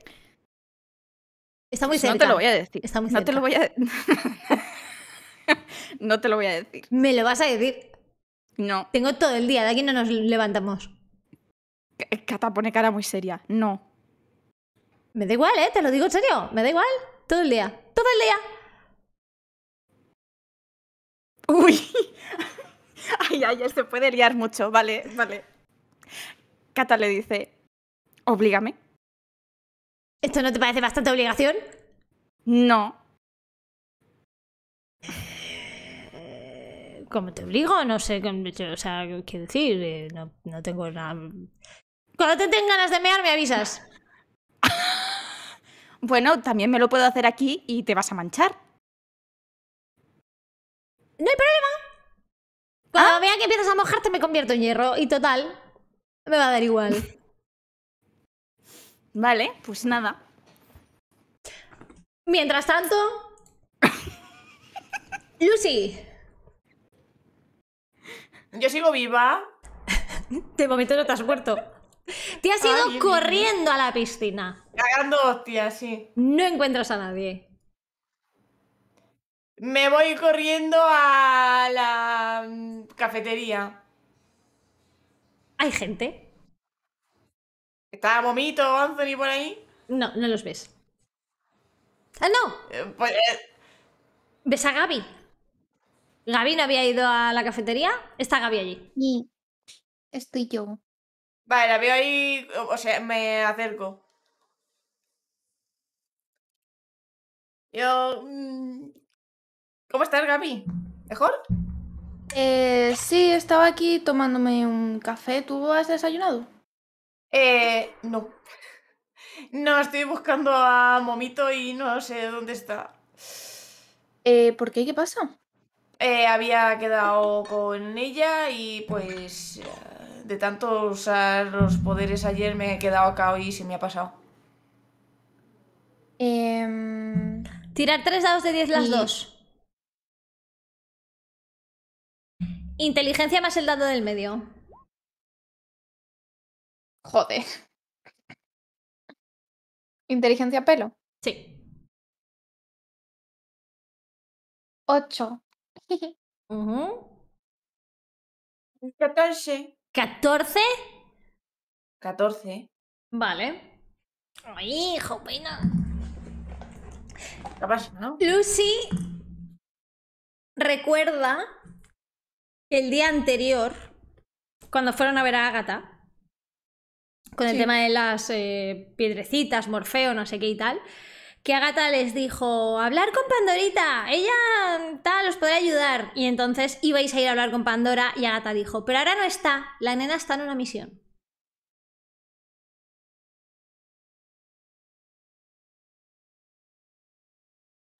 Está muy cerca. Pues no te lo voy a decir. Está muy No te lo voy a... no te lo voy a decir. Me lo vas a decir. No. Tengo todo el día, de aquí no nos levantamos. Eh, Cata pone cara muy seria. No. Me da igual, ¿eh? Te lo digo en serio. Me da igual. Todo el día. Todo el día. Uy. ay, ay, se puede liar mucho. Vale, vale. Cata le dice, oblígame. ¿Esto no te parece bastante obligación? No. como te obligo, no sé, o sea, quiero decir, eh, no, tengo nada. Cuando te tengas ganas de mear, me avisas. bueno, también me lo puedo hacer aquí y te vas a manchar. No hay problema. Cuando ah. vea que empiezas a mojarte, me convierto en hierro y total, me va a dar igual. vale, pues nada. Mientras tanto, Lucy, yo sigo viva. de momento no te has muerto. Te has ido corriendo a la piscina. Cagando hostias, sí. No encuentras a nadie. Me voy corriendo a la mm, cafetería. ¿Hay gente? ¿Está Momito o Anthony por ahí? No, no los ves. ¡Ah, no! Eh, pues, eh. ¿Ves a Gaby? Gaby no había ido a la cafetería. Está Gabi allí. Sí. Estoy yo. Vale, la veo ahí. O sea, me acerco. Yo. Mm, ¿Cómo estás, Gabi? ¿Mejor? Eh, sí, estaba aquí tomándome un café. ¿Tú has desayunado? Eh, no. No, estoy buscando a Momito y no sé dónde está. Eh, ¿Por qué? ¿Qué pasa? Eh, había quedado con ella y pues de tanto usar los poderes ayer me he quedado acá hoy y se me ha pasado. Em, Tirar tres dados de 10 las dos. Inteligencia más el dado del medio. Joder. ¿Inteligencia pelo? Sí. 8. Catorce ¿Catorce? 14. ¿14? 14. Vale. Ay, hijo, pena. ¿Qué pasa, no? Lucy recuerda el día anterior, cuando fueron a ver a Agatha, con el tema de las eh, piedrecitas, Morfeo, no sé qué y tal, que Agatha les dijo, hablar con Pandorita, ella tal, os podrá ayudar. Y entonces ibais a ir a hablar con Pandora y Agatha dijo, pero ahora no está, la nena está en una misión.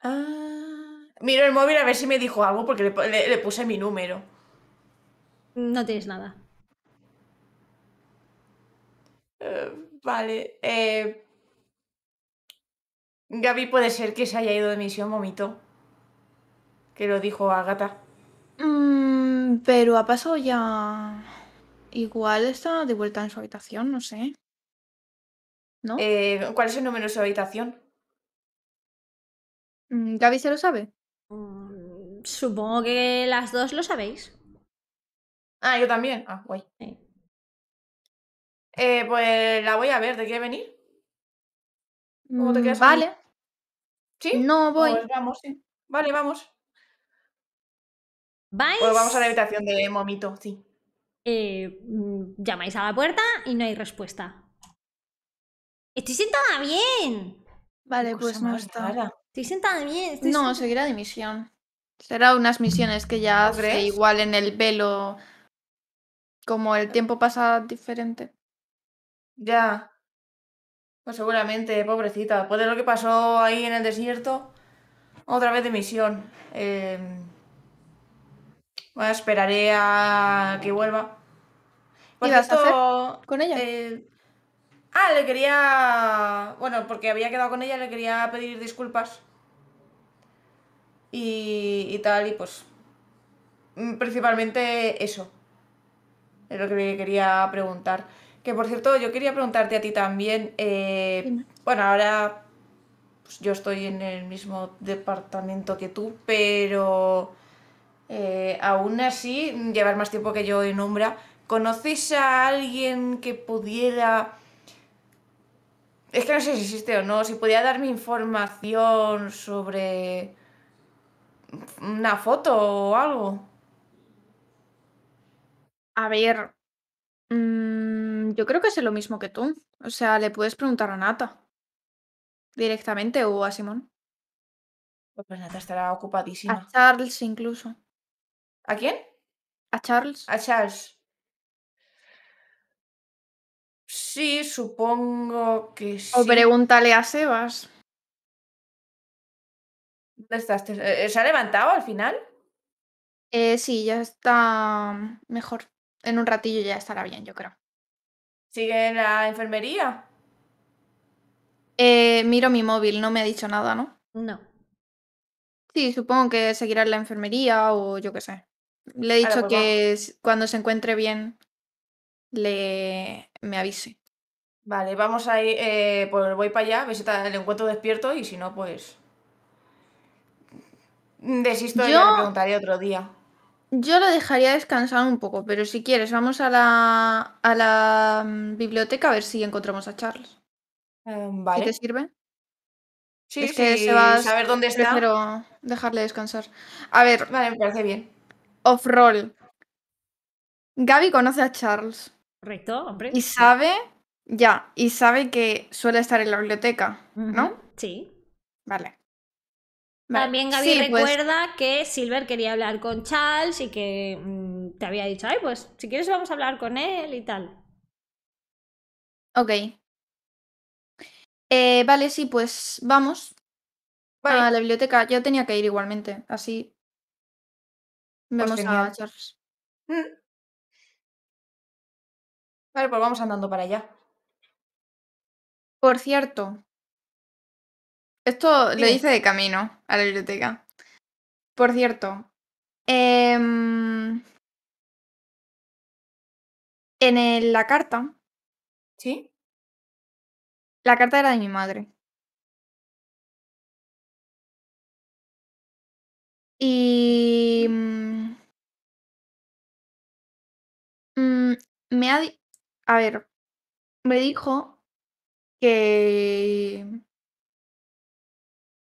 Ah, miro el móvil a ver si me dijo algo porque le, puse mi número. No tienes nada. Eh, vale. Eh, Gaby puede ser que se haya ido de misión, momito. Que lo dijo Agatha. Mm, pero a paso ya. Igual está de vuelta en su habitación, no sé. ¿No? Eh, ¿Cuál es el número de su habitación? Mm, ¿Gaby se lo sabe? Mm, supongo que las dos lo sabéis. Ah, yo también. Ah, guay. Eh, pues la voy a ver, ¿de qué venir? te mm, Vale. ¿Sí? No voy. vamos, sí. Vale, vamos. ¿Vais? Pues vamos a la habitación de Momito, sí. Eh, mm, llamáis a la puerta y no hay respuesta. Estoy sentada bien. Vale, pues no está. Estoy sentada bien. no, seguirá de misión. Será unas misiones que ya hace igual en el velo. Como el eh. tiempo pasa diferente. Ya. Pues seguramente, pobrecita. Después pues de lo que pasó ahí en el desierto, otra vez de misión. Em, bueno, esperaré a que vuelva. con ella? Eh, ah, le quería. Bueno, porque había quedado con ella, le quería pedir disculpas. Y, y tal, y pues. Mm, principalmente eso. Es lo que le quería preguntar. Que por cierto, yo quería preguntarte a ti también. Eh, bueno, ahora pues, yo estoy en el mismo departamento que tú, pero eh, aún así, llevar más tiempo que yo en Umbra. ¿Conoces a alguien que pudiera.? Es que no sé si existe o no, si pudiera darme información sobre una foto o algo. A ver. Mm, Mm, yo creo que es lo mismo que tú. O sea, le puedes preguntar a Nata directamente o a Simón. Pues, pues Nata estará ocupadísima A Charles incluso. ¿A quién? A Charles. A Charles. Sí, supongo que sí. O pregúntale a Sebas. ¿Dónde estás? Eh, ¿Se ha levantado al final? Eh, sí, ya está mm, mejor. En un ratillo ya estará bien, yo creo. ¿Sigue en la enfermería? Eh, miro mi móvil, no me ha dicho nada, ¿no? No. Sí, supongo que seguirá en la enfermería o yo qué sé. Le he dicho pues que cuando se encuentre bien le me avise. Vale, vamos a ir, eh, pues voy para allá, visita el encuentro despierto y si no, pues mm, desisto yo... y preguntaré otro día. Yo lo dejaría descansar un poco, pero si quieres, vamos a la, mm, biblioteca a ver si encontramos a Charles. Em, vale. te sirve? Sí, es que se va a saber dónde está. Pero dejarle descansar. A ver, Vale, me parece bien. off-roll. Gaby conoce a Charles Correcto, hombre. y sabe, ya, y sabe que suele estar en la biblioteca, ¿no? Sí. Vale. También Gaby pues. recuerda que Silver quería hablar con Charles y que mm, te había dicho, ay, pues si quieres vamos a hablar con él y tal. Ok. Eh, vale, sí, pues vamos a la biblioteca. Yo tenía que ir igualmente, así pues vamos a Charles. Mm. Vale, pues vamos andando para allá. Por cierto, esto lo hice de camino a la biblioteca. Por cierto, em, en la carta. ¿Sí? La carta era de mi madre. Y. Mm, mm, me ha. A ver. Me dijo que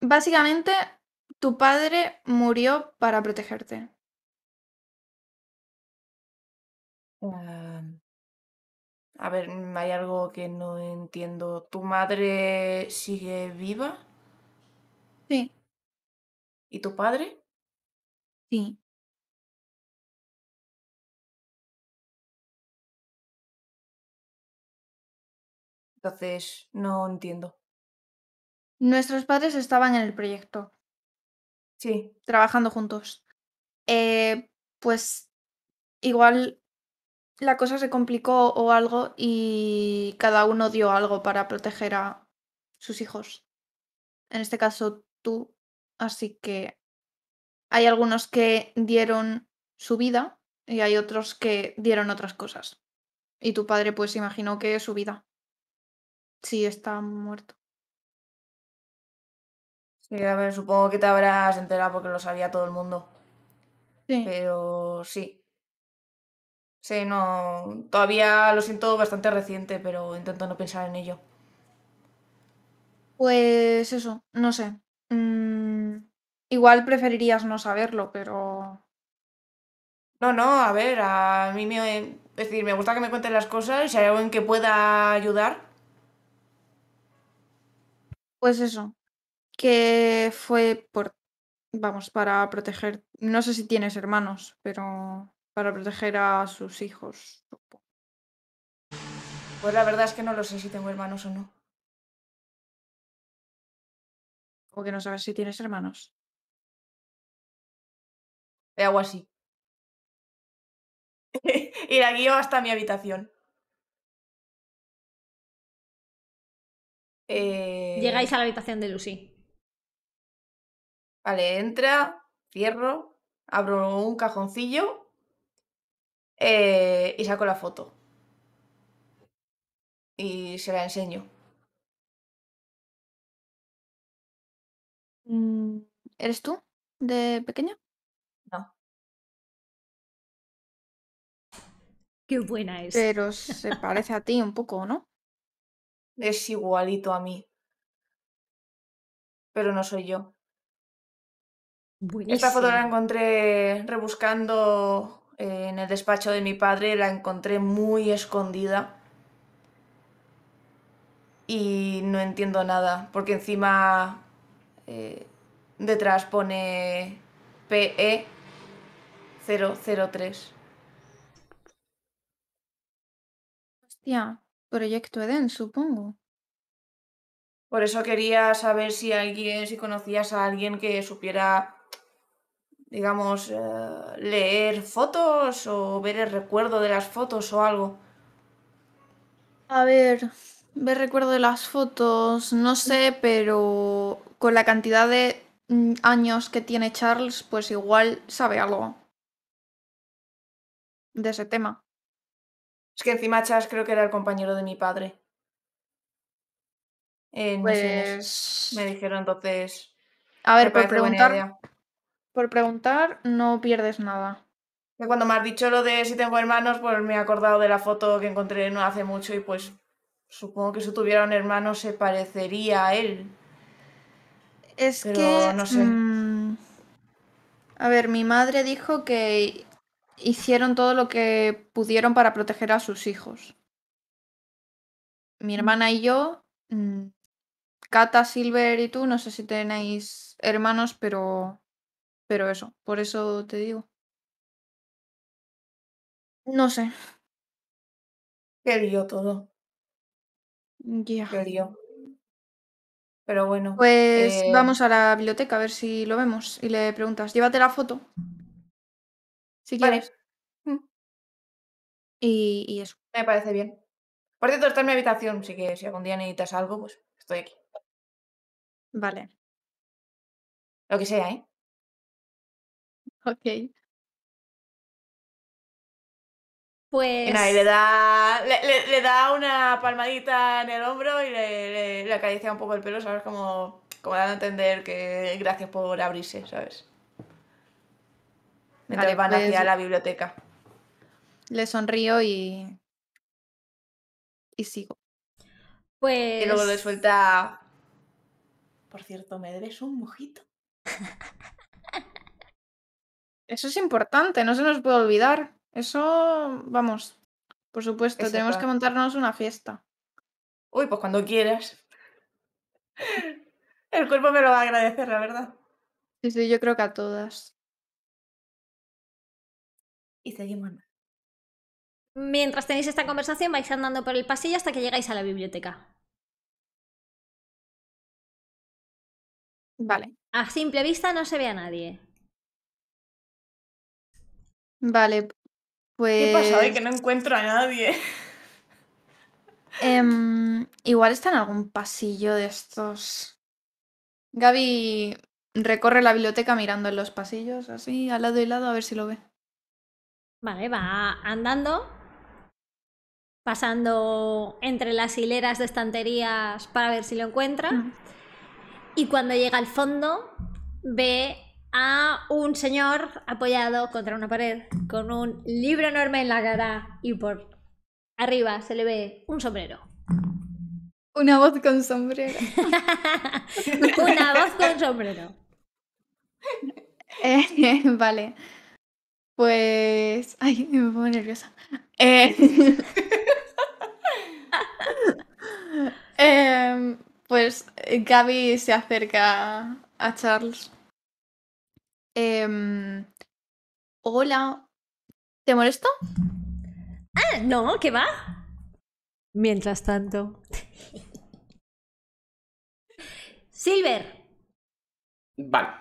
Básicamente, tu padre murió para protegerte. a ver, mm, hay algo que no entiendo. ¿Tu madre sigue viva? Sí, ¿Y tu padre? sí. Entonces, no entiendo. Nuestros padres estaban en el proyecto. Sí. Trabajando juntos. Eh, pues igual la cosa se complicó o algo y cada uno dio algo para proteger a sus hijos. En este caso, tú. Así que hay algunos que dieron su vida y hay otros que dieron otras cosas. Y tu padre, pues, imaginó que su vida. Sí, está muerto a ver, supongo que te habrás enterado porque lo sabía todo el mundo. Sí. Pero sí. Sí, no. Todavía lo siento bastante reciente, pero intento no pensar en ello. Pues eso, no sé. Mm, igual preferirías no saberlo, pero. No, no, a ver, a mí me. Es decir, me gusta que me cuenten las cosas y si hay algo en que pueda ayudar. Pues eso, que fue por, vamos, para proteger, no sé si tienes hermanos, pero para proteger a sus hijos. Pues la verdad es que no lo sé si tengo hermanos o no. ¿O que no sabes si tienes hermanos? De hago así. y aquí yo hasta mi habitación. Eh, Llegáis a la habitación de Lucy. Vale, entra, cierro, abro un cajoncillo eh, y saco la foto. Y se la enseño. Mm, ¿Eres tú de pequeña? No. Qué buena es. Pero se parece a ti un poco, ¿no? Es igualito a mí. Pero no soy yo. Esta foto la encontré rebuscando eh, en el despacho de mi padre, la encontré muy escondida. Y no entiendo nada, porque encima eh, detrás pone PE 003. Hostia, Proyecto Eden, supongo. Por eso quería saber si alguien, si conocías a alguien que supiera digamos, eh, leer fotos o ver el recuerdo de las fotos o algo? A ver, ver recuerdo de las fotos, no sé, pero con la cantidad de mm, años que tiene Charles, pues igual sabe algo de ese tema. Es que encima Charles creo que era el compañero de mi padre. Eh, pues... Me dijeron entonces. A ver, por preguntar, por preguntar, no pierdes nada. Cuando me has dicho lo de si tengo hermanos, pues me he acordado de la foto que encontré no hace mucho y pues supongo que si tuviera un hermano se parecería a él. Es que... No sé. Mm, a ver, mi madre dijo que hicieron todo lo que pudieron para proteger a sus hijos. Mi hermana y yo, mm, Cata, Silver y tú, no sé si tenéis hermanos, pero pero eso, por eso te digo. No sé. Qué lío todo. Mm, ya. Qué lío. Pero bueno. Pues eh vamos a la biblioteca a ver si lo vemos y le preguntas, llévate la foto. Si quieres. Mm. Y, y, eso. Me parece bien. Por cierto, está en mi habitación, así que si algún día necesitas algo, pues estoy aquí. Vale. Lo que sea, ¿eh? Ok. Pues. le da, le, da una palmadita en el hombro y le, acaricia un poco el pelo, ¿sabes? Como, como dando a entender que gracias por abrirse, ¿sabes? Mientras van hacia pues la biblioteca. Le sonrío y. Y sigo. Pues. Y luego le pues suelta. Por cierto, ¿me debes un mojito? Eso es importante, no se nos puede olvidar. Eso, vamos, por supuesto, tenemos que montarnos una fiesta. Uy, pues cuando quieras. El cuerpo me lo va a agradecer, la verdad. Sí, sí, yo creo que a todas. Y seguimos. Mientras tenéis esta conversación, vais andando por el pasillo hasta que llegáis a la biblioteca. Vale. A simple vista no se ve a nadie. Vale, pues... ¿Qué pasa de que pues no encuentro a nadie? Em, igual está en algún pasillo de estos. Gaby recorre la biblioteca mirando en los pasillos, así, al lado y lado, a ver si lo ve. Vale, va andando, pasando entre las hileras de estanterías para ver si lo encuentra. Y cuando llega al fondo, ve a un señor apoyado contra una pared con un libro enorme en la cara y por arriba se le ve un sombrero. Una voz con sombrero. una voz con sombrero. Eh, vale. Pues. Ay, me pongo nerviosa. Eh, em, pues Gaby se acerca a Charles Em, hola. ¿Te molesto? Ah, no, ¿qué va? Mientras tanto. Silver. Vale.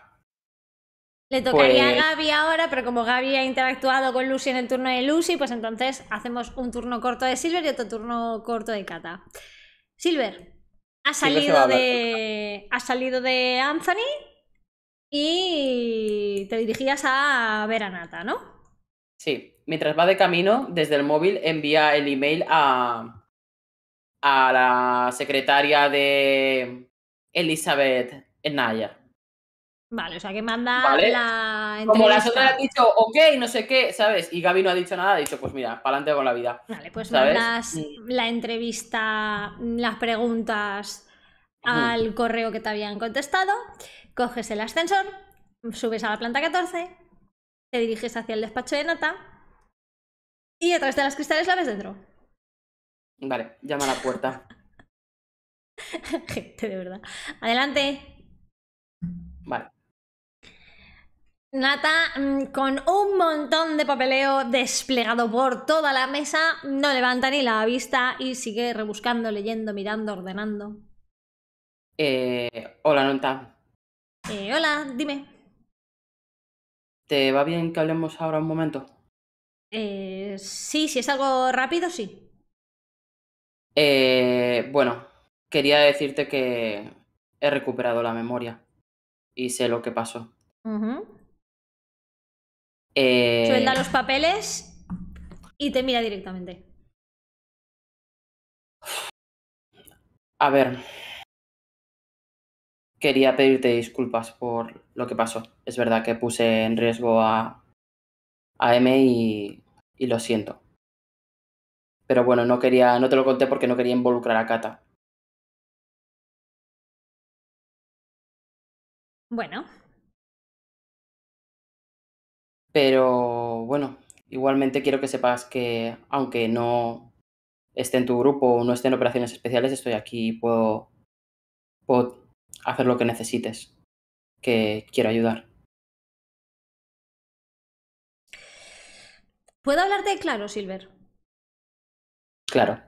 Le tocaría a pues Gaby ahora, pero como Gaby ha interactuado con Lucy en el turno de Lucy, pues entonces hacemos un turno corto de Silver y otro turno corto de Kata. Silver, ha salido de. Ha salido de Anthony y te dirigías a ver a Nata, ¿no? Sí, mientras va de camino, desde el móvil envía el email a, a la secretaria de Elizabeth Naya. Vale, o sea que manda la entrevista. Como las otras han dicho, ok, no sé qué, ¿sabes? Y Gaby no ha dicho nada, ha dicho, pues mira, para adelante con la vida. Vale, pues mandas mm. la entrevista, las preguntas al correo que te habían contestado coges el ascensor, subes a la planta 14, te diriges hacia el despacho de nata y a través de las cristales la ves dentro. Vale, llama a la puerta. Gente, de verdad. Adelante. Vale. Nata, mm, con un montón de papeleo desplegado por toda la mesa, no levanta ni la vista y sigue rebuscando, leyendo, mirando, ordenando. Eh, hola, Nata. Eh, hola, dime. ¿Te va bien que hablemos ahora un momento? Eh, sí, si es algo rápido, sí. Eh, bueno, quería decirte que he recuperado la memoria y sé lo que pasó. Eh, Suelta los papeles y te mira directamente. A ver, Quería pedirte disculpas por lo que pasó. Es verdad que puse en riesgo a, a M y, lo siento. Pero bueno, no quería, no te lo conté porque no quería involucrar a Kata. Bueno. Pero bueno, igualmente quiero que sepas que aunque no esté en tu grupo o no esté en operaciones especiales, estoy aquí y puedo, puedo hacer lo que necesites, que quiero ayudar. ¿Puedo hablarte claro, Silver? Claro.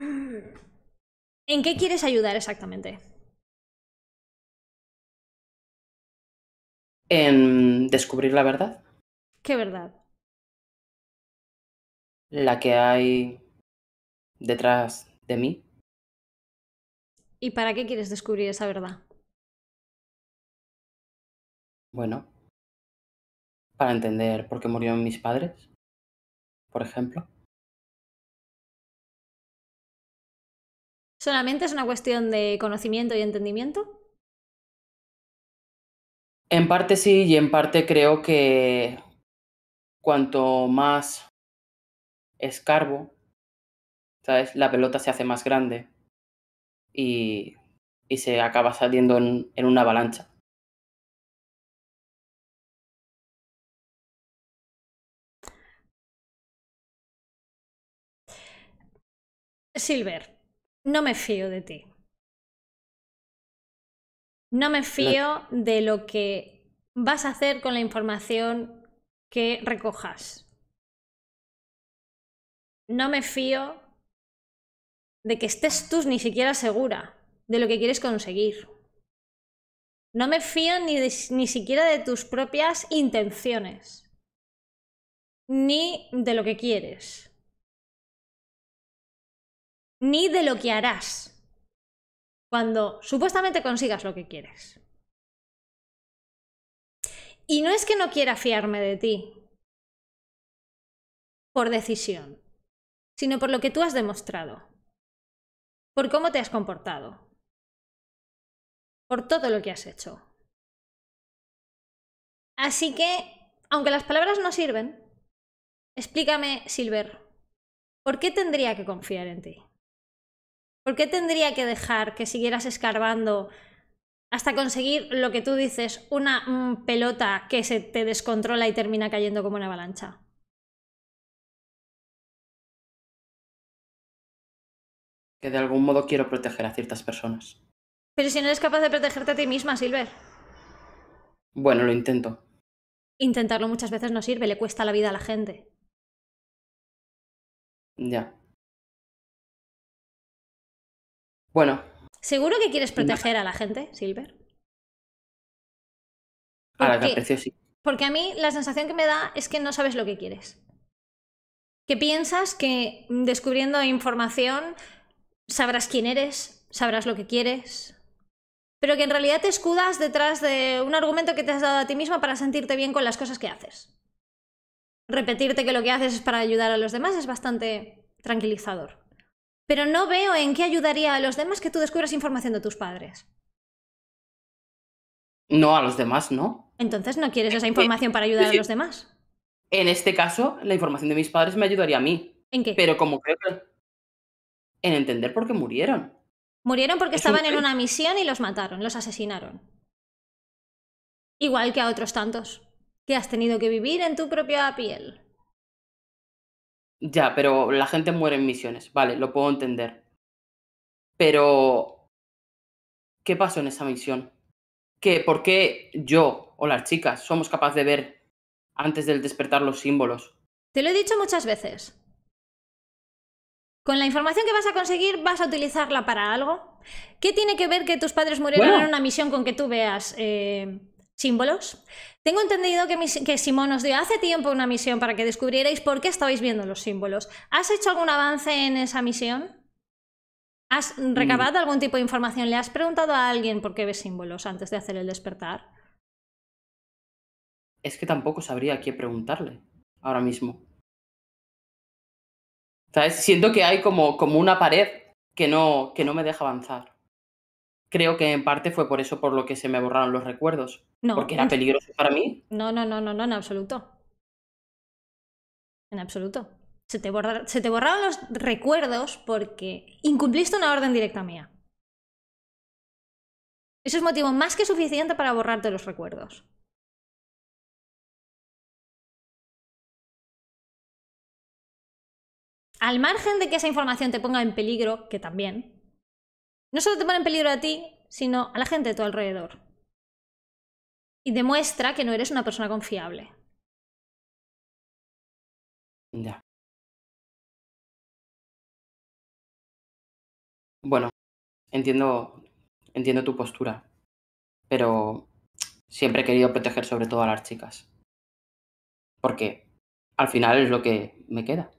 ¿En qué quieres ayudar exactamente? En descubrir la verdad. ¿Qué verdad? La que hay detrás de mí. ¿Y para qué quieres descubrir esa verdad? Bueno, para entender por qué murieron mis padres, por ejemplo. ¿Solamente es una cuestión de conocimiento y entendimiento? En parte sí y en parte creo que cuanto más escarbo, ¿sabes? La pelota se hace más grande y, se acaba saliendo en, una avalancha. Silver, no me fío de ti. No me fío de lo que vas a hacer con la información que recojas. No me fío de que estés tú ni siquiera segura de lo que quieres conseguir. No me fío ni, ni siquiera de tus propias intenciones, ni de lo que quieres, ni de lo que harás cuando supuestamente consigas lo que quieres. Y no es que no quiera fiarme de ti por decisión, sino por lo que tú has demostrado por cómo te has comportado, por todo lo que has hecho. Así que, aunque las palabras no sirven, explícame, Silver, ¿por qué tendría que confiar en ti? ¿Por qué tendría que dejar que siguieras escarbando hasta conseguir lo que tú dices, una mm, pelota que se te descontrola y termina cayendo como una avalancha? de algún modo quiero proteger a ciertas personas. Pero si no eres capaz de protegerte a ti misma, Silver. Bueno, lo intento. Intentarlo muchas veces no sirve, le cuesta la vida a la gente. Ya. Bueno. ¿Seguro que quieres proteger a la gente, Silver? A que aprecio, sí. Porque a mí la sensación que me da es que no sabes lo que quieres. Que piensas que mm, descubriendo información sabrás quién eres, sabrás lo que quieres, pero que en realidad te escudas detrás de un argumento que te has dado a ti misma para sentirte bien con las cosas que haces. Repetirte que lo que haces es para ayudar a los demás es bastante tranquilizador. Pero no veo en qué ayudaría a los demás que tú descubras información de tus padres. No, a los demás no. Entonces no quieres eh, esa eh, información para ayudar a los demás. En este caso, la información de mis padres me ayudaría a mí. ¿En qué? Pero como que en entender por qué murieron. Murieron porque estaban en una misión y los mataron, los asesinaron. Igual que a otros tantos que has tenido que vivir en tu propia piel. Ya, pero la gente muere en misiones, vale, lo puedo entender. Pero, ¿qué pasó en esa misión? ¿Qué, ¿Por qué yo o las chicas somos capaces de ver antes del despertar los símbolos? Te lo he dicho muchas veces. Con la información que vas a conseguir, vas a utilizarla para algo. ¿Qué tiene que ver que tus padres murieron en una misión con que tú veas eh, símbolos? Tengo entendido que, Simón os dio hace tiempo una misión para que descubrierais por qué estabais viendo los símbolos. ¿Has hecho algún avance en esa misión? ¿Has mm. recabado algún tipo de información? ¿Le has preguntado a alguien por qué ves símbolos antes de hacer el despertar? Es que tampoco sabría qué preguntarle ahora mismo. Siento que hay como, una pared que no, que no me deja avanzar. Creo que en parte fue por eso por lo que se me borraron los recuerdos. Porque era peligroso para mí. No, no, no, no, no, en absoluto. En absoluto. Se te, se te borraron los recuerdos porque incumpliste una orden directa mía. Eso es motivo más que suficiente para borrarte los recuerdos. al margen de que esa información te ponga en peligro, que también, no solo te pone en peligro a ti, sino a la gente de tu alrededor. Y demuestra que no eres una persona confiable. Ya. Bueno, entiendo, entiendo tu postura, pero siempre he querido proteger sobre todo a las chicas. Porque al final es lo que me queda.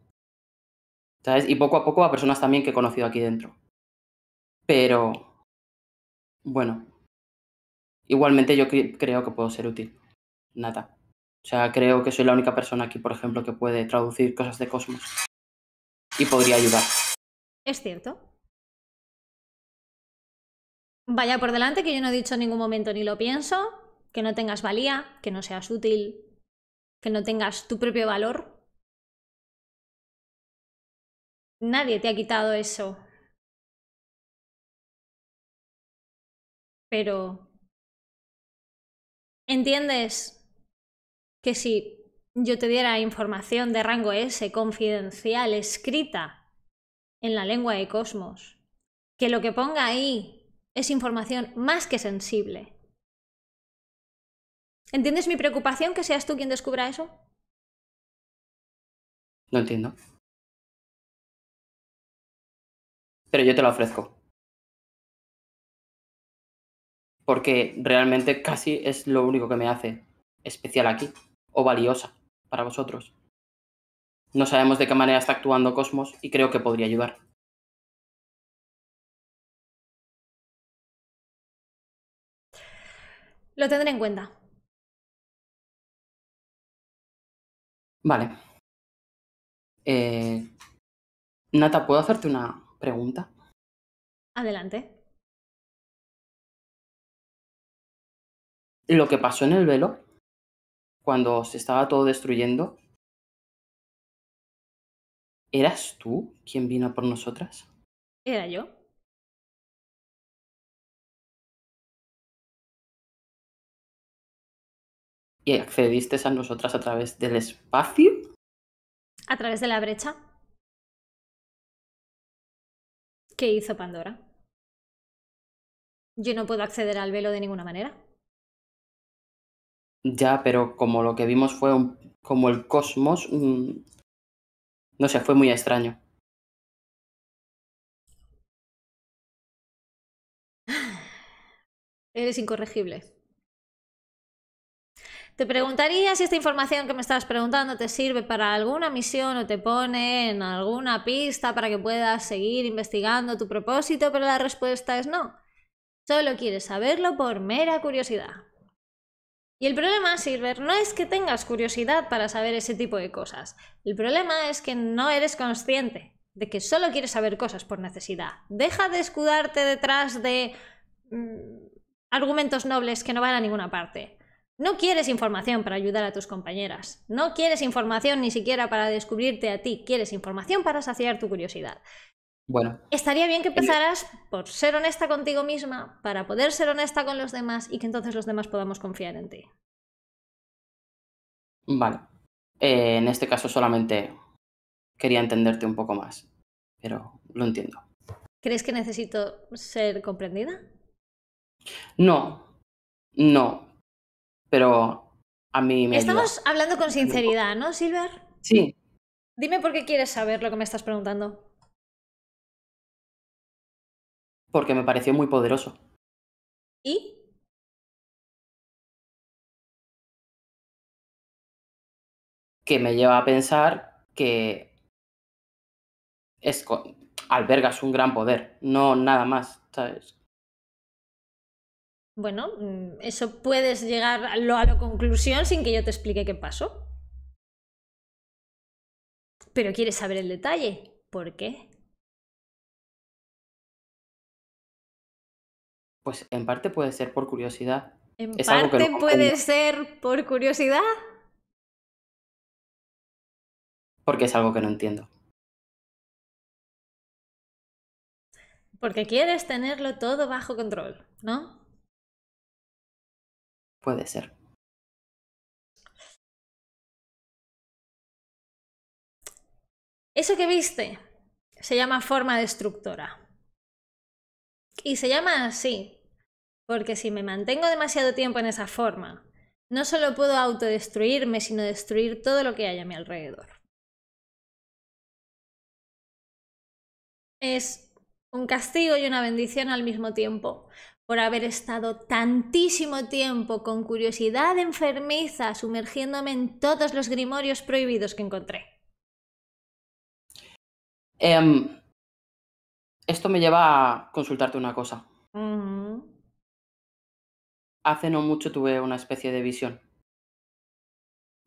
Y poco a poco a personas también que he conocido aquí dentro. Pero, bueno, igualmente yo creo que puedo ser útil. Nada. O sea, creo que soy la única persona aquí, por ejemplo, que puede traducir cosas de Cosmos. Y podría ayudar. Es cierto. Vaya por delante que yo no he dicho en ningún momento ni lo pienso, que no tengas valía, que no seas útil, que no tengas tu propio valor. Nadie te ha quitado eso. Pero... ¿Entiendes que si yo te diera información de rango S confidencial escrita en la lengua de Cosmos, que lo que ponga ahí es información más que sensible? ¿Entiendes mi preocupación que seas tú quien descubra eso? No entiendo. pero yo te la ofrezco. Porque realmente casi es lo único que me hace especial aquí, o valiosa para vosotros. No sabemos de qué manera está actuando Cosmos y creo que podría ayudar. Lo tendré en cuenta. Vale. Eh, Nata, ¿puedo hacerte una pregunta. Adelante. Lo que pasó en el velo, cuando se estaba todo destruyendo, ¿eras tú quien vino por nosotras? Era yo. ¿Y accediste a nosotras a través del espacio? A través de la brecha. ¿Qué hizo Pandora? Yo no puedo acceder al velo de ninguna manera. Ya, pero como lo que vimos fue como el cosmos, no sé, fue muy extraño. Eres incorregible. Te preguntaría si esta información que me estás preguntando te sirve para alguna misión o te pone en alguna pista para que puedas seguir investigando tu propósito, pero la respuesta es no. Solo quieres saberlo por mera curiosidad. Y el problema, Silver, no es que tengas curiosidad para saber ese tipo de cosas. El problema es que no eres consciente de que solo quieres saber cosas por necesidad. Deja de escudarte detrás de mm, argumentos nobles que no van a ninguna parte. No quieres información para ayudar a tus compañeras. No quieres información ni siquiera para descubrirte a ti. Quieres información para saciar tu curiosidad. Bueno. Estaría bien que empezaras por ser honesta contigo misma, para poder ser honesta con los demás y que entonces los demás podamos confiar en ti. Vale. Eh, en este caso solamente quería entenderte un poco más, pero lo entiendo. ¿Crees que necesito ser comprendida? No, no, pero a mí me Estamos hablando con sinceridad, ¿no, Silver? Sí. Dime por qué quieres saber lo que me estás preguntando. Porque me pareció muy poderoso. ¿Y? Que me lleva a pensar que es, albergas un gran poder, no nada más, ¿sabes? bueno, mm, eso puedes llegar a, la conclusión sin que yo te explique qué pasó. Pero quieres saber el detalle. ¿Por qué? Pues en parte puede ser por curiosidad. En parte puede ser por curiosidad. Porque es algo que no entiendo. Porque quieres tenerlo todo bajo control, ¿no? puede ser. Eso que viste se llama forma destructora. Y se llama así, porque si me mantengo demasiado tiempo en esa forma, no solo puedo autodestruirme, sino destruir todo lo que hay a mi alrededor. Es un castigo y una bendición al mismo tiempo, por haber estado tantísimo tiempo con curiosidad enfermiza sumergiéndome en todos los grimorios prohibidos que encontré. Em, esto me lleva a consultarte una cosa. Hace no mucho tuve una especie de visión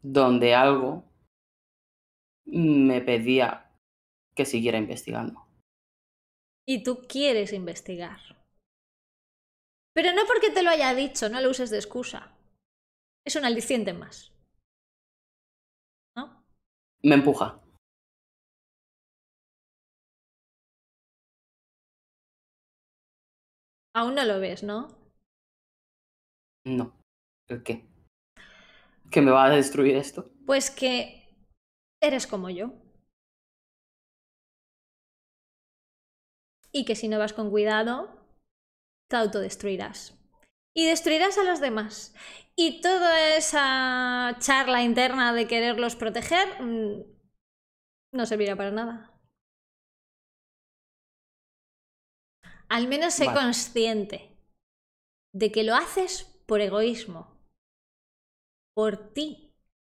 donde algo me pedía que siguiera investigando. Y tú quieres investigar. Pero no porque te lo haya dicho, no lo uses de excusa. Es un aliciente más. ¿No? Me empuja. Aún no lo ves, ¿no? No. no por qué? ¿Que me va a destruir esto? Pues que eres como yo. Y que si no vas con cuidado, te autodestruirás. Y destruirás a los demás. Y toda esa charla interna de quererlos proteger mm, no servirá para nada. Al menos sé consciente de que lo haces por egoísmo, por ti,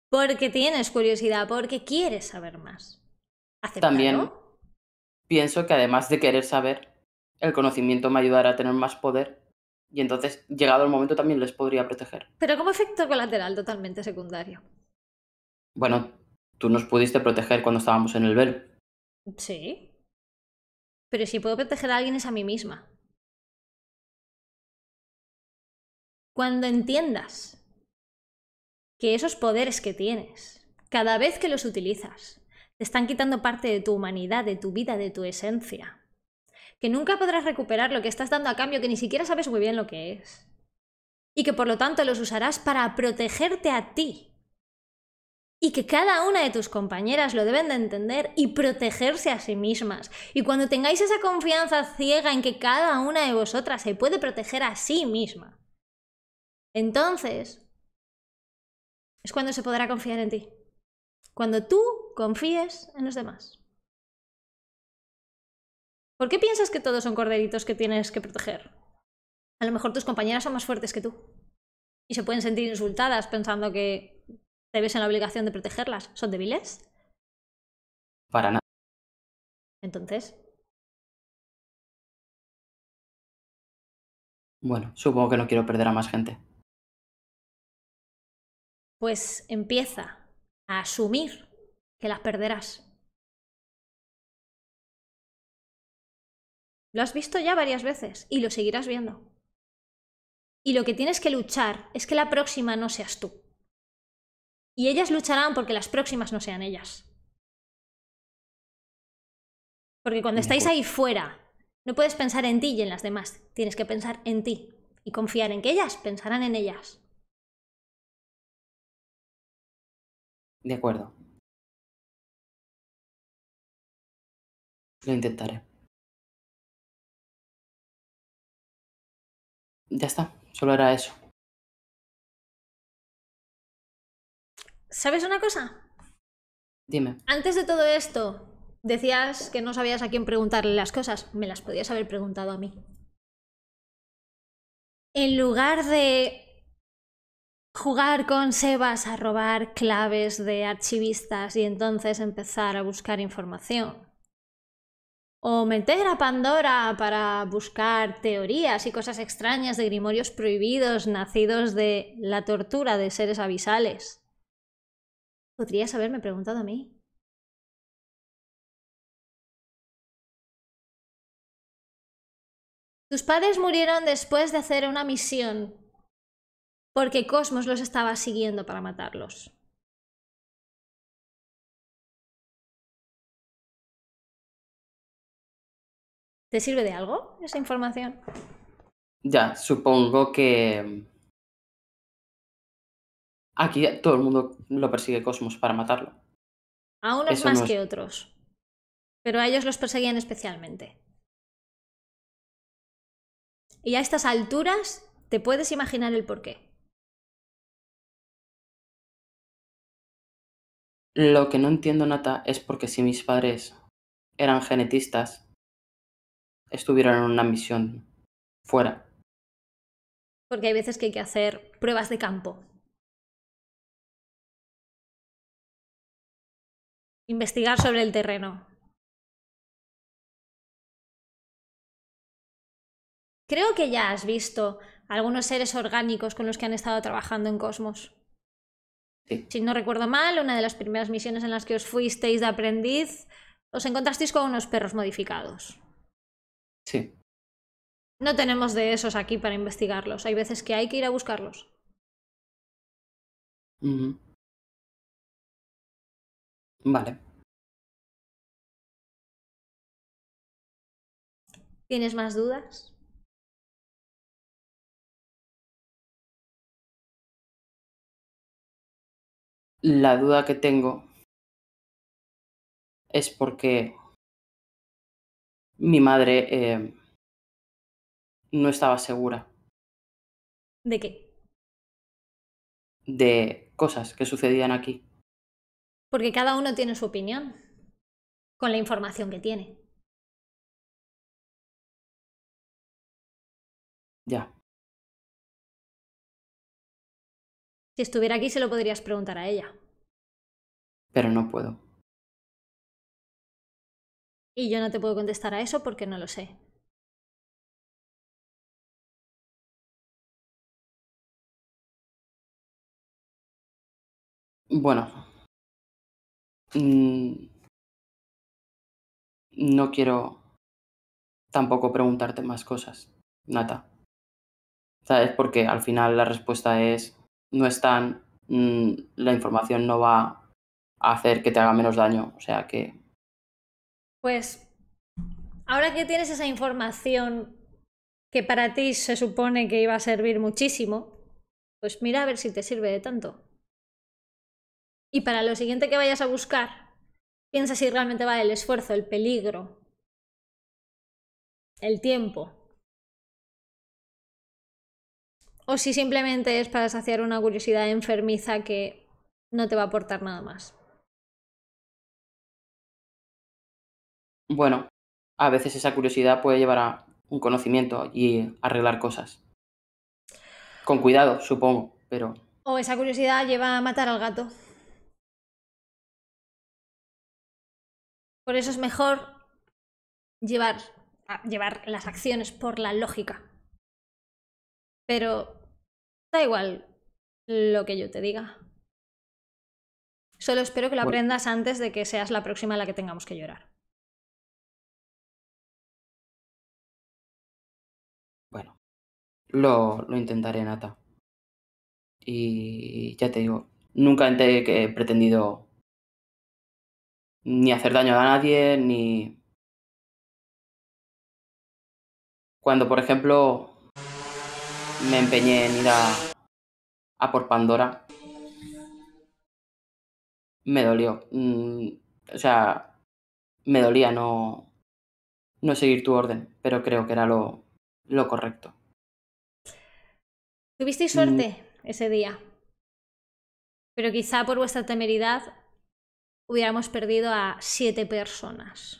porque tienes curiosidad, porque quieres saber más. También pienso que además de querer saber, el conocimiento me ayudará a tener más poder y entonces, llegado el momento, también les podría proteger. Pero como efecto colateral totalmente secundario. Bueno, tú nos pudiste proteger cuando estábamos en el velo. Sí. Pero si puedo proteger a alguien es a mí misma. Cuando entiendas que esos poderes que tienes, cada vez que los utilizas, te están quitando parte de tu humanidad, de tu vida, de tu esencia, que nunca podrás recuperar lo que estás dando a cambio que ni siquiera sabes muy bien lo que es. Y que por lo tanto los usarás para protegerte a ti. Y que cada una de tus compañeras lo deben de entender y protegerse a sí mismas. Y cuando tengáis esa confianza ciega en que cada una de vosotras se puede proteger a sí misma, entonces es cuando se podrá confiar en ti. Cuando tú confíes en los demás. ¿Por qué piensas que todos son corderitos que tienes que proteger? A lo mejor tus compañeras son más fuertes que tú. Y se pueden sentir insultadas pensando que te ves en la obligación de protegerlas. ¿Son débiles? Para nada. Entonces. Bueno, supongo que no quiero perder a más gente. Pues empieza a asumir que las perderás. Lo has visto ya varias veces y lo seguirás viendo. Y lo que tienes que luchar es que la próxima no seas tú. Y ellas lucharán porque las próximas no sean ellas. Porque cuando estáis ahí fuera, no puedes pensar en ti y en las demás. Tienes que pensar en ti y confiar en que ellas pensarán en ellas. De acuerdo. Lo intentaré. Ya está, solo era eso. ¿Sabes una cosa? Dime. Antes de todo esto, decías que no sabías a quién preguntarle las cosas. Me las podías haber preguntado a mí. En lugar de jugar con Sebas a robar claves de archivistas y entonces empezar a buscar información o meter a Pandora para buscar teorías y cosas extrañas de grimorios prohibidos nacidos de la tortura de seres abisales. Podrías haberme preguntado a mí. Tus padres murieron después de hacer una misión porque Cosmos los estaba siguiendo para matarlos. ¿Te sirve de algo esa información? Ya, supongo que... Mm, aquí todo el mundo lo persigue Cosmos para matarlo. A unos más que otros. Pero a ellos los perseguían especialmente. Y a estas alturas te puedes imaginar el porqué. Lo que no entiendo, Nata, es porque si mis padres eran genetistas, estuvieran en una misión fuera. Porque hay veces que hay que hacer pruebas de campo. Investigar sobre el terreno. Creo que ya has visto algunos seres orgánicos con los que han estado trabajando en Cosmos. Si no recuerdo mal, una de las primeras misiones en las que os fuisteis de aprendiz, os encontrasteis con unos perros modificados. No tenemos de esos aquí para investigarlos. Hay veces que hay que ir a buscarlos. Vale. ¿Tienes más dudas? La duda que tengo es porque mi madre eh, no estaba segura. ¿De qué? De cosas que sucedían aquí. Porque cada uno tiene su opinión, con la información que tiene. Ya. Si estuviera aquí se lo podrías preguntar a ella. Pero no puedo. Y yo no te puedo contestar a eso porque no lo sé. Bueno, mm, no quiero tampoco preguntarte más cosas, Nata. ¿Sabes? Porque al final la respuesta es, no están, mm, la información no va a hacer que te haga menos daño. O sea que pues ahora que tienes esa información que para ti se supone que iba a servir muchísimo, pues mira a ver si te sirve de tanto. Y para lo siguiente que vayas a buscar, piensa si realmente vale el esfuerzo, el peligro, el tiempo. O si simplemente es para saciar una curiosidad enfermiza que no te va a aportar nada más. bueno, a veces esa curiosidad puede llevar a un conocimiento y arreglar cosas. Con cuidado, supongo, pero... O esa curiosidad lleva a matar al gato. Por eso es mejor llevar, llevar las acciones por la lógica. Pero da igual lo que yo te diga. Solo espero que lo aprendas antes de que seas la próxima a la que tengamos que llorar. lo, intentaré, Nata. Y ya te digo, nunca he pretendido ni hacer daño a nadie, ni... Cuando, por ejemplo, me empeñé en ir a, por Pandora, me dolió. Mm, o sea, me dolía no, no seguir tu orden, pero creo que era lo, lo correcto. Tuvisteis mm. suerte ese día. Pero quizá por vuestra temeridad hubiéramos perdido a siete personas.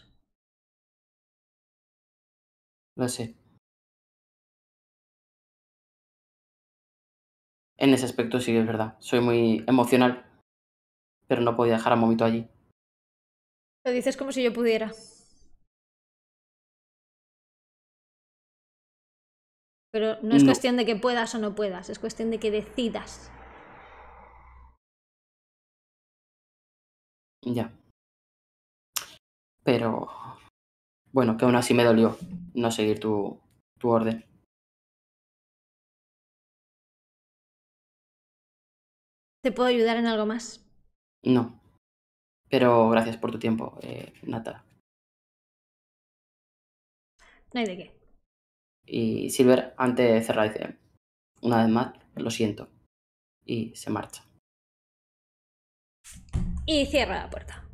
Lo sé. En ese aspecto sí es verdad. Soy muy emocional. Pero no podía dejar a Momito allí. Lo dices como si yo pudiera. Pero no es cuestión de que puedas o no puedas, es cuestión de que decidas. Ya. Pero bueno, que aún así me dolió no seguir tu, tu orden. ¿Te puedo ayudar en algo más? No. Pero gracias por tu tiempo, eh, Nata. No hay de qué. Y Silver, antes de cerrar, dice, una vez más, lo siento. Y se marcha. Y cierra la puerta.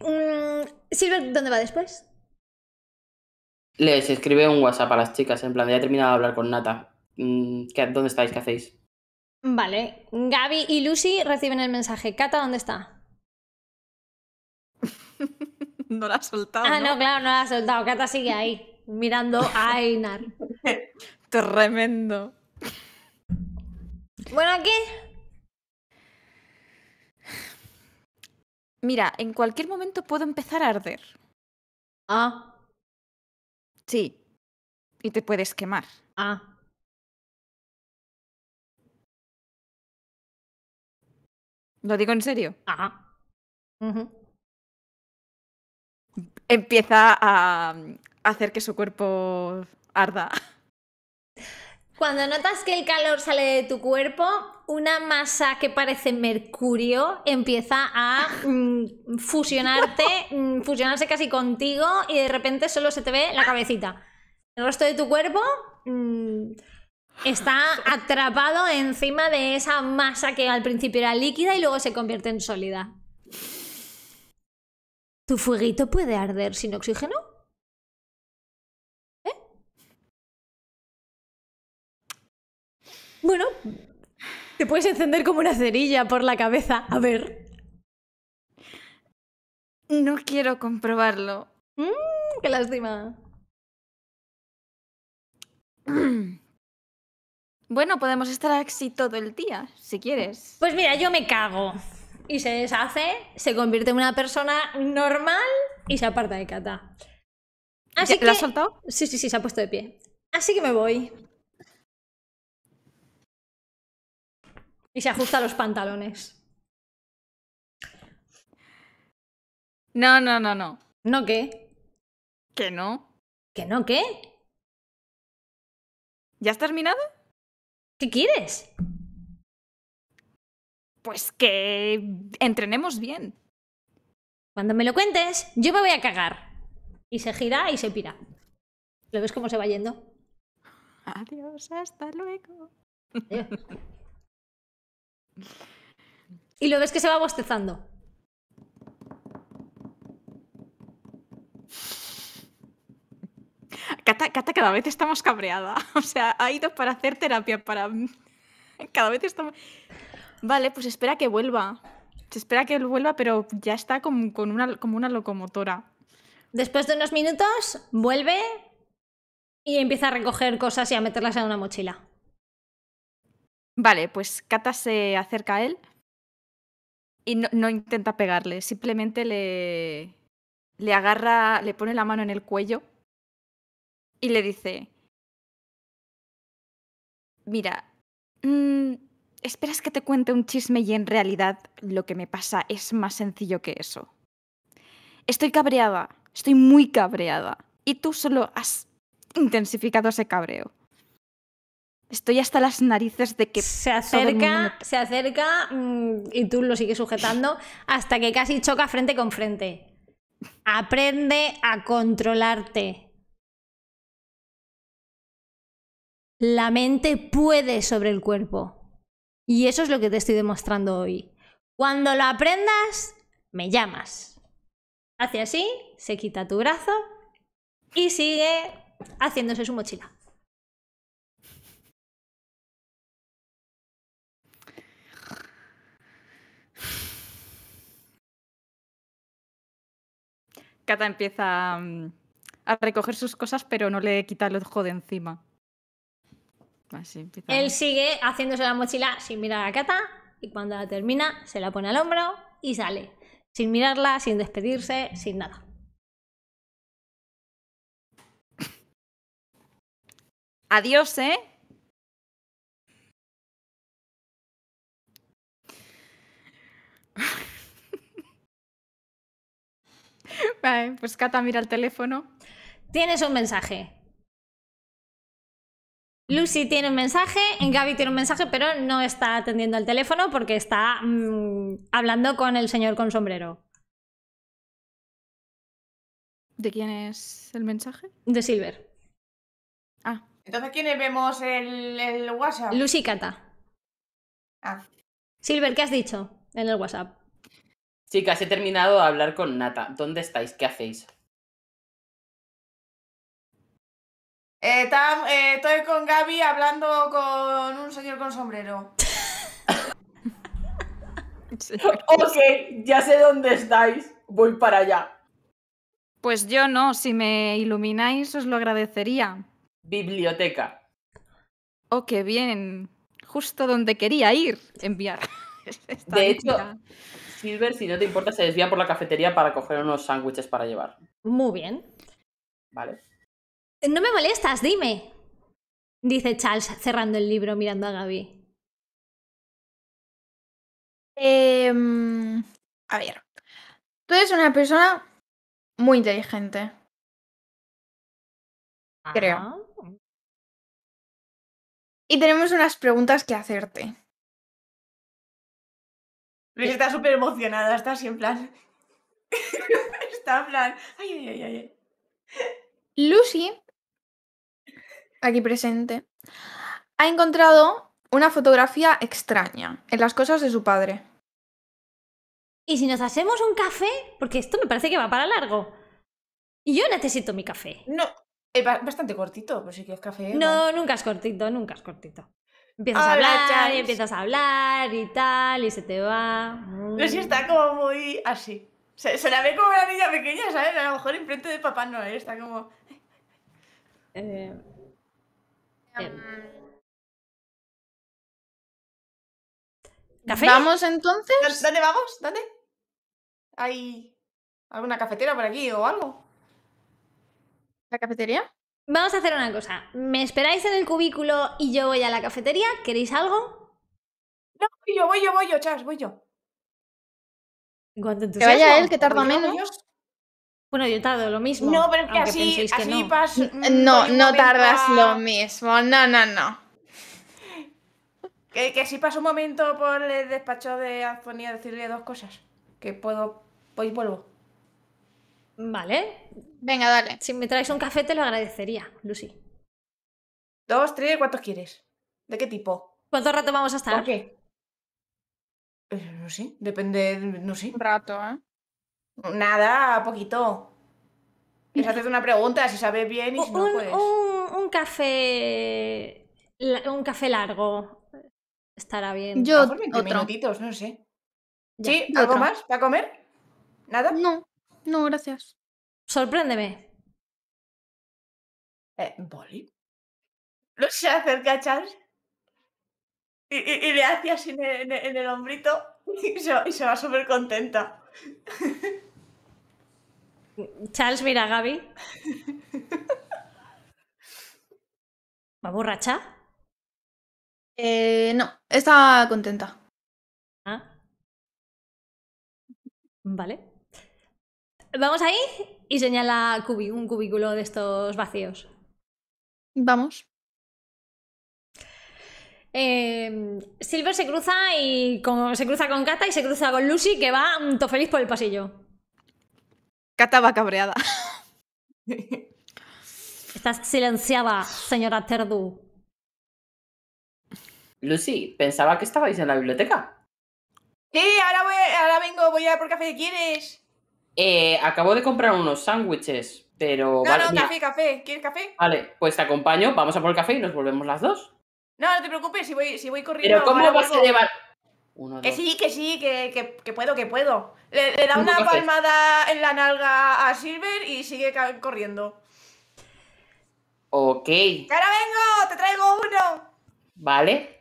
Mm, Silver, ¿dónde va después? Les escribe un WhatsApp a las chicas, en plan, ya he terminado de hablar con Nata. Mm, ¿Dónde estáis? ¿Qué hacéis? Vale, Gaby y Lucy reciben el mensaje. Cata, ¿dónde está? no la ha soltado. Ah, no, claro, no la ha soltado. Cata sigue ahí, mirando a Einar. Tremendo. Bueno, aquí. Mira, en cualquier momento puedo empezar a arder. Ah. Sí. Y te puedes quemar. Ah. Lo digo en serio. Ajá empieza a hacer que su cuerpo arda. Cuando notas que el calor sale de tu cuerpo, una masa que parece mercurio empieza a mm, fusionarte, mm, fusionarse casi contigo y de repente solo se te ve la cabecita. El resto de tu cuerpo mm, está atrapado encima de esa masa que al principio era líquida y luego se convierte en sólida. ¿Tu fueguito puede arder sin oxígeno? ¿Eh? Bueno, te puedes encender como una cerilla por la cabeza. A ver. No quiero comprobarlo. Mm, ¡Qué lástima! Bueno, podemos estar así todo el día, si quieres. Pues mira, yo me cago y se deshace, se convierte en una persona normal y se aparta de Cata Así ¿La ha has soltado? Sí, sí, sí, se ha puesto de pie. Así que me voy. Y se ajusta los pantalones. No, no, no, no. ¿No qué? Que no. ¿Que no qué? ¿Ya has terminado? ¿Qué quieres? pues que entrenemos bien. Cuando me lo cuentes, yo me voy a cagar. Y se gira y se pira. ¿Lo ves cómo se va yendo? Adiós, hasta luego. y lo ves que se va bostezando. Cata, cada vez estamos más cabreada. O sea, ha ido para hacer terapia, para... Cada vez estamos. Vale, pues espera que vuelva. Se espera que vuelva, pero ya está como, con una, como una locomotora. Después de unos minutos, vuelve y empieza a recoger cosas y a meterlas en una mochila. Vale, pues Kata se acerca a él y no, no intenta pegarle, simplemente le, le agarra, le pone la mano en el cuello y le dice, mira, mm, esperas que te cuente un chisme y en realidad lo que me pasa es más sencillo que eso. Estoy cabreada, estoy muy cabreada. Y tú solo has intensificado ese cabreo. Estoy hasta las narices de que... Se acerca, se acerca mm, y tú lo sigues sujetando hasta que casi choca frente con frente. Aprende a controlarte. La mente puede sobre el cuerpo. Y eso es lo que te estoy demostrando hoy. Cuando lo aprendas, me llamas. Hace así, se quita tu brazo y sigue haciéndose su mochila. Cata empieza mm, a recoger sus cosas, pero no le quita el ojo de encima. Él sigue haciéndose la mochila sin mirar a Kata y cuando la termina se la pone al hombro y sale. Sin mirarla, sin despedirse, sin nada. Adiós, ¿eh? vale, pues Cata mira el teléfono. Tienes un mensaje. Lucy tiene un mensaje, Gaby tiene un mensaje, pero no está atendiendo al teléfono porque está mm, hablando con el señor con sombrero. ¿De quién es el mensaje? De Silver. Ah. Entonces, ¿quiénes vemos el, el WhatsApp? Lucy y Cata. Ah. Silver, ¿qué has dicho en el WhatsApp? Chicas, he terminado de hablar con Nata. ¿Dónde estáis? ¿Qué hacéis? Eh, eh, estoy con Gaby hablando con un señor con sombrero. ok, ya sé dónde estáis. Voy para allá. Pues yo no, si me ilumináis os lo agradecería. Biblioteca. Oh, bien. Justo donde quería ir, enviar. de hecho, Silver, si no te importa, se desvía por la cafetería para coger unos sándwiches para llevar. Muy bien. Vale. No me molestas, dime. Dice Charles cerrando el libro mirando a Gaby. Em, a ver. Tú eres una persona muy inteligente. Creo. Ah. Y tenemos unas preguntas que hacerte. Lucy está súper emocionada, está así en plan. está en plan. Ay, ay, ay, ay. Lucy aquí presente, ha encontrado una fotografía extraña en las cosas de su padre. ¿Y si nos hacemos un café? Porque esto me parece que va para largo. Y yo necesito mi café. No, es bastante cortito, por pues si quieres café. No, nunca es cortito, nunca es cortito. Empiezas a hablar y empiezas a hablar y tal, y se te va. Pero si está como muy así. Se, la ve como una niña pequeña, ¿sabes? A lo mejor enfrente de Papá no, está como. Eh, Em, ¿Café? ¿Vamos entonces? ¿Dónde vamos? ¿Dónde? ¿Hay alguna cafetera por aquí o algo? ¿La cafetería? Vamos a hacer una cosa. ¿Me esperáis en el cubículo y yo voy a la cafetería? ¿Queréis algo? No, yo, voy yo, voy yo, Chas, voy yo. que vaya él, que tarda menos. Bueno, yo tardo lo mismo. No, pero es que así, no. Paso, no, no tardas lo mismo. No, no, no. Que, si paso un momento por el despacho de Afonía decirle dos cosas. Que puedo. Pues vuelvo. Vale. Venga, dale. Si me traes un café, te lo agradecería, Lucy. Dos, tres, ¿cuántos quieres? ¿De qué tipo? ¿Cuánto rato vamos a estar? ¿Por qué? Eh, no sé, depende, no sé. Un rato, ¿eh? Nada, poquito. Es haces una pregunta, si sabe bien y si no, un, pues. Un, café... Un café largo estará bien. Yo, por no sé. ¿Sí? ¿Algo otro. más para comer? ¿Nada? No, no, gracias. Sorpréndeme. Eh, ¿Boli? ¿No se acerca a Y, le hace así en el, hombrito y se va súper contenta. Charles, mira, Gaby. ¿Va borracha? Eh, no, está contenta. Ah. Vale. Vamos ahí y señala un cubículo de estos vacíos. Vamos. Em, Silver se cruza y con, se cruza con Kata y se cruza con Lucy que va todo feliz por el pasillo estaba cabreada. Estás silenciada, señora Terdu. Lucy, pensaba que estabais en la biblioteca. Sí, ahora, voy, ahora vengo, voy a por café. ¿Quieres? Eh, acabo de comprar unos sándwiches, pero. No, no, café, café. ¿Quieres café? Vale, pues te acompaño, vamos a por el café y nos volvemos las dos. No, no te preocupes, si voy, si voy corriendo. Pero ¿cómo vas a llevar.? que sí, que sí, que, puedo, que puedo. Le, da una palmada en la nalga a Silver y sigue corriendo. Ok. ¡Que ahora vengo! ¡Te traigo uno! Vale.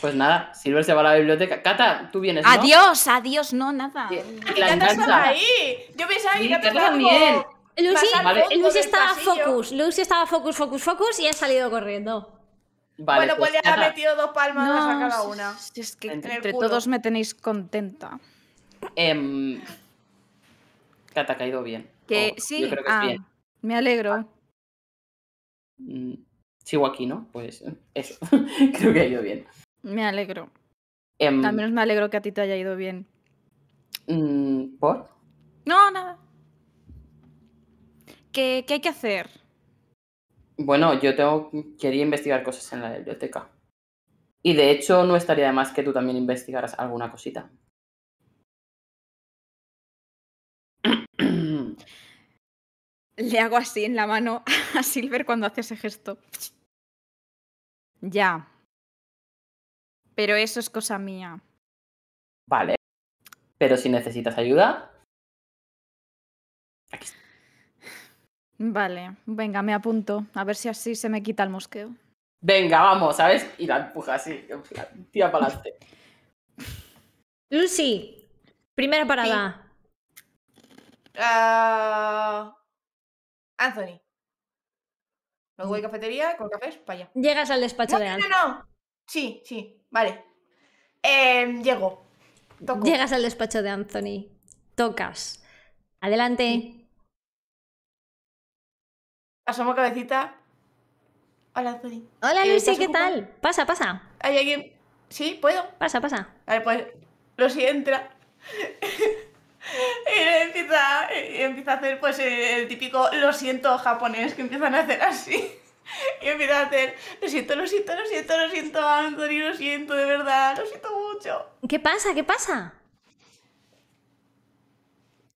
Pues nada, Silver se va a la biblioteca. Cata, tú vienes. ¿no? Adiós, adiós, no, nada. Cata estaba ahí. Yo pensaba que Cata también. Lucy, Lucy estaba focus. Lucy estaba focus, focus, focus y ha salido corriendo bueno, pues ya pues ha metido dos palmas a cada una. es que entre, todos me tenéis contenta. Cata, em, que ha caído bien. Que oh, sí, ah, me alegro. Mm, sigo aquí, ¿no? Pues eso. creo que ha ido bien. Me alegro. Em, Al menos me alegro que a ti te haya ido bien. Mm, ¿Por? No, nada. ¿Qué, qué hay que hacer? Bueno, yo tengo, quería investigar cosas en la biblioteca. Y de hecho, no estaría de más que tú también investigaras alguna cosita. Le hago así en la mano a Silver cuando hace ese gesto. Ya. Pero eso es cosa mía. Vale. Pero si necesitas ayuda, Vale, venga, me apunto. A ver si así se me quita el mosqueo. Venga, vamos, ¿sabes? Y la empuja así, tira para adelante. Lucy, primera parada. Ah, Anthony. Me voy a mm. cafetería con cafés para allá. Llegas al despacho de Anthony. No, no, no. Sí, sí, vale. Em, llego. Llegas al despacho de Anthony. Tocas. Adelante. Pasamos cabecita. Hola, Zuri. Hola, eh, ¿qué tal? Pasa, pasa. ¿Hay alguien? ¿Sí? ¿Puedo? Pasa, pasa. Vale, pues si entra. y empieza, eh, empieza a hacer pues eh, el típico lo siento japonés que empiezan a hacer así. Y empieza a hacer, lo siento, lo siento, lo siento, lo siento, Anthony, lo siento, de verdad, lo siento mucho. ¿Qué pasa? ¿Qué pasa?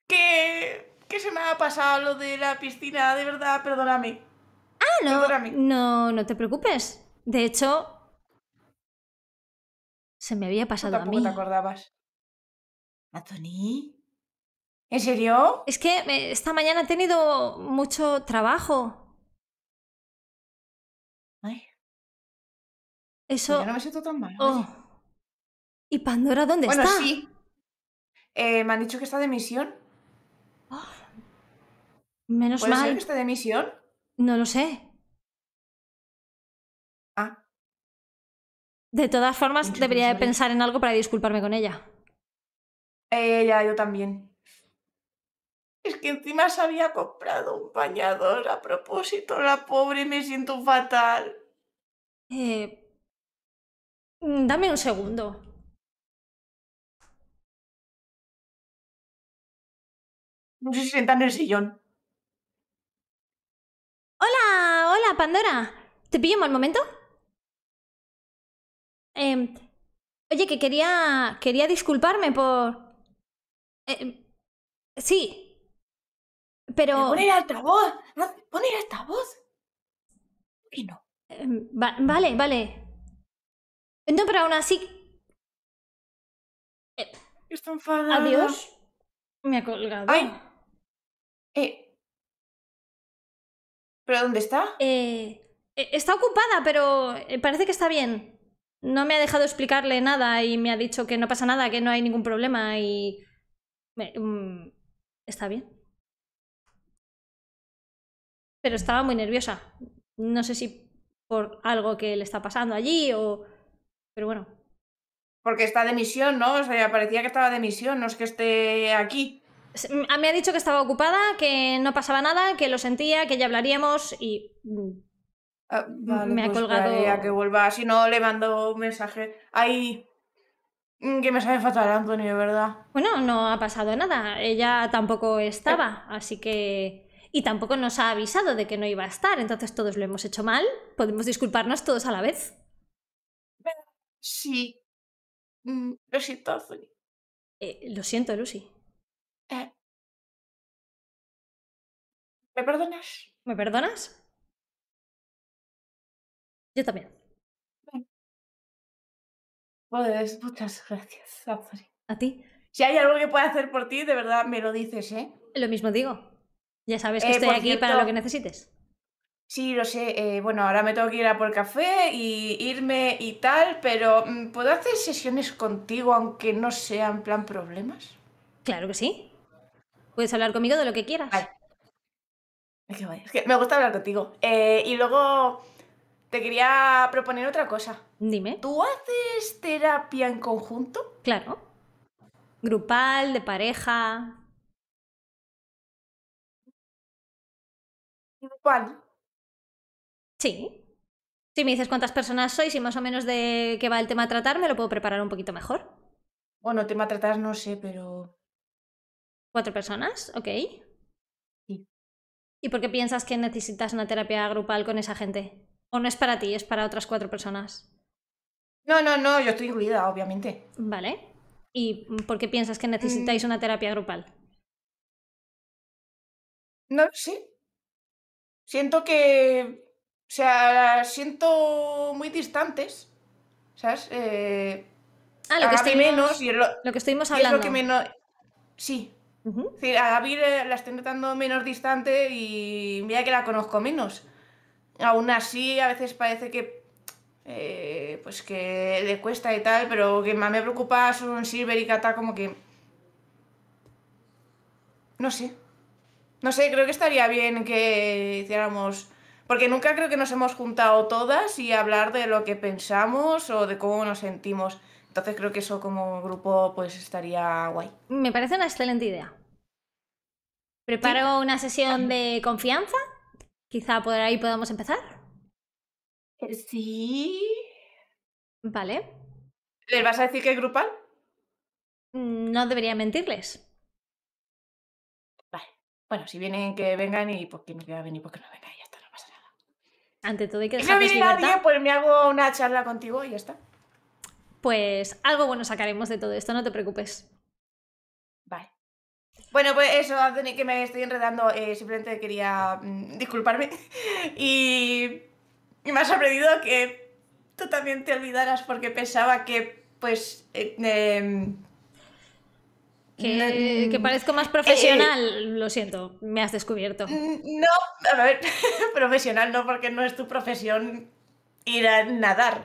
Que ¿Qué se me ha pasado lo de la piscina, de verdad, perdóname. Ah, no. No, no te preocupes. De hecho, se me había pasado a mí. te acordabas. ¿Anthony? ¿En serio? Es que eh, esta mañana he tenido mucho trabajo. Ay. Eso. Pues no me siento tan mal. Oh. ¿Y Pandora dónde está? Bueno, sí. Eh, me han dicho que está de misión. Menos ¿Puede mal. que esté de misión? No lo sé. Ah. De todas formas, debería de pensar en algo para disculparme con ella. Ella, eh, yo también. Es que encima se había comprado un bañador a propósito, la pobre, me siento fatal. Eh, dame un segundo. No sé si sienta en el sillón. Hola, hola, Pandora. ¿Te pillo mal momento? Em, oye, que quería, quería disculparme por... Eh, sí. Pero... ¿Poner otra voz, ¿Poner voz, Y no. Em, vale, vale. No, pero aún así... Está enfadada. Adiós. Me ha colgado. Ay. Eh, ¿Pero dónde está? Eh, eh, está ocupada, pero eh, parece que está bien. No me ha dejado explicarle nada y me ha dicho que no pasa nada, que no hay ningún problema y... Mm, está bien. Pero estaba muy nerviosa. No sé si por algo que le está pasando allí o... Pero bueno. Porque está de misión, ¿no? O sea, parecía que estaba de misión, no es que esté aquí. Mm, me ha dicho que estaba ocupada, que no pasaba nada, que lo sentía, que ya hablaríamos y mm, ah, mm, me ha pues colgado. que vuelva, si no le mando un mensaje. Ay, que me sabe fatal, Antonio, de verdad. Bueno, no ha pasado nada. Ella tampoco estaba, así que. Y tampoco nos ha avisado de que no iba a estar, entonces todos lo hemos hecho mal. Podemos disculparnos todos a la vez. Sí. Lo siento, Anthony. Eh, lo siento, Lucy. Eh. ¿Me perdonas? ¿Me perdonas? Yo también. Bueno. muchas gracias, A ti. Si hay algo que pueda hacer por ti, de verdad me lo dices, ¿eh? Lo mismo digo. Ya sabes que eh, estoy aquí para lo que necesites. Sí, lo sé. Eh, bueno, ahora me tengo que ir a por café y irme y tal, pero mm, ¿puedo hacer sesiones contigo aunque no sean plan problemas? Claro que sí. Puedes hablar conmigo de lo que quieras. me gusta hablar contigo. Eh, y luego te quería proponer otra cosa. Dime. ¿Tú haces terapia en conjunto? Claro. Grupal, de pareja. Grupal. Sí. Si me dices cuántas personas sois y más o menos de qué va el tema a tratar, me lo puedo preparar un poquito mejor. Bueno, tema a tratar no sé, pero ¿Cuatro personas? Ok. Sí. ¿Y por qué piensas que necesitas una terapia grupal con esa gente? ¿O no es para ti, es para otras cuatro personas? No, no, no, yo estoy incluida, obviamente. Vale. ¿Y por qué piensas que necesitáis mm. una terapia grupal? No, sí. Siento que. O sea, siento muy distantes. ¿Sabes? Eh, ah, lo que, estuvimos, menos, lo, que estuvimos hablando. Sí a Gaby la estoy notando menos distante y mira que la conozco menos. Aún así, a veces parece que eh, pues que le cuesta y tal, pero que más me preocupa son Silver y Kata como que... No sé. No sé, creo que estaría bien que hiciéramos... Porque nunca creo que nos hemos juntado todas y hablar de lo que pensamos o de cómo nos sentimos. Entonces creo que eso como grupo pues estaría guay. Me parece una excelente idea. Preparo una sesión de confianza. Quizá por ahí podamos empezar. Eh, sí. Vale. ¿Les vas a decir que es grupal? Mm, no debería mentirles. Vale. Bueno, si vienen que vengan y porque pues me queda venir, porque pues no venga, ya está, no pasa nada. Ante todo hay que no libertad. Nadie, pues me hago una charla contigo y ya está pues algo bueno sacaremos de todo esto, no te preocupes. Vale. Bueno, pues eso, Anthony, que me estoy enredando, eh, simplemente quería mm, disculparme y, me ha sorprendido que tú también te olvidaras porque pensaba que, pues... Eh, em, mm, que, parezco más eh, profesional, lo siento, me has descubierto. No, a ver, profesional no, porque no es tu profesión ir a nadar.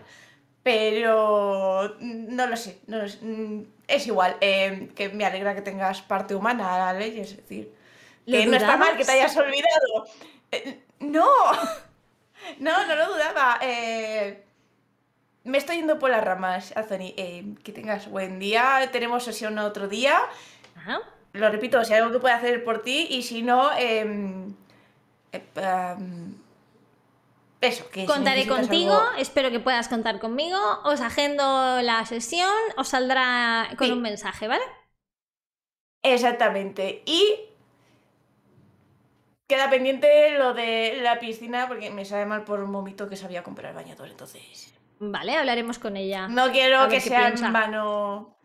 Pero mm, no lo sé, no mm, es igual, em, que me alegra que tengas parte humana a la ley, es decir, que no está mal que te hayas olvidado. Eh, no, no, no lo dudaba. Eh, me estoy yendo por las ramas, Anthony. Em, que tengas buen día, tenemos sesión otro día. Lo repito, si hay algo que pueda hacer por ti y si no... Em, eso, que Contaré contigo, espero que puedas contar conmigo. Os agendo la sesión, os saldrá con un mensaje, ¿vale? Exactamente. Y queda pendiente lo de la piscina porque me sale mal por un momento que sabía comprar bañador, entonces. Vale, hablaremos con ella. No quiero que sea en vano.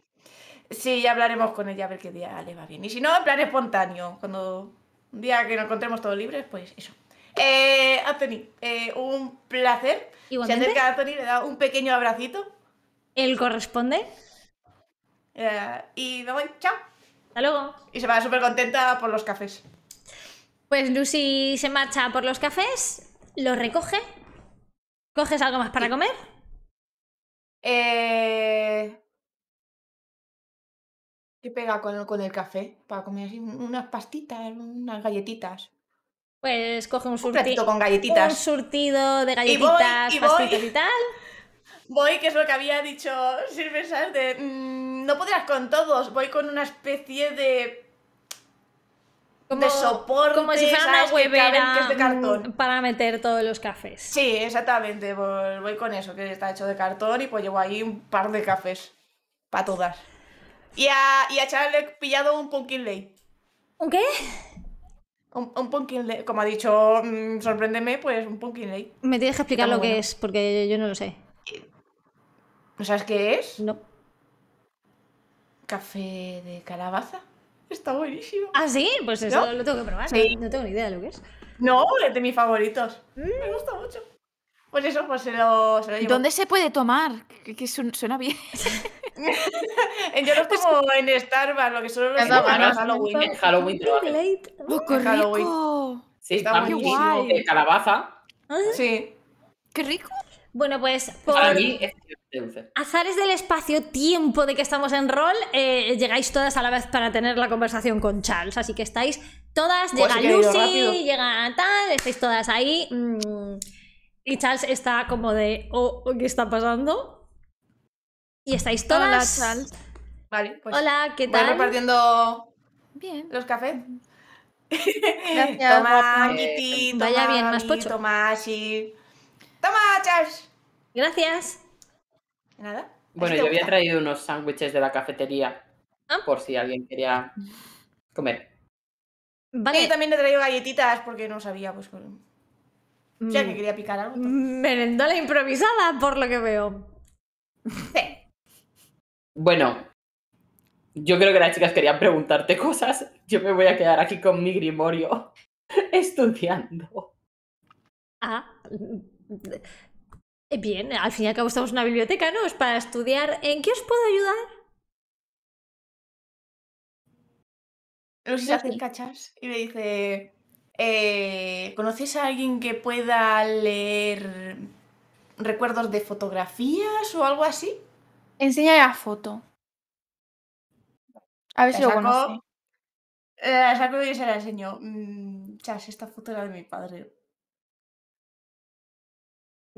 Sí, hablaremos con ella a ver qué día le va bien. Y si no, en plan espontáneo. Cuando un día que nos encontremos todos libres, pues eso. Eh, Anthony, eh, un placer. Se acerca a Anthony, le da un pequeño abracito. Él corresponde. Eh, y me voy, chao. Hasta luego. Y se va súper contenta por los cafés. Pues Lucy se marcha por los cafés, Lo recoge. ¿Coges algo más para comer? Eh... ¿Qué pega con el café? Para comer así unas pastitas, unas galletitas. Pues coge un, surtido. con galletitas. Un surtido de galletitas, y y tal. Voy, que es lo que había dicho Silver de. Mm, no podrás con todos. Voy con una especie de como, de soporte, como si fuera una huevera de cartón. Mm, para meter todos los cafés. Sí, exactamente, voy con eso, que está hecho de cartón y pues llevo ahí un par de cafés para todas. Y a, y a le he pillado un pumpkin ley. ¿Un qué? Un, pumpkin ley, como ha dicho, mm, sorpréndeme, pues un pumpkin ley. Me tienes que explicar lo que es, porque yo no lo sé. ¿No sabes qué es? No. Café de calabaza. Está buenísimo. ¿Ah, sí? Pues eso lo tengo que probar. No, tengo ni idea de lo que es. No, es de mis favoritos. Me gusta mucho. Pues eso, pues se lo, llevo. ¿Dónde se puede tomar? Que, suena bien. yo no tomo en Starbucks, lo que solo los Halloween. En Halloween ¡Oh, Halloween. Sí, está muy De calabaza. ¿Ah? Sí. Qué rico. Bueno, pues por azares del espacio-tiempo de que estamos en rol, eh, llegáis todas a la vez para tener la conversación con Charles. Así que estáis todas, pues llega Lucy, llega tal, estáis todas ahí. Mm, y Charles está como de, oh, oh, ¿qué está pasando? Y estáis todas. Hola, Charles. Pues Hola, ¿qué tal? Voy repartiendo los cafés. Gracias. Toma, Kitty. Vaya bien, más pocho. Toma, sí. Toma, Charles. Gracias. Nada. Bueno, yo había traído unos sándwiches de la cafetería. Ah. Por si alguien quería comer. Vale. también he traído galletitas porque no sabía, pues. Ya que quería picar algo. Merendola improvisada, por lo que veo. Bueno, yo creo que las chicas querían preguntarte cosas. Yo me voy a quedar aquí con mi grimorio estudiando. Ah. Mm, bien, al fin y al cabo estamos en una biblioteca, ¿no? Es para estudiar. ¿En qué os puedo ayudar? os se cachas y me dice: eh, ¿Conoces a alguien que pueda leer recuerdos de fotografías o algo así? Enseña la foto. A ver si lo conoce. Eh, la saco y se la enseño. Mm, chas, esta foto era de mi padre.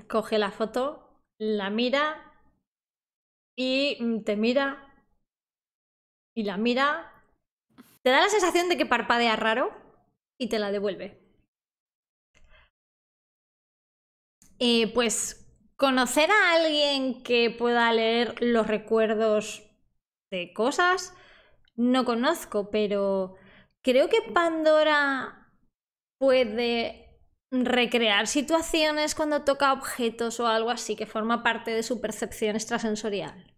Coge la foto, la mira y mm, te mira y la mira. ¿Te da la sensación de que parpadea raro? y te la devuelve. Eh, pues conocer a alguien que pueda leer los recuerdos de cosas, no conozco, pero creo que Pandora puede recrear situaciones cuando toca objetos o algo así que forma parte de su percepción extrasensorial.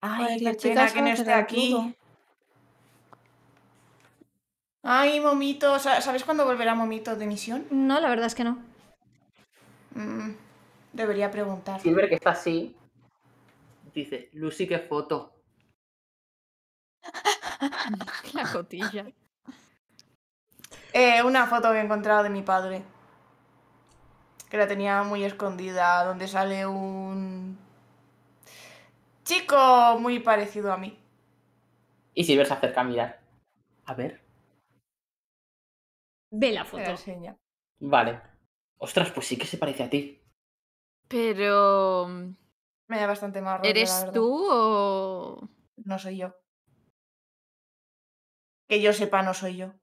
Ay, que no esté aquí. Ay, Momito, ¿sabes cuándo volverá Momito de misión? No, la verdad es que no. Mm, debería preguntar. Silver, que está así, dice, Lucy, qué foto. la cotilla. Eh, una foto que he encontrado de mi padre. Que la tenía muy escondida, donde sale un chico muy parecido a mí. Y Silver se acerca a mirar. A ver. Ve la foto. Vale. Ostras, pues sí que se parece a ti. Pero. Me da bastante más ¿Eres tú o.? No soy yo. Que yo sepa, no soy yo.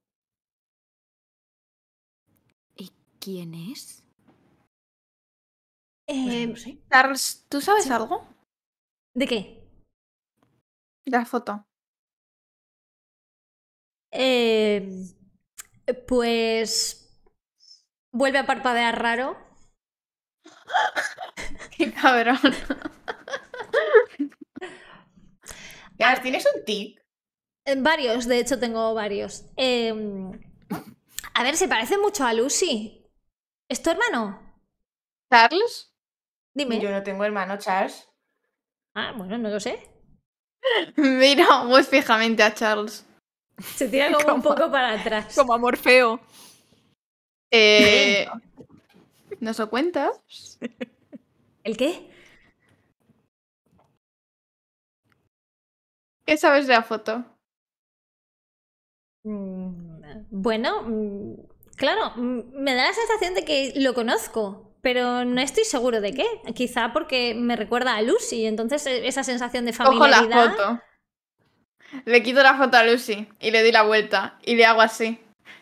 ¿Y quién es? Pues eh, no sé. Charles, ¿tú sabes algo? ¿De qué? la foto. Eh, pues vuelve a parpadear raro. Qué cabrón. Ah, ¿tienes un tic? Eh, varios, de hecho tengo varios. Em, a ver, se parece mucho a Lucy. ¿Es tu hermano? ¿Charles? Dime. Yo no tengo hermano, Charles. Ah, bueno, no lo sé. Mira muy fijamente a Charles. Se tira como, un poco para atrás. Como a Morfeo. Eh, ¿Nos lo cuentas? ¿El qué? ¿Qué sabes de la foto? Mm, bueno, mm, claro, mm, me da la sensación de que lo conozco, pero no estoy seguro de qué. Quizá porque me recuerda a Lucy, entonces eh, esa sensación de familiaridad. Ojo la foto. Le quito la foto a Lucy y le doy la vuelta y le hago así.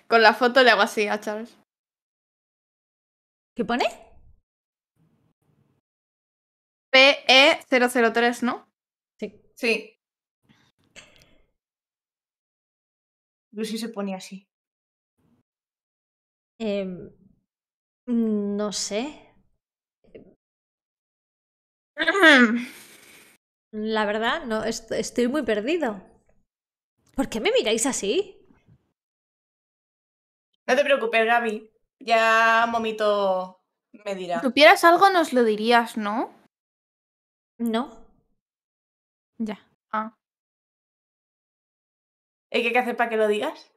Con la foto le hago así a Charles. ¿Qué pone? PE003, ¿no? Sí. Sí. Lucy se pone así. Eh, no sé. La verdad, no, estoy muy perdido. ¿Por qué me miráis así? No te preocupes, Gaby. Ya Momito me dirá. Si supieras algo, nos lo dirías, ¿no? No. Ya. Ah. ¿Y qué hay que hacer para que lo digas?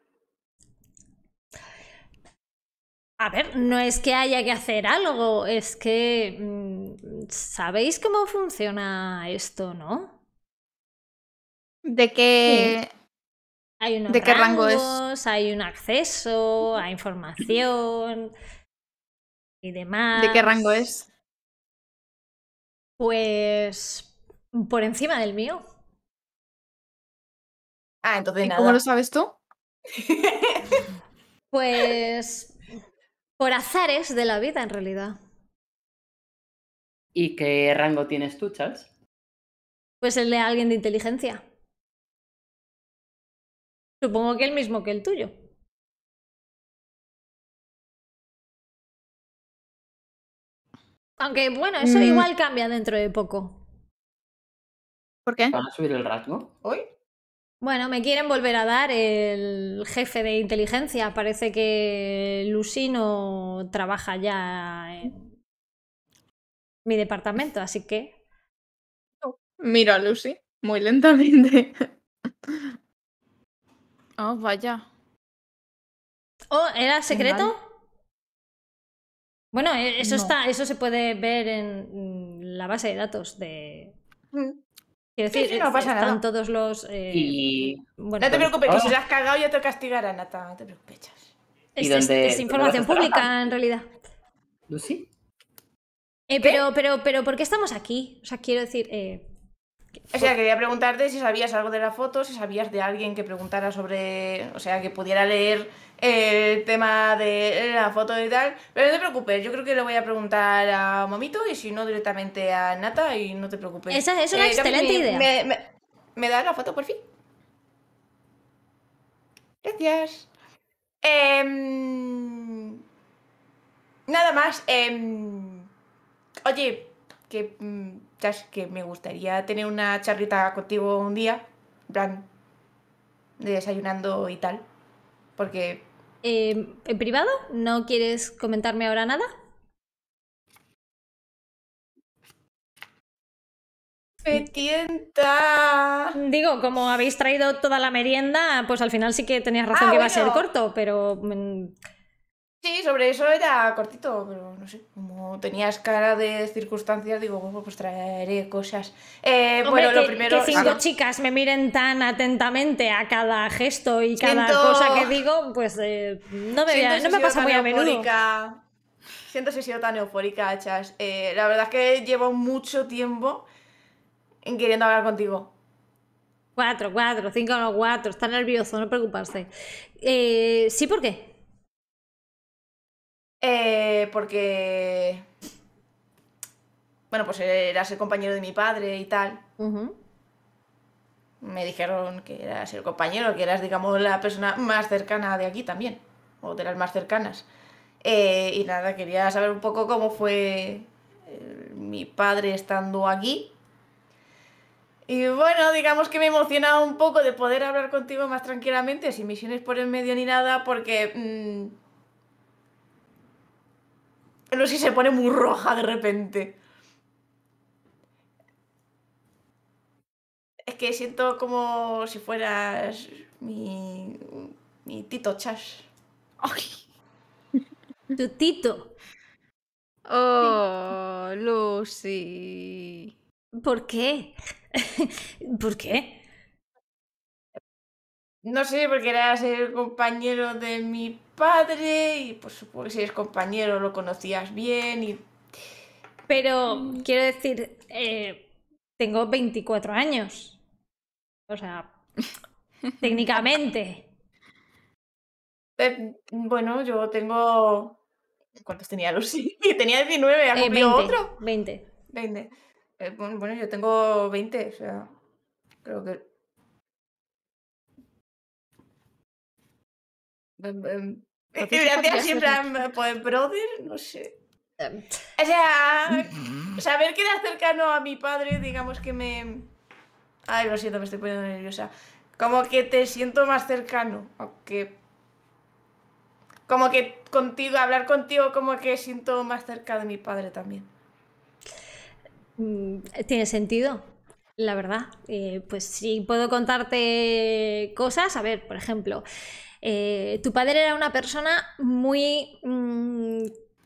A ver, no es que haya que hacer algo, es que... Mm, ¿Sabéis cómo funciona esto, no? De que hay unos ¿De qué rangos, rango es? hay un acceso a información y demás. ¿De qué rango es? Pues por encima del mío. Ah, entonces ¿Cómo lo sabes tú? Pues por azares de la vida en realidad. ¿Y qué rango tienes tú, Charles? Pues el de alguien de inteligencia. Supongo que el mismo que el tuyo. Aunque bueno, eso mm. igual cambia dentro de poco. ¿Por qué? ¿Van a subir el rasgo hoy? Bueno, me quieren volver a dar el jefe de inteligencia. Parece que Lucino trabaja ya en mi departamento, así que. Mira a Lucy, muy lentamente. Oh, vaya. Oh, ¿era secreto? Bueno, e-, eso está, eso se puede ver en mm, la base de datos de. Mm. Quiero decir, no pasa están todos los. Eh, no te pues, preocupes, que si lo has cagado ya te castigará, Nata, no te preocupes. es, información pública en realidad. ¿Lucy? Eh, pero, pero, pero, ¿por qué estamos aquí? O sea, quiero decir, eh, o sea, quería preguntarte si sabías algo de la foto, si sabías de alguien que preguntara sobre, o sea, que pudiera leer el tema de la foto y tal. Pero no te preocupes, yo creo que le voy a preguntar a Momito y si no directamente a Nata y no te preocupes. Esa es una eh, excelente idea. Me, das la foto por fin? Gracias. Em, nada más. Em, oye, que mm, que me gustaría tener una charrita contigo un día, en plan, de desayunando y tal, porque... Em, ¿En privado? ¿No quieres comentarme ahora nada? ¡Me tienta! Digo, como habéis traído toda la merienda, pues al final sí que tenías ah, razón que iba a ser corto, pero mm, Sí, sobre eso era cortito, pero no sé, como tenías cara de circunstancias, digo, pues traeré cosas. Eh, bueno, lo primero... Que cinco chicas me miren tan atentamente a cada gesto y cada cosa que digo, pues eh, no, me no me pasa muy a menudo. Siento si he sido tan eufórica, Chas. Eh, la verdad es que llevo mucho tiempo queriendo hablar contigo. Cuatro, cuatro, cinco, no, cuatro. Está nervioso, no preocuparse. sí, ¿por qué? Eh, porque. Bueno, pues eras el compañero de mi padre y tal. Me dijeron que eras el compañero, que eras, digamos, la persona más cercana de aquí también, o de las más cercanas. Eh, y nada, quería saber un poco cómo fue eh, mi padre estando aquí. Y bueno, digamos que me emociona un poco de poder hablar contigo más tranquilamente, sin misiones por en medio ni nada, porque. Mm, Lucy se pone muy roja de repente. Es que siento como si fueras mi, mi Tito Chas. Tu Tito. Oh, Lucy. ¿Por qué? ¿Por qué? No sé, porque era el compañero de mi padre y por pues, supuesto si eres compañero lo conocías bien y... Pero mm. quiero decir, eh, tengo 24 años. O sea, técnicamente. Eh, bueno, yo tengo... ¿Cuántos tenía Lucy? Tenía 19, ha cumplido otro. 20. 20. Eh, bueno, yo tengo 20, o sea, creo que siempre em, eh, pues, brother, no sé. Em, o sea, saber que era cercano a mi padre, digamos que me. Ay, lo siento, me estoy poniendo nerviosa. Como que te siento más cercano, aunque. Como que contigo, hablar contigo, como que siento más cerca de mi padre también. Mm, tiene sentido, la verdad. Eh, pues sí, puedo contarte cosas. A ver, por ejemplo, eh, tu padre era una persona muy mm,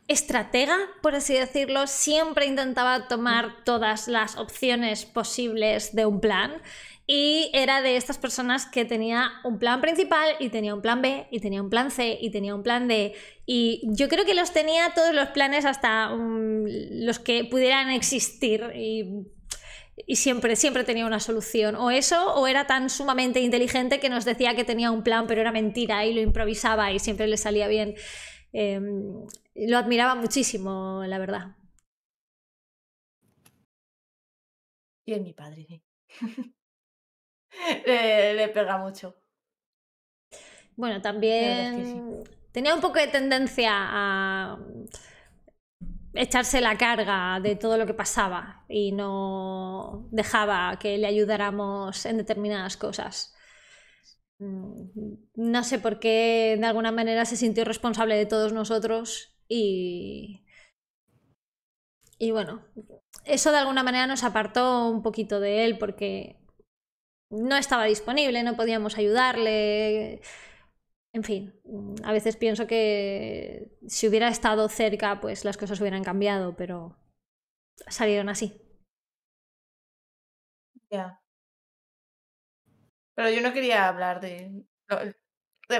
estratega, por así decirlo, siempre intentaba tomar todas las opciones posibles de un plan y era de estas personas que tenía un plan principal y tenía un plan B y tenía un plan C y tenía un plan D. Y yo creo que los tenía todos los planes hasta mm, los que pudieran existir y siempre, siempre tenía una solución. O eso, o era tan sumamente inteligente que nos decía que tenía un plan, pero era mentira y lo improvisaba y siempre le salía bien. Em, lo admiraba muchísimo, la verdad. Y en mi padre. ¿eh? le, pega mucho. Bueno, también tenía un poco de tendencia a echarse la carga de todo lo que pasaba y no dejaba que le ayudáramos en determinadas cosas. Mm, no sé por qué de alguna manera se sintió responsable de todos nosotros y... Y bueno, eso de alguna manera nos apartó un poquito de él porque no estaba disponible, no podíamos ayudarle, en fin, mm, a veces pienso que si hubiera estado cerca, pues las cosas hubieran cambiado, pero salieron así. Ya. Pero yo no quería hablar de,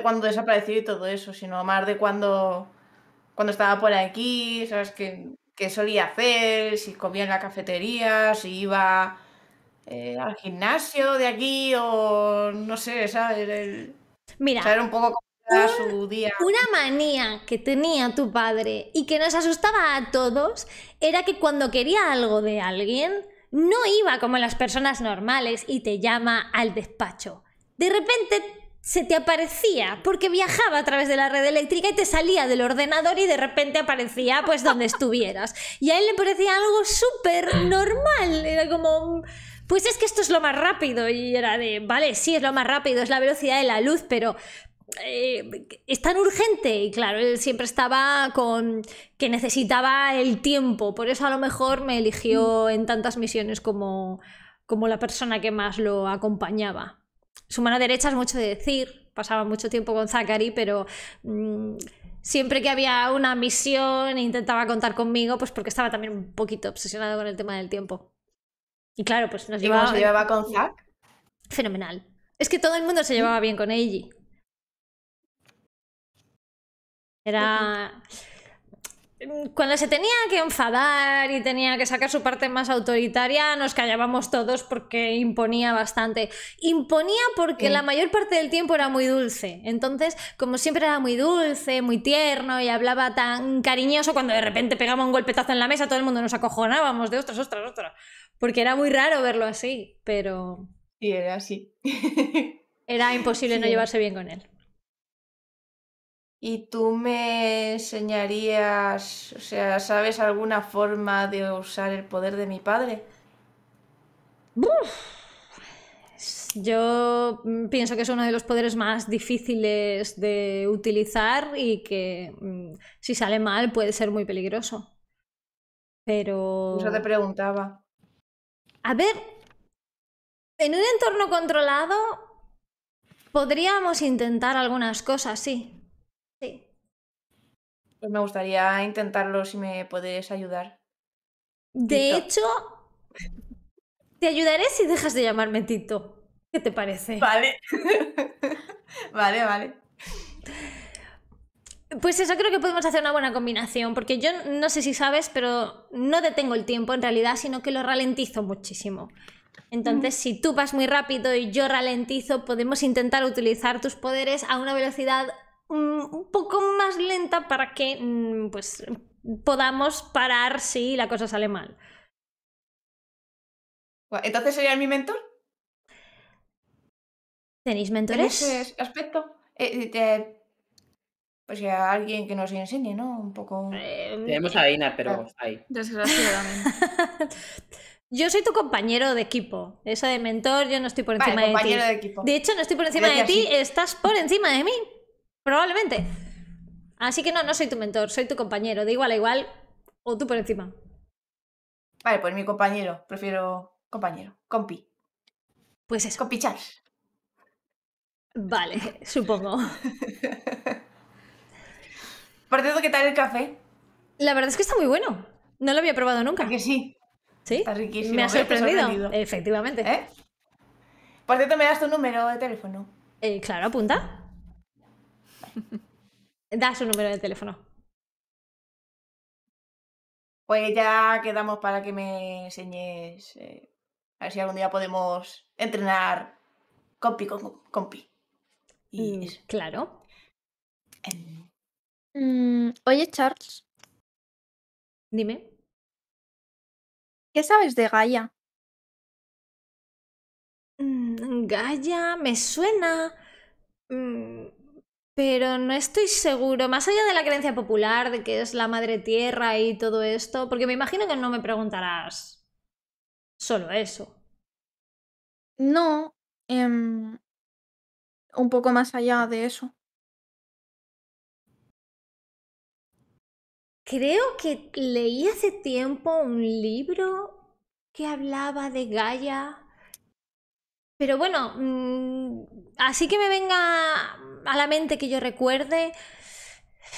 cuando desapareció y todo eso, sino más de cuando, cuando estaba por aquí, ¿sabes? ¿Qué, solía hacer? Si comía en la cafetería, si iba eh, al gimnasio de aquí o no sé, ¿sabes? El, Mira. un poco su día. Una manía que tenía tu padre y que nos asustaba a todos era que cuando quería algo de alguien, no iba como las personas normales y te llama al despacho. De repente se te aparecía porque viajaba a través de la red eléctrica y te salía del ordenador y de repente aparecía pues donde estuvieras. Y a él le parecía algo súper normal, era como pues es que esto es lo más rápido. Y era de, vale, sí, es lo más rápido, es la velocidad de la luz, pero eh, es tan urgente. Y claro, él siempre estaba con que necesitaba el tiempo. Por eso a lo mejor me eligió mm. en tantas misiones como, como la persona que más lo acompañaba. Su mano derecha es mucho de decir, pasaba mucho tiempo con Zachary, pero mm, siempre que había una misión e intentaba contar conmigo, pues porque estaba también un poquito obsesionado con el tema del tiempo. Y claro, pues nos llevaba... con Zack? Fenomenal. Es que todo el mundo se llevaba bien con Eiji. Era... Cuando se tenía que enfadar y tenía que sacar su parte más autoritaria, nos callábamos todos porque imponía bastante. Imponía porque la mayor parte del tiempo era muy dulce. Entonces, como siempre era muy dulce, muy tierno y hablaba tan cariñoso, cuando de repente pegaba un golpetazo en la mesa, todo el mundo nos acojonábamos de ostras, ostras, ostras porque era muy raro verlo así, pero... Sí, era así. era imposible no llevarse bien con él. ¿Y tú me enseñarías, o sea, sabes alguna forma de usar el poder de mi padre? Yo mm, pienso que es uno de los poderes más difíciles de utilizar y que mm, si sale mal puede ser muy peligroso. Pero... Yo te preguntaba. A ver, en un entorno controlado podríamos intentar algunas cosas, sí. Sí. Pues me gustaría intentarlo si me puedes ayudar. De hecho, te ayudaré si dejas de llamarme Tito. ¿Qué te parece? Vale. vale, vale. Pues eso creo que podemos hacer una buena combinación, porque yo no sé si sabes, pero no detengo el tiempo en realidad, sino que lo ralentizo muchísimo. Entonces, mm. si tú vas muy rápido y yo ralentizo, podemos intentar utilizar tus poderes a una velocidad mm, un poco más lenta para que mm, pues, podamos parar si la cosa sale mal. Entonces sería mi mentor. ¿Tenéis mentores? aspecto. Eh, eh, o pues sea, alguien que nos enseñe, ¿no? Un poco. Eh, tenemos eh, a Dina, pero Desgraciadamente. yo soy tu compañero de equipo. Eso de mentor, yo no estoy por encima vale, de compañero De, equipo. de hecho, no estoy por encima de ti, estás por encima de mí. Probablemente. Así que no, no soy tu mentor, soy tu compañero. De igual a igual, o tú por encima. Vale, pues mi compañero. Prefiero compañero. Compi. Pues eso. Compichar. Vale, supongo. Por cierto, ¿qué tal el café? La verdad es que está muy bueno. No lo había probado nunca. que sí. ¿Sí? Está riquísimo. Me ha ¿eh? sorprendido. Efectivamente. ¿Eh? Por cierto, me das tu número de teléfono. Eh, claro, apunta. da su número de teléfono. Pues ya quedamos para que me enseñes. Eh, a ver si algún día podemos entrenar compi con compi. Y... Mm, claro. Mm, oye, Charles, Dime. ¿qué sabes de Gaia? Mm, Gaia, me suena. Mm, pero no estoy seguro. Más allá de la creencia popular de que es la madre tierra y todo esto, porque me imagino que no me preguntarás solo eso. No, em, un poco más allá de eso. creo que leí hace tiempo un libro que hablaba de Gaia. Pero bueno, mm, así que me venga a la mente que yo recuerde.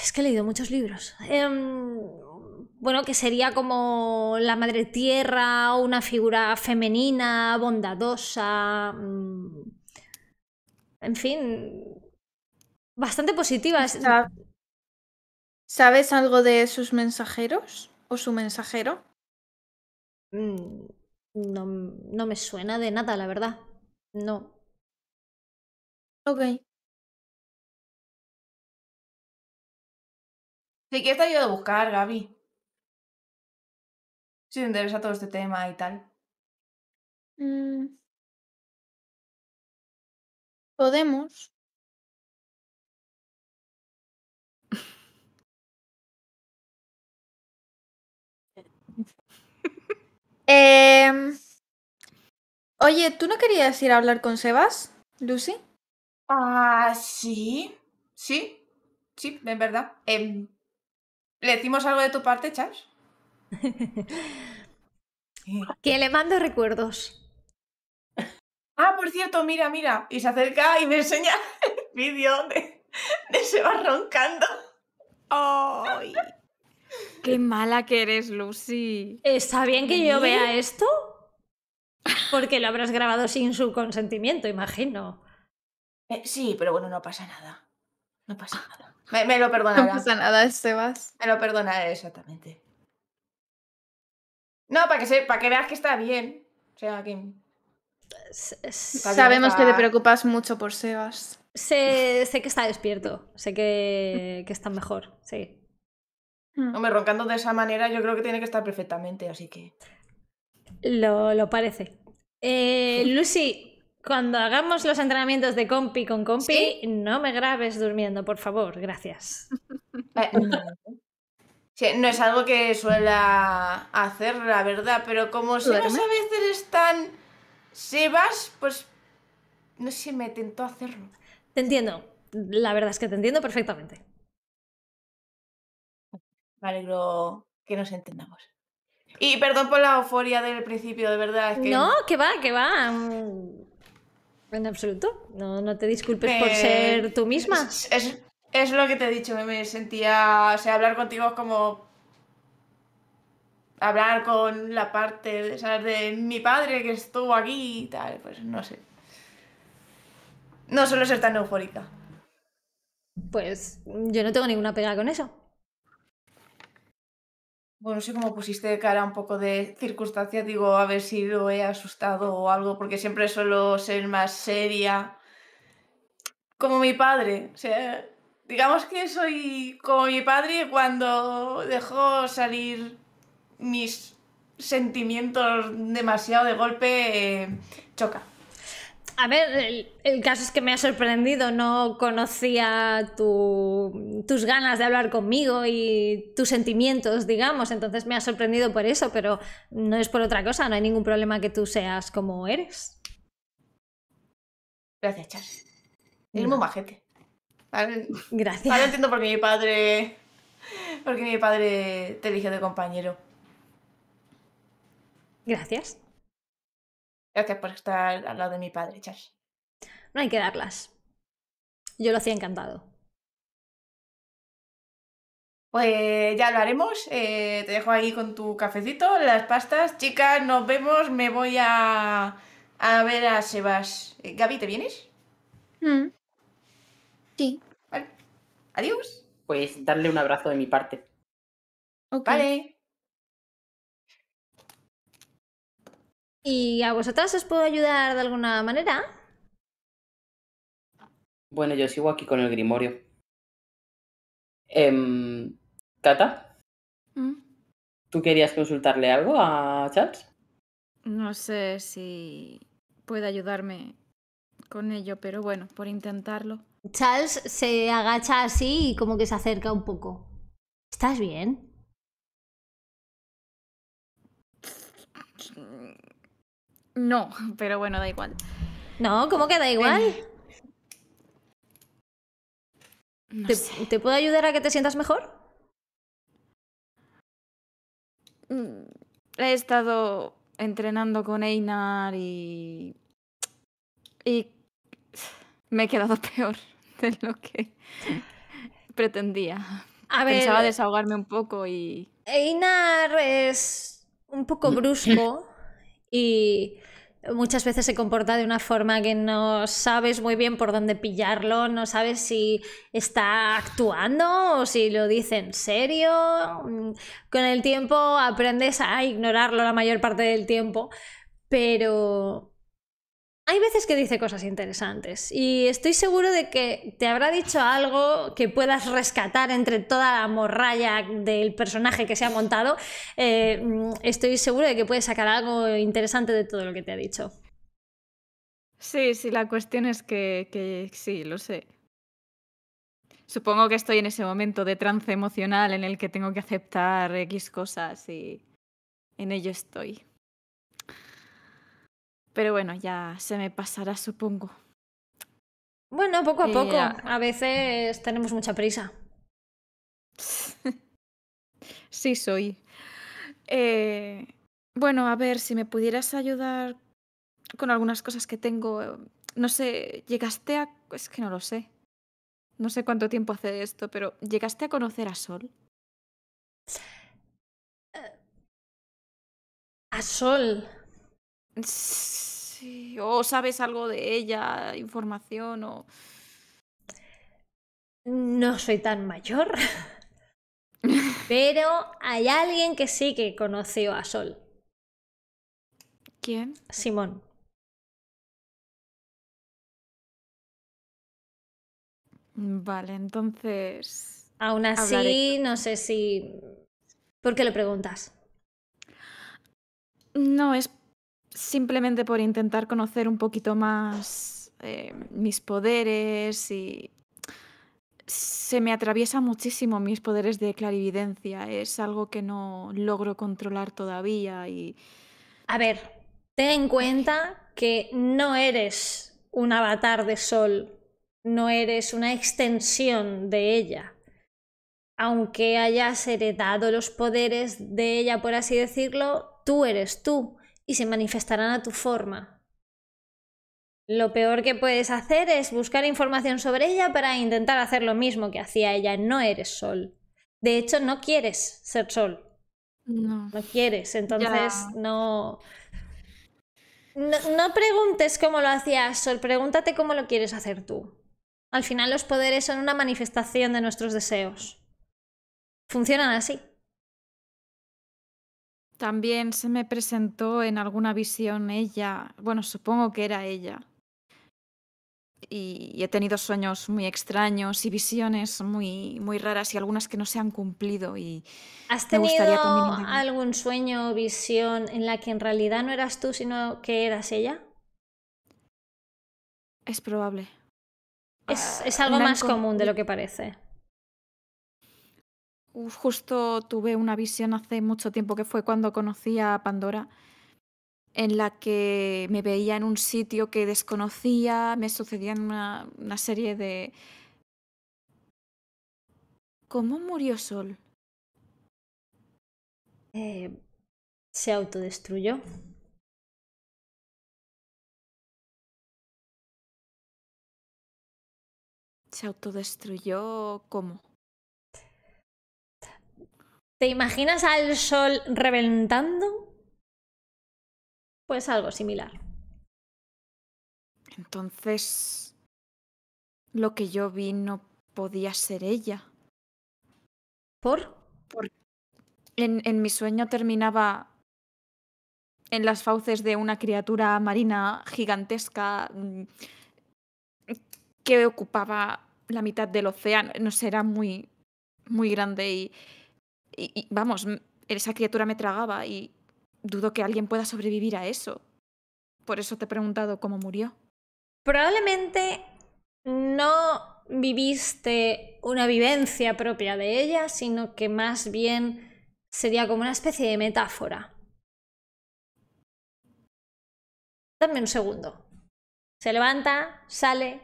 Es que he leído muchos libros. Em, bueno, que sería como la madre tierra, o una figura femenina, bondadosa. Mm, en fin, bastante positiva. ¿Sabes algo de sus mensajeros o su mensajero? Mm, no, no me suena de nada, la verdad. No. Ok. Si quieres te ayudo a buscar, Gaby. Si te interesa todo este tema y tal. Mm. Podemos. Em, oye, ¿tú no querías ir a hablar con Sebas, Lucy? Ah, sí. Sí. Sí, es verdad. Em, ¿Le decimos algo de tu parte, Charles? que le mando recuerdos. Ah, por cierto, mira, mira. Y se acerca y me enseña el vídeo de, de Sebas roncando. ¡Ay! Qué mala que eres, Lucy. ¿Está bien que yo vea esto? Porque lo habrás grabado sin su consentimiento, imagino. Eh, sí, pero bueno, no pasa nada. No pasa ah. nada. Me, lo perdonarás. No pasa nada, Sebas. Me lo perdonaré, exactamente. No, para que, se, que veas que está bien. O sea, que... Sabemos que te preocupas mucho por Sebas. Sé, que está despierto, sé que está mejor, sí. No me roncando de esa manera yo creo que tiene que estar perfectamente, así que... Lo, lo parece. Eh, Lucy, cuando hagamos los entrenamientos de compi con compi, no me grabes durmiendo, por favor, gracias. Eh, no. es algo que suela hacer, la verdad, pero como si a veces tan sebas, pues no sé, me tentó hacerlo. Te entiendo, la verdad es que te entiendo perfectamente me alegro que nos entendamos. Y perdón por la euforia del principio, de verdad. No, que va, que va. Mm, en absoluto. No, no te disculpes por ser tú misma. Es, lo que te he dicho, me, sentía. O sea, hablar contigo es como. Hablar con la parte de, de mi padre que estuvo aquí y tal, pues no sé. No suelo ser tan eufórica. Pues yo no tengo ninguna pega con eso. Bueno, sé cómo pusiste de cara un poco de circunstancias, digo, a ver si lo he asustado o algo, porque siempre suelo ser más seria. Como mi padre, o sea, digamos que soy como mi padre cuando dejó salir mis sentimientos demasiado de golpe, eh, choca. A ver, el, caso es que me ha sorprendido, no conocía tus ganas de hablar conmigo y tus sentimientos, digamos, entonces me ha sorprendido por eso, pero no es por otra cosa, no hay ningún problema que tú seas como eres. Gracias, Charles. Es muy majete. Gracias. Ahora entiendo por qué mi padre. Porque mi padre te eligió de compañero. Gracias. Gracias por estar al lado de mi padre, Charles. No hay que darlas. Yo lo hacía encantado. Pues ya lo haremos. Eh, te dejo ahí con tu cafecito, las pastas. Chicas, nos vemos. Me voy a, ver a Sebas. Eh, Gaby, ¿te vienes? Mm. Sí. Adiós. Pues darle un abrazo de mi parte. Vale. ¿Y a vosotras os puedo ayudar de alguna manera? Bueno, yo sigo aquí con el grimorio. Eh, Cata, mm. ¿tú querías consultarle algo a Charles? No sé si puede ayudarme con ello, pero bueno, por intentarlo. Charles se agacha así y como que se acerca un poco. ¿Estás bien? No, pero bueno, da igual. No, ¿cómo que da igual? ¿Te, puedo ayudar a que te sientas mejor? Mm, he estado entrenando con Einar y. Y. Me he quedado peor de lo que pretendía. Pensaba desahogarme un poco y. Einar es un poco brusco y muchas veces se comporta de una forma que no sabes muy bien por dónde pillarlo, no sabes si está actuando o si lo dice en serio. Mm, con el tiempo aprendes a ignorarlo la mayor parte del tiempo, pero hay veces que dice cosas interesantes y estoy seguro de que te habrá dicho algo que puedas rescatar entre toda la morralla del personaje que se ha montado. Eh, mm, estoy seguro de que puedes sacar algo interesante de todo lo que te ha dicho. Sí, sí, la cuestión es que sí, lo sé. Supongo que estoy en ese momento de trance emocional en el que tengo que aceptar X cosas y en ello estoy. Pero bueno, ya se me pasará, supongo. Bueno, poco a eh, poco. A veces tenemos mucha prisa. sí, soy. Eh, bueno, a ver, si me pudieras ayudar con algunas cosas que tengo. No sé, llegaste a... Es que no lo sé. No sé cuánto tiempo hace esto, pero ¿llegaste a conocer a Sol? Eh, a Sol o sabes algo de ella, información o... No soy tan mayor, pero hay alguien que sí que conoció a Sol. ¿Quién? Simón. Vale, entonces. Aún así, no sé si. ¿Por qué lo preguntas? No, es simplemente por intentar conocer un poquito más eh, mis poderes y se me atraviesa muchísimo mis poderes de clarividencia. Es algo que no logro controlar todavía y... A ver, ten en cuenta que no eres un avatar de sol, no eres una extensión de ella. Aunque hayas heredado los poderes de ella, por así decirlo, tú eres tú y se manifestarán a tu forma. Lo peor que puedes hacer es buscar información sobre ella para intentar hacer lo mismo que hacía ella. No eres sol. De hecho, no quieres ser sol. No. No quieres. Entonces, no... No, no, preguntes cómo lo hacías Sol, pregúntate cómo lo quieres hacer tú. Al final los poderes son una manifestación de nuestros deseos. Funcionan así. También se me presentó en alguna visión ella, bueno, supongo que era ella. Y he tenido sueños muy extraños y visiones muy, muy raras y algunas que no se han cumplido. Y ¿Has tenido algún sueño o visión en la que en realidad no eras tú, sino que eras ella? Es probable. Es, es ah, algo más común de lo que parece justo tuve una visión hace mucho tiempo que fue cuando conocí a Pandora, en la que me veía en un sitio que desconocía, me sucedían una, una serie de... ¿Cómo murió Sol? Eh, se autodestruyó. ¿Se autodestruyó cómo? ¿Te imaginas al sol reventando? Pues algo similar. Entonces, lo que yo vi no podía ser ella. ¿Por? Por... En, en mi sueño terminaba en las fauces de una criatura marina gigantesca mm, que ocupaba la mitad del océano. No era muy, muy grande y y, vamos, esa criatura me tragaba y dudo que alguien pueda sobrevivir a eso. Por eso te he preguntado cómo murió. Probablemente no viviste una vivencia propia de ella, sino que más bien sería como una especie de metáfora. Dame un segundo. Se levanta, sale,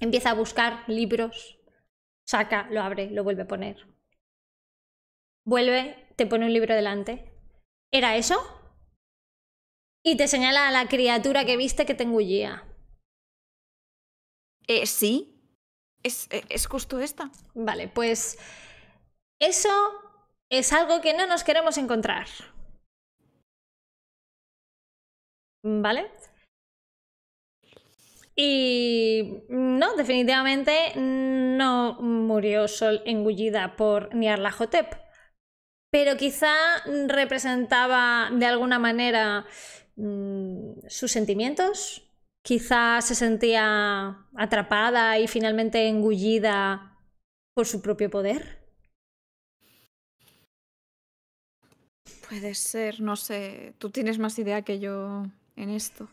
empieza a buscar libros, saca, lo abre, lo vuelve a poner, vuelve, te pone un libro delante. ¿Era eso? Y te señala a la criatura que viste que te engullía. Eh, sí. Es, eh, justo esta. Vale, pues eso es algo que no nos queremos encontrar. ¿Vale? Y no, definitivamente no murió Sol engullida por Jotep pero quizá representaba de alguna manera mm, sus sentimientos, quizá se sentía atrapada y finalmente engullida por su propio poder. Puede ser, no sé, tú tienes más idea que yo en esto.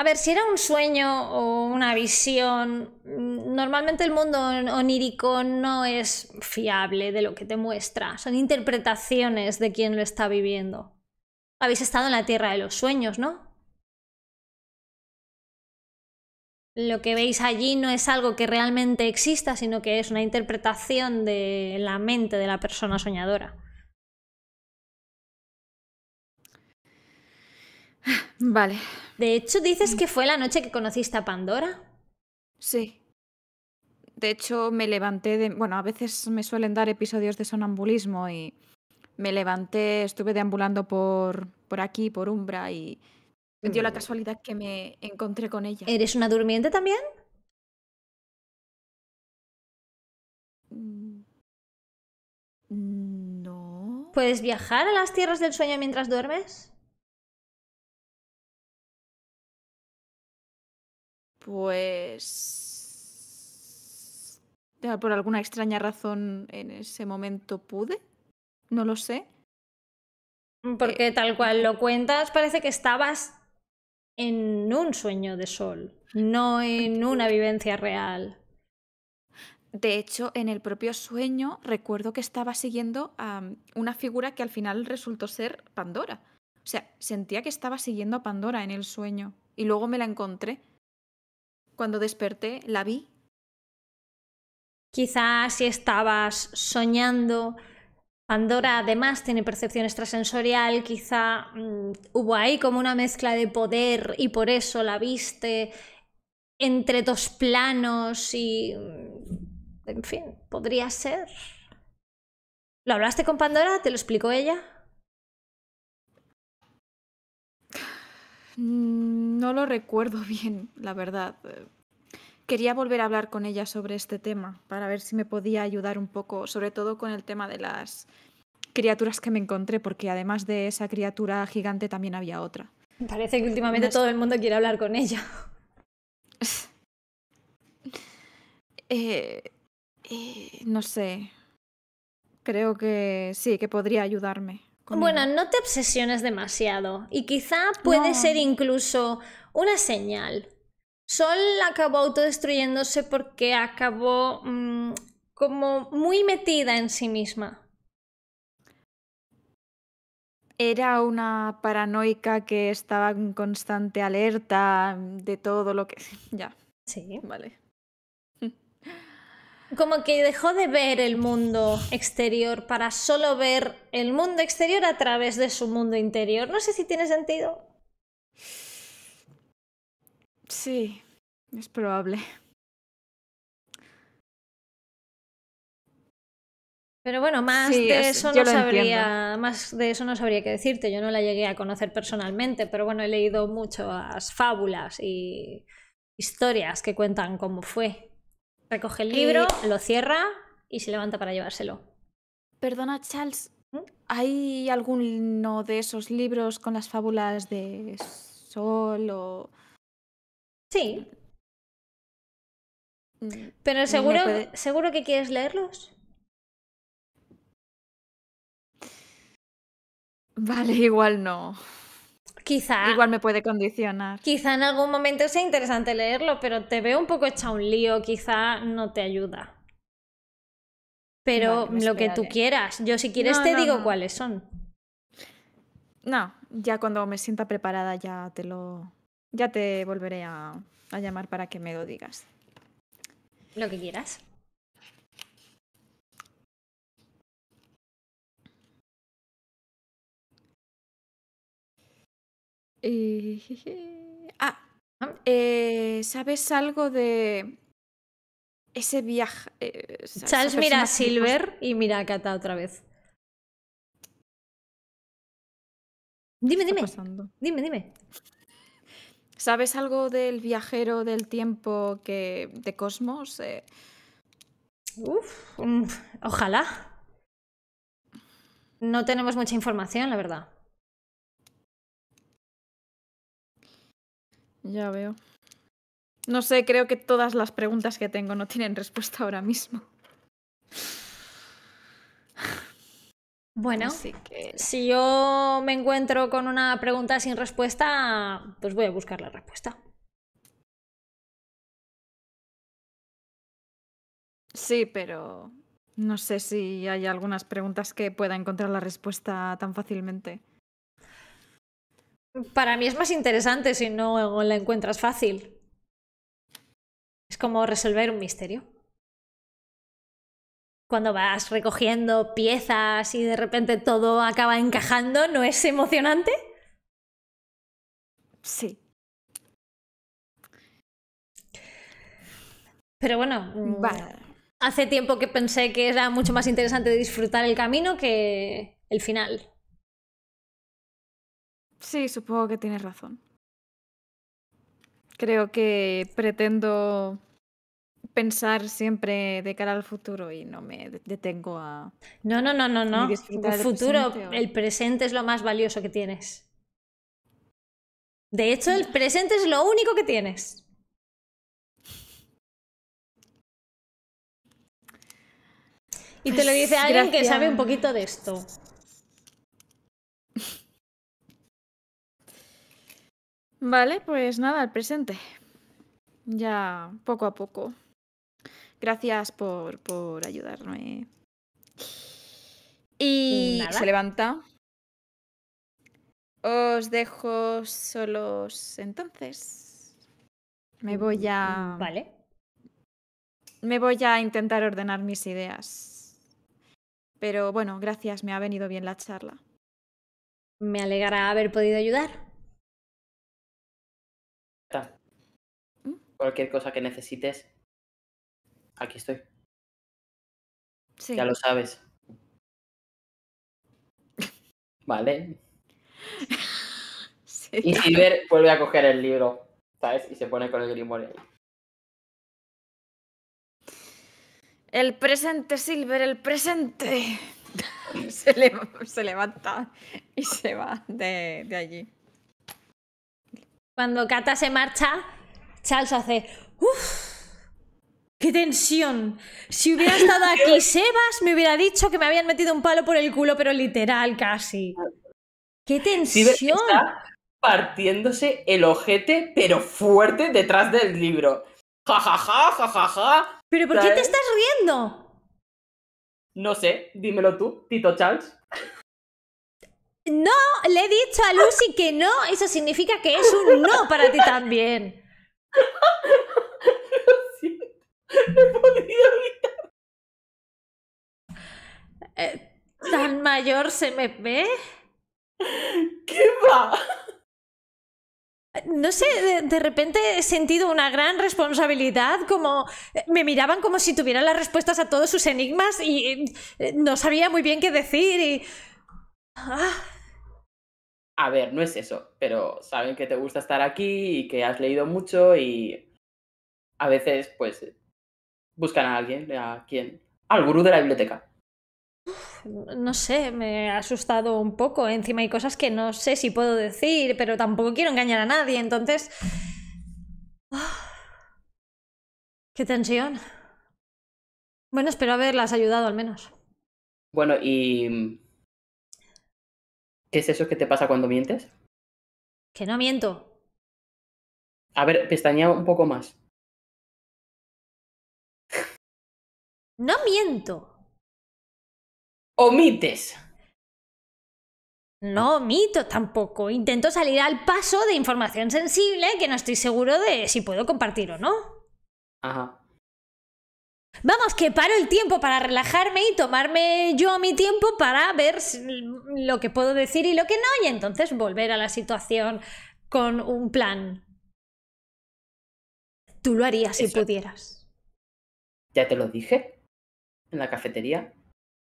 A ver, si era un sueño o una visión, mm, normalmente el mundo onírico no es fiable de lo que te muestra, son interpretaciones de quien lo está viviendo. Habéis estado en la tierra de los sueños, ¿no? Lo que veis allí no es algo que realmente exista, sino que es una interpretación de la mente de la persona soñadora. Vale. De hecho, dices que fue la noche que conociste a Pandora. Sí. De hecho, me levanté de... Bueno, a veces me suelen dar episodios de sonambulismo y me levanté, estuve deambulando por, por aquí, por Umbra y dio la casualidad que me encontré con ella. ¿Eres una durmiente también? Mm, mm, no. ¿Puedes viajar a las tierras del sueño mientras duermes? Pues... Por alguna extraña razón en ese momento pude. No lo sé. Porque eh, tal cual lo cuentas, parece que estabas en un sueño de sol, no en una vivencia real. De hecho, en el propio sueño recuerdo que estaba siguiendo a um, una figura que al final resultó ser Pandora. O sea, sentía que estaba siguiendo a Pandora en el sueño y luego me la encontré. Cuando desperté, la vi. Quizás si estabas soñando, Pandora además tiene percepción extrasensorial, quizá mm, hubo ahí como una mezcla de poder y por eso la viste entre dos planos y... Mm, en fin, podría ser. ¿Lo hablaste con Pandora? ¿Te lo explicó ella? Mm, no lo recuerdo bien, la verdad. Quería volver a hablar con ella sobre este tema, para ver si me podía ayudar un poco, sobre todo con el tema de las criaturas que me encontré, porque además de esa criatura gigante también había otra. Parece que últimamente todo el mundo quiere hablar con ella. Eh, eh, no sé. Creo que sí, que podría ayudarme bueno, no te obsesiones demasiado y quizá puede ser incluso una señal. Sol acabó autodestruyéndose porque acabó mm, como muy metida en sí misma. Era una paranoica que estaba en constante alerta de todo lo que... Ya. Sí. Vale como que dejó de ver el mundo exterior para solo ver el mundo exterior a través de su mundo interior. No sé si tiene sentido. Sí, es probable. Pero bueno, más de eso, no sabría, más de eso no sabría qué decirte. Yo no la llegué a conocer personalmente, pero bueno, he leído muchas fábulas y historias que cuentan cómo fue. Recoge el libro, lo cierra y se levanta para llevárselo. Perdona, Charles. ¿Mm? ¿Hay alguno de esos libros con las fábulas de Sol o...? Sí. Mm, Pero seguro, seguro que quieres leerlos. Vale, igual no. Igual me puede condicionar. Quizá en algún momento sea interesante leerlo, pero te veo un poco hecha un lío, quizá no te ayuda. Pero lo que tú quieras. Yo si quieres te digo cuáles son. No, ya cuando me sienta preparada ya te lo. Ya te volveré a, a llamar para que me lo digas. Lo que quieras. Eh, ah, eh, ¿sabes algo de ese viaje? Charles eh, mira a Silver y mira a Cata otra vez. Dime, dime. Dime, dime. ¿Sabes algo del viajero del tiempo que de Cosmos? Mm, ojalá. No tenemos mucha información, la verdad. Ya veo. No sé, creo que todas las preguntas que tengo no tienen respuesta ahora mismo. Bueno, si yo me encuentro con una pregunta sin respuesta, pues voy a buscar la respuesta. Sí, pero no sé si hay algunas preguntas que pueda encontrar la respuesta tan fácilmente. Para mí es más interesante si no la encuentras fácil. Es como resolver un misterio. Cuando vas recogiendo piezas y de repente todo acaba encajando, ¿no es emocionante? Sí. Pero bueno, mm, hace tiempo que pensé que era mucho más interesante disfrutar el camino que el final. Sí, supongo que tienes razón. Creo que pretendo pensar siempre de cara al futuro y no me detengo a... No, no, no, no, no. El futuro, el presente es lo más valioso que tienes. De hecho, el presente es lo único que tienes. Y te lo dice alguien que sabe un poquito de esto. Vale, pues nada, al presente. Ya poco a poco. Gracias por, por ayudarme. Y se levanta. Os dejo solos entonces. Me voy a. Mm, vale. Me voy a intentar ordenar mis ideas. Pero bueno, gracias, me ha venido bien la charla. Me alegrará haber podido ayudar. cualquier cosa que necesites, aquí estoy. Ya lo sabes. Vale. y Silver vuelve a coger el libro, ¿sabes? Y se pone con el grimorio El presente, Silver, el presente. se, levanta y se va de, de allí. Cuando Cata se marcha, Charles hace... ¡Uf! ¡Qué tensión! Si hubiera estado aquí Sebas, me hubiera dicho que me habían metido un palo por el culo, pero literal casi. ¡Qué tensión! está partiéndose el ojete, pero fuerte detrás del libro. Ja, ja, ja, ja, ja, ja. ¿Pero por qué te estás riendo? No sé, dímelo tú, Tito Charles. No, le he dicho a Lucy que no, eso significa que es un no para ti también. Lo eh, ¿Tan mayor se me ve? ¿Qué va? No sé, de, repente he sentido una gran responsabilidad, como eh, me miraban como si tuvieran las respuestas a todos sus enigmas y, eh, no sabía muy bien qué decir y... Ah a ver, no es eso, pero saben que te gusta estar aquí y que has leído mucho y a veces pues buscan a alguien, a quién, al gurú de la biblioteca. No sé, me ha asustado un poco. Encima hay cosas que no sé si puedo decir, pero tampoco quiero engañar a nadie, entonces... ¡ah! ¡Qué tensión! Bueno, espero haberlas ayudado al menos. Bueno, y ¿Qué es eso que te pasa cuando mientes? Que no miento. A ver, pestañea un poco más. No miento. Omites. No omito tampoco. Intento salir al paso de información sensible que no estoy seguro de si puedo compartir o no. Ajá. Vamos, que paro el tiempo para relajarme y tomarme yo mi tiempo para ver lo que puedo decir y lo que no, y entonces volver a la situación con un plan. Tú lo harías si pudieras. Ya te lo dije en la cafetería.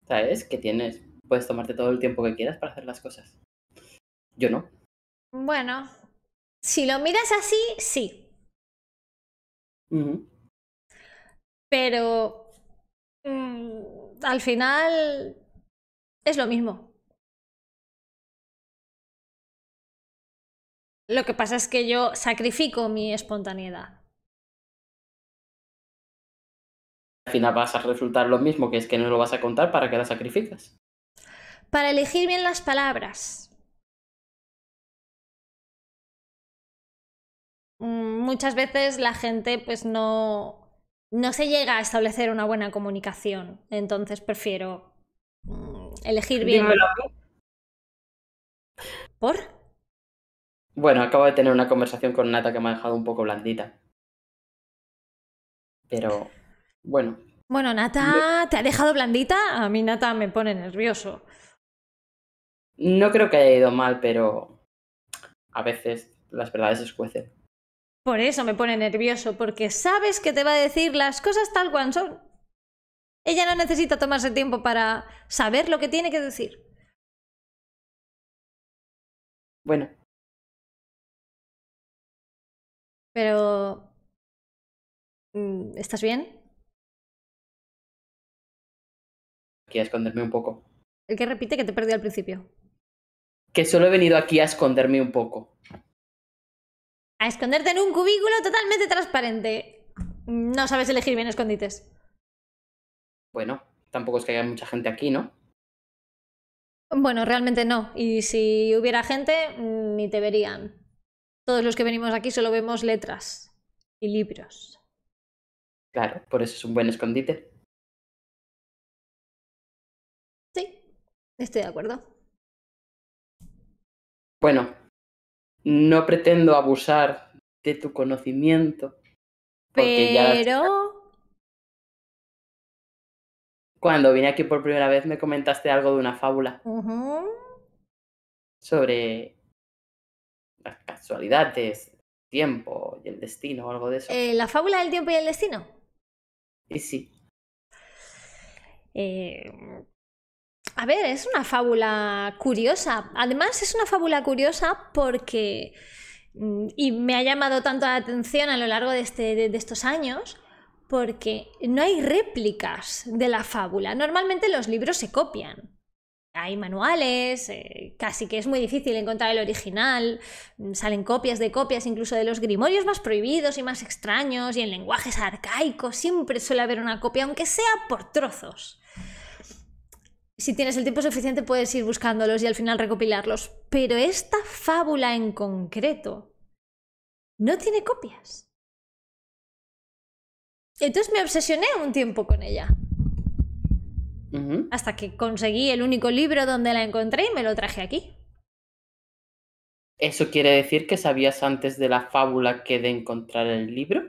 ¿Sabes? Que tienes. Puedes tomarte todo el tiempo que quieras para hacer las cosas. Yo no. Bueno, si lo miras así, sí. Pero mm, al final es lo mismo. Lo que pasa es que yo sacrifico mi espontaneidad. Al final vas a resultar lo mismo, que es que no lo vas a contar para que la sacrificas. Para elegir bien las palabras. Mm, muchas veces la gente pues no no se llega a establecer una buena comunicación. Entonces prefiero mm, elegir bien. ¿Por? Bueno, acabo de tener una conversación con Nata que me ha dejado un poco blandita. Pero, bueno. Bueno, Nata, ¿te ha dejado blandita? A mí Nata me pone nervioso. No creo que haya ido mal, pero a veces las verdades se escuecen. Por eso me pone nervioso, porque sabes que te va a decir las cosas tal cual son. Ella no necesita tomarse tiempo para saber lo que tiene que decir. Bueno. Pero... Mm, ¿Estás bien? Aquí a esconderme un poco. El que repite que te perdí al principio. Que solo he venido aquí a esconderme un poco. A esconderte en un cubículo totalmente transparente. No sabes elegir bien escondites. Bueno, tampoco es que haya mucha gente aquí, ¿no? Bueno, realmente no. Y si hubiera gente, mm, ni te verían. Todos los que venimos aquí solo vemos letras y libros. Claro, por eso es un buen escondite. Sí, estoy de acuerdo. Bueno, no pretendo abusar de tu conocimiento. Pero... Cuando vine aquí por primera vez me comentaste algo de una fábula. Sobre las casualidades, tiempo y el destino o algo de eso. Eh, ¿La fábula del tiempo y el destino? Y sí. Eh, a ver, es una fábula curiosa. Además, es una fábula curiosa porque. Mm, y me ha llamado tanto la atención a lo largo este, de, estos años, porque no hay réplicas de la fábula. Normalmente los libros se copian. Hay manuales, eh, casi que es muy difícil encontrar el original, mm, salen copias de copias incluso de los grimorios más prohibidos y más extraños y en lenguajes arcaicos, siempre suele haber una copia, aunque sea por trozos si tienes el tiempo suficiente puedes ir buscándolos y al final recopilarlos. Pero esta fábula en concreto no tiene copias. Entonces me obsesioné un tiempo con ella. Hasta que conseguí el único libro donde la encontré y me lo traje aquí. ¿Eso quiere decir que sabías antes de la fábula que de encontrar el libro?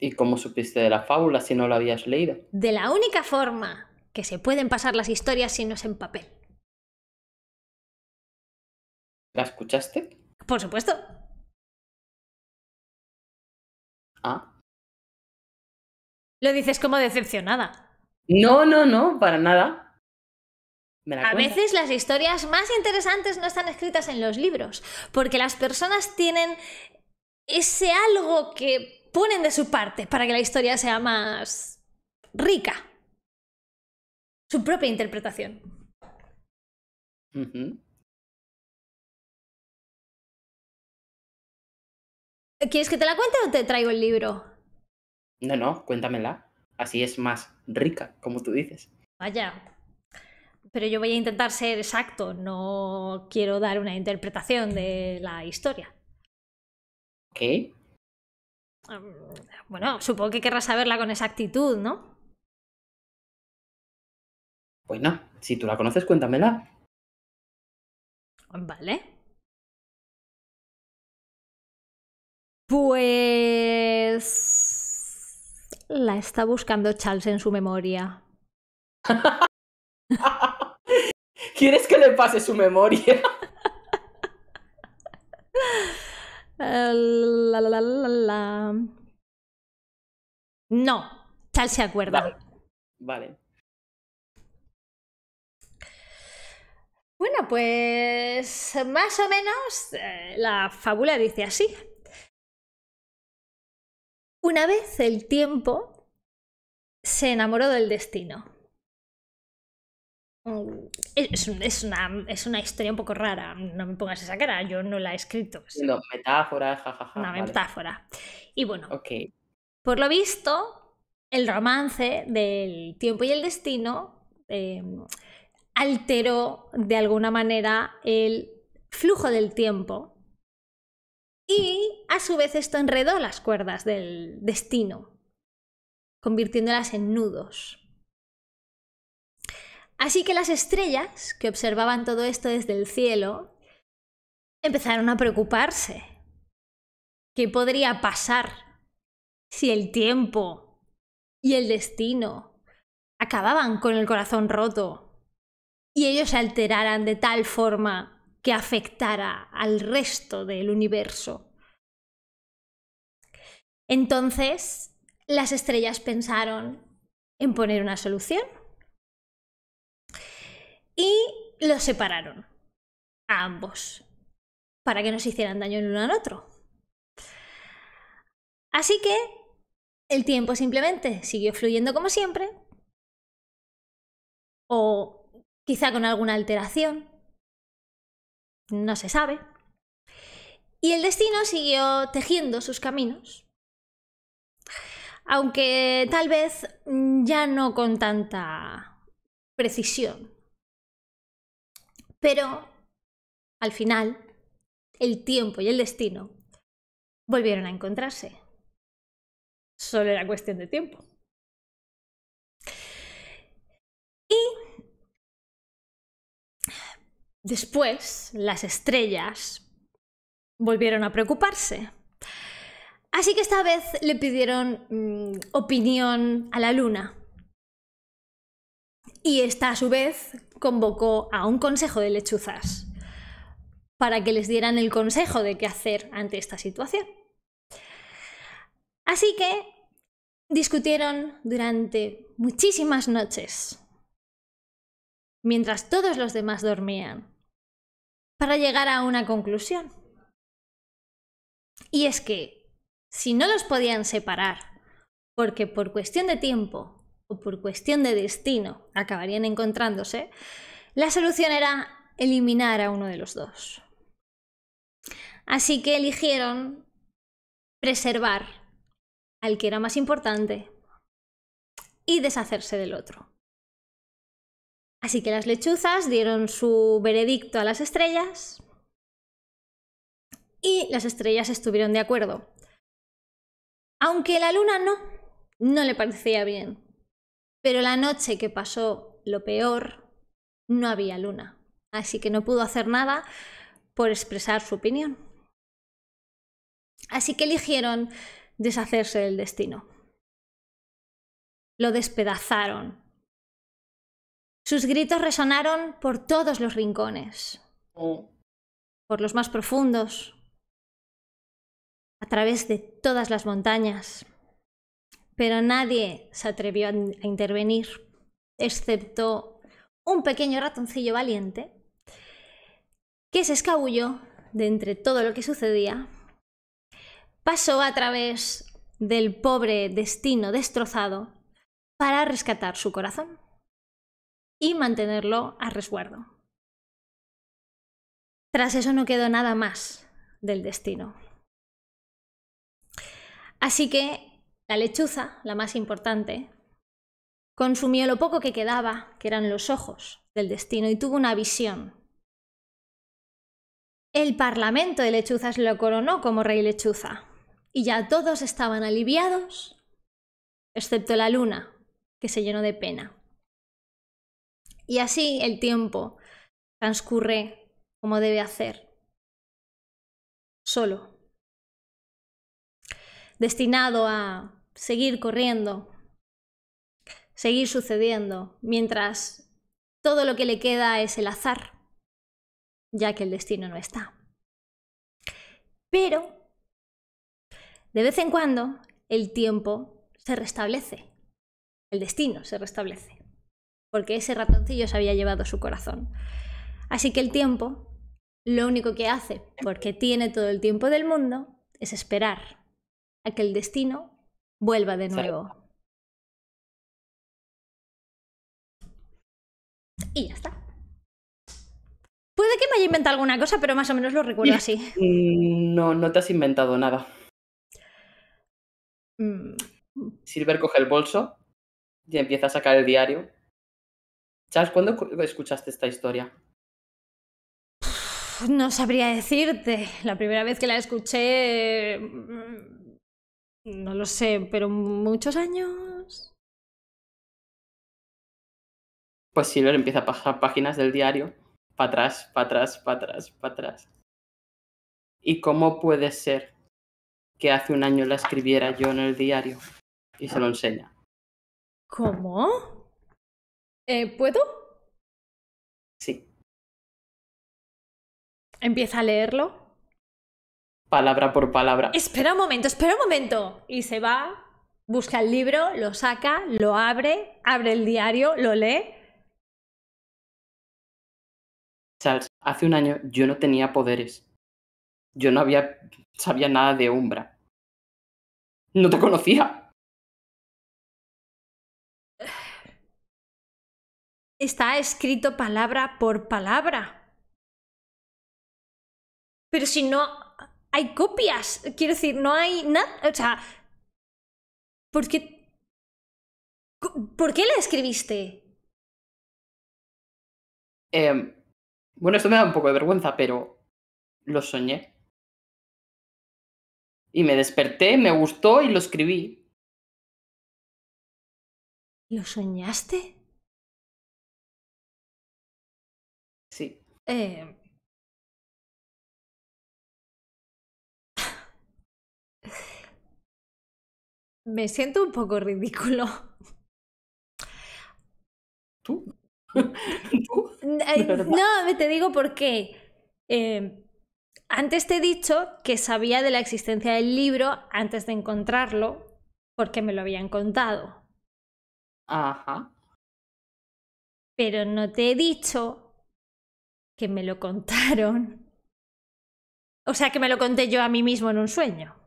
¿Y cómo supiste de la fábula si no la habías leído? De la única forma que se pueden pasar las historias si no es en papel. ¿La escuchaste? Por supuesto. Ah. Lo dices como decepcionada. No, no, no, para nada. A veces las historias más interesantes no están escritas en los libros, porque las personas tienen ese algo que ponen de su parte para que la historia sea más rica. Su propia interpretación. ¿Quieres que te la cuente o te traigo el libro? No, no, cuéntamela. Así es más rica, como tú dices. Vaya. Pero yo voy a intentar ser exacto, no quiero dar una interpretación de la historia. ¿Qué? Bueno, supongo que querrás saberla con exactitud, ¿no? Bueno, pues si tú la conoces, cuéntamela. Vale. Pues... La está buscando Charles en su memoria. ¿Quieres que le pase su memoria? no, tal se acuerda. Vale. Bueno, pues más o menos eh, la fábula dice así. Una vez el tiempo se enamoró del destino Mm, es, una, historia un poco rara, no me pongas esa cara, yo no la he escrito. metáfora, jajaja. una metáfora. Y bueno, por lo visto, el romance del tiempo y el destino em, alteró de alguna manera el flujo del tiempo y a su vez esto enredó las cuerdas del destino, convirtiéndolas en nudos. Así que las estrellas, que observaban todo esto desde el cielo, empezaron a preocuparse. ¿Qué podría pasar si el tiempo y el destino acababan con el corazón roto y ellos se alteraran de tal forma que afectara al resto del universo? Entonces, las estrellas pensaron en poner una solución y los separaron a ambos para que no se hicieran daño el uno al otro. Así que el tiempo simplemente siguió fluyendo como siempre, o quizá con alguna alteración, no se sabe. Y el destino siguió tejiendo sus caminos, aunque tal vez ya no con tanta precisión pero al final, el tiempo y el destino volvieron a encontrarse. Solo era cuestión de tiempo. Y después las estrellas volvieron a preocuparse. Así que esta vez le pidieron mm, opinión a la luna y esta a su vez convocó a un consejo de lechuzas para que les dieran el consejo de qué hacer ante esta situación. Así que discutieron durante muchísimas noches, mientras todos los demás dormían, para llegar a una conclusión. Y es que, si no los podían separar, porque por cuestión de tiempo o por cuestión de destino acabarían encontrándose, la solución era eliminar a uno de los dos. Así que eligieron preservar al que era más importante y deshacerse del otro. Así que las lechuzas dieron su veredicto a las estrellas y las estrellas estuvieron de acuerdo. Aunque la luna no, no le parecía bien. Pero la noche que pasó lo peor, no había luna. Así que no pudo hacer nada por expresar su opinión. Así que eligieron deshacerse del destino. Lo despedazaron. Sus gritos resonaron por todos los rincones, oh. por los más profundos, a través de todas las montañas, pero nadie se atrevió a, intervenir, excepto un pequeño ratoncillo valiente que se escabulló de entre todo lo que sucedía, pasó a través del pobre destino destrozado para rescatar su corazón y mantenerlo a resguardo. Tras eso no quedó nada más del destino. Así que la lechuza, la más importante, consumió lo poco que quedaba, que eran los ojos del destino, y tuvo una visión. El Parlamento de Lechuzas lo coronó como rey lechuza, y ya todos estaban aliviados, excepto la luna, que se llenó de pena. Y así el tiempo transcurre como debe hacer, solo, destinado a seguir corriendo, seguir sucediendo, mientras todo lo que le queda es el azar, ya que el destino no está. Pero, de vez en cuando, el tiempo se restablece, el destino se restablece, porque ese ratoncillo se había llevado su corazón. Así que el tiempo, lo único que hace, porque tiene todo el tiempo del mundo, es esperar a que el destino vuelva de nuevo. Y ya está. Puede que me haya inventado alguna cosa, pero más o menos lo recuerdo así. Mm, no, no te has inventado nada. Mm. Silver coge el bolso y empieza a sacar el diario. Charles, ¿cuándo escuchaste esta historia? No sabría decirte. La primera vez que la escuché mm, no lo sé, pero muchos años. Pues Silver empieza a pasar páginas del diario. Para atrás, para atrás, para atrás, para atrás. ¿Y cómo puede ser que hace un año la escribiera yo en el diario? Y se lo enseña. ¿Cómo? Eh, ¿Puedo? Sí. Empieza a leerlo palabra por palabra. Espera un momento, espera un momento. Y se va, busca el libro, lo saca, lo abre, abre el diario, lo lee. Charles, hace un año yo no tenía poderes. Yo no había, sabía nada de Umbra. No te conocía. Está escrito palabra por palabra. Pero si no hay copias. Quiero decir, no hay nada. O sea, ¿por qué? ¿Por qué la escribiste? Em, bueno, esto me da un poco de vergüenza, pero lo soñé. Y me desperté, me gustó y lo escribí. ¿Lo soñaste? Sí. Eh, Me siento un poco ridículo. ¿Tú? ¿Tú? Eh, no, te digo por qué. Em, antes te he dicho que sabía de la existencia del libro antes de encontrarlo porque me lo habían contado. Ajá. Pero no te he dicho que me lo contaron. O sea, que me lo conté yo a mí mismo en un sueño.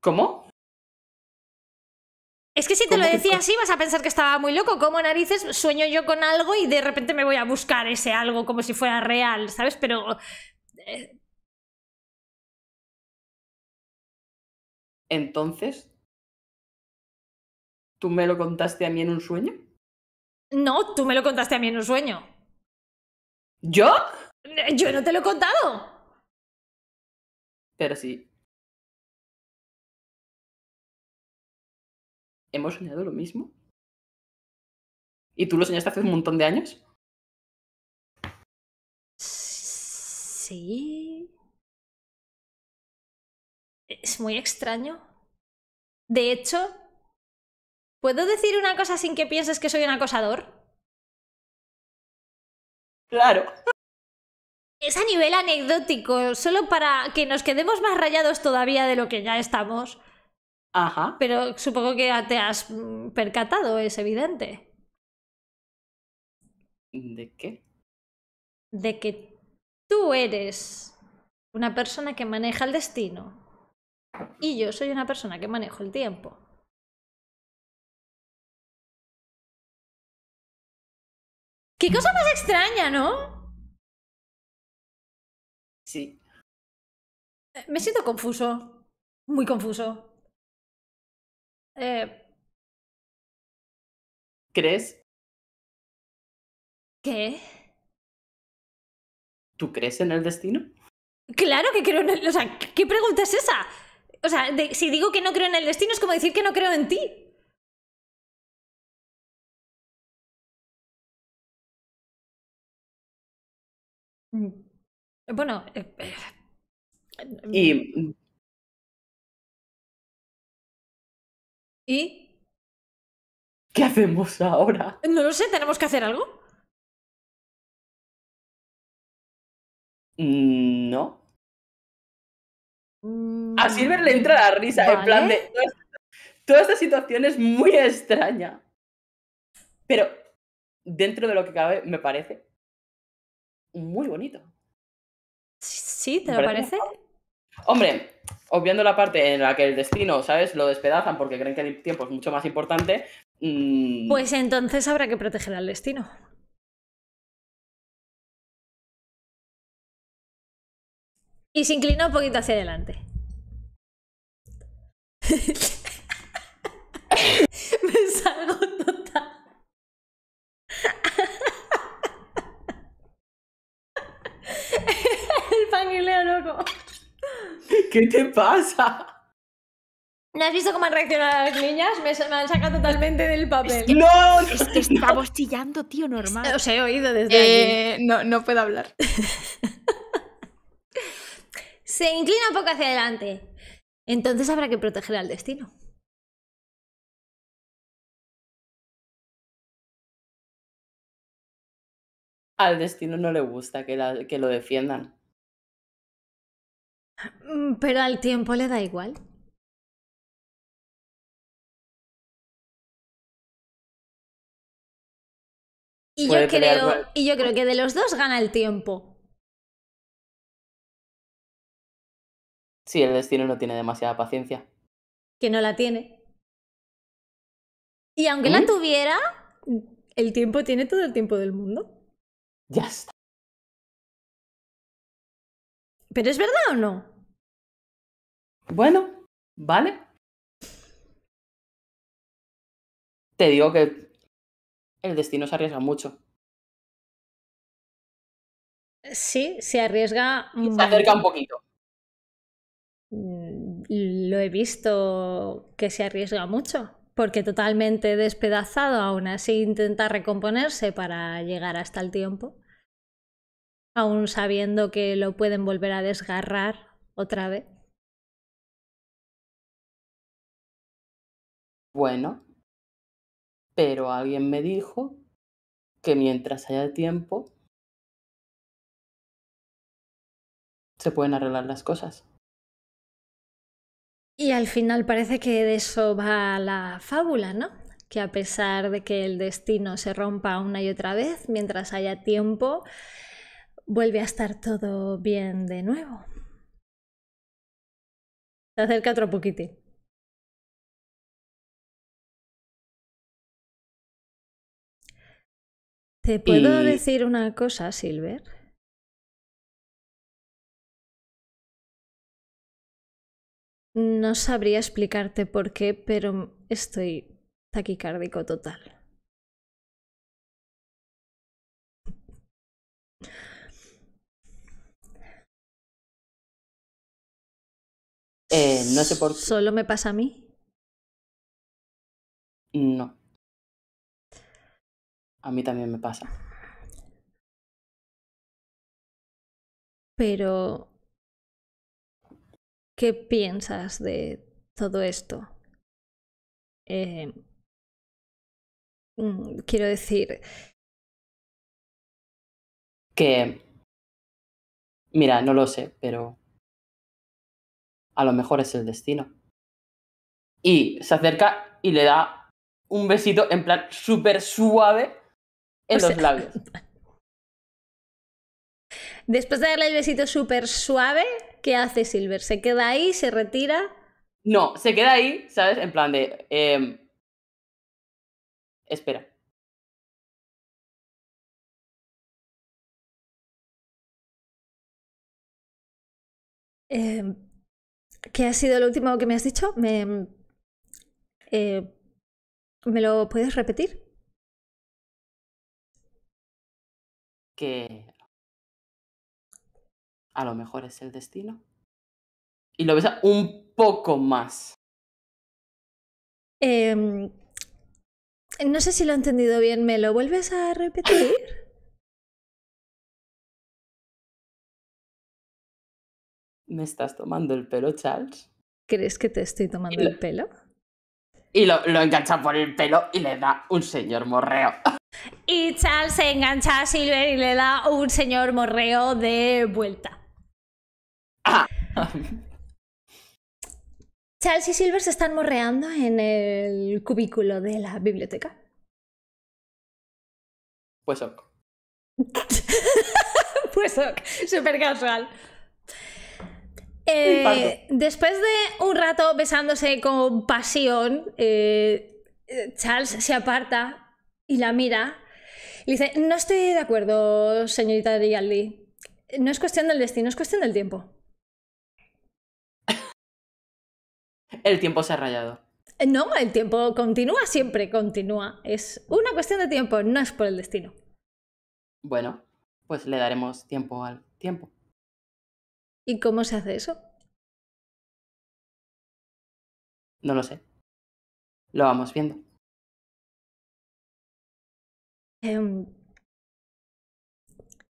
¿Cómo? Es que si te lo decía así vas a pensar que estaba muy loco. como narices sueño yo con algo y de repente me voy a buscar ese algo como si fuera real, ¿sabes? Pero... Eh, Entonces, ¿tú me lo contaste a mí en un sueño? No, tú me lo contaste a mí en un sueño. ¿Yo? Yo no te lo he contado. Pero sí. ¿hemos soñado lo mismo? ¿Y tú lo soñaste hace un montón de años? Sí. Es muy extraño. De hecho, ¿puedo decir una cosa sin que pienses que soy un acosador? Claro. Es a nivel anecdótico, solo para que nos quedemos más rayados todavía de lo que ya estamos. Pero supongo que te has mm, percatado, es evidente. ¿De qué? De que tú eres una persona que maneja el destino y yo soy una persona que manejo el tiempo. ¡Qué cosa más extraña, ¿no? Sí. Eh, me siento confuso. Muy confuso. Eh, ¿Crees? ¿Qué? ¿Tú crees en el destino? Claro que creo en el... O sea, ¿qué pregunta es esa? O sea, si digo que no creo en el destino es como decir que no creo en ti. Mm, bueno. Eh, eh, y mm, ¿Y? ¿Qué hacemos ahora? No lo sé, ¿tenemos que hacer algo? Mm, no. Mm, A Silver le entra la risa, en plan de. Toda esta, situación es muy extraña. Pero dentro de lo que cabe, me parece muy bonito. Sí, ¿te lo parece? Hombre, obviando la parte en la que el destino, ¿sabes? Lo despedazan porque creen que el tiempo es mucho más importante. Mm, pues entonces habrá que proteger al destino. Y se inclinó un poquito hacia adelante. Me salgo ¿Qué te pasa? ¿No has visto cómo han reaccionado las niñas? Me, han sacado totalmente del papel. ¡No! Es que estamos chillando, tío, normal. Os he oído desde eh, No, no puedo hablar. Se inclina un poco hacia adelante. Entonces habrá que proteger al destino. Al destino no le gusta que lo defiendan. Mm, pero al tiempo le da igual. Y yo, creo, y yo creo que de los dos gana el tiempo. Sí, el destino no tiene demasiada paciencia. Que no la tiene. Y aunque la ¿Mm? tuviera, el tiempo tiene todo el tiempo del mundo. Ya está. ¿Pero es verdad o no? Bueno, vale. Te digo que el destino se arriesga mucho. Sí, se arriesga. Se acerca un poquito. Mm, lo he visto que se arriesga mucho, porque totalmente despedazado, aún así intenta recomponerse para llegar hasta el tiempo aún sabiendo que lo pueden volver a desgarrar otra vez? Bueno, pero alguien me dijo que mientras haya tiempo se pueden arreglar las cosas. Y al final parece que de eso va la fábula, ¿no? Que a pesar de que el destino se rompa una y otra vez, mientras haya tiempo, vuelve a estar todo bien de nuevo. Se acerca otro poquitín. ¿Te puedo decir una cosa, Silver? No sabría explicarte por qué, pero estoy taquicárdico total. Eh, no sé por qué. ¿Solo me pasa a mí? No. A mí también me pasa. Pero, ¿qué piensas de todo esto? Eh, mm, quiero decir... Que... Mira, no lo sé, pero a lo mejor es el destino. Y se acerca y le da un besito en plan súper suave en los labios. Después de darle el besito súper suave, ¿qué hace Silver? ¿Se queda ahí? ¿Se retira? No, se queda ahí, ¿sabes? En plan de... Em, espera. Eh, ¿Qué ha sido lo último que me has dicho? ¿Me, eh, ¿me lo puedes repetir? Que a lo mejor es el destino. Y lo ves un poco más. Em, no sé si lo he entendido bien, ¿me lo vuelves a repetir? ¿me estás tomando el pelo, Charles? ¿Crees que te estoy tomando el pelo? Y lo, engancha por el pelo y le da un señor morreo. Y Charles se engancha a Silver y le da un señor morreo de vuelta. Ah. Charles y Silver se están morreando en el cubículo de la biblioteca. Pues ok. pues ok, súper casual. Eh, después de un rato besándose con pasión, eh, eh, Charles se aparta y la mira. Y dice, no estoy de acuerdo, señorita Rialdi. No es cuestión del destino, es cuestión del tiempo. El tiempo se ha rayado. No, el tiempo continúa siempre, continúa. Es una cuestión de tiempo, no es por el destino. Bueno, pues le daremos tiempo al tiempo. ¿Y cómo se hace eso? No lo sé. Lo vamos viendo. Em.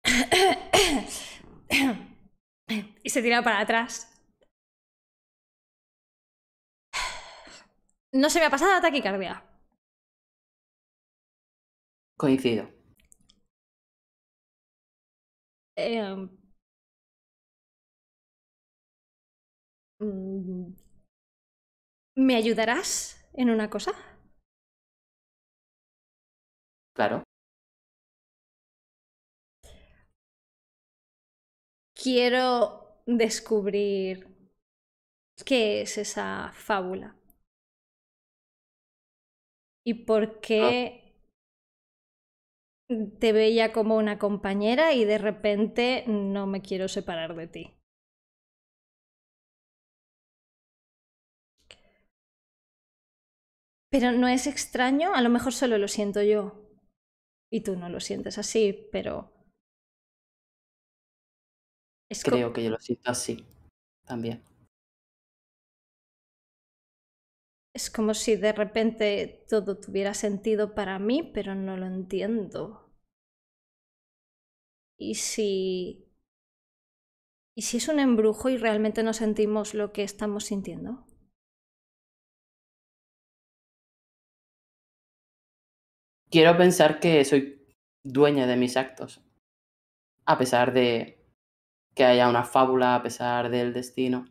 y se tira para atrás. No se me ha pasado la taquicardia. Coincido. Em. Mm, ¿Me ayudarás en una cosa? Claro. Quiero descubrir qué es esa fábula y por qué te veía como una compañera y de repente no me quiero separar de ti. Pero no es extraño, a lo mejor solo lo siento yo. Y tú no lo sientes así, pero... Es Creo que yo lo siento así también. Es como si de repente todo tuviera sentido para mí, pero no lo entiendo. Y si... ¿Y si es un embrujo y realmente no sentimos lo que estamos sintiendo? Quiero pensar que soy dueña de mis actos, a pesar de que haya una fábula, a pesar del destino.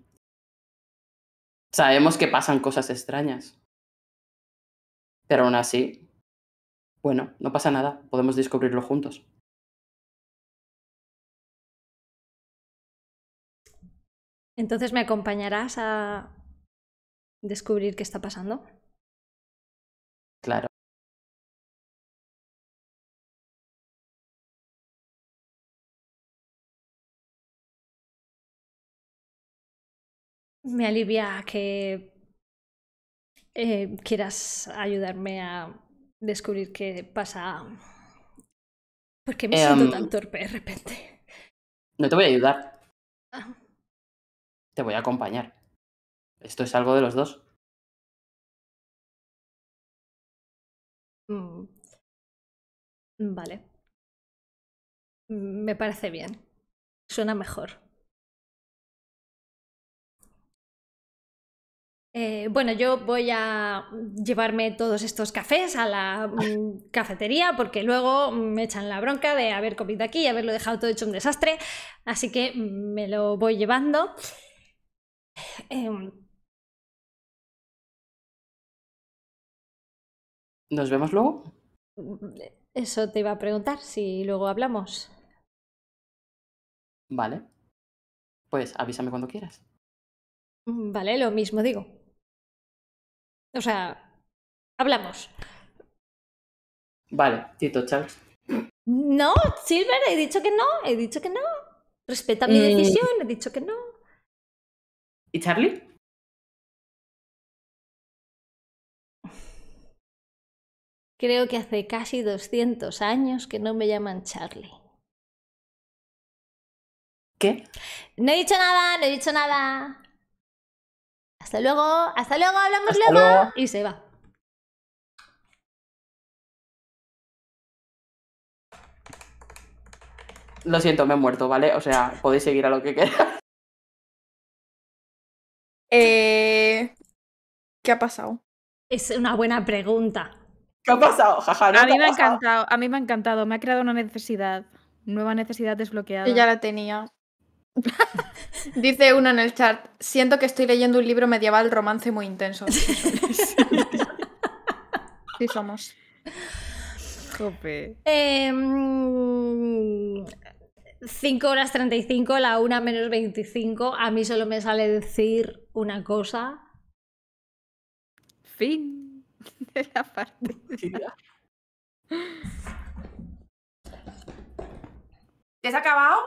Sabemos que pasan cosas extrañas, pero aún así, bueno, no pasa nada, podemos descubrirlo juntos. Entonces, ¿me acompañarás a descubrir qué está pasando? me alivia que eh, quieras ayudarme a descubrir qué pasa. Porque me siento em, tan torpe de repente. No te voy a ayudar. Ah. Te voy a acompañar. Esto es algo de los dos. Mm. Vale. Mm, me parece bien. Suena mejor. Eh, bueno, yo voy a llevarme todos estos cafés a la mm, cafetería porque luego me echan la bronca de haber comido aquí y haberlo dejado todo hecho un desastre. Así que me lo voy llevando. Em, ¿Nos vemos luego? Eso te iba a preguntar, si luego hablamos. Vale. Pues avísame cuando quieras. Mm, vale, lo mismo digo. O sea, hablamos. Vale, Tito Charles. No, Silver, he dicho que no, he dicho que no. Respeta mi mm. decisión, he dicho que no. ¿Y Charlie? Creo que hace casi 200 años que no me llaman Charlie. ¿Qué? No he dicho nada, no he dicho nada. Hasta luego, hasta luego, hablamos luego. Y se va. Lo siento, me he muerto, ¿vale? O sea, podéis seguir a lo que queráis. Eh, ¿Qué ha pasado? Es una buena pregunta. ¿Qué ha pasado? a mí me ha encantado, a mí me ha encantado, me ha creado una necesidad, nueva necesidad desbloqueada. Yo ya la tenía. Dice uno en el chat, siento que estoy leyendo un libro medieval romance muy intenso. sí somos. Jope. 5 em, horas 35, la 1 menos 25. A mí solo me sale decir una cosa. Fin de la partida. ¿Te has acabado?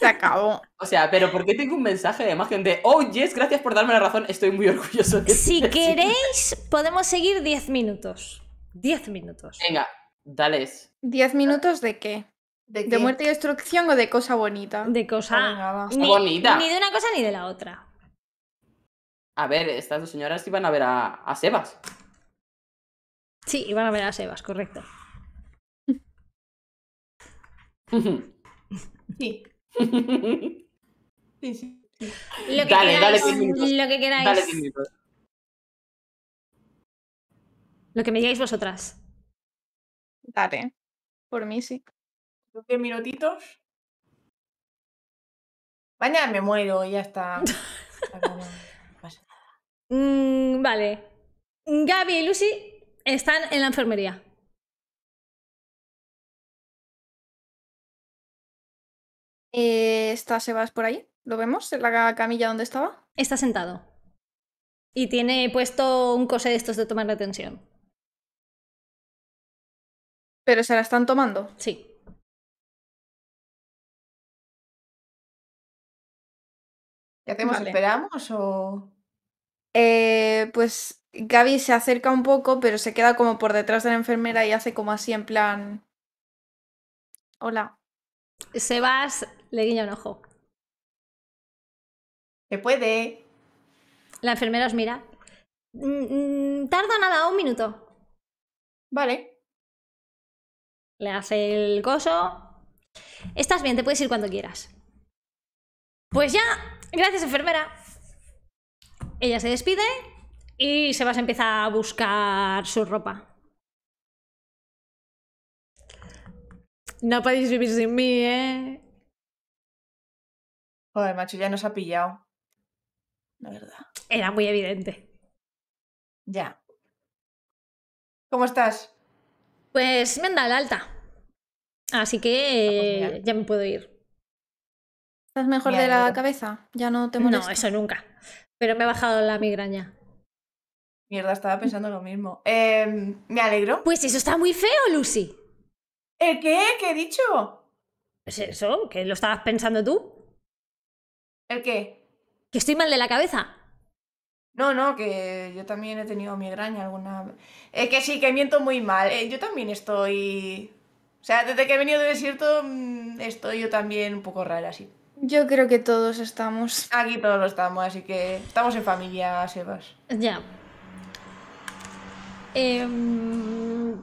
Se acabó. O sea, pero ¿por qué tengo un mensaje de imagen de, oh, yes, gracias por darme la razón, estoy muy orgulloso de Si este queréis, podemos seguir 10 minutos. 10 minutos. Venga, dales. ¿10 minutos de qué? ¿De, muerte y destrucción o de cosa bonita? De cosa ah, bonita. Ni de una cosa ni de la otra. A ver, estas dos señoras iban a ver a, a Sebas. Sí, iban a ver a Sebas, correcto. Sí. Lo que dale, Lo que queráis. Dale Lo que me digáis vosotras. Dale. Por mí sí. 10 minutitos. Mañana me muero, ya está. mm, vale. Gaby y Lucy están en la enfermería. Eh, está Sebas por ahí, ¿lo vemos? ¿En la camilla donde estaba? Está sentado. Y tiene puesto un cose de estos de tomar la atención, ¿Pero se la están tomando? Sí. ¿Qué hacemos? ¿Esperamos o...? Eh, pues Gaby se acerca un poco, pero se queda como por detrás de la enfermera y hace como así en plan... Hola. Sebas le guiña un ojo. Se puede. La enfermera os mira. Mm, mm, tarda nada, un minuto. Vale. Le hace el coso. Estás bien, te puedes ir cuando quieras. Pues ya, gracias enfermera. Ella se despide y se a empezar a buscar su ropa. No podéis vivir sin mí, ¿eh? Joder, macho, ya nos ha pillado. La verdad. Era muy evidente. Ya. ¿Cómo estás? Pues me han dado alta. Así que ah, pues ya me puedo ir. ¿Estás mejor de la cabeza? ¿Ya no te molesta? No, eso nunca. Pero me ha bajado la migraña. Mierda, estaba pensando lo mismo. Em, ¿Me alegro? Pues eso está muy feo, Lucy. ¿El qué? ¿Qué he dicho? Pues eso, que lo estabas pensando tú. ¿El qué? Que estoy mal de la cabeza. No, no, que yo también he tenido migraña alguna. Es que sí, que miento muy mal. Eh, yo también estoy. O sea, desde que he venido del desierto, mm, estoy yo también un poco rara, así. Yo creo que todos estamos. Aquí todos lo estamos, así que estamos en familia, Sebas. Ya. Em,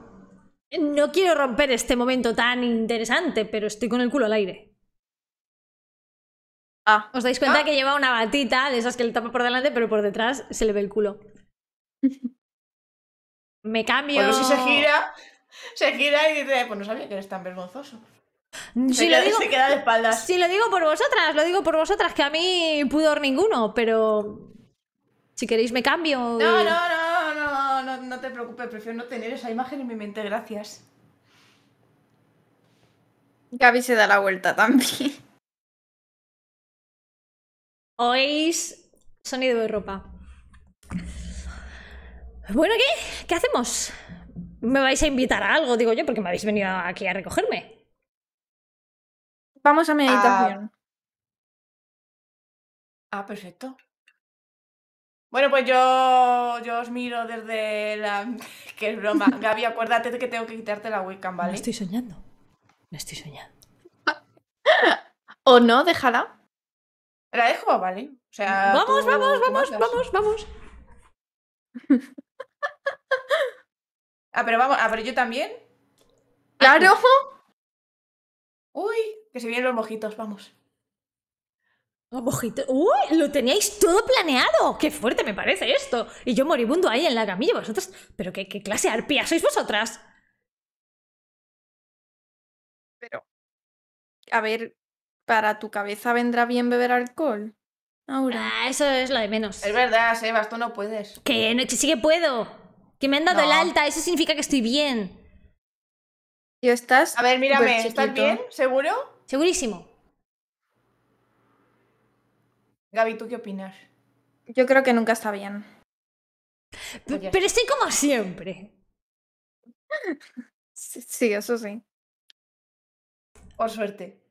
no quiero romper este momento tan interesante, pero estoy con el culo al aire. Ah. ¿Os dais cuenta ah. que lleva una batita de esas que le tapa por delante, pero por detrás se le ve el culo? Me cambio. Bueno, si se gira, se gira y dice, pues no sabía que eres tan vergonzoso. Mm, si se lo digo, queda de espaldas. Si lo digo por vosotras, lo digo por vosotras, que a mí pudor ninguno, pero si queréis me cambio. No, no, no, no, no, no te preocupes, prefiero no tener esa imagen en mi mente, gracias. Gaby se da la vuelta también. Oís sonido de ropa. Bueno, ¿qué? ¿Qué hacemos? ¿Me vais a invitar a algo? Digo yo, porque me habéis venido aquí a recogerme. Vamos a meditación. Ah, ah perfecto. Bueno, pues yo, yo os miro desde la... que es broma. Gaby, acuérdate de que tengo que quitarte la webcam, ¿vale? estoy soñando. Me estoy soñando. o no, déjala. ¿La dejo? Vale. O sea. Vamos, vamos, vamos, vamos, vamos, ah, pero vamos. Ah, pero yo también. Ah, ¡Claro! Uy, que se vienen los mojitos, vamos. Los mojitos. ¡Uy! Lo teníais todo planeado. ¡Qué fuerte me parece esto! Y yo moribundo ahí en la camilla, vosotras. ¿Pero qué, qué clase arpía sois vosotras? Pero. A ver, para tu cabeza vendrá bien beber alcohol. Ahora. Ah, eso es lo de menos. Es verdad, Sebas, tú no puedes. Que no, sí que puedo. Que me han dado el alta, eso significa que estoy bien. tú estás. A ver, mírame, ¿estás bien? ¿Seguro? Segurísimo. Gaby, ¿tú qué opinas? Yo creo que nunca está bien. pero estoy como siempre. sí, eso sí. Por suerte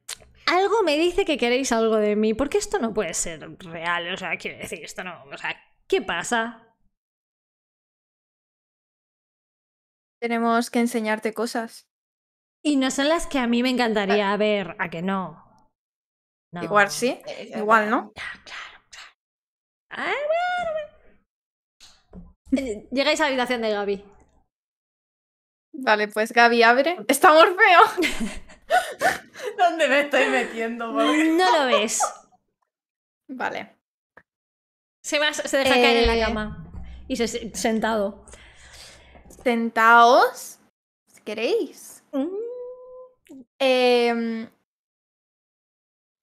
algo me dice que queréis algo de mí, porque esto no puede ser real, o sea, quiero decir, esto no, o sea, ¿qué pasa? Tenemos que enseñarte cosas. Y no son las que a mí me encantaría ah. ver, a que no. Igual sí, eh, eh, igual no. Llegáis a la eh, habitación de Gaby. Vale, pues Gaby abre. Estamos feos. ¿Dónde me estoy metiendo, mm, No lo ves. Vale. Se, se deja caer en la eh, cama. Y se sentado. Sentaos. Si queréis. Mm. Em,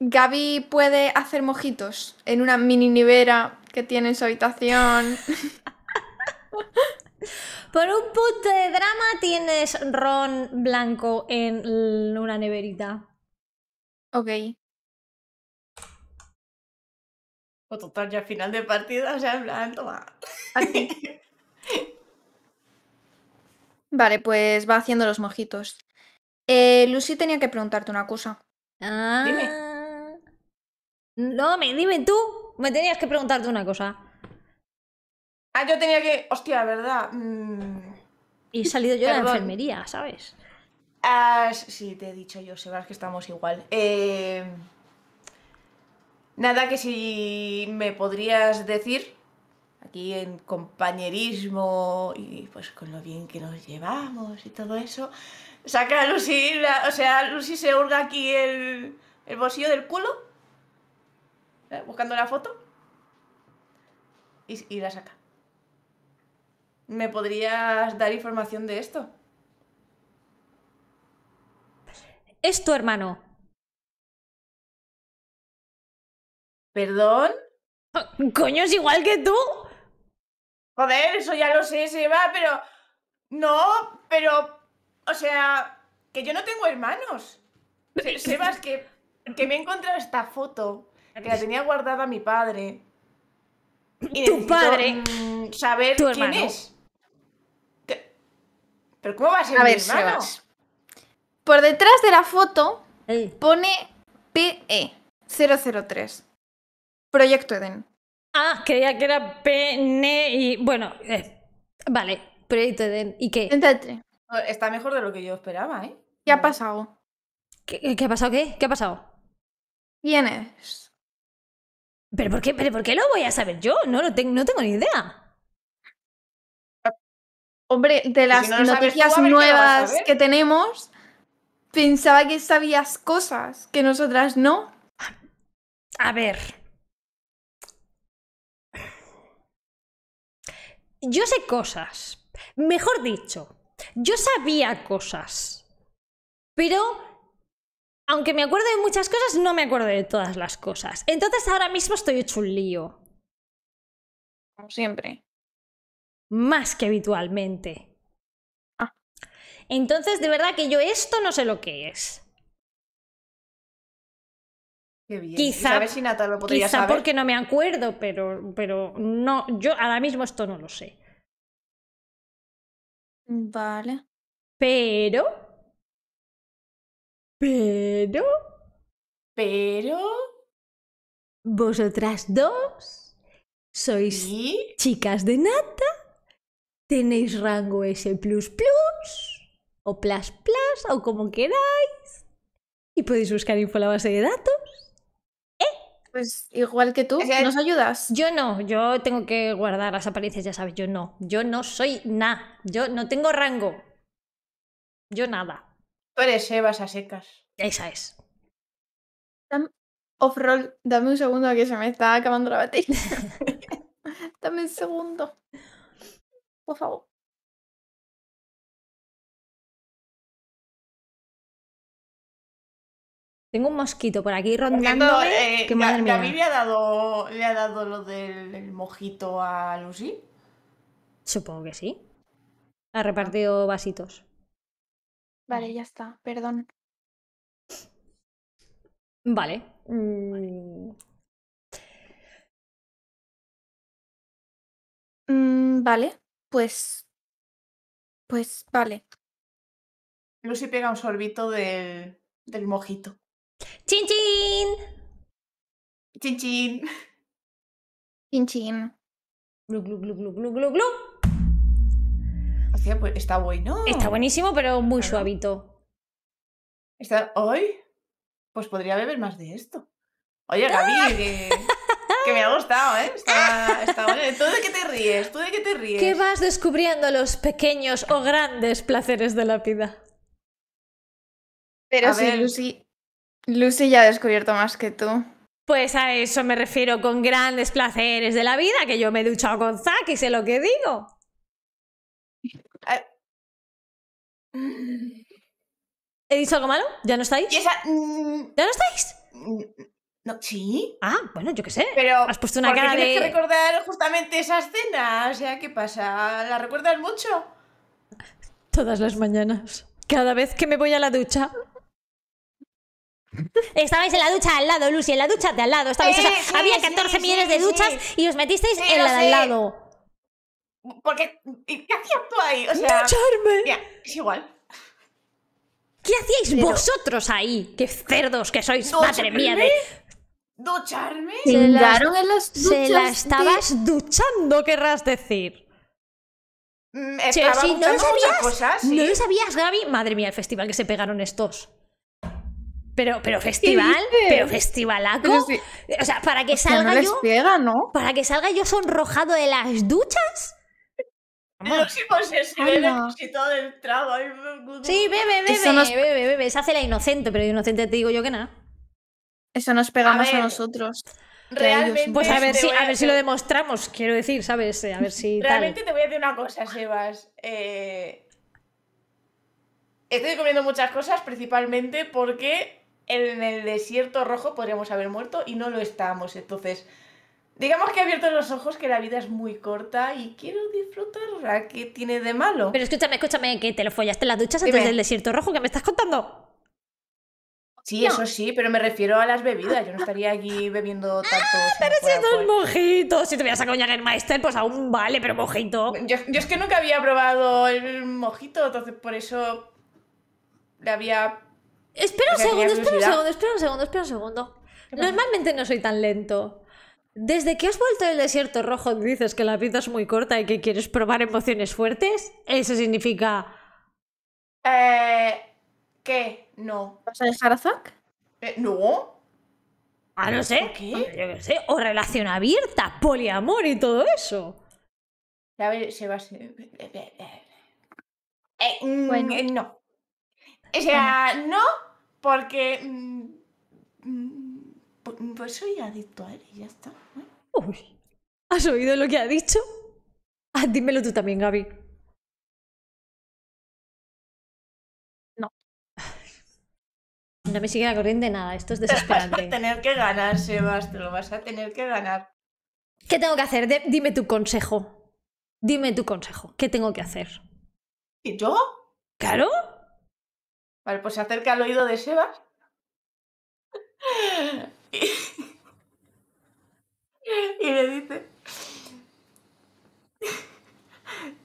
Gaby puede hacer mojitos en una mini nevera que tiene en su habitación. Por un punto de drama tienes ron blanco en una neverita. Ok. O pues total, ya final de partida, o sea, en plan, toma. vale, pues va haciendo los mojitos. Eh, Lucy tenía que preguntarte una cosa. Ah. Dime. No, me, dime tú. Me tenías que preguntarte una cosa. Ah, yo tenía que. Hostia, ¿verdad? Mm. Y he salido yo de la enfermería, ¿sabes? Ah, sí, te he dicho yo, Sebas, que estamos igual. Eh, nada, que si me podrías decir, aquí en compañerismo y pues con lo bien que nos llevamos y todo eso, saca a Lucy, o sea, Lucy se hurga aquí el, el bolsillo del culo, ¿eh? buscando la foto, y la saca. ¿Me podrías dar información de esto? Es tu hermano. ¿Perdón? Coño, es igual que tú. Joder, eso ya lo sé, Seba, pero... No, pero... O sea, que yo no tengo hermanos. Sebas, que, que me he encontrado esta foto, que la tenía guardada mi padre. Y tu padre. Mm, saber quién es. ¿Pero cómo va a ser a ver, hermano? Por detrás de la foto pone PE003. Proyecto Eden. Ah, creía que era PN y. Bueno, eh, vale, Proyecto Eden. ¿Y qué? Oh, está mejor de lo que yo esperaba, ¿eh? ¿Qué ha pasado? ¿Qué, qué ha pasado qué? ha pasado? ¿Quién es? ¿Pero por, qué, ¿Pero por qué lo voy a saber yo? No, lo tengo, no tengo ni idea. Hombre, de las noticias nuevas que tenemos, pensaba que sabías cosas que nosotras no. A ver. Yo sé cosas. Mejor dicho, yo sabía cosas. Pero, aunque me acuerdo de muchas cosas, no me acuerdo de todas las cosas. Entonces ahora mismo estoy hecho un lío. Como siempre más que habitualmente. Ah. Entonces, de verdad que yo esto no sé lo que es. Quizá, lo podría quizá porque no me acuerdo, pero, pero no, yo ahora mismo esto no lo sé. Vale. Pero. Pero. Pero. Vosotras dos sois chicas de nata tenéis rango S plus plus o plus plus o como queráis. Y podéis buscar info en la base de datos. ¿Eh? Pues igual que tú, ¿nos ayudas? Yo no, yo tengo que guardar las apariencias, ya sabes, yo no. Yo no soy nada, yo no tengo rango. Yo nada. Tú eres Evas a secas. Esa es. Off-roll, dame un segundo que se me está acabando la batería. dame un segundo. Por favor. Tengo un mosquito por aquí rondando. Eh, eh que ha dado, le ha dado lo del mojito a Lucy? Supongo que sí. Ha ah. repartido vasitos. Vale, ya está, perdón. Vale. vale. Mm. Mm, pues. Pues vale. Lucy pega un sorbito del, del mojito. ¡Chin, chin! ¡Chin, chin! ¡Chin, chin! ¡Glu, glu, glu, glu, glu, glu, pues está bueno. Está buenísimo, pero muy suavito. ¿Está hoy? Pues podría beber más de esto. Oye, Gaby, ¡Ah! que... Que me ha gustado, ¿eh? Está, bueno. ¿Tú de qué te ríes? ¿Tú de qué te ríes? ¿Qué vas descubriendo los pequeños o grandes placeres de la vida? Pero a ver. Lucy. Lucy ya ha descubierto más que tú. Pues a eso me refiero con grandes placeres de la vida, que yo me he duchado con Zack y sé lo que digo. Eh. ¿He dicho algo malo? ¿Ya no estáis? Mm, ¿Ya no estáis? Mm, sí. Ah, bueno, yo qué sé. Pero has puesto una cara tienes de. Tienes que recordar justamente esa escena. O sea, ¿qué pasa? ¿La recuerdas mucho? Todas las mañanas. Cada vez que me voy a la ducha. Estabais en la ducha al lado, Lucy, en la ducha de al lado. Estabais, había 14 millones de duchas y os metisteis en la de al lado. Porque, ¿qué hacías tú ahí? O ¡Ducharme! es igual. ¿Qué hacíais vosotros ahí? ¡Qué cerdos que sois, madre mía! De... ¿Ducharme? Se la estabas duchando, querrás decir. Mm, no sabías, no sabías, Gaby. Madre mía, el festival que se pegaron estos. Pero, pero festival, pero festivalaco. Eh, o sea, para que salga yo. Para que salga yo sonrojado de las duchas. Máximo todo el trago. Sí, bebe, bebe, bebe, bebe. Se hace la inocente, pero inocente te digo yo que nada. Eso nos pegamos a nosotros. Realmente. Pues a ver, si, a, ver si lo demostramos, quiero decir, ¿sabes? A ver si. Realmente te voy a decir una cosa, Sebas. Eh, estoy comiendo muchas cosas, principalmente porque en el desierto rojo podríamos haber muerto y no lo estamos. Entonces, digamos que he abierto los ojos que la vida es muy corta y quiero disfrutarla. ¿Qué tiene de malo? Pero escúchame, escúchame, que te lo follaste en las duchas antes del desierto rojo que me estás contando. Sí, eso sí, pero me refiero a las bebidas. Yo no estaría aquí bebiendo tanto. Ah, pero si un Si te a sacado un Meister, pues aún vale, pero mojito. Yo, es que nunca había probado el mojito, entonces por eso le había. Espera un segundo, espera un segundo, espera un segundo, espera un segundo. Normalmente no soy tan lento. Desde que has vuelto del desierto rojo dices que la vida es muy corta y que quieres probar emociones fuertes, eso significa. Eh, ¿Qué? No. ¿Vas a dejar a Zack? Eh, no. Ah, no sé. ¿Qué? Ah, yo sé. O relación abierta, poliamor y todo eso. A ver, se va a... Eh, eh, mm, bueno. no. O sea, no, porque. Mm, mm, pues soy adicto a él y ya está. Uy. ¿Has oído lo que ha dicho? Ah, dímelo tú también, Gaby. No me sigue la corriente nada, esto es desesperante. Te vas a tener que ganar, Sebas, te lo vas a tener que ganar. ¿Qué tengo que hacer? dime tu consejo. Dime tu consejo. ¿Qué tengo que hacer? ¿Y yo? ¿Claro? Vale, pues se acerca al oído de Sebas. y le dice...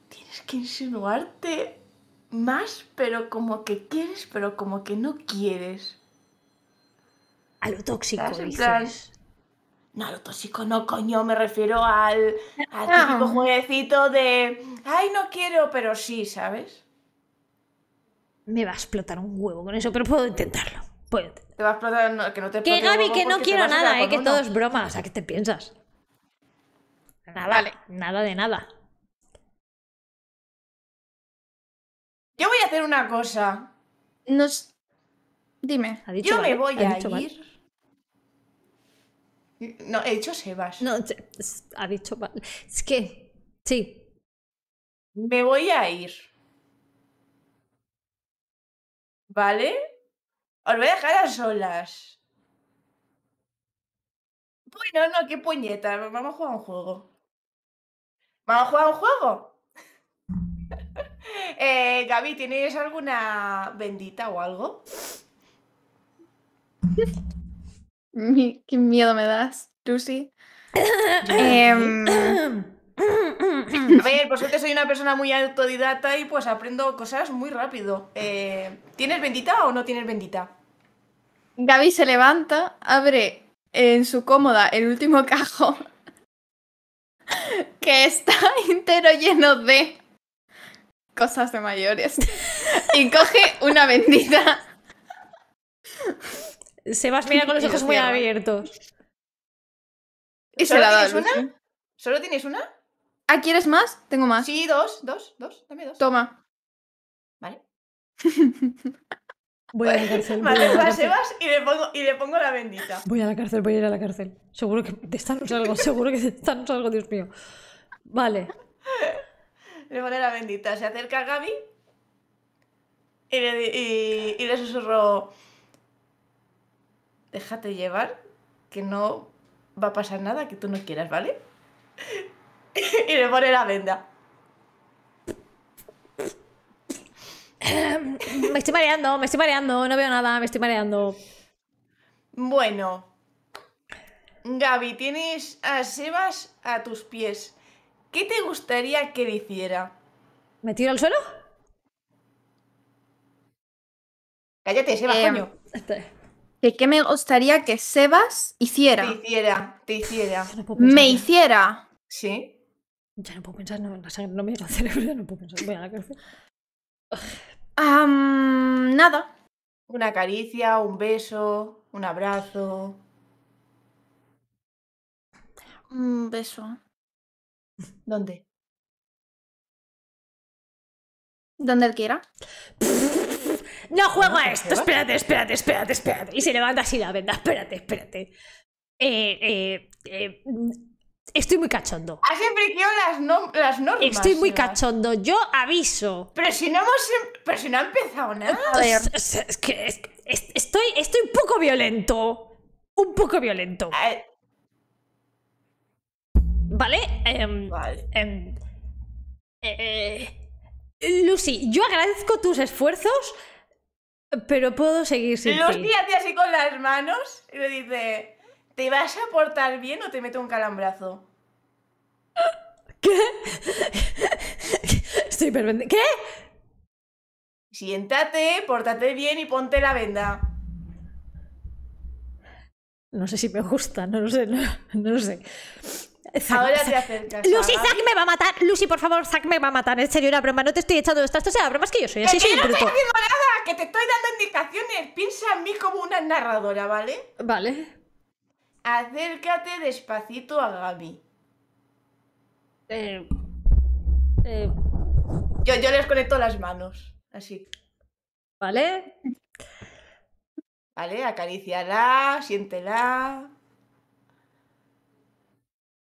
Tienes que insinuarte más, pero como que quieres, pero como que no quieres. A lo tóxico, dices. No, a lo tóxico no, coño, me refiero al, al ah. típico jueguecito de. Ay, no quiero, pero sí, ¿sabes? Me va a explotar un huevo con eso, pero puedo intentarlo. Te va a explotar, que no te Que Gaby, que no quiero nada, eh, que todo es broma. O sea, ¿qué te piensas? Nada, vale. nada de nada. Yo voy a hacer una cosa. Nos. Dime. Yo me voy a ir. No, he dicho Sebas. No, ha dicho. Es que. Sí. Me voy a ir. ¿Vale? Os voy a dejar a solas. Bueno, no, qué puñeta. Vamos a jugar un juego. ¿Vamos a jugar un juego? eh, Gaby, ¿tienes alguna bendita o algo? qué miedo me das, Lucy. Em, a ver, por suerte soy una persona muy autodidacta y pues aprendo cosas muy rápido. Eh, ¿Tienes bendita o no tienes bendita? Gaby se levanta, abre en su cómoda el último cajón que está entero lleno de cosas de mayores y coge una bendita. Sebas mira con los ojos muy abiertos. ¿Y ¿Solo tienes una? ¿Solo tienes una? ¿Ah, quieres más? Tengo más. Sí, dos, dos, dos, dame dos. Toma. Vale. Voy a la cárcel. a la cárcel. Sebas y le, pongo, y le pongo la bendita. Voy a la cárcel, voy a ir a la cárcel. Seguro que te están seguro que te están algo, Dios mío. Vale. Le pone la bendita. Se acerca a Gaby y le, y le susurro déjate llevar, que no va a pasar nada que tú no quieras, ¿vale? y le pone la venda. me estoy mareando, me estoy mareando, no veo nada, me estoy mareando. Bueno, Gaby, tienes a Sebas a tus pies. ¿Qué te gustaría que le hiciera? ¿Me tiro al suelo? Cállate, Sebas, eh, coño. Este que qué me gustaría que Sebas hiciera. Te hiciera, te hiciera. me hiciera. Sí. Ya no puedo pensar, no, me no me cerebro, ya no puedo pensar. Voy a la cárcel. nada. Una caricia, un beso, un abrazo. Un beso. ¿Dónde? Donde él quiera. no juego a esto, espérate, espérate, espérate, espérate. Y se levanta así la venda, espérate, espérate. Eh, eh, eh, mm, estoy muy cachondo. Has siempre las, las, normas. Estoy muy cachondo, yo aviso. Pero si no hemos, em, pero si no ha empezado nada. estoy, estoy un poco violento. Un poco violento. ¿Vale? Em, vale. Em, Lucy, yo agradezco tus esfuerzos pero puedo seguir sin Los ti. días así con las manos y le dice, ¿te vas a portar bien o te meto un calambrazo? ¿Qué? Estoy ¿Qué? Siéntate, pórtate bien y ponte la venda. No sé si me gusta, no lo sé, no, no lo sé. Ahora te acercas. Lucy, Zack me va a matar. Lucy, por favor, Zack me va a matar. En serio, una broma. No te estoy echando los trastos. La broma es que yo soy así. Que no bruto. estoy nada, que te estoy dando indicaciones. Piensa en mí como una narradora, ¿vale? Vale. Acércate despacito a Gaby. Eh, eh. Yo, yo les conecto las manos. Así. ¿Vale? Vale, acariciala, siéntela.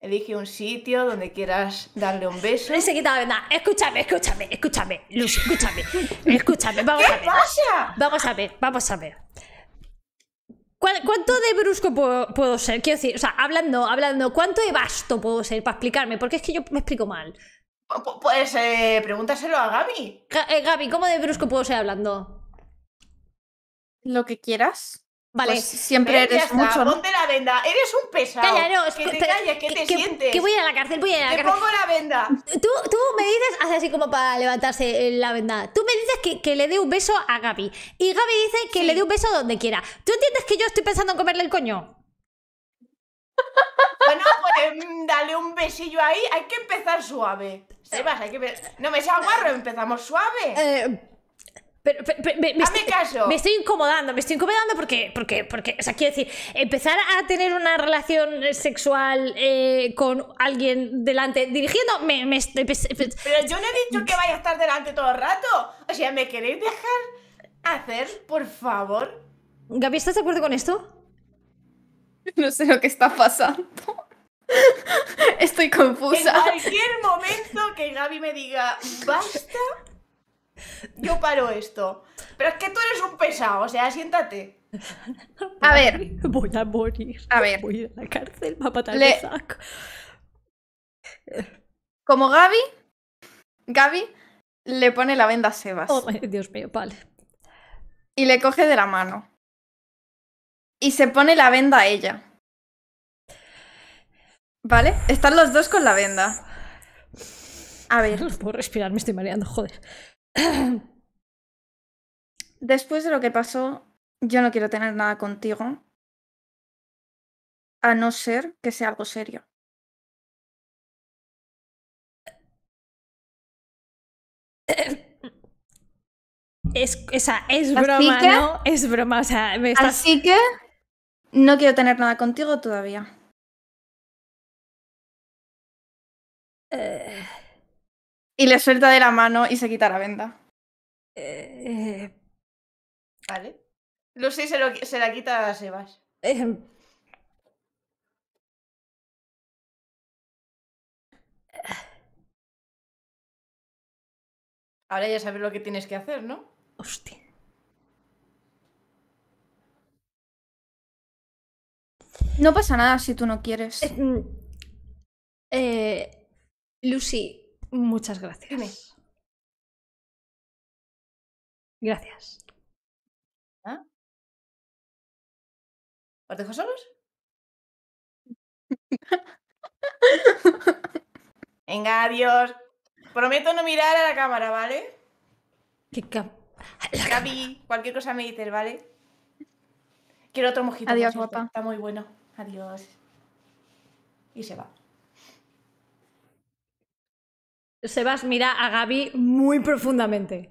Elige un sitio donde quieras darle un beso. verdad. Escúchame, escúchame, escúchame, Luz, escúchame. Escúchame, vamos a ver. Vamos a ver, vamos a ver. ¿Cuánto de brusco puedo, ser? Quiero decir, o sea, hablando, hablando, ¿cuánto de vasto puedo ser para explicarme? Porque es que yo me explico mal. Pues eh, pregúntaselo a Gaby. Eh, Gaby, ¿cómo de brusco puedo ser hablando? Lo que quieras. Vale. Pues siempre eh, eres mucho. ¿no? Ponte la venda. Eres un pesado. Calla, que te que, te sientes. Que voy a la cárcel, voy a la cárcel. Te pongo la venda. Tú, tú me dices, hace así como para levantarse eh, la venda. Tú me dices que, que le dé un beso a Gaby. Y Gaby dice que le dé un beso donde quiera. ¿Tú entiendes que yo estoy pensando en comerle el coño? Bueno, pues mm, dale un besillo ahí. Hay que empezar suave. Eh. Sebas, que. No me seas guarro, empezamos suave. Eh. Pero, pero, pero, me, estoy, caso. me, estoy, incomodando, me estoy incomodando porque, porque, porque, o sea, quiero decir, empezar a tener una relación eh, sexual eh, con alguien delante, dirigiendo, me, me, Pero yo no he dicho que vaya a estar delante todo el rato. O sea, ¿me queréis dejar hacer, por favor? Gaby, ¿estás de acuerdo con esto? No sé lo que está pasando. Estoy confusa. En cualquier momento que Gaby me diga, basta yo paro esto. Pero es que tú eres un pesado, o sea, siéntate. A, ver. Voy a morir. A ver. Voy a la cárcel papá saco. Como Gaby, Gaby le pone la venda a Sebas. Oh, Dios mío, vale. Y le coge de la mano. Y se pone la venda a ella. ¿Vale? Están los dos con la venda. A ver. No puedo respirar, me estoy mareando, joder. Después de lo que pasó, yo no quiero tener nada contigo, a no ser que sea algo serio. Es, es broma, ¿no? Es broma, o sea, Así que no quiero tener nada contigo todavía. Eh... Y le suelta de la mano y se quita la venda. Eh, vale. Lucy se, la quita a Sebas. Ahora ya sabes lo que tienes que hacer, ¿no? Hostia. No pasa nada si tú no quieres. Ehm, eh, Lucy, Muchas gracias. Gracias. ¿Ah? ¿Os dejo solos? Venga, adiós. Prometo no mirar a la cámara, ¿vale? ¿Qué cámara? cualquier cosa me dices, ¿vale? Quiero otro mojito. Adiós, guapa. Está muy bueno. Adiós. Y se va. Sebas mira a Gaby muy profundamente.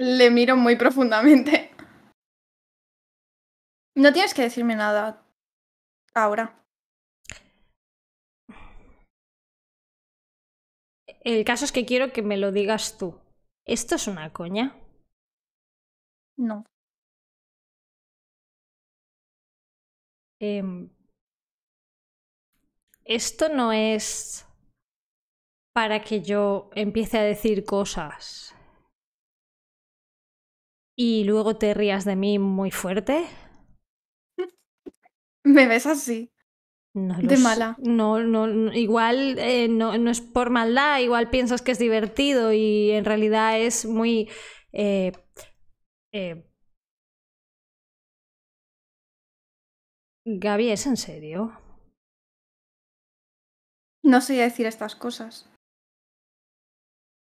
Le miro muy profundamente. No tienes que decirme nada ahora. El caso es que quiero que me lo digas tú. ¿Esto es una coña? No. Em, esto no es para que yo empiece a decir cosas y luego te rías de mí muy fuerte? ¿Me ves así? No de mala. No, no, igual eh, no, no, es por maldad, igual piensas que es divertido y en realidad es muy... Eh, eh, Gaby, ¿es en serio? No sé decir estas cosas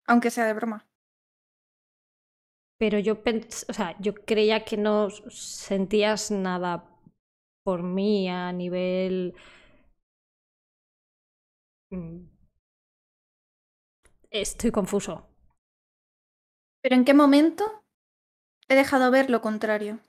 aunque sea de broma. Pero yo, o sea, yo creía que no sentías nada por mí a nivel... Mm. Estoy confuso. ¿Pero en qué momento he dejado ver lo contrario?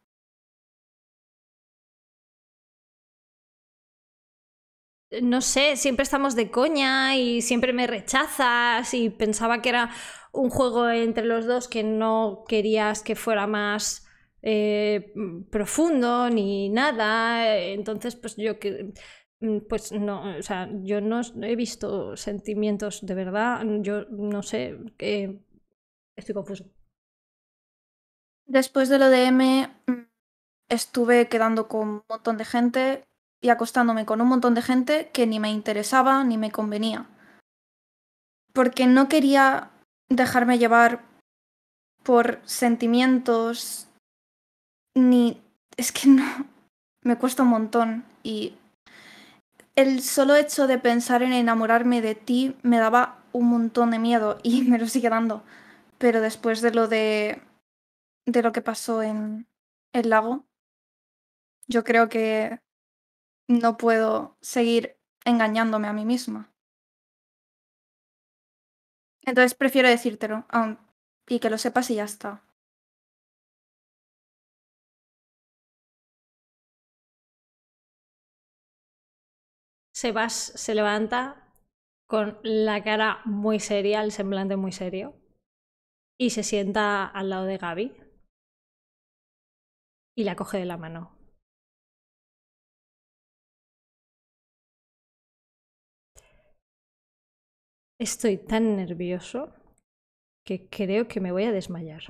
no sé, siempre estamos de coña y siempre me rechazas y pensaba que era un juego entre los dos que no querías que fuera más eh, profundo ni nada. Entonces, pues yo que... Mm, pues no, o sea, yo no he visto sentimientos de verdad, yo no sé, eh, estoy confuso. Después de lo de M, mm, estuve quedando con un montón de gente, y acostándome con un montón de gente que ni me interesaba ni me convenía. Porque no quería dejarme llevar por sentimientos ni... Es que no... Me cuesta un montón y... El solo hecho de pensar en enamorarme de ti me daba un montón de miedo y me lo sigue dando. Pero después de lo de... de lo que pasó en el lago, yo creo que no puedo seguir engañándome a mí misma. Entonces prefiero decírtelo y que lo sepas y ya está. Sebas se levanta con la cara muy seria, el semblante muy serio, y se sienta al lado de Gaby y la coge de la mano. Estoy tan nervioso que creo que me voy a desmayar.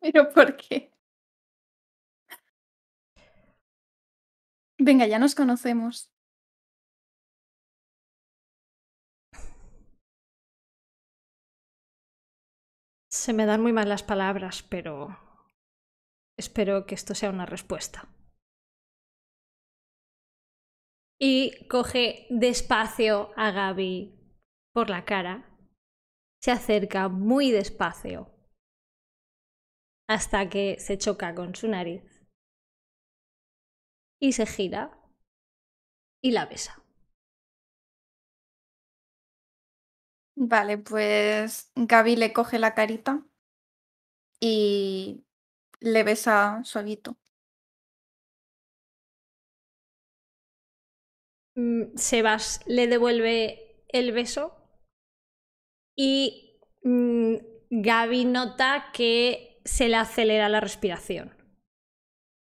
¿Pero por qué? Venga, ya nos conocemos. Se me dan muy mal las palabras, pero espero que esto sea una respuesta y coge despacio a Gaby por la cara. Se acerca muy despacio hasta que se choca con su nariz y se gira y la besa. Vale, pues Gaby le coge la carita y le besa solito. Mm, Sebas le devuelve el beso y mm, Gaby nota que se le acelera la respiración.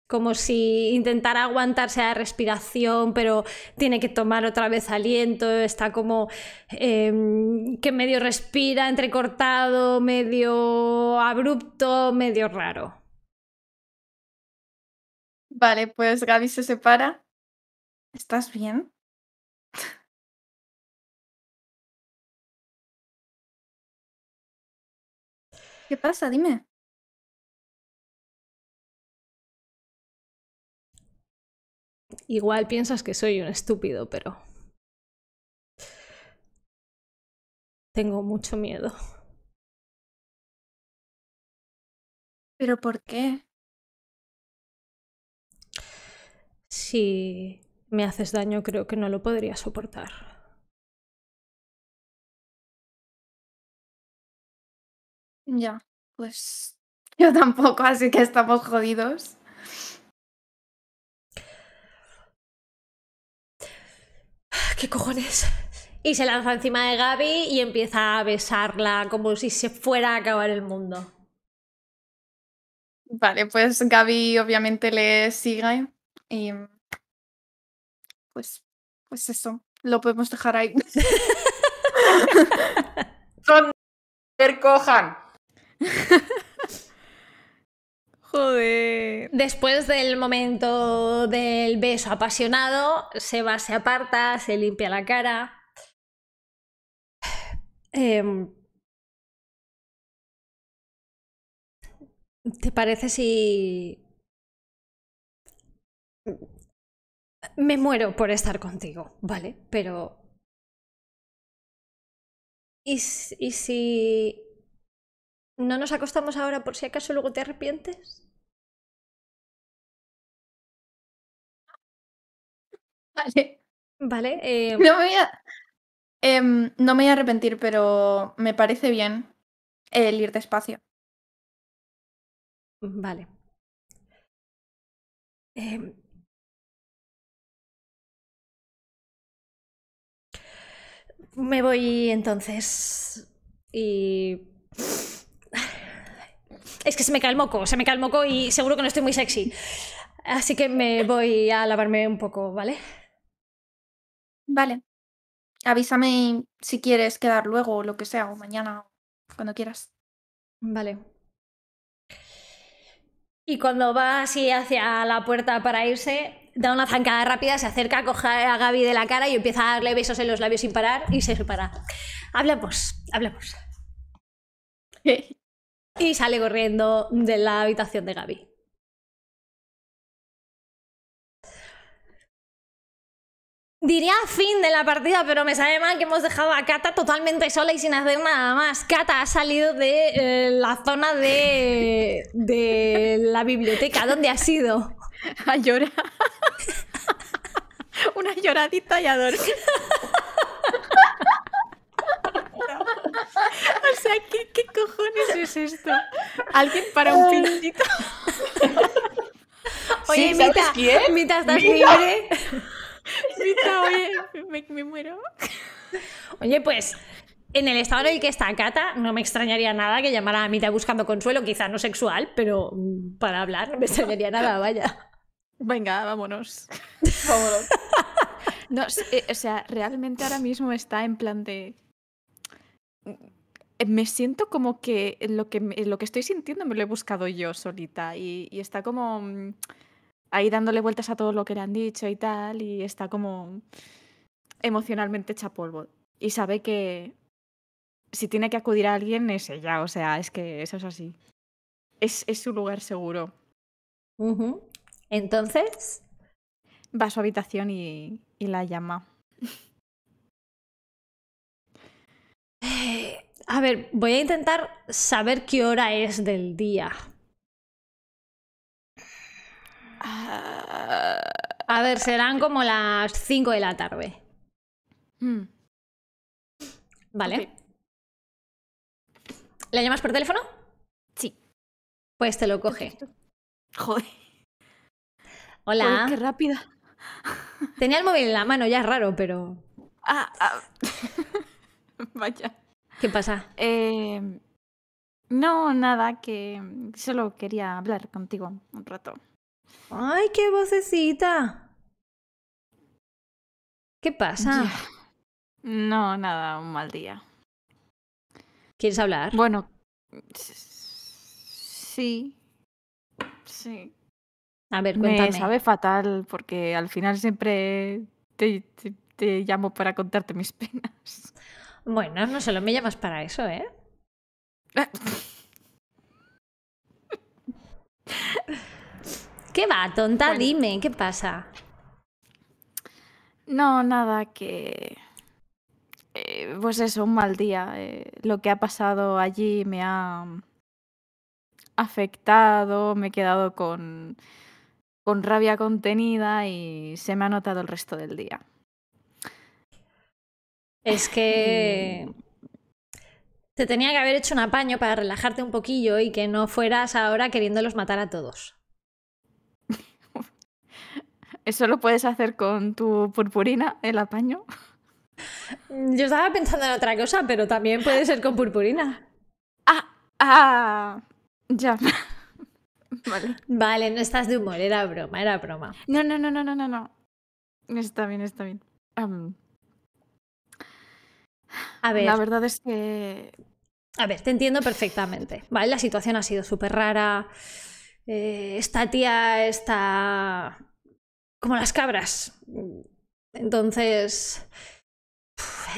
Como si intentara aguantarse la respiración, pero tiene que tomar otra vez aliento, está como em, que medio respira, entrecortado, medio abrupto, medio raro. Vale, pues Gaby se separa ¿Estás bien? ¿Qué pasa? Dime. Igual piensas que soy un estúpido, pero... Tengo mucho miedo. ¿Pero por qué? Sí me haces daño, creo que no lo podría soportar. Ya, pues yo tampoco, así que estamos jodidos. ¿Qué cojones? Y se lanza encima de Gaby y empieza a besarla como si se fuera a acabar el mundo. Vale, pues Gaby obviamente le sigue y pues, pues eso, lo podemos dejar ahí. Son cojan. Joder. Después del momento del beso apasionado, Seba se aparta, se limpia la cara. Em, ¿Te parece si me muero por estar contigo, ¿vale? Pero... ¿Y, si no nos acostamos ahora por si acaso luego te arrepientes? Vale. Vale. Eh... No, me voy a... eh, no me voy a arrepentir, pero me parece bien el ir despacio. Vale. Eh, Me voy entonces. Y. Es que se me cae el moco, se me cae el moco y seguro que no estoy muy sexy. Así que me voy a lavarme un poco, ¿vale? Vale. Avísame si quieres quedar luego o lo que sea, o mañana, cuando quieras. Vale. Y cuando va así hacia la puerta para irse, da una zancada rápida, se acerca, coge a Gaby de la cara y empieza a darle besos en los labios sin parar y se separa. Hablamos, hablamos. y sale corriendo de la habitación de Gaby. Diría fin de la partida, pero me sabe mal que hemos dejado a Kata totalmente sola y sin hacer nada más. Kata ha salido de eh, la zona de, de la biblioteca. ¿Dónde ha sido? a llorar. Una lloradita y a dormir. O sea, ¿qué, ¿qué, cojones es esto? ¿Alguien para un pintito? Oye, Mita, quién? Mita, ¿estás libre? Mita, oye, me, muero. Oye, pues, en el estado en el que está Cata, no me extrañaría nada que llamara a Mita buscando consuelo, quizá no sexual, pero mm, para hablar no me extrañaría nada, vaya. Venga, vámonos. vámonos. no, eh, o sea, realmente ahora mismo está en plan de. Mm, me siento como que lo que, lo que estoy sintiendo me lo he buscado yo solita y, está como mm, ahí dándole vueltas a todo lo que le han dicho y tal y está como emocionalmente hecha polvo y sabe que si tiene que acudir a alguien es ella, o sea, es que eso es así. Es, es su lugar seguro. Entonces. Va a su habitación y, la llama. a ver, voy a intentar saber qué hora es del día. Ah. A ver, serán como las 5 de la tarde. Hmm. Vale. ¿Le ¿La llamas por teléfono? Sí. Pues te lo coge. Joder. Hola. ¡Ay, qué rápida. Tenía el móvil en la mano, ya es raro, pero. Ah, ah. Vaya. ¿Qué pasa? Eh, no, nada, que solo quería hablar contigo un rato. ¡Ay, qué vocecita! ¿Qué pasa? No, nada, un mal día. ¿Quieres hablar? Bueno, sí. Sí. A ver, cuéntame. Me sabe fatal porque al final siempre te, llamo para contarte mis penas. Bueno, no solo me llamas para eso, ¿eh? ¿Qué va, tonta? Dime, ¿qué pasa? No, nada, que... Eh, pues eso, un mal día. Eh, lo que ha pasado allí me ha afectado, me he quedado con con rabia contenida y se me ha notado el resto del día. Es que te tenía que haber hecho un apaño para relajarte un poquillo y que no fueras ahora queriéndolos matar a todos. ¿Eso lo puedes hacer con tu purpurina, el apaño? Mm, yo estaba pensando en otra cosa, pero también puede ser con purpurina. Ah, ah, ya. Vale. no estás de humor, era broma, era broma. No, no, no, no, no, no, Está bien, está bien. A ver. La verdad es que. A ver, te entiendo perfectamente. Vale, la situación ha sido súper rara. Eh, esta tía está. como las cabras. Entonces.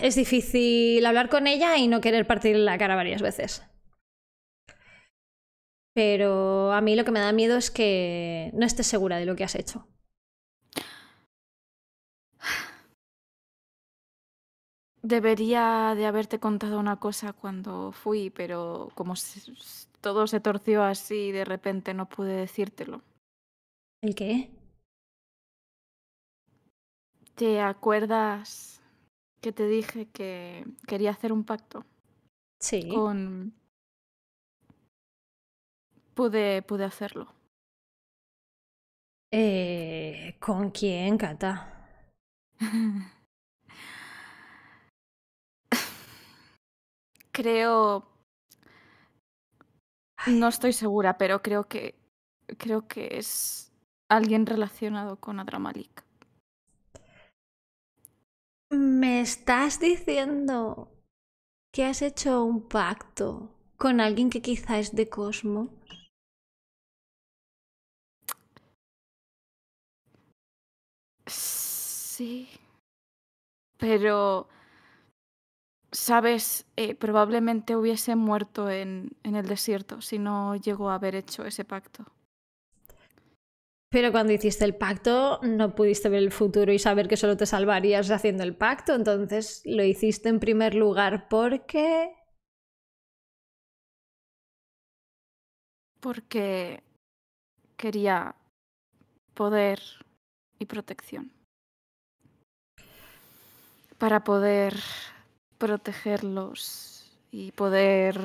Es difícil hablar con ella y no querer partir la cara varias veces. Pero a mí lo que me da miedo es que no estés segura de lo que has hecho. Debería de haberte contado una cosa cuando fui, pero como todo se torció así de repente no pude decírtelo. ¿El qué? ¿Te acuerdas que te dije que quería hacer un pacto? Sí. Con pude, pude hacerlo. Eh, ¿Con quién, Cata? creo... No estoy segura, pero creo que... Creo que es alguien relacionado con Adramalik. ¿Me estás diciendo que has hecho un pacto con alguien que quizá es de Cosmo? Sí. Pero... Sabes, eh, probablemente hubiese muerto en, en el desierto si no llegó a haber hecho ese pacto. Pero cuando hiciste el pacto no pudiste ver el futuro y saber que solo te salvarías haciendo el pacto, entonces lo hiciste en primer lugar porque... Porque quería poder y protección para poder protegerlos y poder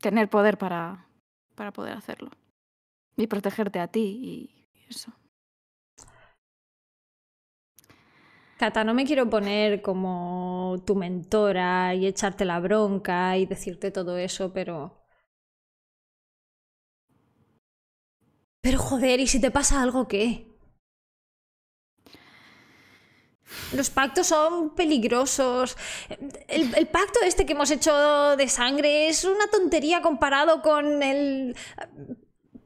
tener poder para, para poder hacerlo. Y protegerte a ti y eso. Cata, no me quiero poner como tu mentora y echarte la bronca y decirte todo eso, pero... Pero joder, ¿y si te pasa algo qué? Los pactos son peligrosos. El, pacto este que hemos hecho de sangre es una tontería comparado con el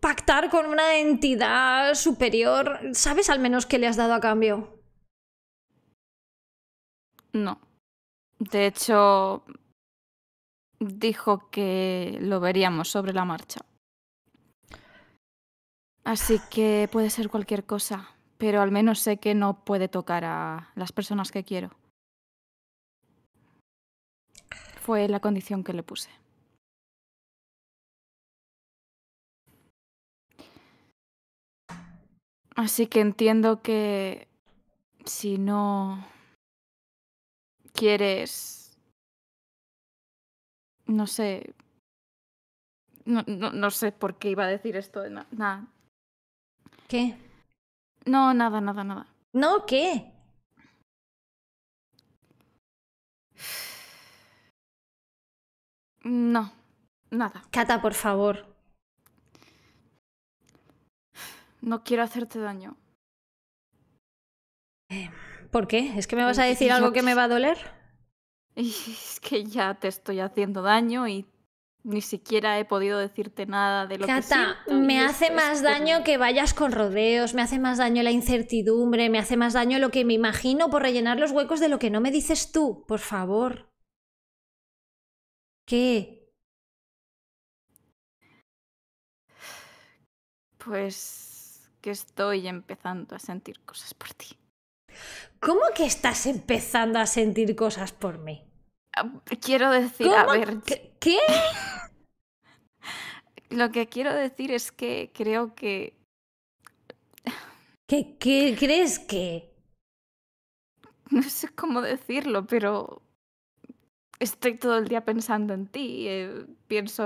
pactar con una entidad superior. ¿Sabes al menos qué le has dado a cambio? No. De hecho, dijo que lo veríamos sobre la marcha. Así que puede ser cualquier cosa pero al menos sé que no puede tocar a las personas que quiero. Fue la condición que le puse. Así que entiendo que si no quieres, no sé, no, no, sé por qué iba a decir esto, nada. ¿Qué? No, nada, nada, nada. ¿No qué? No, nada. Cata, por favor. No quiero hacerte daño. Eh, ¿Por qué? ¿Es que me vas a decir algo que me va a doler? Es que ya te estoy haciendo daño y ni siquiera he podido decirte nada de lo que siento, me hace más daño que vayas con rodeos, me hace más daño la incertidumbre, me hace más daño lo que me imagino por rellenar los huecos de lo que no me dices tú, por favor. ¿Qué? Pues que estoy empezando a sentir cosas por ti. ¿Cómo que estás empezando a sentir cosas por mí? Quiero decir, a ver. ¿Qué? Lo que quiero decir es que creo que. ¿Qué, crees que? No sé cómo decirlo, pero. Estoy todo el día pensando en ti, eh, pienso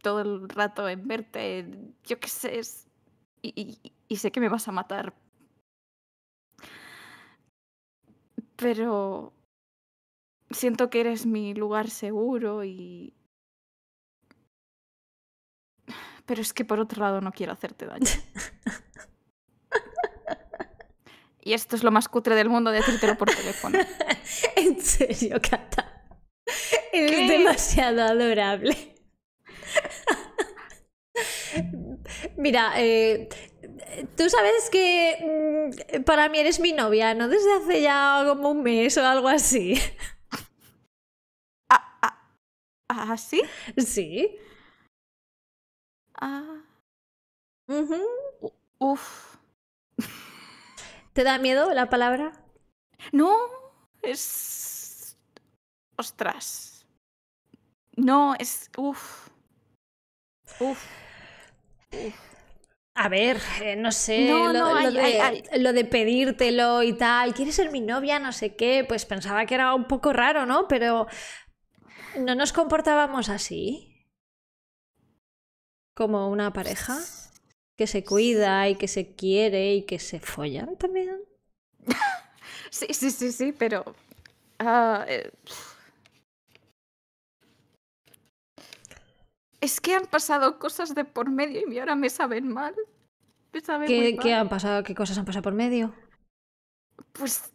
todo el rato en verte, yo qué sé, y sé que me vas a matar. Pero siento que eres mi lugar seguro y... Pero es que por otro lado no quiero hacerte daño. y esto es lo más cutre del mundo, decírtelo por teléfono. en serio, Cata. Es demasiado adorable. Mira, eh, tú sabes que mm, para mí eres mi novia, ¿no? Desde hace ya como un mes o algo así. ¿Ah, Sí. Ah. ¿Te da miedo la palabra? No, es... Ostras. No, es... Uf. Uf. A ver, eh, no sé, lo, de, pedírtelo y tal, ¿quieres ser mi novia? No sé qué, pues pensaba que era un poco raro, ¿no? Pero, ¿No nos comportábamos así? Como una pareja que se cuida y que se quiere y que se follan también. sí, sí, sí, sí, pero... Ah, eh, es que han pasado cosas de por medio y ahora me saben mal. saben mal. ¿Qué han pasado? ¿Qué cosas han pasado por medio? Pues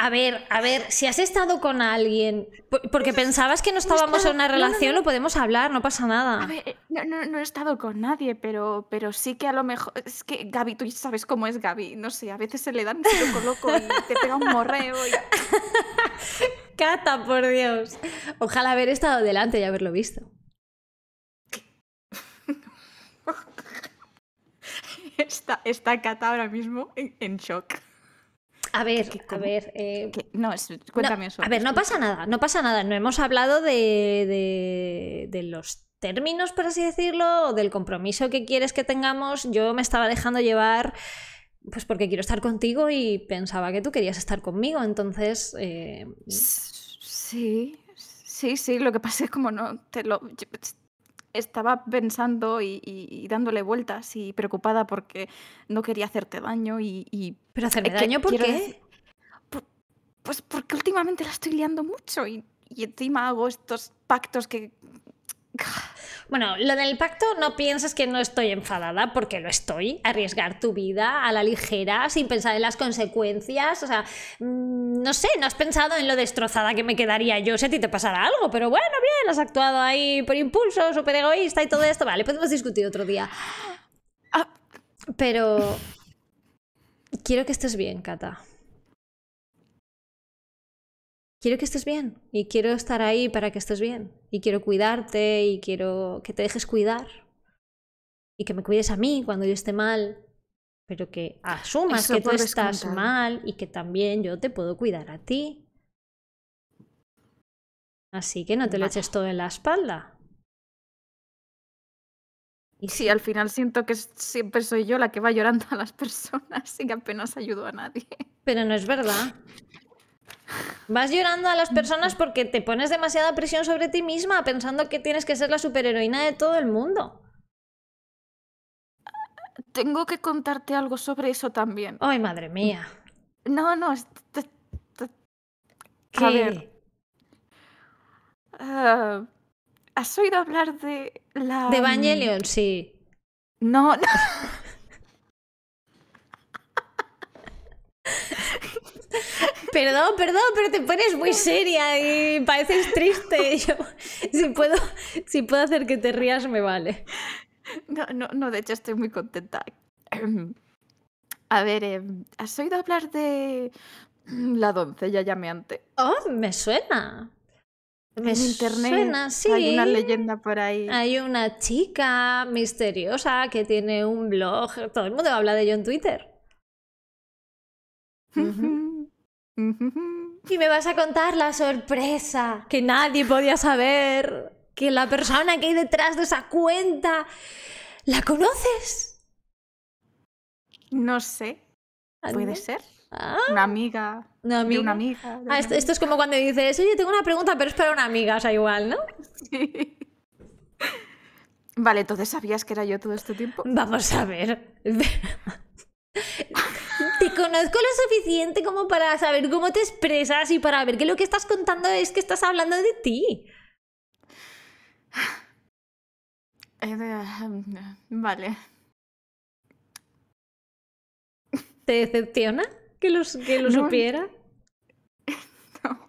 a ver, a ver, si has estado con alguien porque pensabas que no estábamos en una relación, lo podemos hablar, no pasa nada. A ver, eh, no, he estado con nadie, pero, pero sí que a lo mejor. Es que Gaby, tú sabes cómo es Gaby, no sé, a veces se le dan loco loco y te pega un morreo. Cata, por Dios. Ojalá haber estado delante y haberlo visto. Está, está Cata ahora mismo en shock. A ver, a ver. Eh, no, cuéntame eso. A ver, no pasa nada, no pasa nada. No hemos hablado de, los términos, por así decirlo, o del compromiso que quieres que tengamos. Yo me estaba dejando llevar pues porque quiero estar contigo y pensaba que tú querías estar conmigo, entonces... Eh, sí, sí, sí, lo que pasa es como no te lo estaba pensando y, dándole vueltas y preocupada porque no quería hacerte daño y... ¿Pero hacerme daño por qué? pues porque últimamente la estoy liando mucho y, encima hago estos pactos que bueno, lo del pacto no pienses que no estoy enfadada, porque lo estoy. Arriesgar tu vida a la ligera, sin pensar en las consecuencias. O sea, mm, no sé, no has pensado en lo destrozada que me quedaría yo si a ti te pasara algo, pero bueno, bien, has actuado ahí por impulso, súper egoísta y todo esto. Vale, podemos discutir otro día. Ah, pero quiero que estés bien, Cata. Quiero que estés bien y quiero estar ahí para que estés bien y quiero cuidarte y quiero que te dejes cuidar y que me cuides a mí cuando yo esté mal, pero que asumas que tú estás mal y que también yo te puedo cuidar a ti. Así que no te lo eches todo en la espalda. Y sí, al final siento que siempre soy yo la que va llorando a las personas y que apenas ayudo a nadie. Pero no es verdad. Vas llorando a las personas porque te pones demasiada presión sobre ti misma pensando que tienes que ser la superheroína de todo el mundo. Tengo que contarte algo sobre eso también. Ay, madre mía. No, no, ah, ¿Has oído hablar de la... De Evangelion, sí. No, no. perdón, perdón, pero te pones muy seria y pareces triste. Yo, si, puedo, si puedo hacer que te rías, me vale. No, no, no de hecho estoy muy contenta. A ver, em, ¿has oído hablar de mm, la doncella llameante? Oh, me suena. en internet suena, sí. hay una leyenda por ahí. Hay una chica misteriosa que tiene un blog. Todo el mundo habla de ello en Twitter. Y me vas a contar la sorpresa que nadie podía saber, que la persona que hay detrás de esa cuenta, ¿la conoces? No sé. ¿Puede ser? Ah. Una amiga. Una amiga. De una amiga, ah, esto, es como cuando dices, oye, tengo una pregunta, pero es para una amiga, o sea, igual, ¿no? Vale, entonces sabías que era yo todo este tiempo. Vamos a ver. conozco lo suficiente como para saber cómo te expresas y para ver que lo que estás contando es que estás hablando de ti. Eh, mm, vale. ¿Te decepciona que, que lo supiera? No.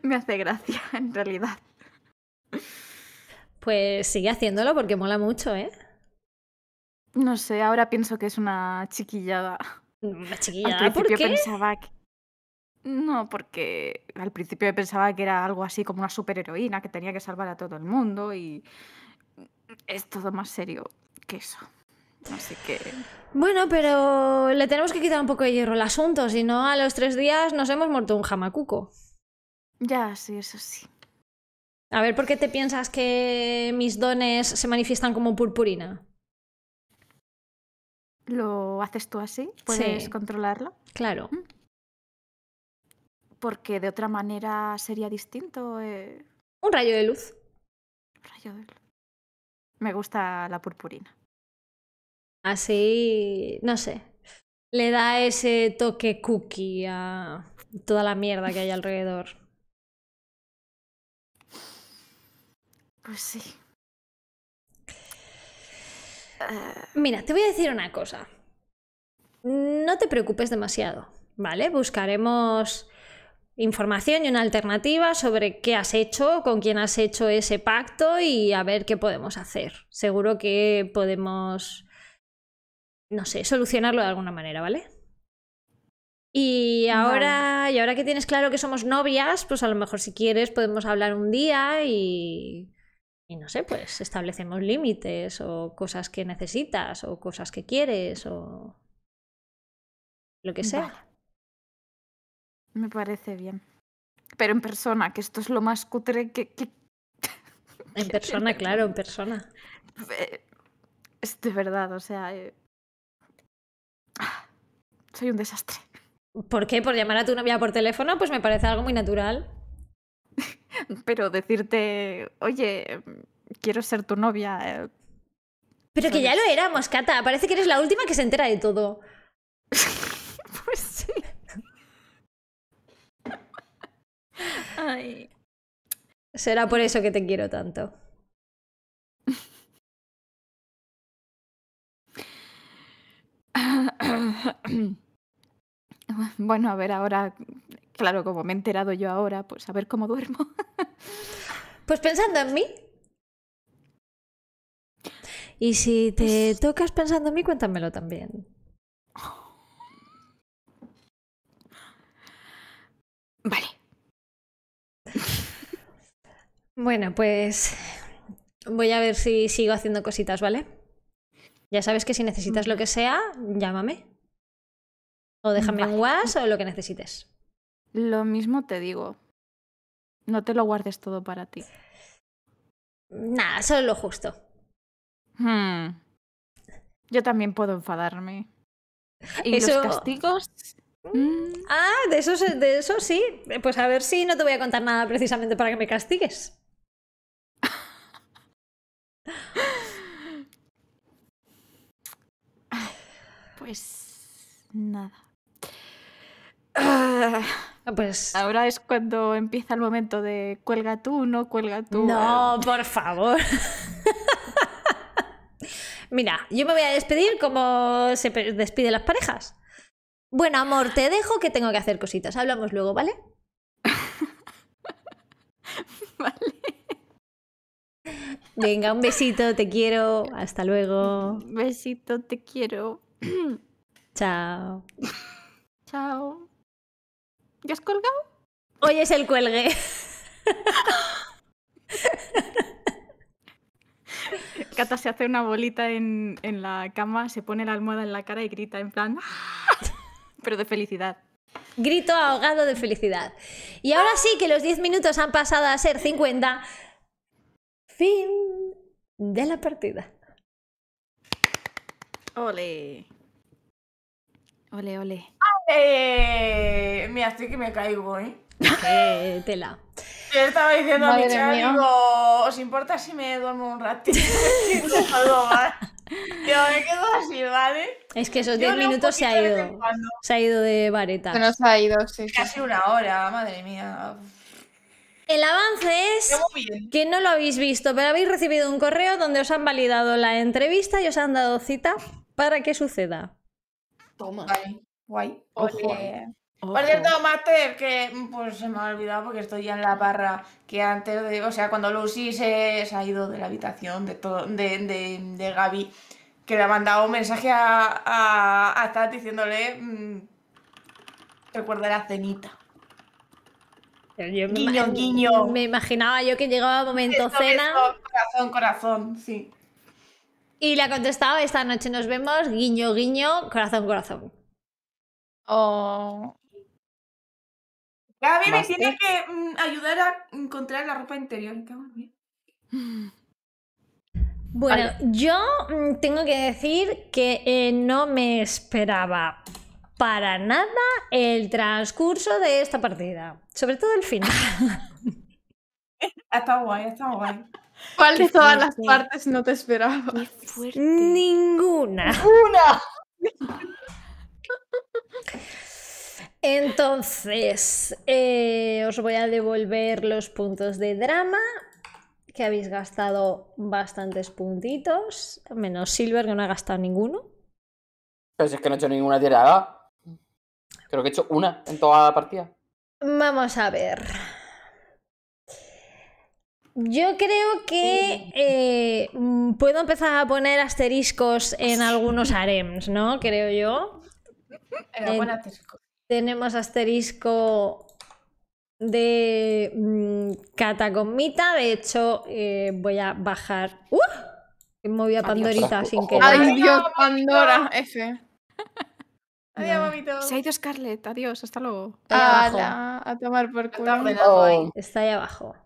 Me hace gracia, en realidad. Pues sigue haciéndolo porque mola mucho, ¿eh? No sé, ahora pienso que es una chiquillada. Mm, una chiquillada. Al pensaba que. No, porque al principio pensaba que era algo así como una superheroína que tenía que salvar a todo el mundo y es todo más serio que eso. Así que. Bueno, pero le tenemos que quitar un poco de hierro al asunto, si no, a los tres días nos hemos muerto un jamacuco. Ya, sí, eso sí. A ver, ¿por qué te piensas que mis dones se manifiestan como purpurina? lo haces tú así, puedes controlarlo. Claro. Mm. Porque de otra manera sería distinto. Eh. Un rayo de luz. Un rayo de luz. Me gusta la purpurina. Así, no sé. Le da ese toque cookie a toda la mierda que hay alrededor. Pues sí. Mira, te voy a decir una cosa. No te preocupes demasiado, ¿vale? Buscaremos información y una alternativa sobre qué has hecho, con quién has hecho ese pacto y a ver qué podemos hacer. Seguro que podemos, no sé, solucionarlo de alguna manera, ¿vale? Y ahora, y ahora que tienes claro que somos novias, pues a lo mejor si quieres podemos hablar un día y y no sé, pues establecemos límites o cosas que necesitas o cosas que quieres o lo que sea. Me parece bien. Pero en persona, que esto es lo más cutre que... En persona, claro, en persona. Eh, es de verdad, o sea... Eh, ah, soy un desastre. ¿Por qué? ¿Por llamar a tu novia por teléfono? Pues me parece algo muy natural. Pero decirte, oye, quiero ser tu novia. Eh, pero que ya lo éramos, Cata. Parece que eres la última que se entera de todo. pues sí. Ay. Será por eso que te quiero tanto. Bueno, a ver ahora claro, como me he enterado yo ahora, pues a ver cómo duermo. pues pensando en mí. Y si te pues tocas pensando en mí, cuéntamelo también. Vale. Bueno, pues voy a ver si sigo haciendo cositas, ¿vale? Ya sabes que si necesitas lo mm. que sea, llámame. O déjame un WhatsApp o lo que necesites. Lo mismo te digo. No te lo guardes todo para ti. Nada, solo lo justo. Hmm. Yo también puedo enfadarme. ¿Y los castigos? Mm, mm. Ah, de eso, de eso sí. Pues a ver si no te voy a contar nada precisamente para que me castigues. pues nada. Ah, pues... Ahora es cuando empieza el momento de cuelga tú, no cuelga tú. No, por favor. Mira, yo me voy a despedir como se despiden las parejas. Bueno, amor, te dejo que tengo que hacer cositas. Hablamos luego, ¿vale? vale. Venga, un besito, te quiero. Hasta luego. Besito, te quiero. Chao. Chao. ¿Ya has colgado? Hoy es el cuelgue. Cata se hace una bolita en, en, la cama, se pone la almohada en la cara y grita en plan... Ah", pero de felicidad. Grito ahogado de felicidad. Y ahora sí que los 10 minutos han pasado a ser 50. Fin de la partida. Ole. Ole, ole. Eh, mira, estoy que me caigo, ¿eh? Qué tela. Yo estaba diciendo a mi ¿os importa si me duermo un ratito? Yo me quedo así, ¿vale? Es que esos 10 minutos se ha ido. Se ha ido de vareta. Se nos ha ido, sí. Casi una hora, madre mía. El avance es que no lo habéis visto, pero habéis recibido un correo donde os han validado la entrevista y os han dado cita para que suceda. Toma. Guay. Ojo. Eh, que mm, pues se me ha olvidado porque estoy ya en la barra que antes, de, o sea, cuando Lucy se, ha ido de la habitación de, todo, de, de, Gaby, que le ha mandado un mensaje a, a, a diciéndole, mm, recuerda la cenita. guiño, guiño. Me imaginaba yo que llegaba momento cena. corazón, corazón, sí. Y le ha contestado, esta noche nos vemos, guiño, guiño, corazón, corazón. Oh. Gaby me tiene que mm, ayudar a encontrar la ropa interior. Mm. Bueno, yo mm, tengo que decir que eh, no me esperaba para nada el transcurso de esta partida, sobre todo el final. está guay, está guay. ¿Cuál de todas las partes no te esperaba? Ninguna. Ninguna. Entonces, eh, os voy a devolver los puntos de drama, que habéis gastado bastantes puntitos, menos Silver, que no ha gastado ninguno. Pero es que no he hecho ninguna tirada. Creo que he hecho una en toda la partida. Vamos a ver. Yo creo que eh, mm, puedo empezar a poner asteriscos en algunos harems, ¿no? Creo yo. Tenemos asterisco de mmm, catacomita. De hecho, eh, voy a bajar. ¡Uh! Me a Pandorita sin que ¡Ay, Dios, Pandora! F. Adiós, mamito. Se ha ido Scarlett. Adiós, hasta luego. Está a tomar por culo. Oh. Está ahí abajo.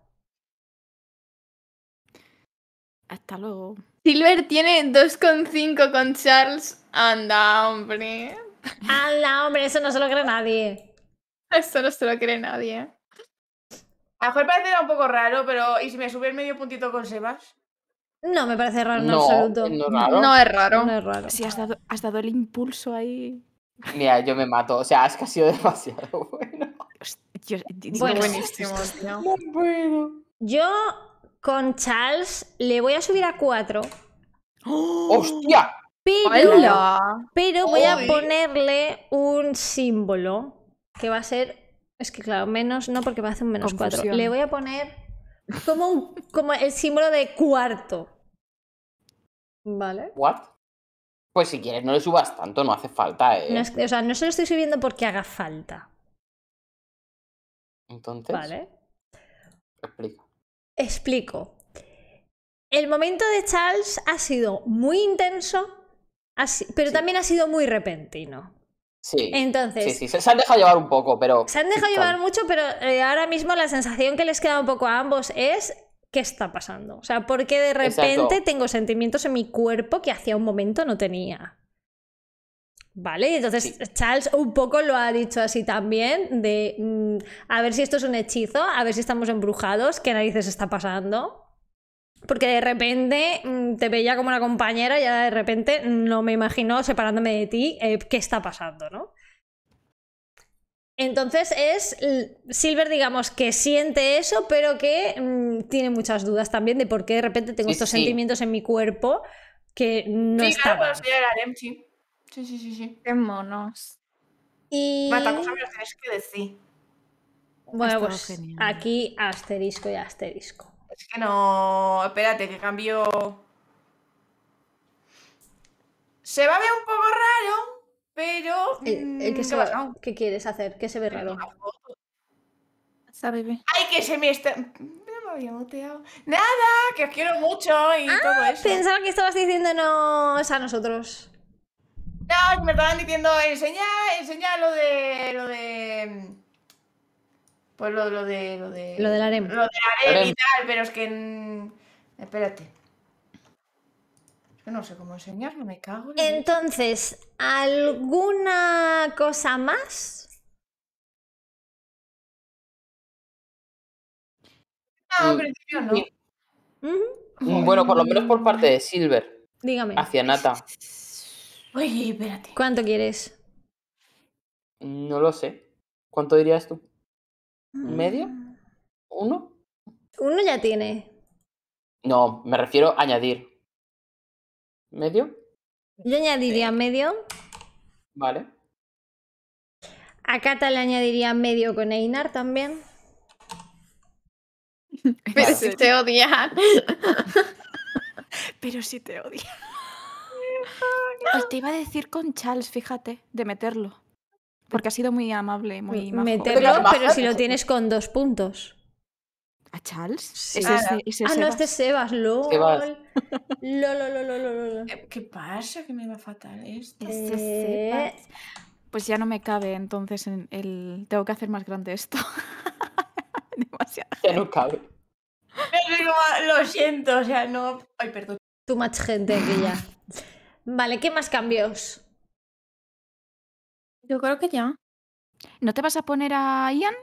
Hasta luego. Silver tiene 2,5 con Charles. Anda, hombre. ¡Hala, ah, hombre, eso no se lo cree nadie. Eso no se lo cree nadie. A lo mejor parecerá un poco raro, pero ¿y si me sube el medio puntito con Sebas? No me parece raro en absoluto. No, es raro. No es raro. Sí, has dado, el impulso ahí. Mira, yo me mato. O sea, es que ha sido demasiado bueno. Yo, buenísimo, bueno. Yo con Charles le voy a subir a 4. ¡Hostia! Pero, voy a ponerle un símbolo que va a ser. Es que claro, menos no porque va a hacer un menos Le voy a poner como, como el símbolo de cuarto. ¿Vale? ¿What? Pues si quieres, no le subas tanto, no hace falta. ¿eh? No o sea, no se lo estoy subiendo porque haga falta. Entonces. Vale. Explico. Explico. El momento de Charles ha sido muy intenso pero también ha sido muy repentino. Sí. Entonces. Sí, se, han dejado llevar un poco, pero. Se han dejado llevar mucho, pero eh, ahora mismo la sensación que les queda un poco a ambos es. ¿Qué está pasando? O sea, porque de repente tengo sentimientos en mi cuerpo que hacía un momento no tenía. ¿Vale? Y entonces Charles un poco lo ha dicho así también, de mm, a ver si esto es un hechizo, a ver si estamos embrujados, qué narices está pasando. Porque de repente mm, te veía como una compañera y ahora de repente no me imagino separándome de ti eh, qué está pasando, ¿no? Entonces es Silver, digamos, que siente eso, pero que mm, tiene muchas dudas también de por qué de repente tengo estos sentimientos en mi cuerpo que no sí, Claro, sí. sí, sí, sí, sí. Qué monos. Y... que Bueno, pues aquí asterisco y asterisco. Es que no. Espérate, que cambio. Se va a ver un poco raro, pero. Mm, ¿Qué quieres hacer? ¿Qué se ve raro? Ay, que se me está. No me había muteado. Nada, que os quiero mucho y ah, todo eso. Pensaba que estabas diciéndonos a nosotros. No, me estaban diciendo enseña, lo de. lo de. Pues lo, de. Lo de. Lo del Lo del harem, y tal, pero es que. Espérate. Es que no sé cómo enseñarlo, me cago. En Entonces, ¿alguna cosa más? Ah, mm, no, principio no. Mm, bueno, por lo menos por parte de Silver. Dígame. Hacia Nata. Oye, espérate. ¿Cuánto quieres? No lo sé. ¿Cuánto dirías tú? ¿Medio? Mm. ¿Uno? Uno ya tiene. No, me refiero a añadir. ¿Medio? Yo añadiría medio. Vale. A Cata le añadiría medio con Einar también. Pero si te odia. Pero si te odia. te iba a decir con Charles, fíjate, de meterlo. Porque ha sido muy amable, muy majo. Meterlo, pero si lo tienes con dos puntos. ¿A Charles? ah, no, este es Sebas, Lo, lo, lo eh, ¿Qué pasa? Que me va fatal esto. Este eh, Sebas. Pues ya no me cabe, entonces en el... tengo que hacer más grande esto. Demasiado. Ya no cabe. Ah, lo siento, o sea, no. Ay, perdón. Too much gente aquí ya. Vale, ¿qué más cambios? Yo creo que ya. ¿No te vas a poner a Ian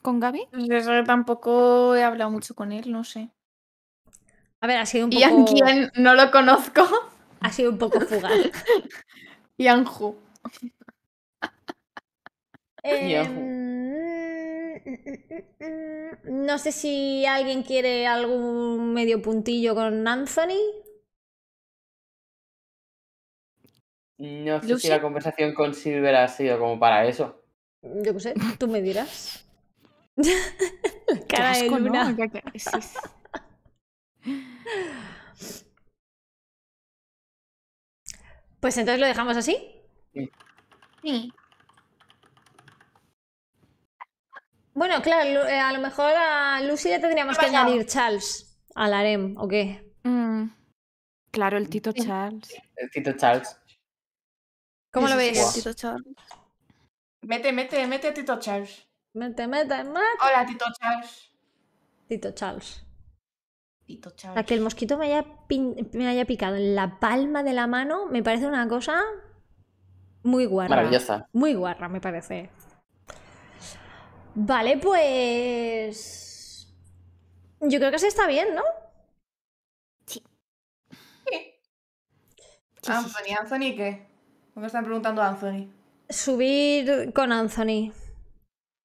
con Gaby? Pues tampoco he hablado mucho con él, no sé. A ver, ha sido un poco. Ian no lo conozco. Ha sido un poco fugaz. Ian no sé si alguien quiere algún medio puntillo con Anthony No sé si la conversación con Silver ha sido como para eso. Yo qué sé, tú me dirás. Cara de Pues entonces lo dejamos así. Sí. Bueno, claro, eh, a lo mejor a Lucy le tendríamos que añadir Charles al harem, ¿o qué? Mm. Claro, el Tito Charles. El Tito Charles. ¿Cómo lo veis, Tito Charles. Mete, mete, mete Tito Charles. Mete, mete, mete. Hola, Tito Charles. Tito Charles. Tito Charles. A que el mosquito me haya, me haya picado en la palma de la mano me parece una cosa muy guarra. Maravillosa. Muy guarra, me parece. Vale, pues. Yo creo que así está bien, ¿no? Sí. sí. Anthony, Anthony, ¿qué? Me están preguntando Anthony. Subir con Anthony.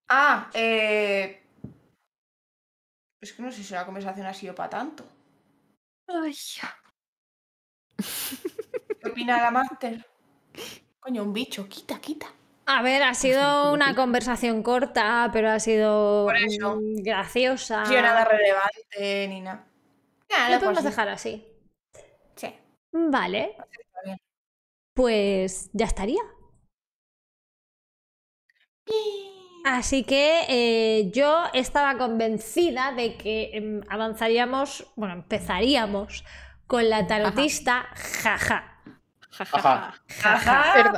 Ah, eh... Es que no sé si la conversación ha sido para tanto. Ay. ¿Qué opina la máster? Coño, un bicho, quita, quita. A ver, ha sido una conversación corta, pero ha sido mm, graciosa. No nada relevante Nina. nada. lo pues podemos dejar así. Sí. Vale pues ya estaría. Así que eh, yo estaba convencida de que em, avanzaríamos, bueno, empezaríamos con la tarotista, jaja. Jaja. Jajaja.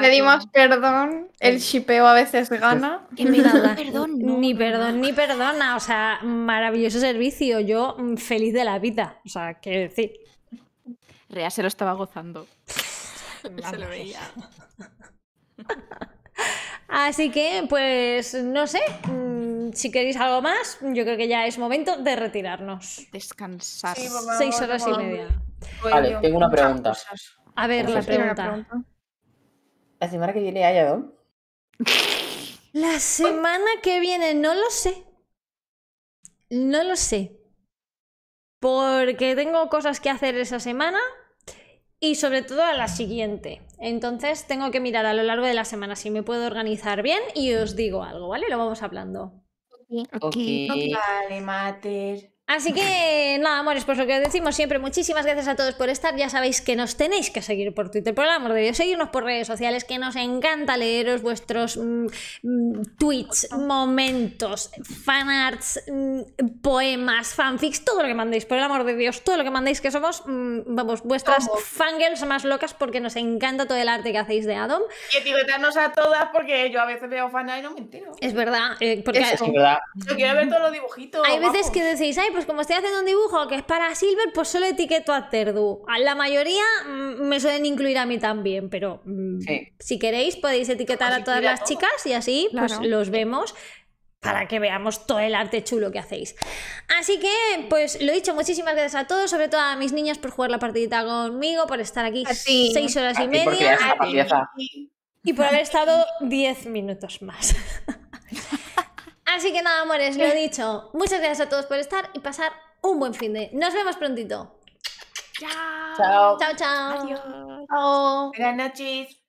Pedimos perdón. El shipeo a veces gana. perdón. Ni perdón ni perdona. O sea, maravilloso servicio. Yo mm, feliz de la vida. O sea, qué decir. Rea se lo estaba gozando. Así que, pues, no sé. Mm, si queréis algo más, yo creo que ya es momento de retirarnos. Descansar. Seis horas y media. Vale, tengo una pregunta. A ver, la pregunta. ¿La semana que viene hay La semana que viene, no lo sé. No lo sé. Porque tengo cosas que hacer esa semana y sobre todo a la siguiente. Entonces tengo que mirar a lo largo de la semana si me puedo organizar bien y os digo algo, ¿vale? Lo vamos hablando. Vale, Así que nada, amores, pues lo que decimos siempre, muchísimas gracias a todos por estar. Ya sabéis que nos tenéis que seguir por Twitter, por el amor de Dios, seguirnos por redes sociales, que nos encanta leeros vuestros mm, mm, tweets, momentos, fanarts, mm, poemas, fanfics, todo lo que mandéis, por el amor de Dios, todo lo que mandéis, que somos, vamos, vuestras fangirls más locas porque nos encanta todo el arte que hacéis de Adam. Y etiquetarnos a todas porque yo a veces veo fanart y no me entero. Es verdad, eh, porque es ¿verdad? Yo quiero ver todos los dibujitos. hay veces que decís, ay, pues como estoy haciendo un dibujo que es para Silver, pues solo etiqueto a Terdu. A la mayoría mm, me suelen incluir a mí también, pero mm, si queréis podéis etiquetar a todas las chicas y así pues los vemos para que veamos todo el arte chulo que hacéis. Así que, pues lo dicho, muchísimas gracias a todos, sobre todo a mis niñas por jugar la partidita conmigo, por estar aquí seis horas y media y por haber estado diez minutos más. Así que nada, amores, lo he dicho. Muchas gracias a todos por estar y pasar un buen fin de. Nos vemos prontito. Chao. Chao, chao. Adiós. Chao. Buenas noches.